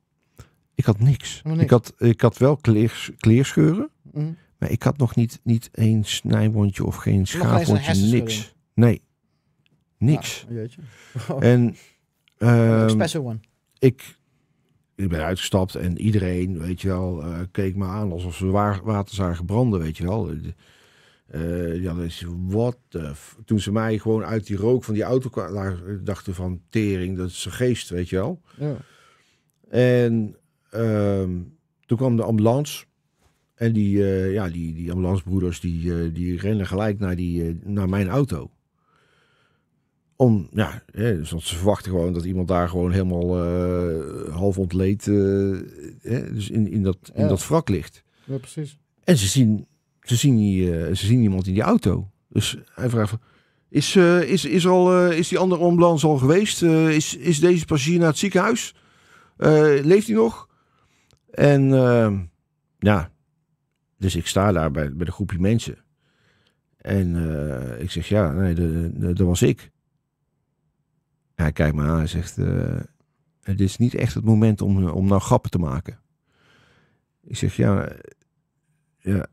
Ik had niks. Ik, had, ik had wel kleers, kleerscheuren. Mhm. Maar ik had nog niet, niet één snijwondje of geen schaafwondje. Niks. Nee. Niks. Nou, en... Ehm, one. Ik, ik ben uitgestapt en iedereen, weet je wel, eh, keek me aan alsof ze waar, water zagen branden, weet je wel. Uh, ja, dus wat. Toen ze mij gewoon uit die rook van die auto kwamen, dachten van tering, dat is een geest, weet je wel. Ja. En Ehm, toen kwam de ambulance. En die, eh, ja, die, die ambulancebroeders die, eh, die rennen gelijk naar, die, eh, naar mijn auto. Om, ja, hè, dus ze verwachten gewoon dat iemand daar gewoon helemaal half ontleed hè, dus in, in, dat, in dat wrak ligt. Ja, precies. En ze zien, ze zien, die, ze zien iemand in die auto. Dus hij vraagt van, is, is, is, al, is die andere ambulance al geweest? is, is deze passagier naar het ziekenhuis? leeft hij nog? En ehm, ja, dus ik sta daar bij, bij de groepje mensen. En eh, ik zeg, ja, nee, dat was ik. Hij kijkt me aan en zegt, eh, het is niet echt het moment om, om nou grappen te maken. Ik zeg, ja, ja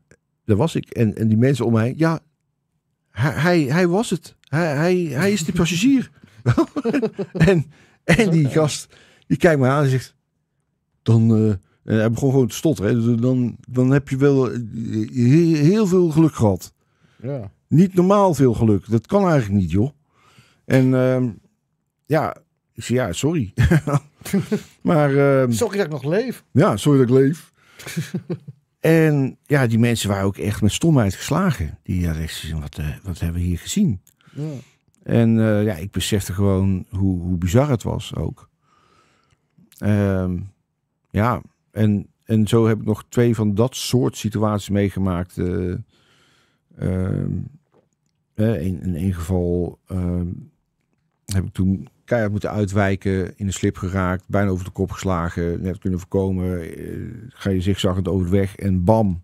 dat was ik. En, en die mensen om mij, ja, hij, hij, hij was het. Hij, hij, hij is de passagier. en, en die gast, die kijkt me aan en zegt, dan, eh, en hij begon gewoon te stotteren. Dus dan, dan heb je wel eh, heel veel geluk gehad. Ja. Niet normaal veel geluk. Dat kan eigenlijk niet, joh. En ehm, ik ja, ja, sorry. maar, zorg ehm, sorry dat ik nog leef. Ja, sorry dat ik leef. en ja, die mensen waren ook echt met stomheid geslagen. Die hadden wat, eh, wat hebben we hier gezien? Ja. En eh, ja, ik besefte gewoon hoe, hoe bizar het was ook. Ehm, ja, en, en zo heb ik nog twee van dat soort situaties meegemaakt. Eh, ehm, in, in één geval ehm, heb ik toen keihard moeten uitwijken, in de slip geraakt, bijna over de kop geslagen, net kunnen voorkomen. Eh, ga je zigzaggend over de weg en bam,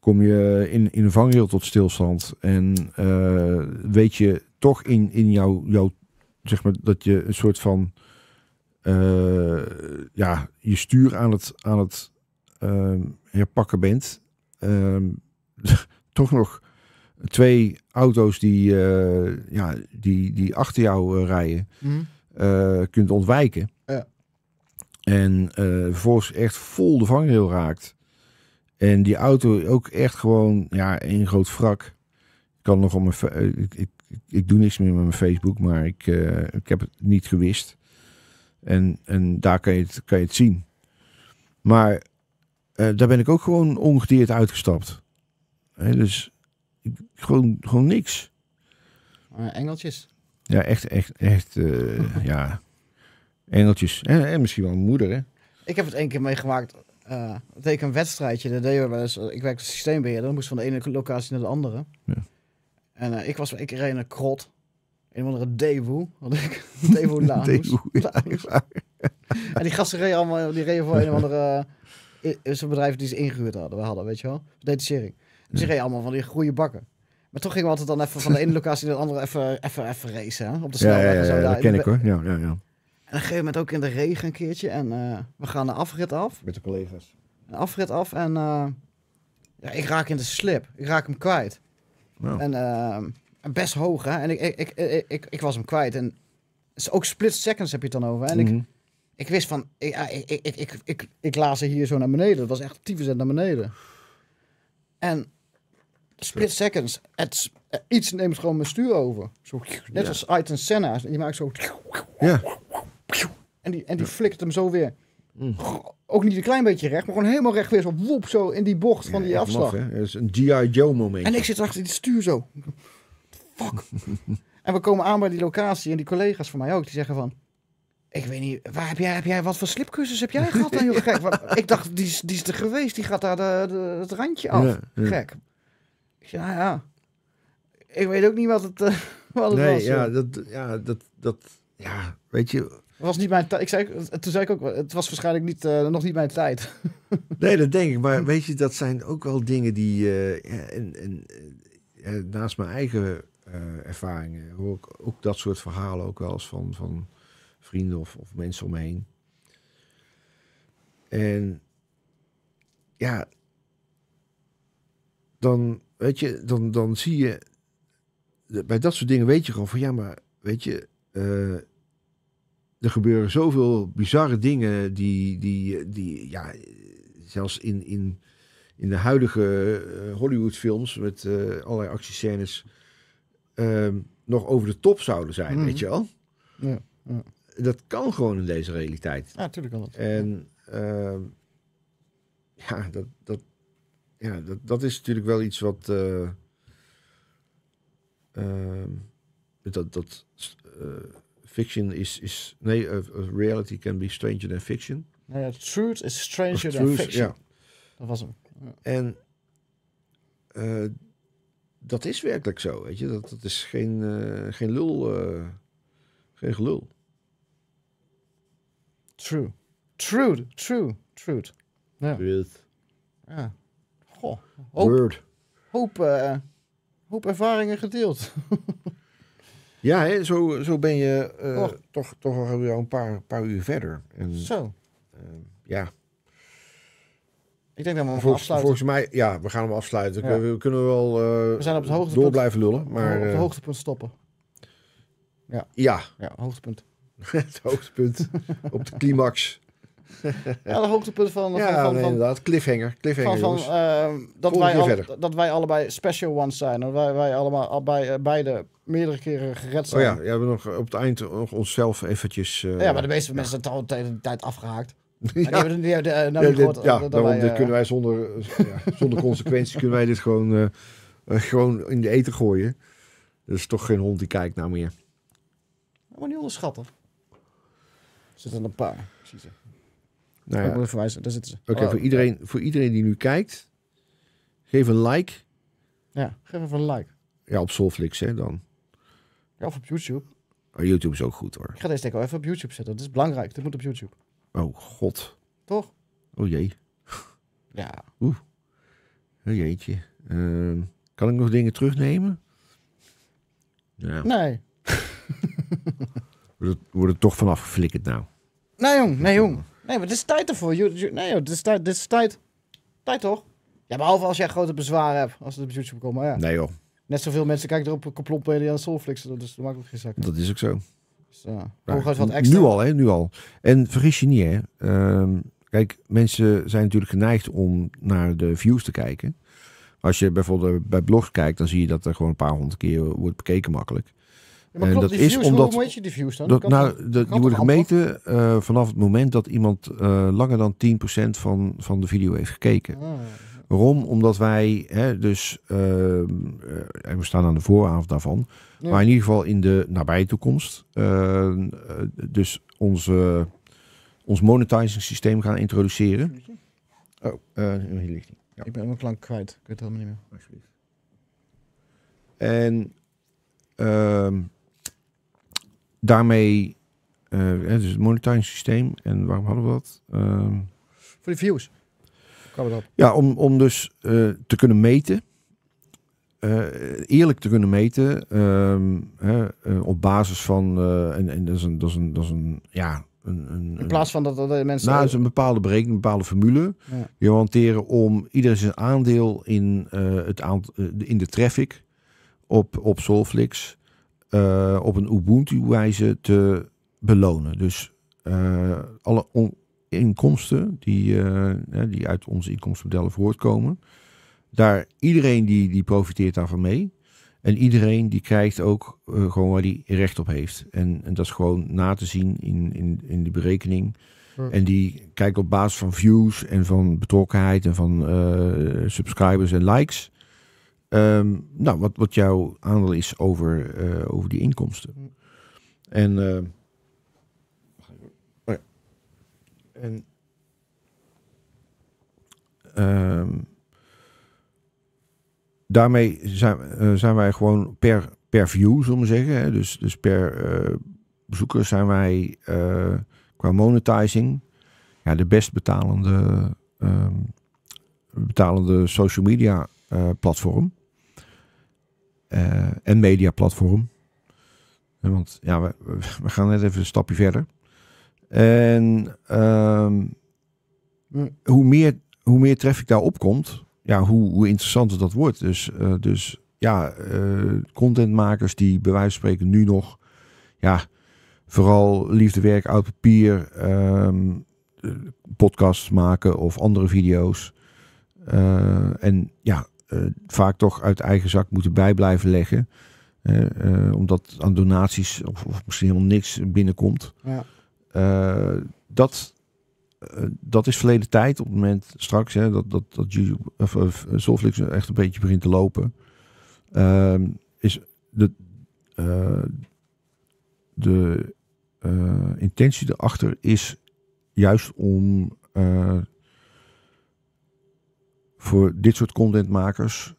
kom je in, in een vangrail tot stilstand. En eh, weet je toch in, in jouw, jouw, zeg maar, dat je een soort van eh, ja, je stuur aan het, aan het ehm, herpakken bent. Ehm, toch nog twee auto's die, eh, ja, die, die achter jou eh, rijden, mhm. kunt ontwijken. Ja. En vervolgens echt vol de vangrail raakt. En die auto ook echt gewoon ja, één groot wrak. Ik kan nog op mijn. Ik, ik, ik, doe niks meer met mijn Facebook, maar ik, ik heb het niet gewist. En, en daar kan je het, kan je het zien. Maar eh, daar ben ik ook gewoon ongedeerd uitgestapt. He, dus ik, gewoon, gewoon niks. engeltjes. Ja, echt, echt, echt, eh, ja. Engeltjes. En, misschien wel mijn moeder, hè. Ik heb het één keer meegemaakt. dat eh, deed ik een wedstrijdje. Dat deden we wel eens. Ik werkte systeembeheerder. moest van de ene locatie naar de andere. Ja. En ik, was, ik reed een krot een of andere Devo had ik. Devo Lanus. Devo, ja, en die gasten reden allemaal, die reden voor een of andere... Uh, is een bedrijf die ze ingehuurd hadden, we hadden, weet je wel. Detachering. Dus die reden allemaal van die goede bakken. Maar toch gingen we altijd dan even van de ene locatie naar de andere even, even, even racen, Op de snelweg ja, ja, Ja, dat ken ik hoor. Ja, ja, ja. En dan een gegeven moment ook in de regen een keertje. En uh, we gaan de afrit af. Met de collega's. Een afrit af en... Uh, ja, ik raak in de slip. Ik raak hem kwijt. Wow. Oh. En... Ehm, best hoog, hè. En ik, ik, ik, ik, ik was hem kwijt. En ook split seconds heb je het dan over. En ik, mhm. ik wist van... Ik, ik, ik, ik, ik, laas ze hier zo naar beneden. Dat was echt zet naar beneden. En split seconds. Het, eh, iets neemt gewoon mijn stuur over. Zo, net ja. als Ayrton Senna. Je maakt zo... Ja. En die, en die flikt hem zo weer... Mm. Ook niet een klein beetje recht, maar gewoon helemaal recht weer zo woep zo in die bocht van die afslag. Het hè? is een G.I. Joe moment. En ik zit achter die stuur zo fuck. en we komen aan bij die locatie en die collega's van mij ook, die zeggen van... Ik weet niet, waar heb jij, heb jij wat voor slipcursus heb jij gehad? Dan, gek. Ik dacht, die is, die is er geweest, die gaat daar de, het randje af. ja. Gek. Ik zei, nou ja, ik weet ook niet wat het, eh, wat het nee, was. Ja, dat, ja, dat, dat, ja, weet je, was niet mijn tijd. Ik zei, toen zei ik ook, het was waarschijnlijk niet, eh, nog niet mijn tijd. nee, dat denk ik. Maar weet je, dat zijn ook wel dingen die eh, naast mijn eigen eh, ervaringen. Hoor ik ook dat soort verhalen ook wel eens van, van vrienden of, of mensen omheen. En ja, dan, weet je, dan, dan zie je, bij dat soort dingen weet je gewoon van ja, maar weet je, eh, er gebeuren zoveel bizarre dingen die, die, die ja, zelfs in, in, in de huidige eh, Hollywood films met allerlei actiescènes Ehm, nog over de top zouden zijn, mhm. weet je wel. Ja, Dat kan gewoon in deze realiteit. Ja, natuurlijk kan dat. En uh, ja, dat, dat, ja dat, dat is natuurlijk wel iets wat... Eh, ehm, dat dat eh, fiction is... is nee, eh, reality can be stranger than fiction. Nou ja, truth is stranger than fiction. Ja. Dat was hem. En dat is werkelijk zo, weet je. Dat, dat is geen, uh, geen lul, uh, geen gelul. True. True, true, true. Ja. Truth. Goh. Hoop, Word. Hoop, uh, hoop ervaringen gedeeld. ja, hè, zo, zo ben je toch, toch al een paar, paar uur verder. En, zo. ja. Ik denk dat we hem volgens, afsluiten. Volgens mij, ja, we gaan hem afsluiten. We, kunnen wel eh, we zijn op het hoogtepunt, door blijven lullen. Maar, op het eh, hoogtepunt stoppen. Ja. Ja. ja hoogtepunt. het hoogtepunt op de climax. ja, het hoogtepunt van... Ja, van, van, inderdaad. Cliffhanger. Cliffhanger, van, van eh, dat, wij dat wij allebei special ones zijn. Dat wij, wij allemaal bij, beide meerdere keren gered zijn. Oh ja, we hebben nog op het eind nog onszelf eventjes... ja, maar de meeste mensen zijn al de tijd afgehaakt. Ja, daarom kunnen wij zonder, eh, zonder consequenties kunnen wij dit gewoon, eh, eh, gewoon in de eten gooien. Er is toch geen hond die kijkt naar meer. Maar niet onderschatten. Er zitten een paar. precies nee Nou ja. Ik verwijzen, daar zitten ze. Oké, oh, voor, iedereen, voor iedereen die nu kijkt, geef een like. Ja, geef even een like. Ja, op Solflix hè, dan. Ja, of op YouTube. Oh, YouTube is ook goed hoor. Ik ga deze denk wel even op YouTube zetten. Dat is belangrijk. Dit moet op YouTube. Oh god. Toch? Oh jee. Ja. Oeh. Oh jeetje. Uh, kan ik nog dingen terugnemen? Ja. Nee. wordt, het, toch vanaf geflikkerd nou? Nee jong, nee jong. Nee, maar het is tijd ervoor. Nee joh, dit is tijd. Dit is tijd. Tijd toch? Ja, behalve als jij grote bezwaren hebt. Als het op YouTube komt, maar ja. Nee joh. Net zoveel mensen kijken erop bij en Soulflix. Dus dat maakt ook geen zak. Dat is ook zo wat extra. Nu al, hè? Nu al. En vergis je niet, hè? Ehm, kijk, mensen zijn natuurlijk geneigd om naar de views te kijken. Als je bijvoorbeeld bij blogs kijkt, dan zie je dat er gewoon een paar honderd keer wordt bekeken makkelijk. maar en dat is omdat. Hoe weet je die views dan? nou, die worden gemeten vanaf het moment dat iemand eh, langer dan 10% van, van de video heeft gekeken. Ah. Waarom? Omdat wij hè, dus, uh, we staan aan de vooravond daarvan, maar in ieder geval in de nabije toekomst, ehm, eh, dus onze, ons monetizing systeem gaan introduceren. Oh, eh, hier ligt hij. Ja. Ik ben mijn klank kwijt, ik weet het helemaal niet meer. Alsjeblieft. En ehm, daarmee, dus het monetizing systeem, en waarom hadden we dat? Voor de views. Ja, om, om dus eh, te kunnen meten. Eh, eerlijk te kunnen meten. Ehm, hè, eh, op basis van. en, en dat is een. Dat is een, dat is een ja, een, een, in plaats van dat, de mensen. Nou, een bepaalde berekening, een bepaalde formule. Ja. Je hanteren om ieder zijn aandeel in, het aant in de traffic op, op Solflix op een Ubuntu-wijze te belonen. Dus alle inkomsten die, eh, die uit onze inkomstenmodellen voortkomen. Daar, iedereen die, die profiteert daarvan mee. En iedereen die krijgt ook eh, gewoon waar die recht op heeft. En, en dat is gewoon na te zien in, in, in de berekening. Hmm. En die kijkt op basis van views en van betrokkenheid en van eh, subscribers en likes. Ehm, nou, wat, wat jouw aandeel is over, over die inkomsten. Hmm. En ehm, En ehm, daarmee zijn, eh, zijn wij gewoon per, per view, zullen we zeggen. Hè? Dus, dus per eh, bezoeker zijn wij eh, qua monetizing ja, de best betalende, ehm, betalende social media platform. en media platform. Want ja, we gaan net even een stapje verder. En ehm, hoe, meer, hoe meer traffic daar komt, ja, hoe, hoe interessanter dat wordt. Dus, eh, dus ja, eh, contentmakers die bij wijze van spreken nu nog, ja, vooral werk uit papier, um, podcasts maken of andere video's. Eh, en ja, vaak toch uit eigen zak moeten bij blijven leggen. omdat aan donaties of, of misschien helemaal niks binnenkomt. Ja. Eh, dat, eh, dat is verleden tijd op het moment straks hè, dat, dat, dat YouTube, of, of eh, echt een beetje begint te lopen. Ehm, is de, de intentie erachter is juist om voor dit soort contentmakers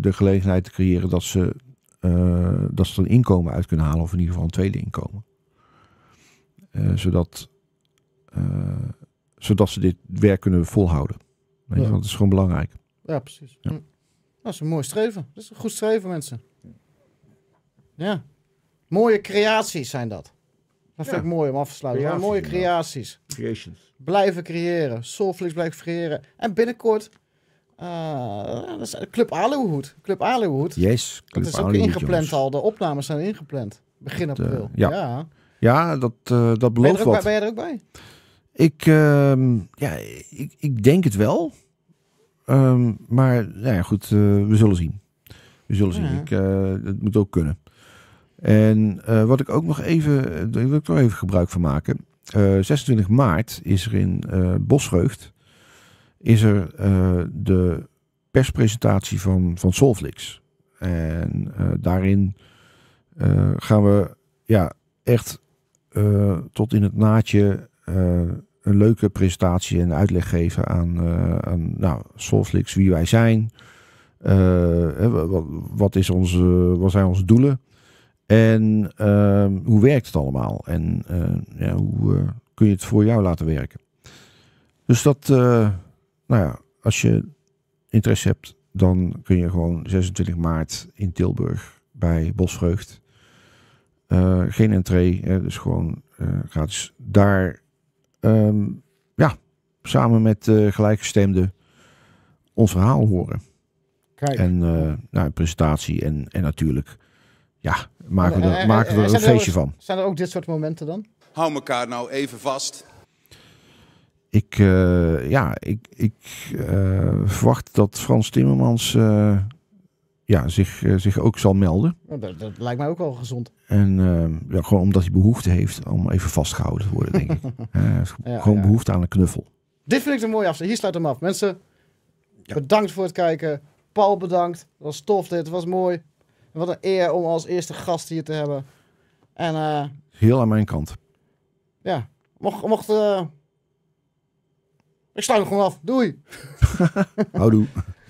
de gelegenheid te creëren dat ze, uh, dat ze een inkomen uit kunnen halen, of in ieder geval een tweede inkomen. Eh, zodat, eh, zodat ze dit werk kunnen volhouden. Weet Want het is gewoon belangrijk. Ja, precies. Hm. Dat is een mooi streven. Dat is een goed streven, mensen. Ja. Mooie creaties zijn dat. Dat vind ik mooi om af te sluiten. mooie creaties. Creations. Blijven creëren. Soulflix blijft creëren. En binnenkort uh, Club Aluhoed. Club Aluhoed. Yes, Club Dat is ook ingepland al. De opnames zijn ingepland. Begin april. ja. Ja, dat, uh, dat belooft ben wat. ben jij er ook bij? Ik, ehm, ja, ik, ik denk het wel. Ehm, maar nou ja, goed, eh, we zullen zien. We zullen zien. Ik, het eh, moet ook kunnen. En wat ik ook nog even, daar wil ik toch even gebruik van maken. 26 maart is er in Bosreugd is er, de perspresentatie van, van Solflix. En daarin gaan we ja, echt eh, tot in het naadje eh, een leuke presentatie en uitleg geven aan, uh, nou, Solflix, wie wij zijn. Wat, wat, is ons, wat zijn onze doelen? En ehm, hoe werkt het allemaal? En ja, hoe kun je het voor jou laten werken? Dus dat, nou ja, als je interesse hebt, dan kun je gewoon 26 maart in Tilburg bij Bosvreugd eh, geen entree, hè, dus gewoon gaat eh, gratis. Daar, ehm, ja, samen met uh, gelijkgestemden ons verhaal horen. Kijk. En nou, een presentatie en, en natuurlijk, ja, maken we er, maken we er een feestje van. Zijn er ook dit soort momenten dan? Hou elkaar nou even vast. Ik, ja, ik, ik verwacht dat Frans Timmermans ja, zich, eh, zich ook zal melden. Dat, dat lijkt mij ook wel gezond. En ehm, ja, gewoon omdat hij behoefte heeft om even vastgehouden te worden, denk ik. Eh, gewoon behoefte aan een knuffel. Dit vind ik een mooie afsluiting. Hier sluit hem af. Mensen, bedankt voor het kijken. Paul, bedankt. Dat was tof dit, het was mooi. Wat een eer om als eerste gast hier te hebben. En, eh, Heel aan mijn kant. Ja, mocht... mocht ik sluit hem gewoon af. Doei. Houdoe.